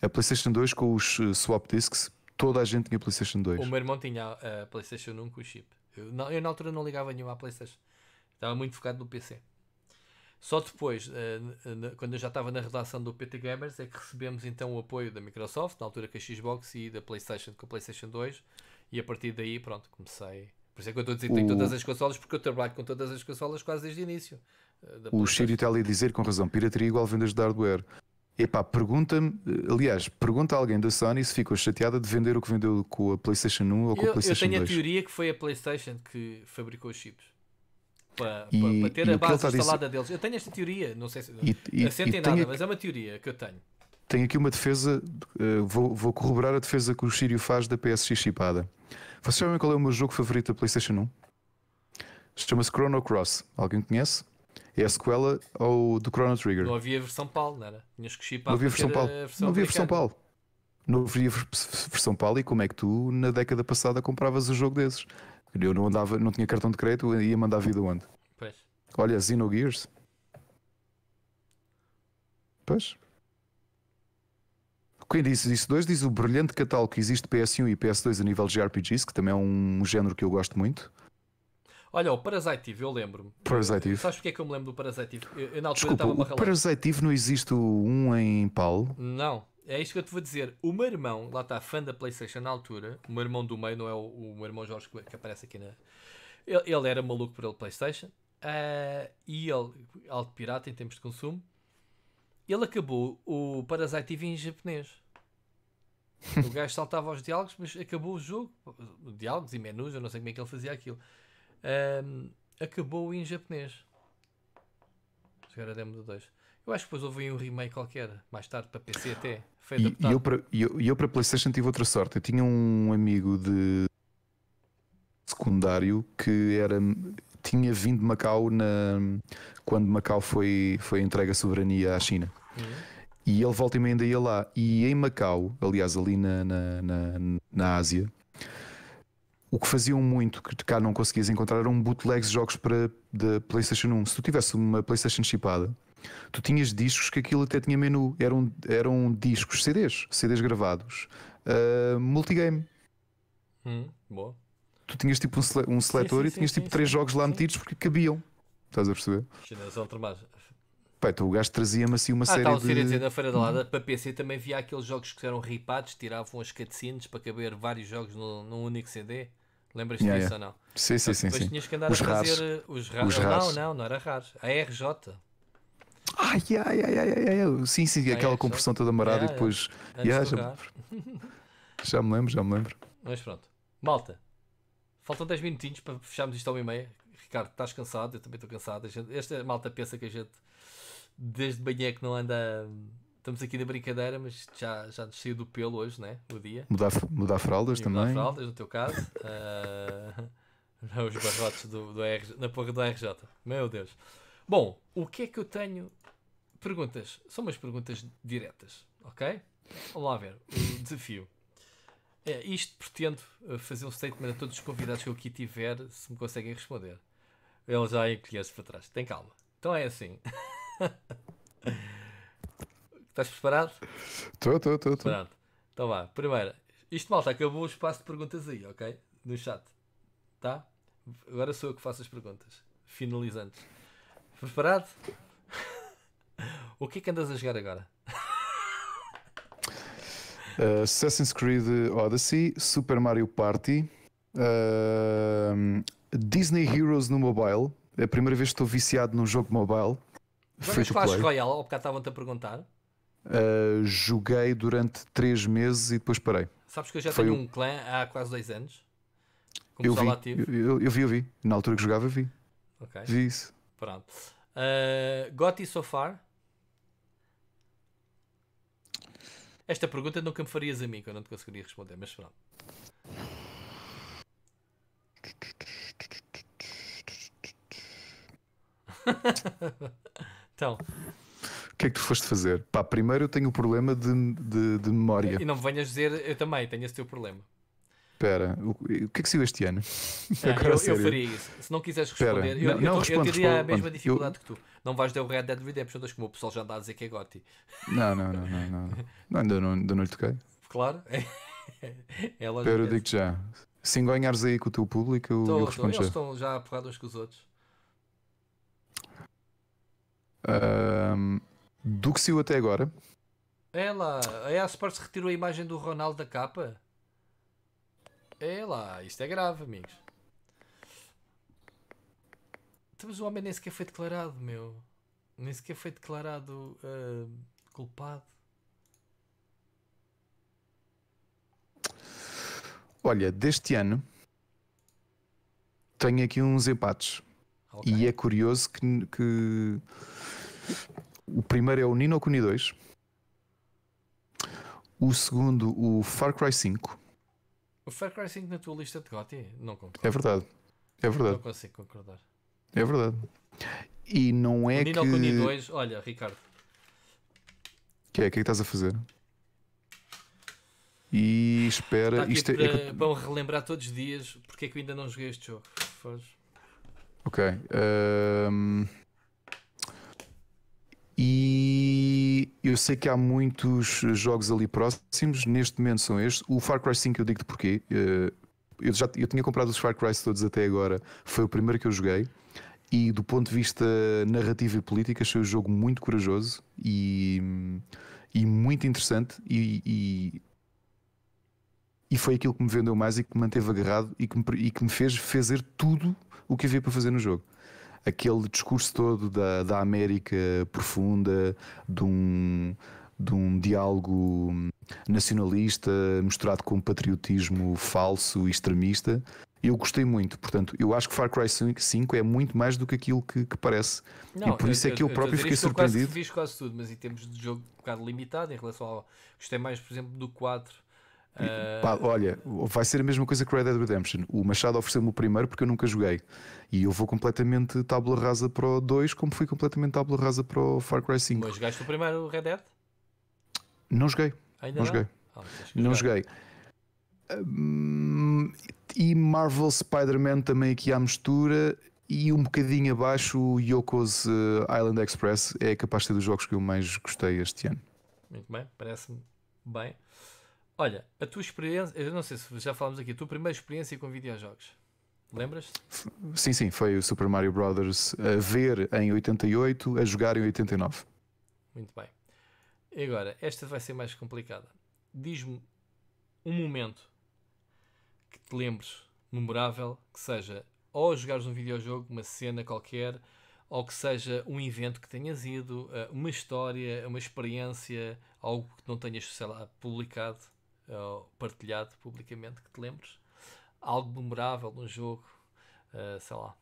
A PlayStation 2 com os eh, swap discs, toda a gente tinha a PlayStation 2. O meu irmão tinha a PlayStation 1 com o chip. Eu, não, eu na altura não ligava nenhuma à PlayStation. Estava muito focado no PC. Só depois, eh, quando eu já estava na redação do PT Gamers, é que recebemos então o apoio da Microsoft, na altura com a Xbox e da PlayStation, com a PlayStation 2, e a partir daí, pronto, comecei por isso é que eu estou a dizer que tenho todas as consolas, porque eu trabalho com todas as consolas quase desde o início. Eh, o Shiro está ali a dizer com razão: pirataria igual vendas de hardware. Epá, pergunta-me, eh, aliás, pergunta a alguém da Sony se ficou chateada de vender o que vendeu com a PlayStation 1 ou com eu, a PlayStation 2. Eu tenho 2. a teoria que foi a PlayStation que fabricou os chips. Para, e, para, para ter a base instalada disse... deles. Eu tenho esta teoria, não sei se e, e, assentem nada, a... mas é uma teoria que eu tenho. Tenho aqui uma defesa, uh, vou, vou corroborar a defesa que o Sírio faz da PSX chipada. Vocês sabem qual é o meu jogo favorito da PlayStation 1? Chama-se Chrono Cross. Alguém conhece? É a sequela ao, do Chrono Trigger. Não havia versão PAL, não era? Tinhas que chipar não havia versão PAL. não havia versão PAL. Não havia versão PAL e como é que tu, na década passada, compravas um jogo desses? Eu não, andava, não tinha cartão de crédito e ia mandar a vida onde? Pois. Olha, Xenogears. Pois. Quem disse isso dois diz o brilhante catálogo que existe PS1 e PS2 a nível de RPGs, que também é um género que eu gosto muito. Olha, o Parasite Eve, eu lembro-me. Parasite Eve. Sabes porque é que eu me lembro do Parasite Eve? Eu, eu, na altura Desculpa, estava o Parasite Eve não existe um em Paulo? Não. É isto que eu te vou dizer. O meu irmão, lá está fã da PlayStation na altura, o meu irmão do meio, não é o, o meu irmão Jorge que aparece aqui na. Ele, ele era maluco por ele PlayStation uh, e ele, alto pirata em termos de consumo ele acabou o Parasite TV em japonês. O gajo saltava aos diálogos, mas acabou o jogo. Diálogos e menus, eu não sei como é que ele fazia aquilo. Um, acabou em japonês. agora demo do Eu acho que depois houve um remake qualquer, mais tarde para PC até. Foi e, eu para, eu, eu para PlayStation tive outra sorte. Eu tinha um amigo de secundário que era tinha vindo de Macau na, quando Macau foi, foi entregue a soberania à China. Uhum. E ele volta e meia ainda ia lá. E em Macau, aliás, ali na, na, na, na Ásia, o que faziam muito, que cá não conseguias encontrar, eram bootlegs de jogos para, da PlayStation 1. Se tu tivesse uma PlayStation chipada, tu tinhas discos que aquilo até tinha menu. Eram, eram discos, CDs, CDs gravados, uh, multigame. Hum, boa. Tu tinhas tipo um, seletor sim, sim, e tinhas sim, tipo três jogos lá metidos porque cabiam. Estás a perceber? Chineses Pai, então o gajo trazia-me assim uma ah, série tá, de... Ah, dizer, na Feira da Lada, para PC também via aqueles jogos que eram ripados, tiravam as cutscenes para caber vários jogos num, num único CD. Lembras-te yeah, disso yeah. ou não? Sim, sim, então, sim. Depois sim. tinhas que andar os a fazer rares. Eh, os raros. Não, não, não era raros. A RJ. Ai, ai, ai, ai, ai, ai. Sim, sim, aquela RJ. compressão toda amarada yeah, e depois. Yeah, já... [laughs] já me lembro, já me lembro. Mas pronto. Malta, faltam 10 minutinhos para fecharmos isto a uma meia. Ricardo, estás cansado? Eu também estou cansado. Gente, esta malta pensa que a gente, desde banheiro é que não anda. Estamos aqui na brincadeira, mas já, já nos saiu do pelo hoje, né? O dia. Mudar, mudar fraldas também. Mudar fraldas, no teu caso. uh, [laughs] [laughs] os barrotes do, do RJ, na porra do RJ. Meu Deus. Bom, o que é que eu tenho? Perguntas. São umas perguntas diretas, ok? Vamos lá ver. O desafio. É, isto pretendo eh, fazer um statement a todos os convidados que eu aqui tiver, se me conseguem responder. Ele já encolheu-se para trás. Tem calma. Então é assim. [laughs] Estás preparado? Estou, estou, estou. Pronto. Então vá. Primeiro, isto malta, acabou o espaço de perguntas aí, ok? No chat. Tá? Agora sou eu que faço as perguntas. Finalizantes. Preparado? [laughs] o que é que andas a jogar agora? Uh, Assassin's Creed Odyssey, Super Mario Party, uh, Disney Heroes no mobile. É a primeira vez que estou viciado num jogo mobile. Jogas Clash Royale? Ao bocado estavam-te a perguntar. Uh, joguei durante 3 meses e depois parei. Sabes que eu já Foi tenho um... um clã há quase 2 anos? Com eu vi, ativo. Eu, eu, vi, eu vi. Na altura que jogava, vi. Vi isso. Pronto. Uh, ah, Gotti so far? Esta pergunta nunca me farias a mim, que eu não te conseguiria responder, mas pronto. [laughs] [laughs] então. O que é que tu foste fazer? Pá, primeiro eu tenho o problema de, de, de memória. E não me venhas dizer, eu também tenho esse teu problema. Espera, o, o, que é que saiu este ano? Ah, [laughs] Agora, eu, eu, faria isso. Se não quiseres responder, Pera, eu, não, eu, não, eu teria a mesma dificuldade que tu. Não vais dar o Red Dead Redemption 2 como o pessoal já anda a dizer que é Gotti. Não, não, não, não. não. [laughs] não ainda, não, ainda não lhe toquei. Claro. é eu é. digo já. Se enganhares aí com o teu público, eu, tô, eu respondo tô, Eles estão já a porrada uns com os outros. Um, do que saiu até agora. É lá, a Sports retirou a imagem do Ronaldo da capa. É lá, isto é grave, amigos. Então, mas o homem nem sequer foi declarado, meu. Nem sequer foi declarado uh, culpado. Olha, deste ano tenho aqui uns empates. Okay. E é curioso que, que o primeiro é o Nino Kuni 2. O segundo, o Far Cry 5. O Far Cry 5 na tua lista de Gotti? Não concordo. É verdade. É verdade. Não consigo concordar. É verdade. E não é o Nino que... Kuni 2, olha, Ricardo. Que é? O que é que estás a fazer? E espera. isto é- para, é... Bom relembrar todos os dias porque é que eu ainda não joguei este jogo. Foge. Ok. Um... Ehm, e eu sei que há muitos jogos ali próximos, neste momento são estes. O Far Cry 5, eu digo-te porquê. Eh, eu já eu tinha comprado os Far Cry todos até agora, foi o primeiro que eu joguei. E do ponto de vista narrativo e política, achei o jogo muito corajoso e, e muito interessante. E, e, e, foi aquilo que me vendeu mais e que me manteve agarrado e que me, e que me fez fazer tudo o que havia para fazer no jogo aquele discurso todo da, da América profunda, de um, de um diálogo nacionalista misturado com um patriotismo falso e extremista. Eu gostei muito, portanto, eu acho que Far Cry 5 é muito mais do que aquilo que, que parece. Não, e por isso é que eu, eu próprio fiquei isso, surpreendido. Eu quase, fiz quase tudo, mas em termos de jogo um bocado limitado em relação ao. Gostei mais, por exemplo, do 4 Pá, olha, vai ser a mesma coisa que Red Dead Redemption. O Machado ofereceu-me o primeiro porque eu nunca joguei. E eu vou completamente tábula rasa para o 2, como fui completamente tábula rasa para o Far Cry 5. Mas jogaste o primeiro Red Dead? Não joguei. Ainda não, não? joguei. Ah, não joguei. Hum, e Marvel Spider-Man também aqui à mistura. E um bocadinho abaixo, o Yoko's eh, Island Express é capaz de ser dos jogos que eu mais gostei este ano. Muito bem, parece-me bem. Olha, a tua experiência, eu não sei se já falámos aqui, a tua primeira experiência com videojogos. Lembras? -te? Sim, sim, foi o Super Mario Brothers a eh, ver em 88, a jogar em 89. Muito bem. agora, esta vai ser mais complicada. Diz-me um momento que te lembres memorável, que seja ou jogares um videojogo, uma cena qualquer, ou que seja um evento que tenhas ido, eh, uma história, uma experiência, algo que não tenhas, sei lá, publicado. Eh, partilhado publicamente que te lembres? Algo memorável num jogo, uh, sei lá.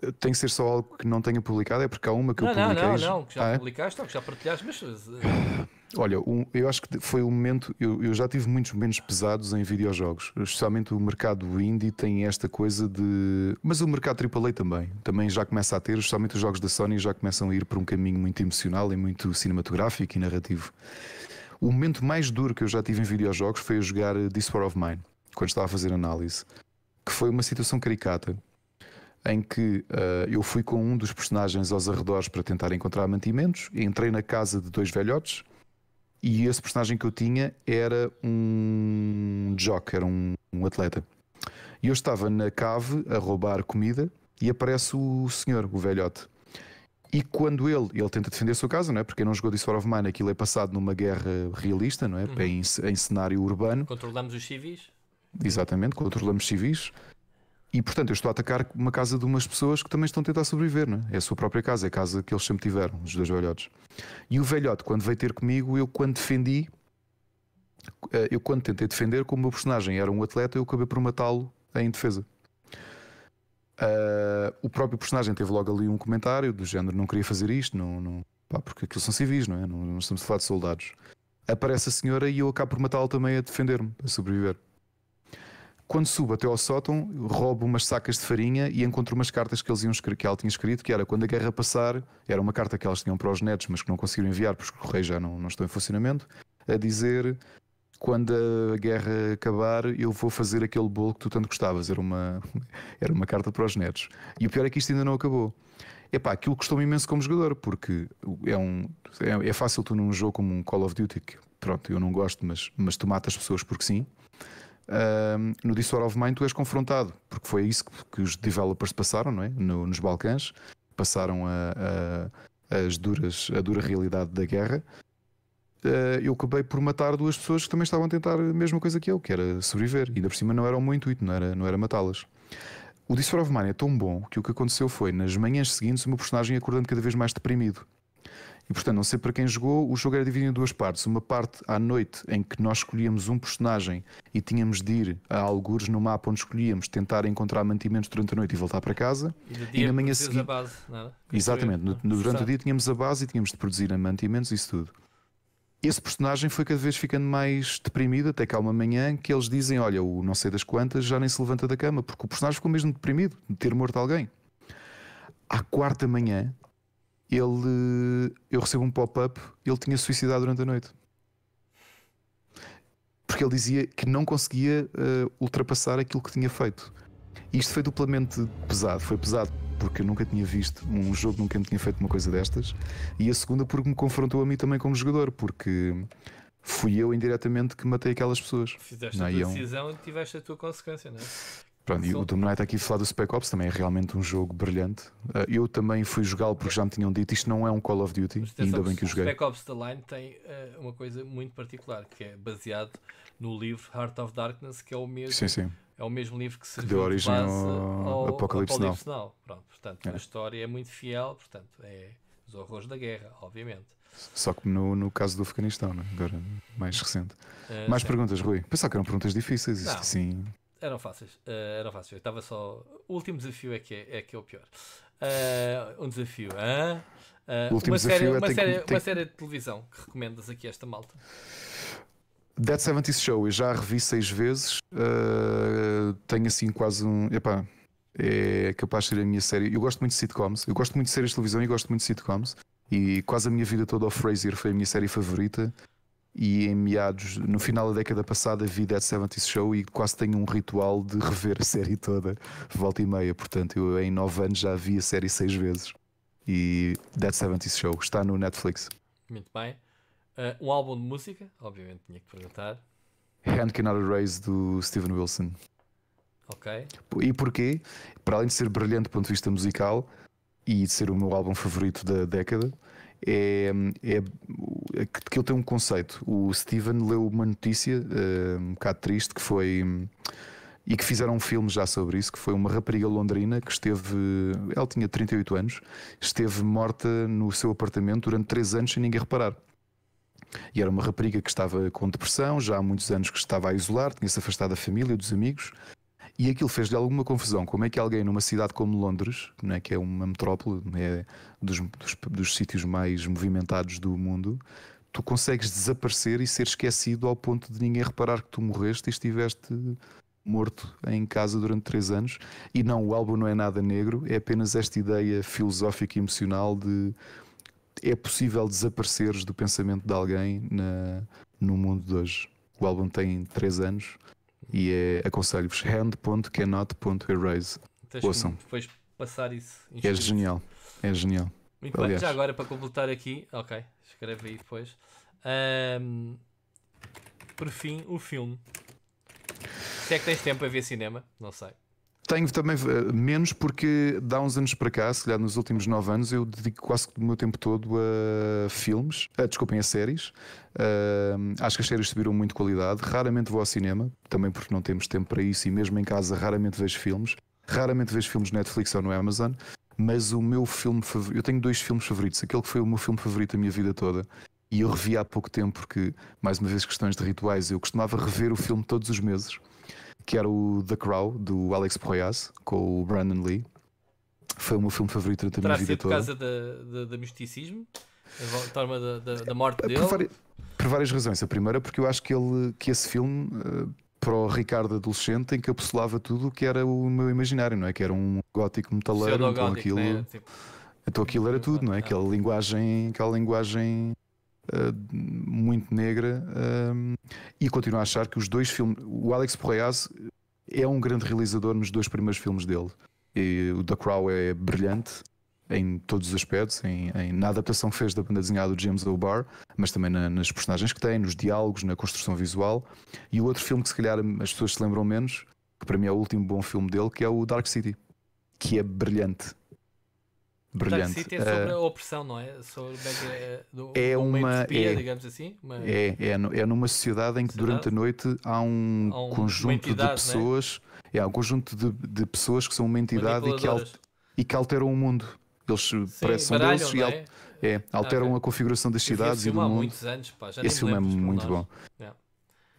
Eh, tem que ser só algo que não tenha publicado, é porque há uma que não, eu publiquei. Não, não, não, que já ah, é? publicaste ou que já partilhaste, mas. [sighs] Olha, um, eu acho que foi um momento. Eu, eu, já tive muitos momentos pesados em videojogos, especialmente o mercado indie tem esta coisa de. Mas o mercado AAA também. Também já começa a ter, especialmente os jogos da Sony já começam a ir por um caminho muito emocional e muito cinematográfico e narrativo. O momento mais duro que eu já tive em videojogos foi a jogar eh, This War of Mine, quando estava a fazer análise, que foi uma situação caricata em que uh, eu fui com um dos personagens aos arredores para tentar encontrar mantimentos, entrei na casa de dois velhotes e esse personagem que eu tinha era um jock, era um, um atleta. E eu estava na cave a roubar comida e aparece o senhor, o velhote. E quando ele, ele tenta defender a sua casa, não é? Porque não jogou de War of Mine, aquilo é passado numa guerra realista, não é? Uhum. Em, em cenário urbano. Controlamos os civis. Exatamente, controlamos civis. E portanto, eu estou a atacar uma casa de umas pessoas que também estão a tentar sobreviver, não é? É a sua própria casa, é a casa que eles sempre tiveram, os dois velhotes. E o velhote, quando veio ter comigo, eu quando defendi, eh, eu quando tentei defender, como o meu personagem era um atleta, eu acabei por matá-lo em defesa. Uh, o próprio personagem teve logo ali um comentário do género: não queria fazer isto, não, não... Pá, porque aquilo são civis, não é? Não, não estamos a falar de soldados. Aparece a senhora e eu acabo por matá-la também a defender-me, a sobreviver. Quando subo até ao sótão, roubo umas sacas de farinha e encontro umas cartas que, eles iam, que ela tinha escrito, que era quando a guerra passar, era uma carta que elas tinham para os netos, mas que não conseguiram enviar porque o rei já não, não estão em funcionamento, a dizer quando a guerra acabar, eu vou fazer aquele bolo que tu tanto gostavas. Era uma, [laughs] era uma carta para os netos. E o pior é que isto ainda não acabou. Epá, aquilo custou-me imenso como jogador, porque é, um, é, é, fácil tu num jogo como um Call of Duty, que pronto, eu não gosto, mas, mas tu matas pessoas porque sim. Um, no Disorder of Mind tu és confrontado, porque foi isso que, que os developers passaram, não é? No, nos Balcãs, passaram a, a as duras, a dura realidade da guerra eh, eu acabei por matar duas pessoas que também estavam a tentar a mesma coisa que eu, que era sobreviver. E ainda por cima não era o meu intuito, não era, não era matá-las. O Disfor of Mine é tão bom que o que aconteceu foi, nas manhãs seguintes, o meu personagem acordando cada vez mais deprimido. E portanto, não sei para quem jogou, o jogo era dividido em duas partes. Uma parte à noite em que nós escolhíamos um personagem e tínhamos de ir a algures no mapa onde escolhíamos, tentar encontrar mantimentos durante a noite e voltar para casa. E, e na manhã seguinte. Exatamente, no, durante o dia tínhamos a base e tínhamos de produzir mantimentos, isso tudo esse personagem foi cada vez ficando mais deprimido, até que há uma manhã que eles dizem: Olha, o não sei das quantas já nem se levanta da cama, porque o personagem ficou mesmo deprimido de ter morto alguém. À quarta manhã, ele, eu recebo um pop-up, ele tinha suicidado durante a noite. Porque ele dizia que não conseguia uh, ultrapassar aquilo que tinha feito. Isto foi duplamente pesado, foi pesado porque eu nunca tinha visto um jogo, nunca me tinha feito uma coisa destas, e a segunda porque me confrontou a mim também como jogador, porque fui eu indiretamente que matei aquelas pessoas. Fizeste não, a tua é decisão e tiveste a tua consequência, não é? Pronto, e o Doom Knight aqui falar do Spec Ops também é realmente um jogo brilhante. Ah, eu também fui jogá-lo porque já me tinham dito isto não é um Call of Duty, ainda bem que eu joguei. O Spec Ops The Line tem ah, uma coisa muito particular que é baseado no livro Heart of Darkness, que é o mesmo sim, sim é o mesmo livro que serviu que deu origem de base ao, ao Apocalipse, Apocalipse Now. Now. Pronto, portanto, é. a história é muito fiel, portanto, é os horrores da guerra, obviamente. Só que no, no caso do Afeganistão, né? agora mais recente. Uh, mais sim. perguntas, Rui? Pensava que eram perguntas difíceis, isto sim. Eram fáceis, uh, eram fáceis. Eu estava só. O último desafio é que é, é que é o pior. Uh, um desafio. Hã? Uh, o último uma desafio série, é uma, série, uma série de televisão que recomendas aqui a esta malta? Dead 70 Show, eu já a revi seis vezes. Uh, tenho assim quase um. Epá, é capaz de ser a minha série. Eu gosto muito de sitcoms, eu gosto muito de séries de televisão e gosto muito de sitcoms. E quase a minha vida toda, o Frasier foi a minha série favorita. E em meados, no final da década passada, vi Dead 70 Show e quase tenho um ritual de rever a série toda, volta e meia. Portanto, eu em nove anos já vi a série seis vezes. E Dead 70 Show está no Netflix. Muito bem. Uh, um álbum de música, obviamente tinha que perguntar. Hand Cannot Erase do Steven Wilson. Ok. E porquê? Para além de ser brilhante do ponto de vista musical e de ser o meu álbum favorito da década, é, é, é que eu tenho um conceito. O Steven leu uma notícia uh, um bocado triste que foi e que fizeram um filme já sobre isso, que foi uma rapariga londrina que esteve, ela tinha 38 anos, esteve morta no seu apartamento durante 3 anos sem ninguém reparar. E era uma rapariga que estava com depressão, já há muitos anos que estava a isolar, tinha-se afastado da família, dos amigos, e aquilo fez-lhe alguma confusão. Como é que alguém numa cidade como Londres, né, que é uma metrópole, é dos, dos, dos sítios mais movimentados do mundo, tu consegues desaparecer e ser esquecido ao ponto de ninguém reparar que tu morreste e estiveste morto em casa durante três anos. E não, o álbum não é nada negro, é apenas esta ideia filosófica e emocional de é possível desapareceres do pensamento de alguém na, no mundo de hoje. O álbum tem 3 anos e é, aconselho-vos hand.cannot.erase. Ouçam. Depois passar isso. É genial. É genial. Muito Aliás. bem, já agora para completar aqui, ok, escreve aí depois. Um, por fim, o filme. Se é que tens tempo a ver cinema, não sei. Tenho também uh, menos porque dá uns anos para cá, se calhar nos últimos nove anos, eu dedico quase o meu tempo todo a filmes, a, eh, desculpem, a séries. Uh, acho que as séries subiram muito qualidade. Raramente vou ao cinema, também porque não temos tempo para isso, e mesmo em casa raramente vejo filmes. Raramente vejo filmes Netflix ou no Amazon. Mas o meu filme favorito, eu tenho dois filmes favoritos. Aquele que foi o meu filme favorito da minha vida toda e eu revi há pouco tempo, porque, mais uma vez, questões de rituais, eu costumava rever o filme todos os meses que era o The Crow, do Alex Proyas, com o Brandon Lee. Foi o meu filme favorito da minha vida toda. por causa do misticismo? A forma da, da, da, morte dele? Por, vari, por, várias razões. A primeira, porque eu acho que, ele, que esse filme... Eh, para o Ricardo adolescente encapsulava tudo o que era o meu imaginário, não é? Que era um gótico metaleiro, então aquilo, né? tipo... então aquilo era tudo, não é? Aquela é. linguagem, aquela linguagem eh, muito negra, um, eh, e continuo a achar que os dois filmes. O Alex Proyas é um grande realizador nos dois primeiros filmes dele. E o The Crow é brilhante em todos os aspectos, em, em na adaptação que fez da banda desenhada do James O'Barr, mas também na, nas personagens que tem, nos diálogos, na construção visual. E o outro filme que se calhar as pessoas se lembram menos, que para mim é o último bom filme dele, que é o Dark City, que é brilhante Brilhante. Dark City é sobre uh, a opressão, não é? Sobre eh, do, é uma, uma utopia, é, digamos assim. Uma... É, é, é numa sociedade em que sociedade? durante a noite há um, há um conjunto entidade, de é? pessoas, é? é? um conjunto de, de pessoas que são uma entidade e que, e que alteram o mundo. Eles eh, Sim, parecem deuses e al, é? é alteram ah, okay. a configuração das cidades e do mundo. Há muitos anos, pá, já Esse filme é muito bom. Yeah.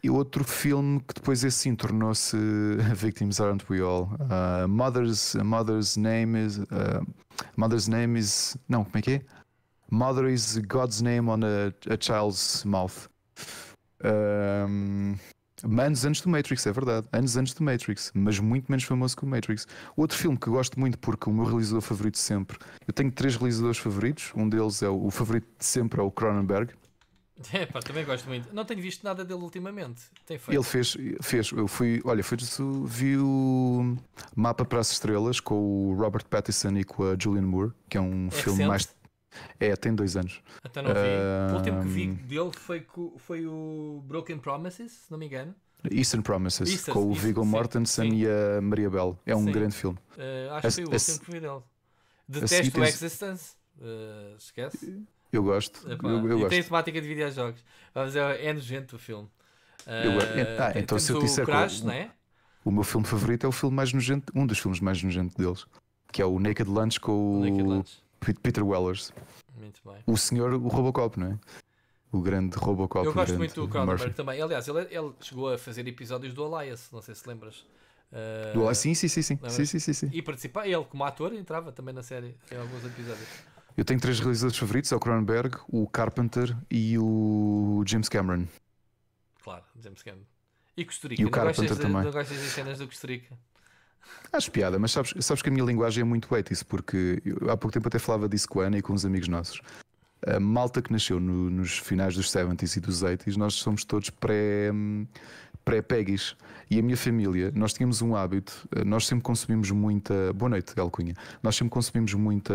E outro filme que depois assim tornou-se [laughs] Victims Aren't We All. Uh, mother's, mother's Name is. Uh, mother's Name is. Não, como é que é? Mother is God's Name on a, a Child's Mouth. Um, anos antes do Matrix, é verdade. Anos antes do Matrix, mas muito menos famoso que o Matrix. Outro filme que gosto muito porque o meu realizador favorito sempre. Eu tenho três realizadores favoritos. Um deles é o, o favorito de sempre é o Cronenberg [laughs] É, pá, também gosto muito. Não tenho visto nada dele ultimamente. Tem feito. Ele fez, fez. Eu fui, olha, fui, vi o Mapa para as Estrelas com o Robert Pattinson e com a Julian Moore, que é um é filme recente? mais. É, tem dois anos. Até então não vi. Uh... O último que vi dele foi, foi o Broken Promises, se não me engano. Eastern Promises, Eastern, com o Viggo Mortensen sim. e a Maria Bell. É um sim. grande filme. Uh, acho que foi o último que vi dele. Detesto assim, Existence. Uh, esquece. Eu gosto. Epá, eu, eu e gosto. tem temática de videojogos. Vamos dizer, é nojento o filme. Eu, uh, então se eu disser Crash, qual, é? o meu filme favorito é o filme mais nojento, um dos filmes mais nojentos deles, que é o Naked Lunch com o, Lunch. Peter Wellers. Muito bem. O senhor, o Robocop, não é? O grande Robocop. Eu gosto muito do Cronenberg também. Aliás, ele, ele, chegou a fazer episódios do Alias, não sei se lembras. Uh, do, ah, sim, sim, sim, sim. sim, sim, sim, sim. E participar, ele como ator entrava também na série em alguns episódios. Eu tenho três realizadores favoritos: é o Cronenberg, o Carpenter e o James Cameron. Claro, James Cameron. E Costa Rica. E o Carpenter de, também. gostas das cenas da Costa Rica? Acho piada, mas sabes, sabes que a minha linguagem é muito isso porque eu, há pouco tempo até falava disso com a Ana e com uns amigos nossos. A malta que nasceu no, nos finais dos 70s e dos 80s, nós somos todos pré, pré-Peggy's. E a minha família, nós tínhamos um hábito, eh, nós sempre consumimos muita. Boa noite, Galcunha. Nós sempre consumimos muita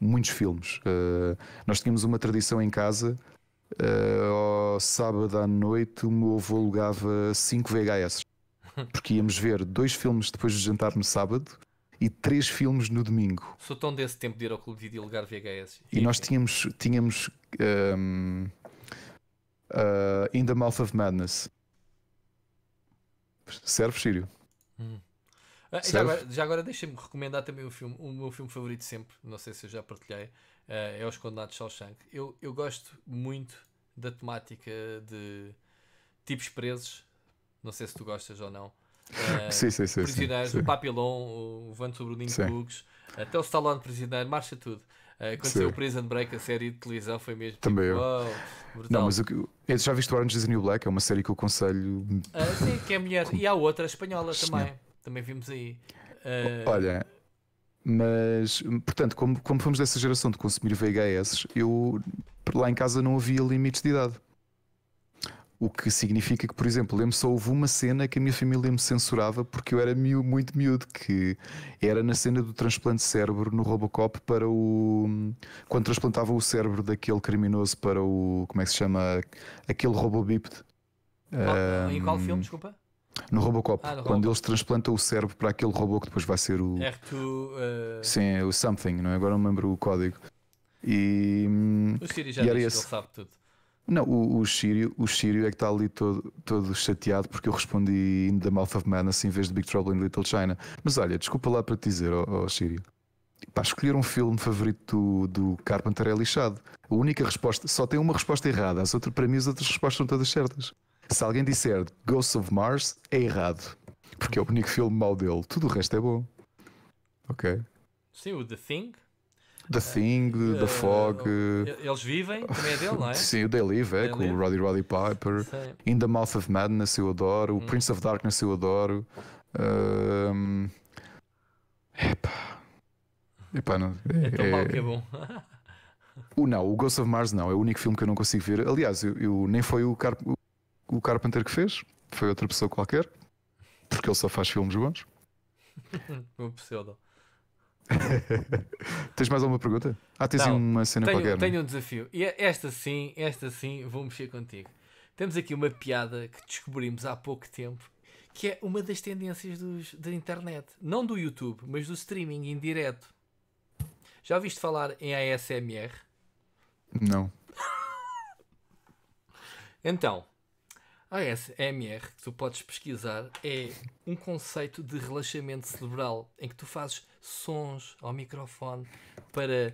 muitos filmes. Uh, nós tínhamos uma tradição em casa. Uh, ao sábado à noite o meu avô alugava 5 VHS [laughs] porque íamos ver dois filmes depois do jantar no sábado e três filmes no domingo. Sou tão desse tempo de ir ao clube de alugar VHS. E, e nós tínhamos, tínhamos um, ehm, uh, eh, In the Mouth of Madness. Serve, Sírio? Hum. Ah, já agora, agora deixa-me recomendar também o filme, o meu filme favorito sempre, não sei se eu já partilhei, ah, é Os Condenados Shawshank. Eu, eu gosto muito da temática de tipos presos, não sei se tu gostas ou não. Uh, [laughs] sim, sim, sim, prisioneiros, sim, sim. o Papillon, o Vento sobre o Ninho Bugs, até o Stallone prisioneiro, marcha tudo. Uh, quando saiu o Prison Break, a série de televisão foi mesmo. Tipo, também tipo, eu. Oh, não, mas eu, eu já viste o Orange is the New Black, é uma série que eu aconselho. Uh, sim, que é mulher. E há outra espanhola também. Também vimos aí. Uh... Olha, mas, portanto, como, como fomos dessa geração de consumir VHS, eu lá em casa não havia limites de idade. O que significa que, por exemplo, lembro só houve uma cena que a minha família me censurava porque eu era miú, muito miúdo, que era na cena do transplante de cérebro no Robocop para o. quando transplantavam o cérebro daquele criminoso para o. como é que se chama? aquele robô bípede. um, em qual filme, desculpa? No Robocop, ah, quando Robocop. eles transplantam o cérebro para aquele robô que depois vai ser o. R2. Uh... Sim, é o Something, não é? Agora não me lembro o código. E. Hum, o Siri já disse esse... ele sabe tudo. Não, o, o, Sírio, o Sírio é que está ali todo, todo chateado porque eu respondi In the Mouth of assim, em vez de Big Trouble in Little China. Mas olha, desculpa lá para te dizer, ó, oh, oh, Sírio. escolher um filme favorito do, do Carpenter é lixado. A única resposta, só tem uma resposta errada. As outras, para mim, as outras respostas são todas certas. Se alguém disser Ghosts of Mars, é errado. Porque é o único filme mau dele. Tudo o resto é bom. Ok. Sim, o The Thing. The Thing, uh, The Fog. Uh, eles vivem, também é dele, não é? [laughs] Sim, o They Live, é, com o Roddy Roddy Piper. Sim. In the Mouth of Madness eu adoro. O hum. Prince of Darkness eu adoro. Um... Epá. Epá, não. É, é tão é... mau que é bom. o não, o Ghost of Mars não, é o único filme que eu não consigo ver. Aliás, eu, eu nem foi o, Car o Carpenter que fez, foi outra pessoa qualquer, porque ele só faz filmes bons. [laughs] um pseudo. [laughs] tens mais alguma pergunta? Ah, tens Não, uma cena tenho, qualquer. É? Tenho né? um desafio. E é esta sim, esta sim, vou mexer contigo. Temos aqui uma piada que descobrimos há pouco tempo, que é uma das tendências dos, da internet. Não do YouTube, mas do streaming em direto. Já ouviste falar em ASMR? Não. então, ASMR que tu podes pesquisar é um conceito de relaxamento cerebral em que tu fazes sons ao microfone para.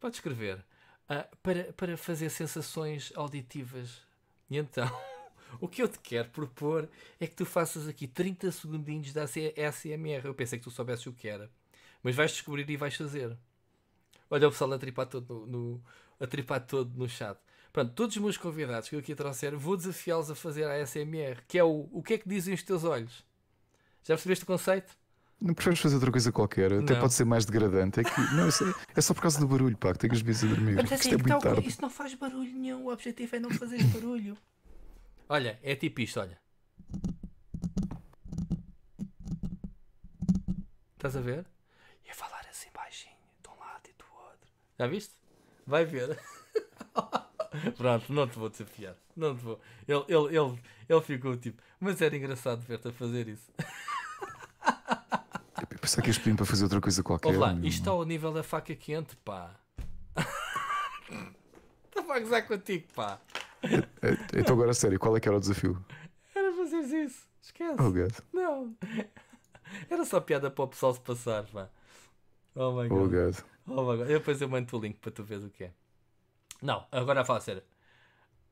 Pode escrever. Uh, para, para fazer sensações auditivas. E então, [laughs] o que eu te quero propor é que tu faças aqui 30 segundinhos da ASMR. Eu pensei que tu soubesses o que era. Mas vais descobrir e vais fazer. Olha o pessoal a tripar todo no, no a tripar todo no chat. Pronto, todos os meus convidados que eu aqui trouxer, vou desafiá-los a fazer a ASMR, que é o o que é que dizem os teus olhos. Já percebeste o conceito? Não preferes fazer outra coisa qualquer, até Não. pode ser mais degradante. É, que, não, é, é só por causa do barulho, pá, que tenho os bichos a dormir. Mas assim, Isto é muito tal, tarde. isso não faz barulho nenhum, o objetivo é não fazer [coughs] barulho. Olha, é tipo isto, olha. Estás a ver? E a falar assim baixinho, de um lado e do outro. Já viste? Vai ver. [laughs] [laughs] Pronto, não te vou desafiar. Não te vou. Ele, ele, ele, ele ficou tipo, mas era engraçado ver-te a fazer isso. Pensar que ias pedir para fazer outra coisa qualquer. Olá, isto está ao nível da faca quente, pá. Estava a gozar contigo, pá. É, é, então agora sério, qual é que era o desafio? Era fazeres isso, esquece. Oh, God. Não. Era só piada para o pessoal se passar, pá. Oh my oh, god. Oh, god. Oh my god. Eu depois eu mando o link para tu veres o que é. Não, agora a falar sério.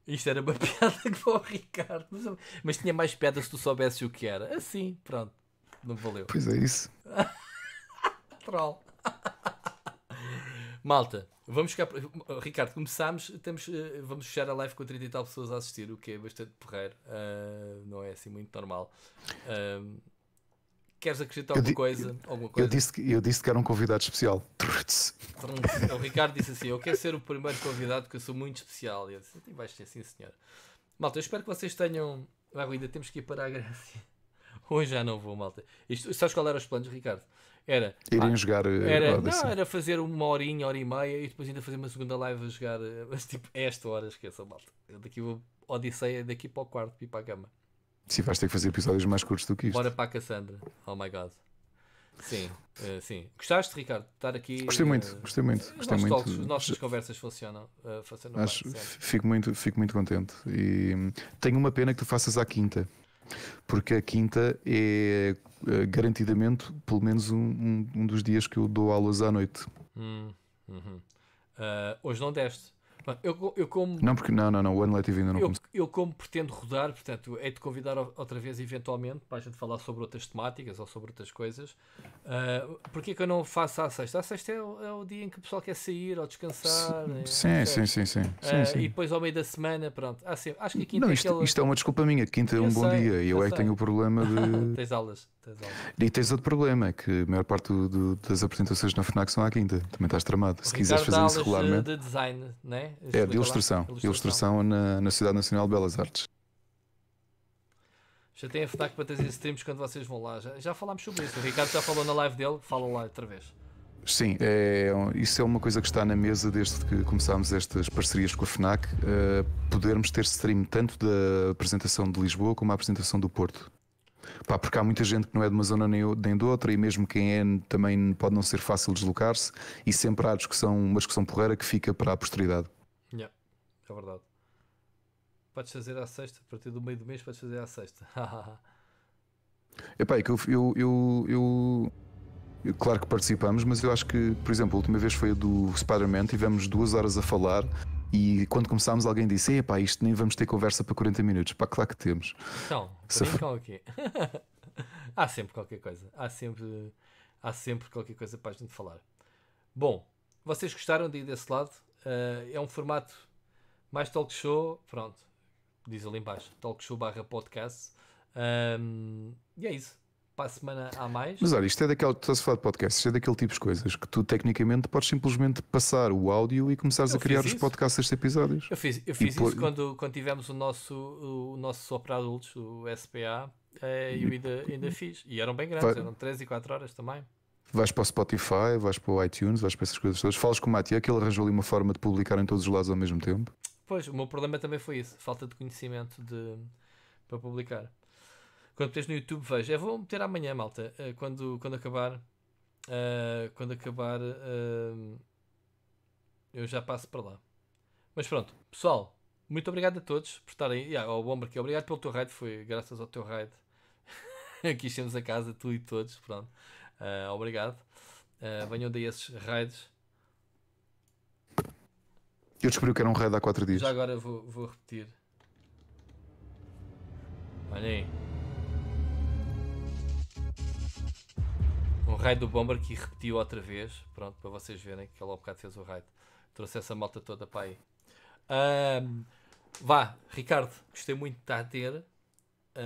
Isto era uma [laughs] piada que vou ao Ricardo. Mas, mas tinha mais piada se tu soubesses o que era. Assim, pronto. Não valeu. Pois é isso. [laughs] Troll. Malta, vamos ficar. Ricardo, começámos, temos, eh, vamos fechar a live com 30 e tal pessoas a assistir, o que é bastante porreiro, uh, não é assim muito normal. Uh, Queres acrescentar alguma, coisa, alguma coisa? Eu disse, que, eu disse que era um convidado especial. O Ricardo disse assim: Eu quero ser o primeiro convidado porque eu sou muito especial. E eu disse: então Vais ser, sim, senhor. Malta, eu espero que vocês tenham. Ah, ainda temos que ir para a Grécia. [laughs] Hoje já não vou, malta. Isto, sabes qual eram os planos, Ricardo? Era. Irem ah, jogar. Eh, era, não, era fazer uma horinha, hora e meia e depois ainda fazer uma segunda live a jogar. Mas eh, [laughs] tipo, esta hora, esqueçam, malta. Eu daqui vou. Odisseia daqui para o quarto e para a cama. Sim, vais ter que fazer episódios mais curtos do que isto. Bora para a Cassandra. Oh my god. Sim, uh, sim. Gostaste, Ricardo, de estar aqui? Gostei muito, uh, gostei muito. Gostei muito. Talks, as nossas conversas funcionam. Uh, funcionam Acho, bem, fico, muito, fico muito contente. E hum, tenho uma pena que tu faças à quinta, porque a quinta é garantidamente pelo menos um, um, um dos dias que eu dou aulas à noite. Hum, uhum. hoje não deste. Eu, eu como... Não, porque não, não, não, o ano letivo ainda não eu, Eu como pretendo rodar, portanto, hei-te é convidar outra vez, eventualmente, para a gente falar sobre outras temáticas ou sobre outras coisas. Uh, ah, porque é que eu não faço à sexta? À sexta é, é, o dia em que o pessoal quer sair ou descansar. Sim, é, sim, sim, sim, ah, sim, uh, E depois ao meio da semana, pronto. Ah, sim, acho que a quinta não, é isto, é aquela... isto é uma desculpa minha, quinta é um sei, bom dia e eu, eu é que tenho o problema de... [laughs] Tens aulas. E tens outro problema, é que a maior parte do, do, das apresentações na FNAC são à quinta. Também estás tramado. Se quiseres fazer eh, isso regularmente. De design, né? é, de ilustração. Ilustração, ilustração na, na Cidade Nacional de Belas Artes. Já tem a FNAC para trazer streams quando vocês vão lá. Já, já falámos sobre isso. O Ricardo já falou na live dele, fala lá outra vez. Sim, é, isso é uma coisa que está na mesa desde que começámos estas parcerias com a FNAC, uh, podermos ter stream tanto da apresentação de Lisboa como a apresentação do Porto. Pá, porque há muita gente que não é de uma zona nem, de outra, e mesmo quem é também pode não ser fácil deslocar-se, e sempre há discussão, uma discussão porreira que fica para a posteridade. Yeah, é verdade. Podes fazer à sexta, a partir do meio do mês podes fazer à sexta. [laughs] Epá, é que eu, eu, eu, eu claro que participamos, mas eu acho que, por exemplo, a última vez foi a do Spider-Man, tivemos duas horas a falar e quando começámos, alguém disse: Epá, isto nem vamos ter conversa para 40 minutos. Pá, claro que temos. Então, brincam aqui. É é? [laughs] há sempre qualquer coisa. Há sempre, há sempre qualquer coisa para a gente falar. Bom, vocês gostaram de ir desse lado? Uh, é um formato mais talk show. Pronto, diz ali embaixo: talk show barra podcast. Um, e é isso para a semana há mais. Mas olha, isto é daquele, estás a falar de podcasts, isto é daquele tipo de coisas que tu tecnicamente podes simplesmente passar o áudio e começares eu a criar os podcasts destes episódios. Eu fiz, eu fiz isso por... quando, quando tivemos o nosso, o nosso só para adultos, o SPA, eh, eu ainda, ainda fiz. E eram bem grandes, Vai... eram 3 e 4 horas também. Vais para o Spotify, vais para o iTunes, vais para essas coisas todas. Falas com o Matia, é que ele arranjou ali uma forma de publicar em todos os lados ao mesmo tempo. Pois, o meu problema também foi isso, falta de conhecimento de, para publicar. Quando tens no YouTube, vejo. Eu vou meter amanhã, malta. Eh, quando, quando acabar. Uh, quando acabar. Uh, eu já passo para lá. Mas pronto, pessoal. Muito obrigado a todos por estarem. Yeah, ao Bomber aqui. Obrigado pelo teu raid. Foi graças ao teu raid. [laughs] aqui estamos a casa, tu e todos. Pronto. Uh, obrigado. venham daí esses raids. Eu descobri que era um raid há 4 dias. Já agora vou, vou repetir. Olha aí. um raio do Bomber que repetiu outra vez. Pronto, para vocês verem que ele ao bocado fez o raio. Trouxe essa malta toda para aí. Um, vá, Ricardo, gostei muito de estar a ter. Um,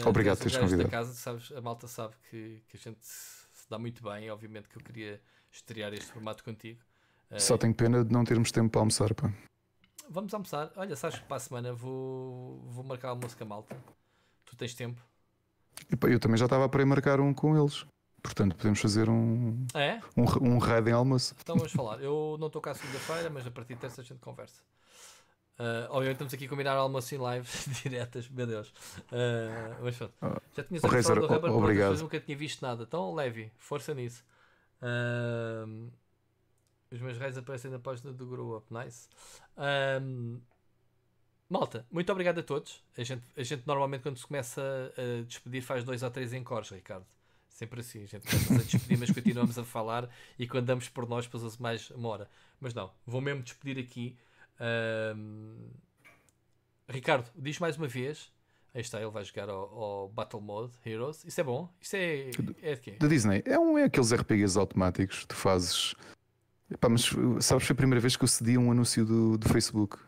ah, Obrigado por teres convidado. Casa, sabes, a malta sabe que, que a gente se, dá muito bem. Obviamente que eu queria estrear este formato contigo. Ah, Só tenho pena de não termos tempo para almoçar, pá. Vamos almoçar. Olha, sabes que para a semana vou, vou marcar almoço com a malta. Tu tens tempo? eu também já estava para ir marcar um com eles. Portanto, podemos fazer um, é? um, um raid em almoço. Então vamos falar. Eu não estou cá segunda-feira, mas a partir de terça a gente conversa. Uh, ah, obviamente estamos aqui a combinar almoço em live [laughs] diretas, meu Deus. Uh, mas pronto. Ah, Já tinha oh, Rezer, do Rubber, obrigado. Mas nunca tinha visto nada. Então, leve, força nisso. Uh, os meus reis aparecem na página do Grow Up. Nice. Malta, muito obrigado a todos. A gente, a gente normalmente, quando se começa a despedir, faz dois ou três encores, Ricardo. Sempre assim, a gente começa a despedir, mas continuamos a falar e quando damos por nós passa-se mais uma hora. Mas não, vou mesmo despedir aqui. Um... Ricardo, diz mais uma vez. Aí está, ele vai jogar ao, ao Battle Mode Heroes. Isso é bom? Isso é, é de Da Disney. É um é aqueles RPGs automáticos. Tu fazes. Epá, mas sabes, foi a primeira vez que eu cedi a um anúncio do, do Facebook.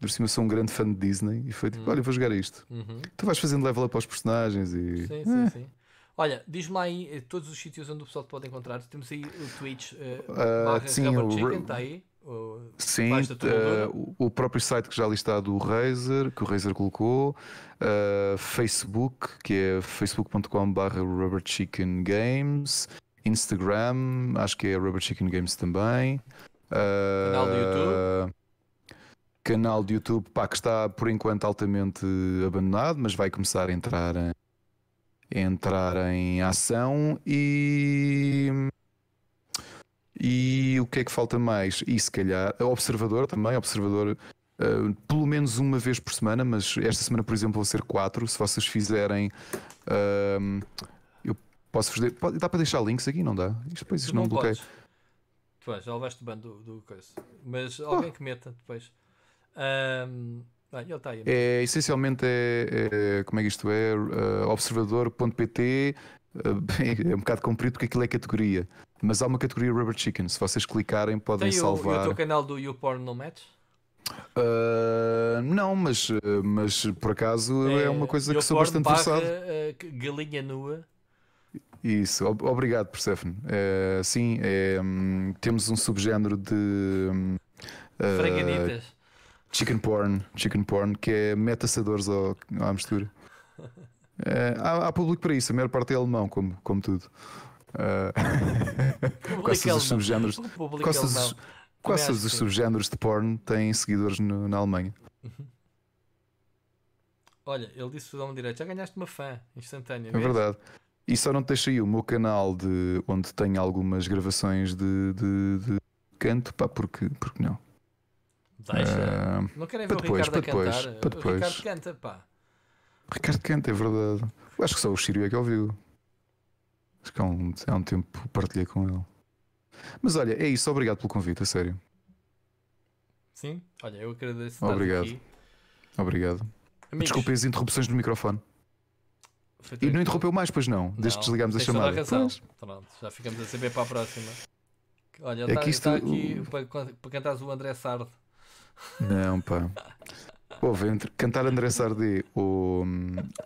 Por cima sou um grande fã de Disney e foi tipo, uhum. olha, vou jogar isto. Uhum. Tu vais fazendo level up aos personagens e. Sim, sim, é. sim. Olha, diz-me lá aí eh, todos os sítios onde o pessoal te pode encontrar. Temos aí o Twitch, uh, uh, sim, o Chicken, está aí. O, Sim, uh, o próprio site que já ali está do Razer, que o Razer colocou, uh, Facebook, que é facebook.com.br Rubber Chicken Games, Instagram, acho que é Rubber Chicken Games também. Uh, canal do YouTube. Canal do YouTube, pá, que está por enquanto altamente abandonado, mas vai começar a entrar em entrar em ação e. E o que é que falta mais? E se calhar, observador também, observador Uh, eh, pelo menos uma vez por semana, mas esta semana, por exemplo, vou ser quatro. Se vocês fizerem. Uh, eu posso fazer. Pode, dá para deixar links aqui? Não dá? Isto depois isto não, não bloqueia. Tu vais, já levaste bem do, do coisa. Mas ah. alguém que meta depois. Um, ehm, ah, tá aí, né? é, essencialmente é, é, como é que isto é? Uh, eh, observador.pt eh, [laughs] é um bocado comprido porque aquilo é categoria. Mas há uma categoria Rubber Chicken. Se vocês clicarem, podem Tem salvar. E o, o teu canal do YouPorn não match? Eh, uh, não, mas, mas por acaso é, uma é, coisa que sou bastante interessado galinha nua. Isso, obrigado, Persephone. sim, é, hum, temos um subgénero de. Hum, Franganitas. Chicken porn, chicken porn, que é metaçadores assadores à mistura. É, [laughs] há, há, público para isso, a maior parte é alemão, como, como tudo. Eh, Quais são os subgéneros, Quais são os subgéneros de porn têm seguidores no, na Alemanha. Uhum. Olha, ele disse o direito, já ganhaste uma fã instantânea. É verdade. E só não te deixei o meu canal de onde tenho algumas gravações de, de, de canto, pá, porque, porque não? Deixa. Eh, ah, não querem ver depois, eh, o Ricardo depois, a cantar. Para depois. O Ricardo canta, pá. Ricardo canta, é verdade. Eu acho que só o Chirio é que ouviu. Acho que há um, há um tempo partilhei com ele. Mas olha, é isso. Obrigado pelo convite, a sério. Sim, olha, eu agradeço. Obrigado. Aqui. Obrigado. Amigos, as interrupções do microfone. E não interrompeu mais, pois não, não desde que desligámos a chamada. razão. Pois. Pronto, já ficamos a saber para a próxima. Olha, é está, está aqui para, para cantares o André Sardo. Não, pá. Ouve, entre cantar André Sardé ou,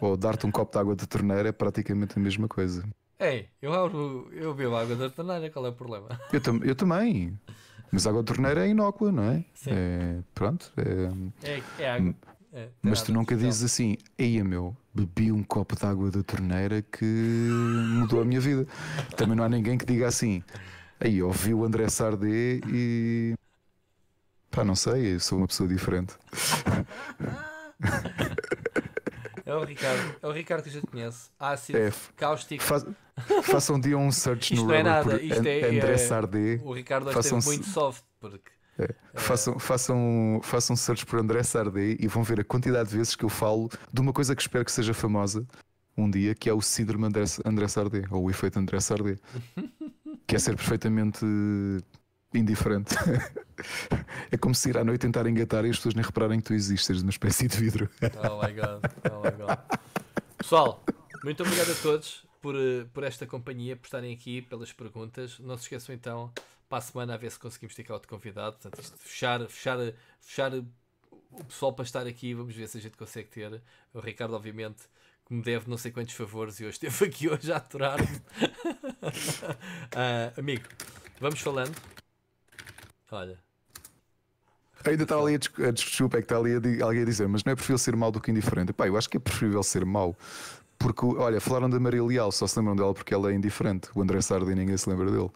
ou dar-te um copo de água de torneira é praticamente a mesma coisa. Ei, eu abro, eu bebo água da torneira, qual é o problema? Eu, tam, eu também. Mas a água da torneira é inócua, não é? Sim. É, pronto. É, é, é água. É, mas tu nunca dizes tal. assim, eia meu, bebi um copo de água da torneira que mudou a minha vida. Também não há ninguém que diga assim, aí ouvi o André Sardé e Pá, não sei, eu sou uma pessoa diferente. [laughs] É o Ricardo, é o Ricardo que já gente conheço. Ácido, é, cáustico. Fa façam um dia um search isto no é nada, isto é, André é, Sardé. O Ricardo hoje muito soft, porque. É, é. Façam, façam, façam search por André Sardé e vão ver a quantidade de vezes que eu falo de uma coisa que espero que seja famosa um dia, que é o síndrome André, André Sardé, ou o efeito André Sardé, [laughs] que é ser perfeitamente indiferente. [laughs] é como se ir à noite tentar engatar e as pessoas nem repararem que tu existes, numa espécie de vidro. oh my god, oh my god. Pessoal, muito obrigado a todos por, eh, por esta companhia, por estarem aqui, pelas perguntas. Não se esqueçam então, para a semana, a ver se conseguimos ter cá outro convidado. Portanto, isto, fechar, fechar, fechar o pessoal para estar aqui, vamos ver se a gente consegue ter. O Ricardo, obviamente, que me deve não sei quantos favores e hoje esteve [laughs] aqui hoje a aturar-me. uh, [laughs] amigo, vamos falando. Olha. Ainda está ali a, desculpa, é que está ali a, alguém a dizer, mas não é preferível ser mau do que indiferente. Pá, eu acho que é preferível ser mau. Porque, olha, falaram da Maria Leal, só se lembram dela porque ela é indiferente. O André Sardinha ninguém se lembra dele.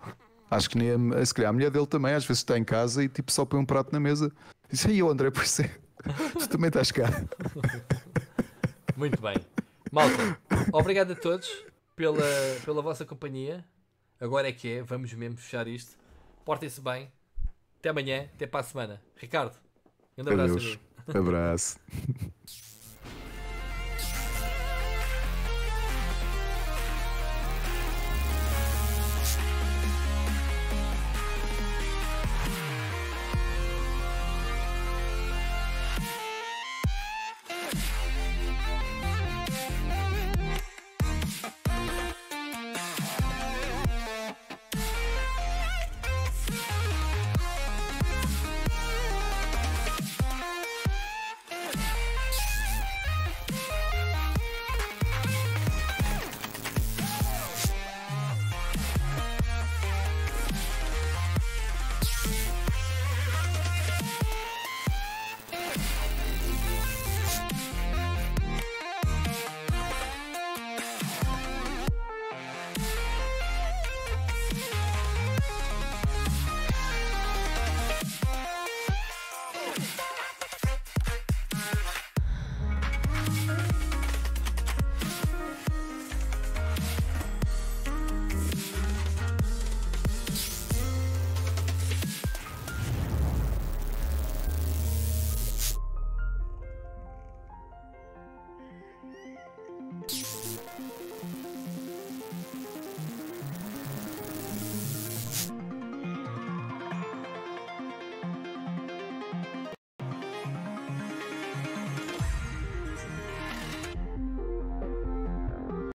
Acho que nem a, se calhar a mulher dele também, às vezes está em casa e tipo só põe um prato na mesa. Diz, aí o André, por isso é, [laughs] tu também estás cá. Muito bem. Malta, obrigado a todos pela, pela vossa companhia. Agora é que é, vamos mesmo fechar isto. Portem-se bem até amanhã, até para a semana. Ricardo, um abraço. Um Abraço. [laughs]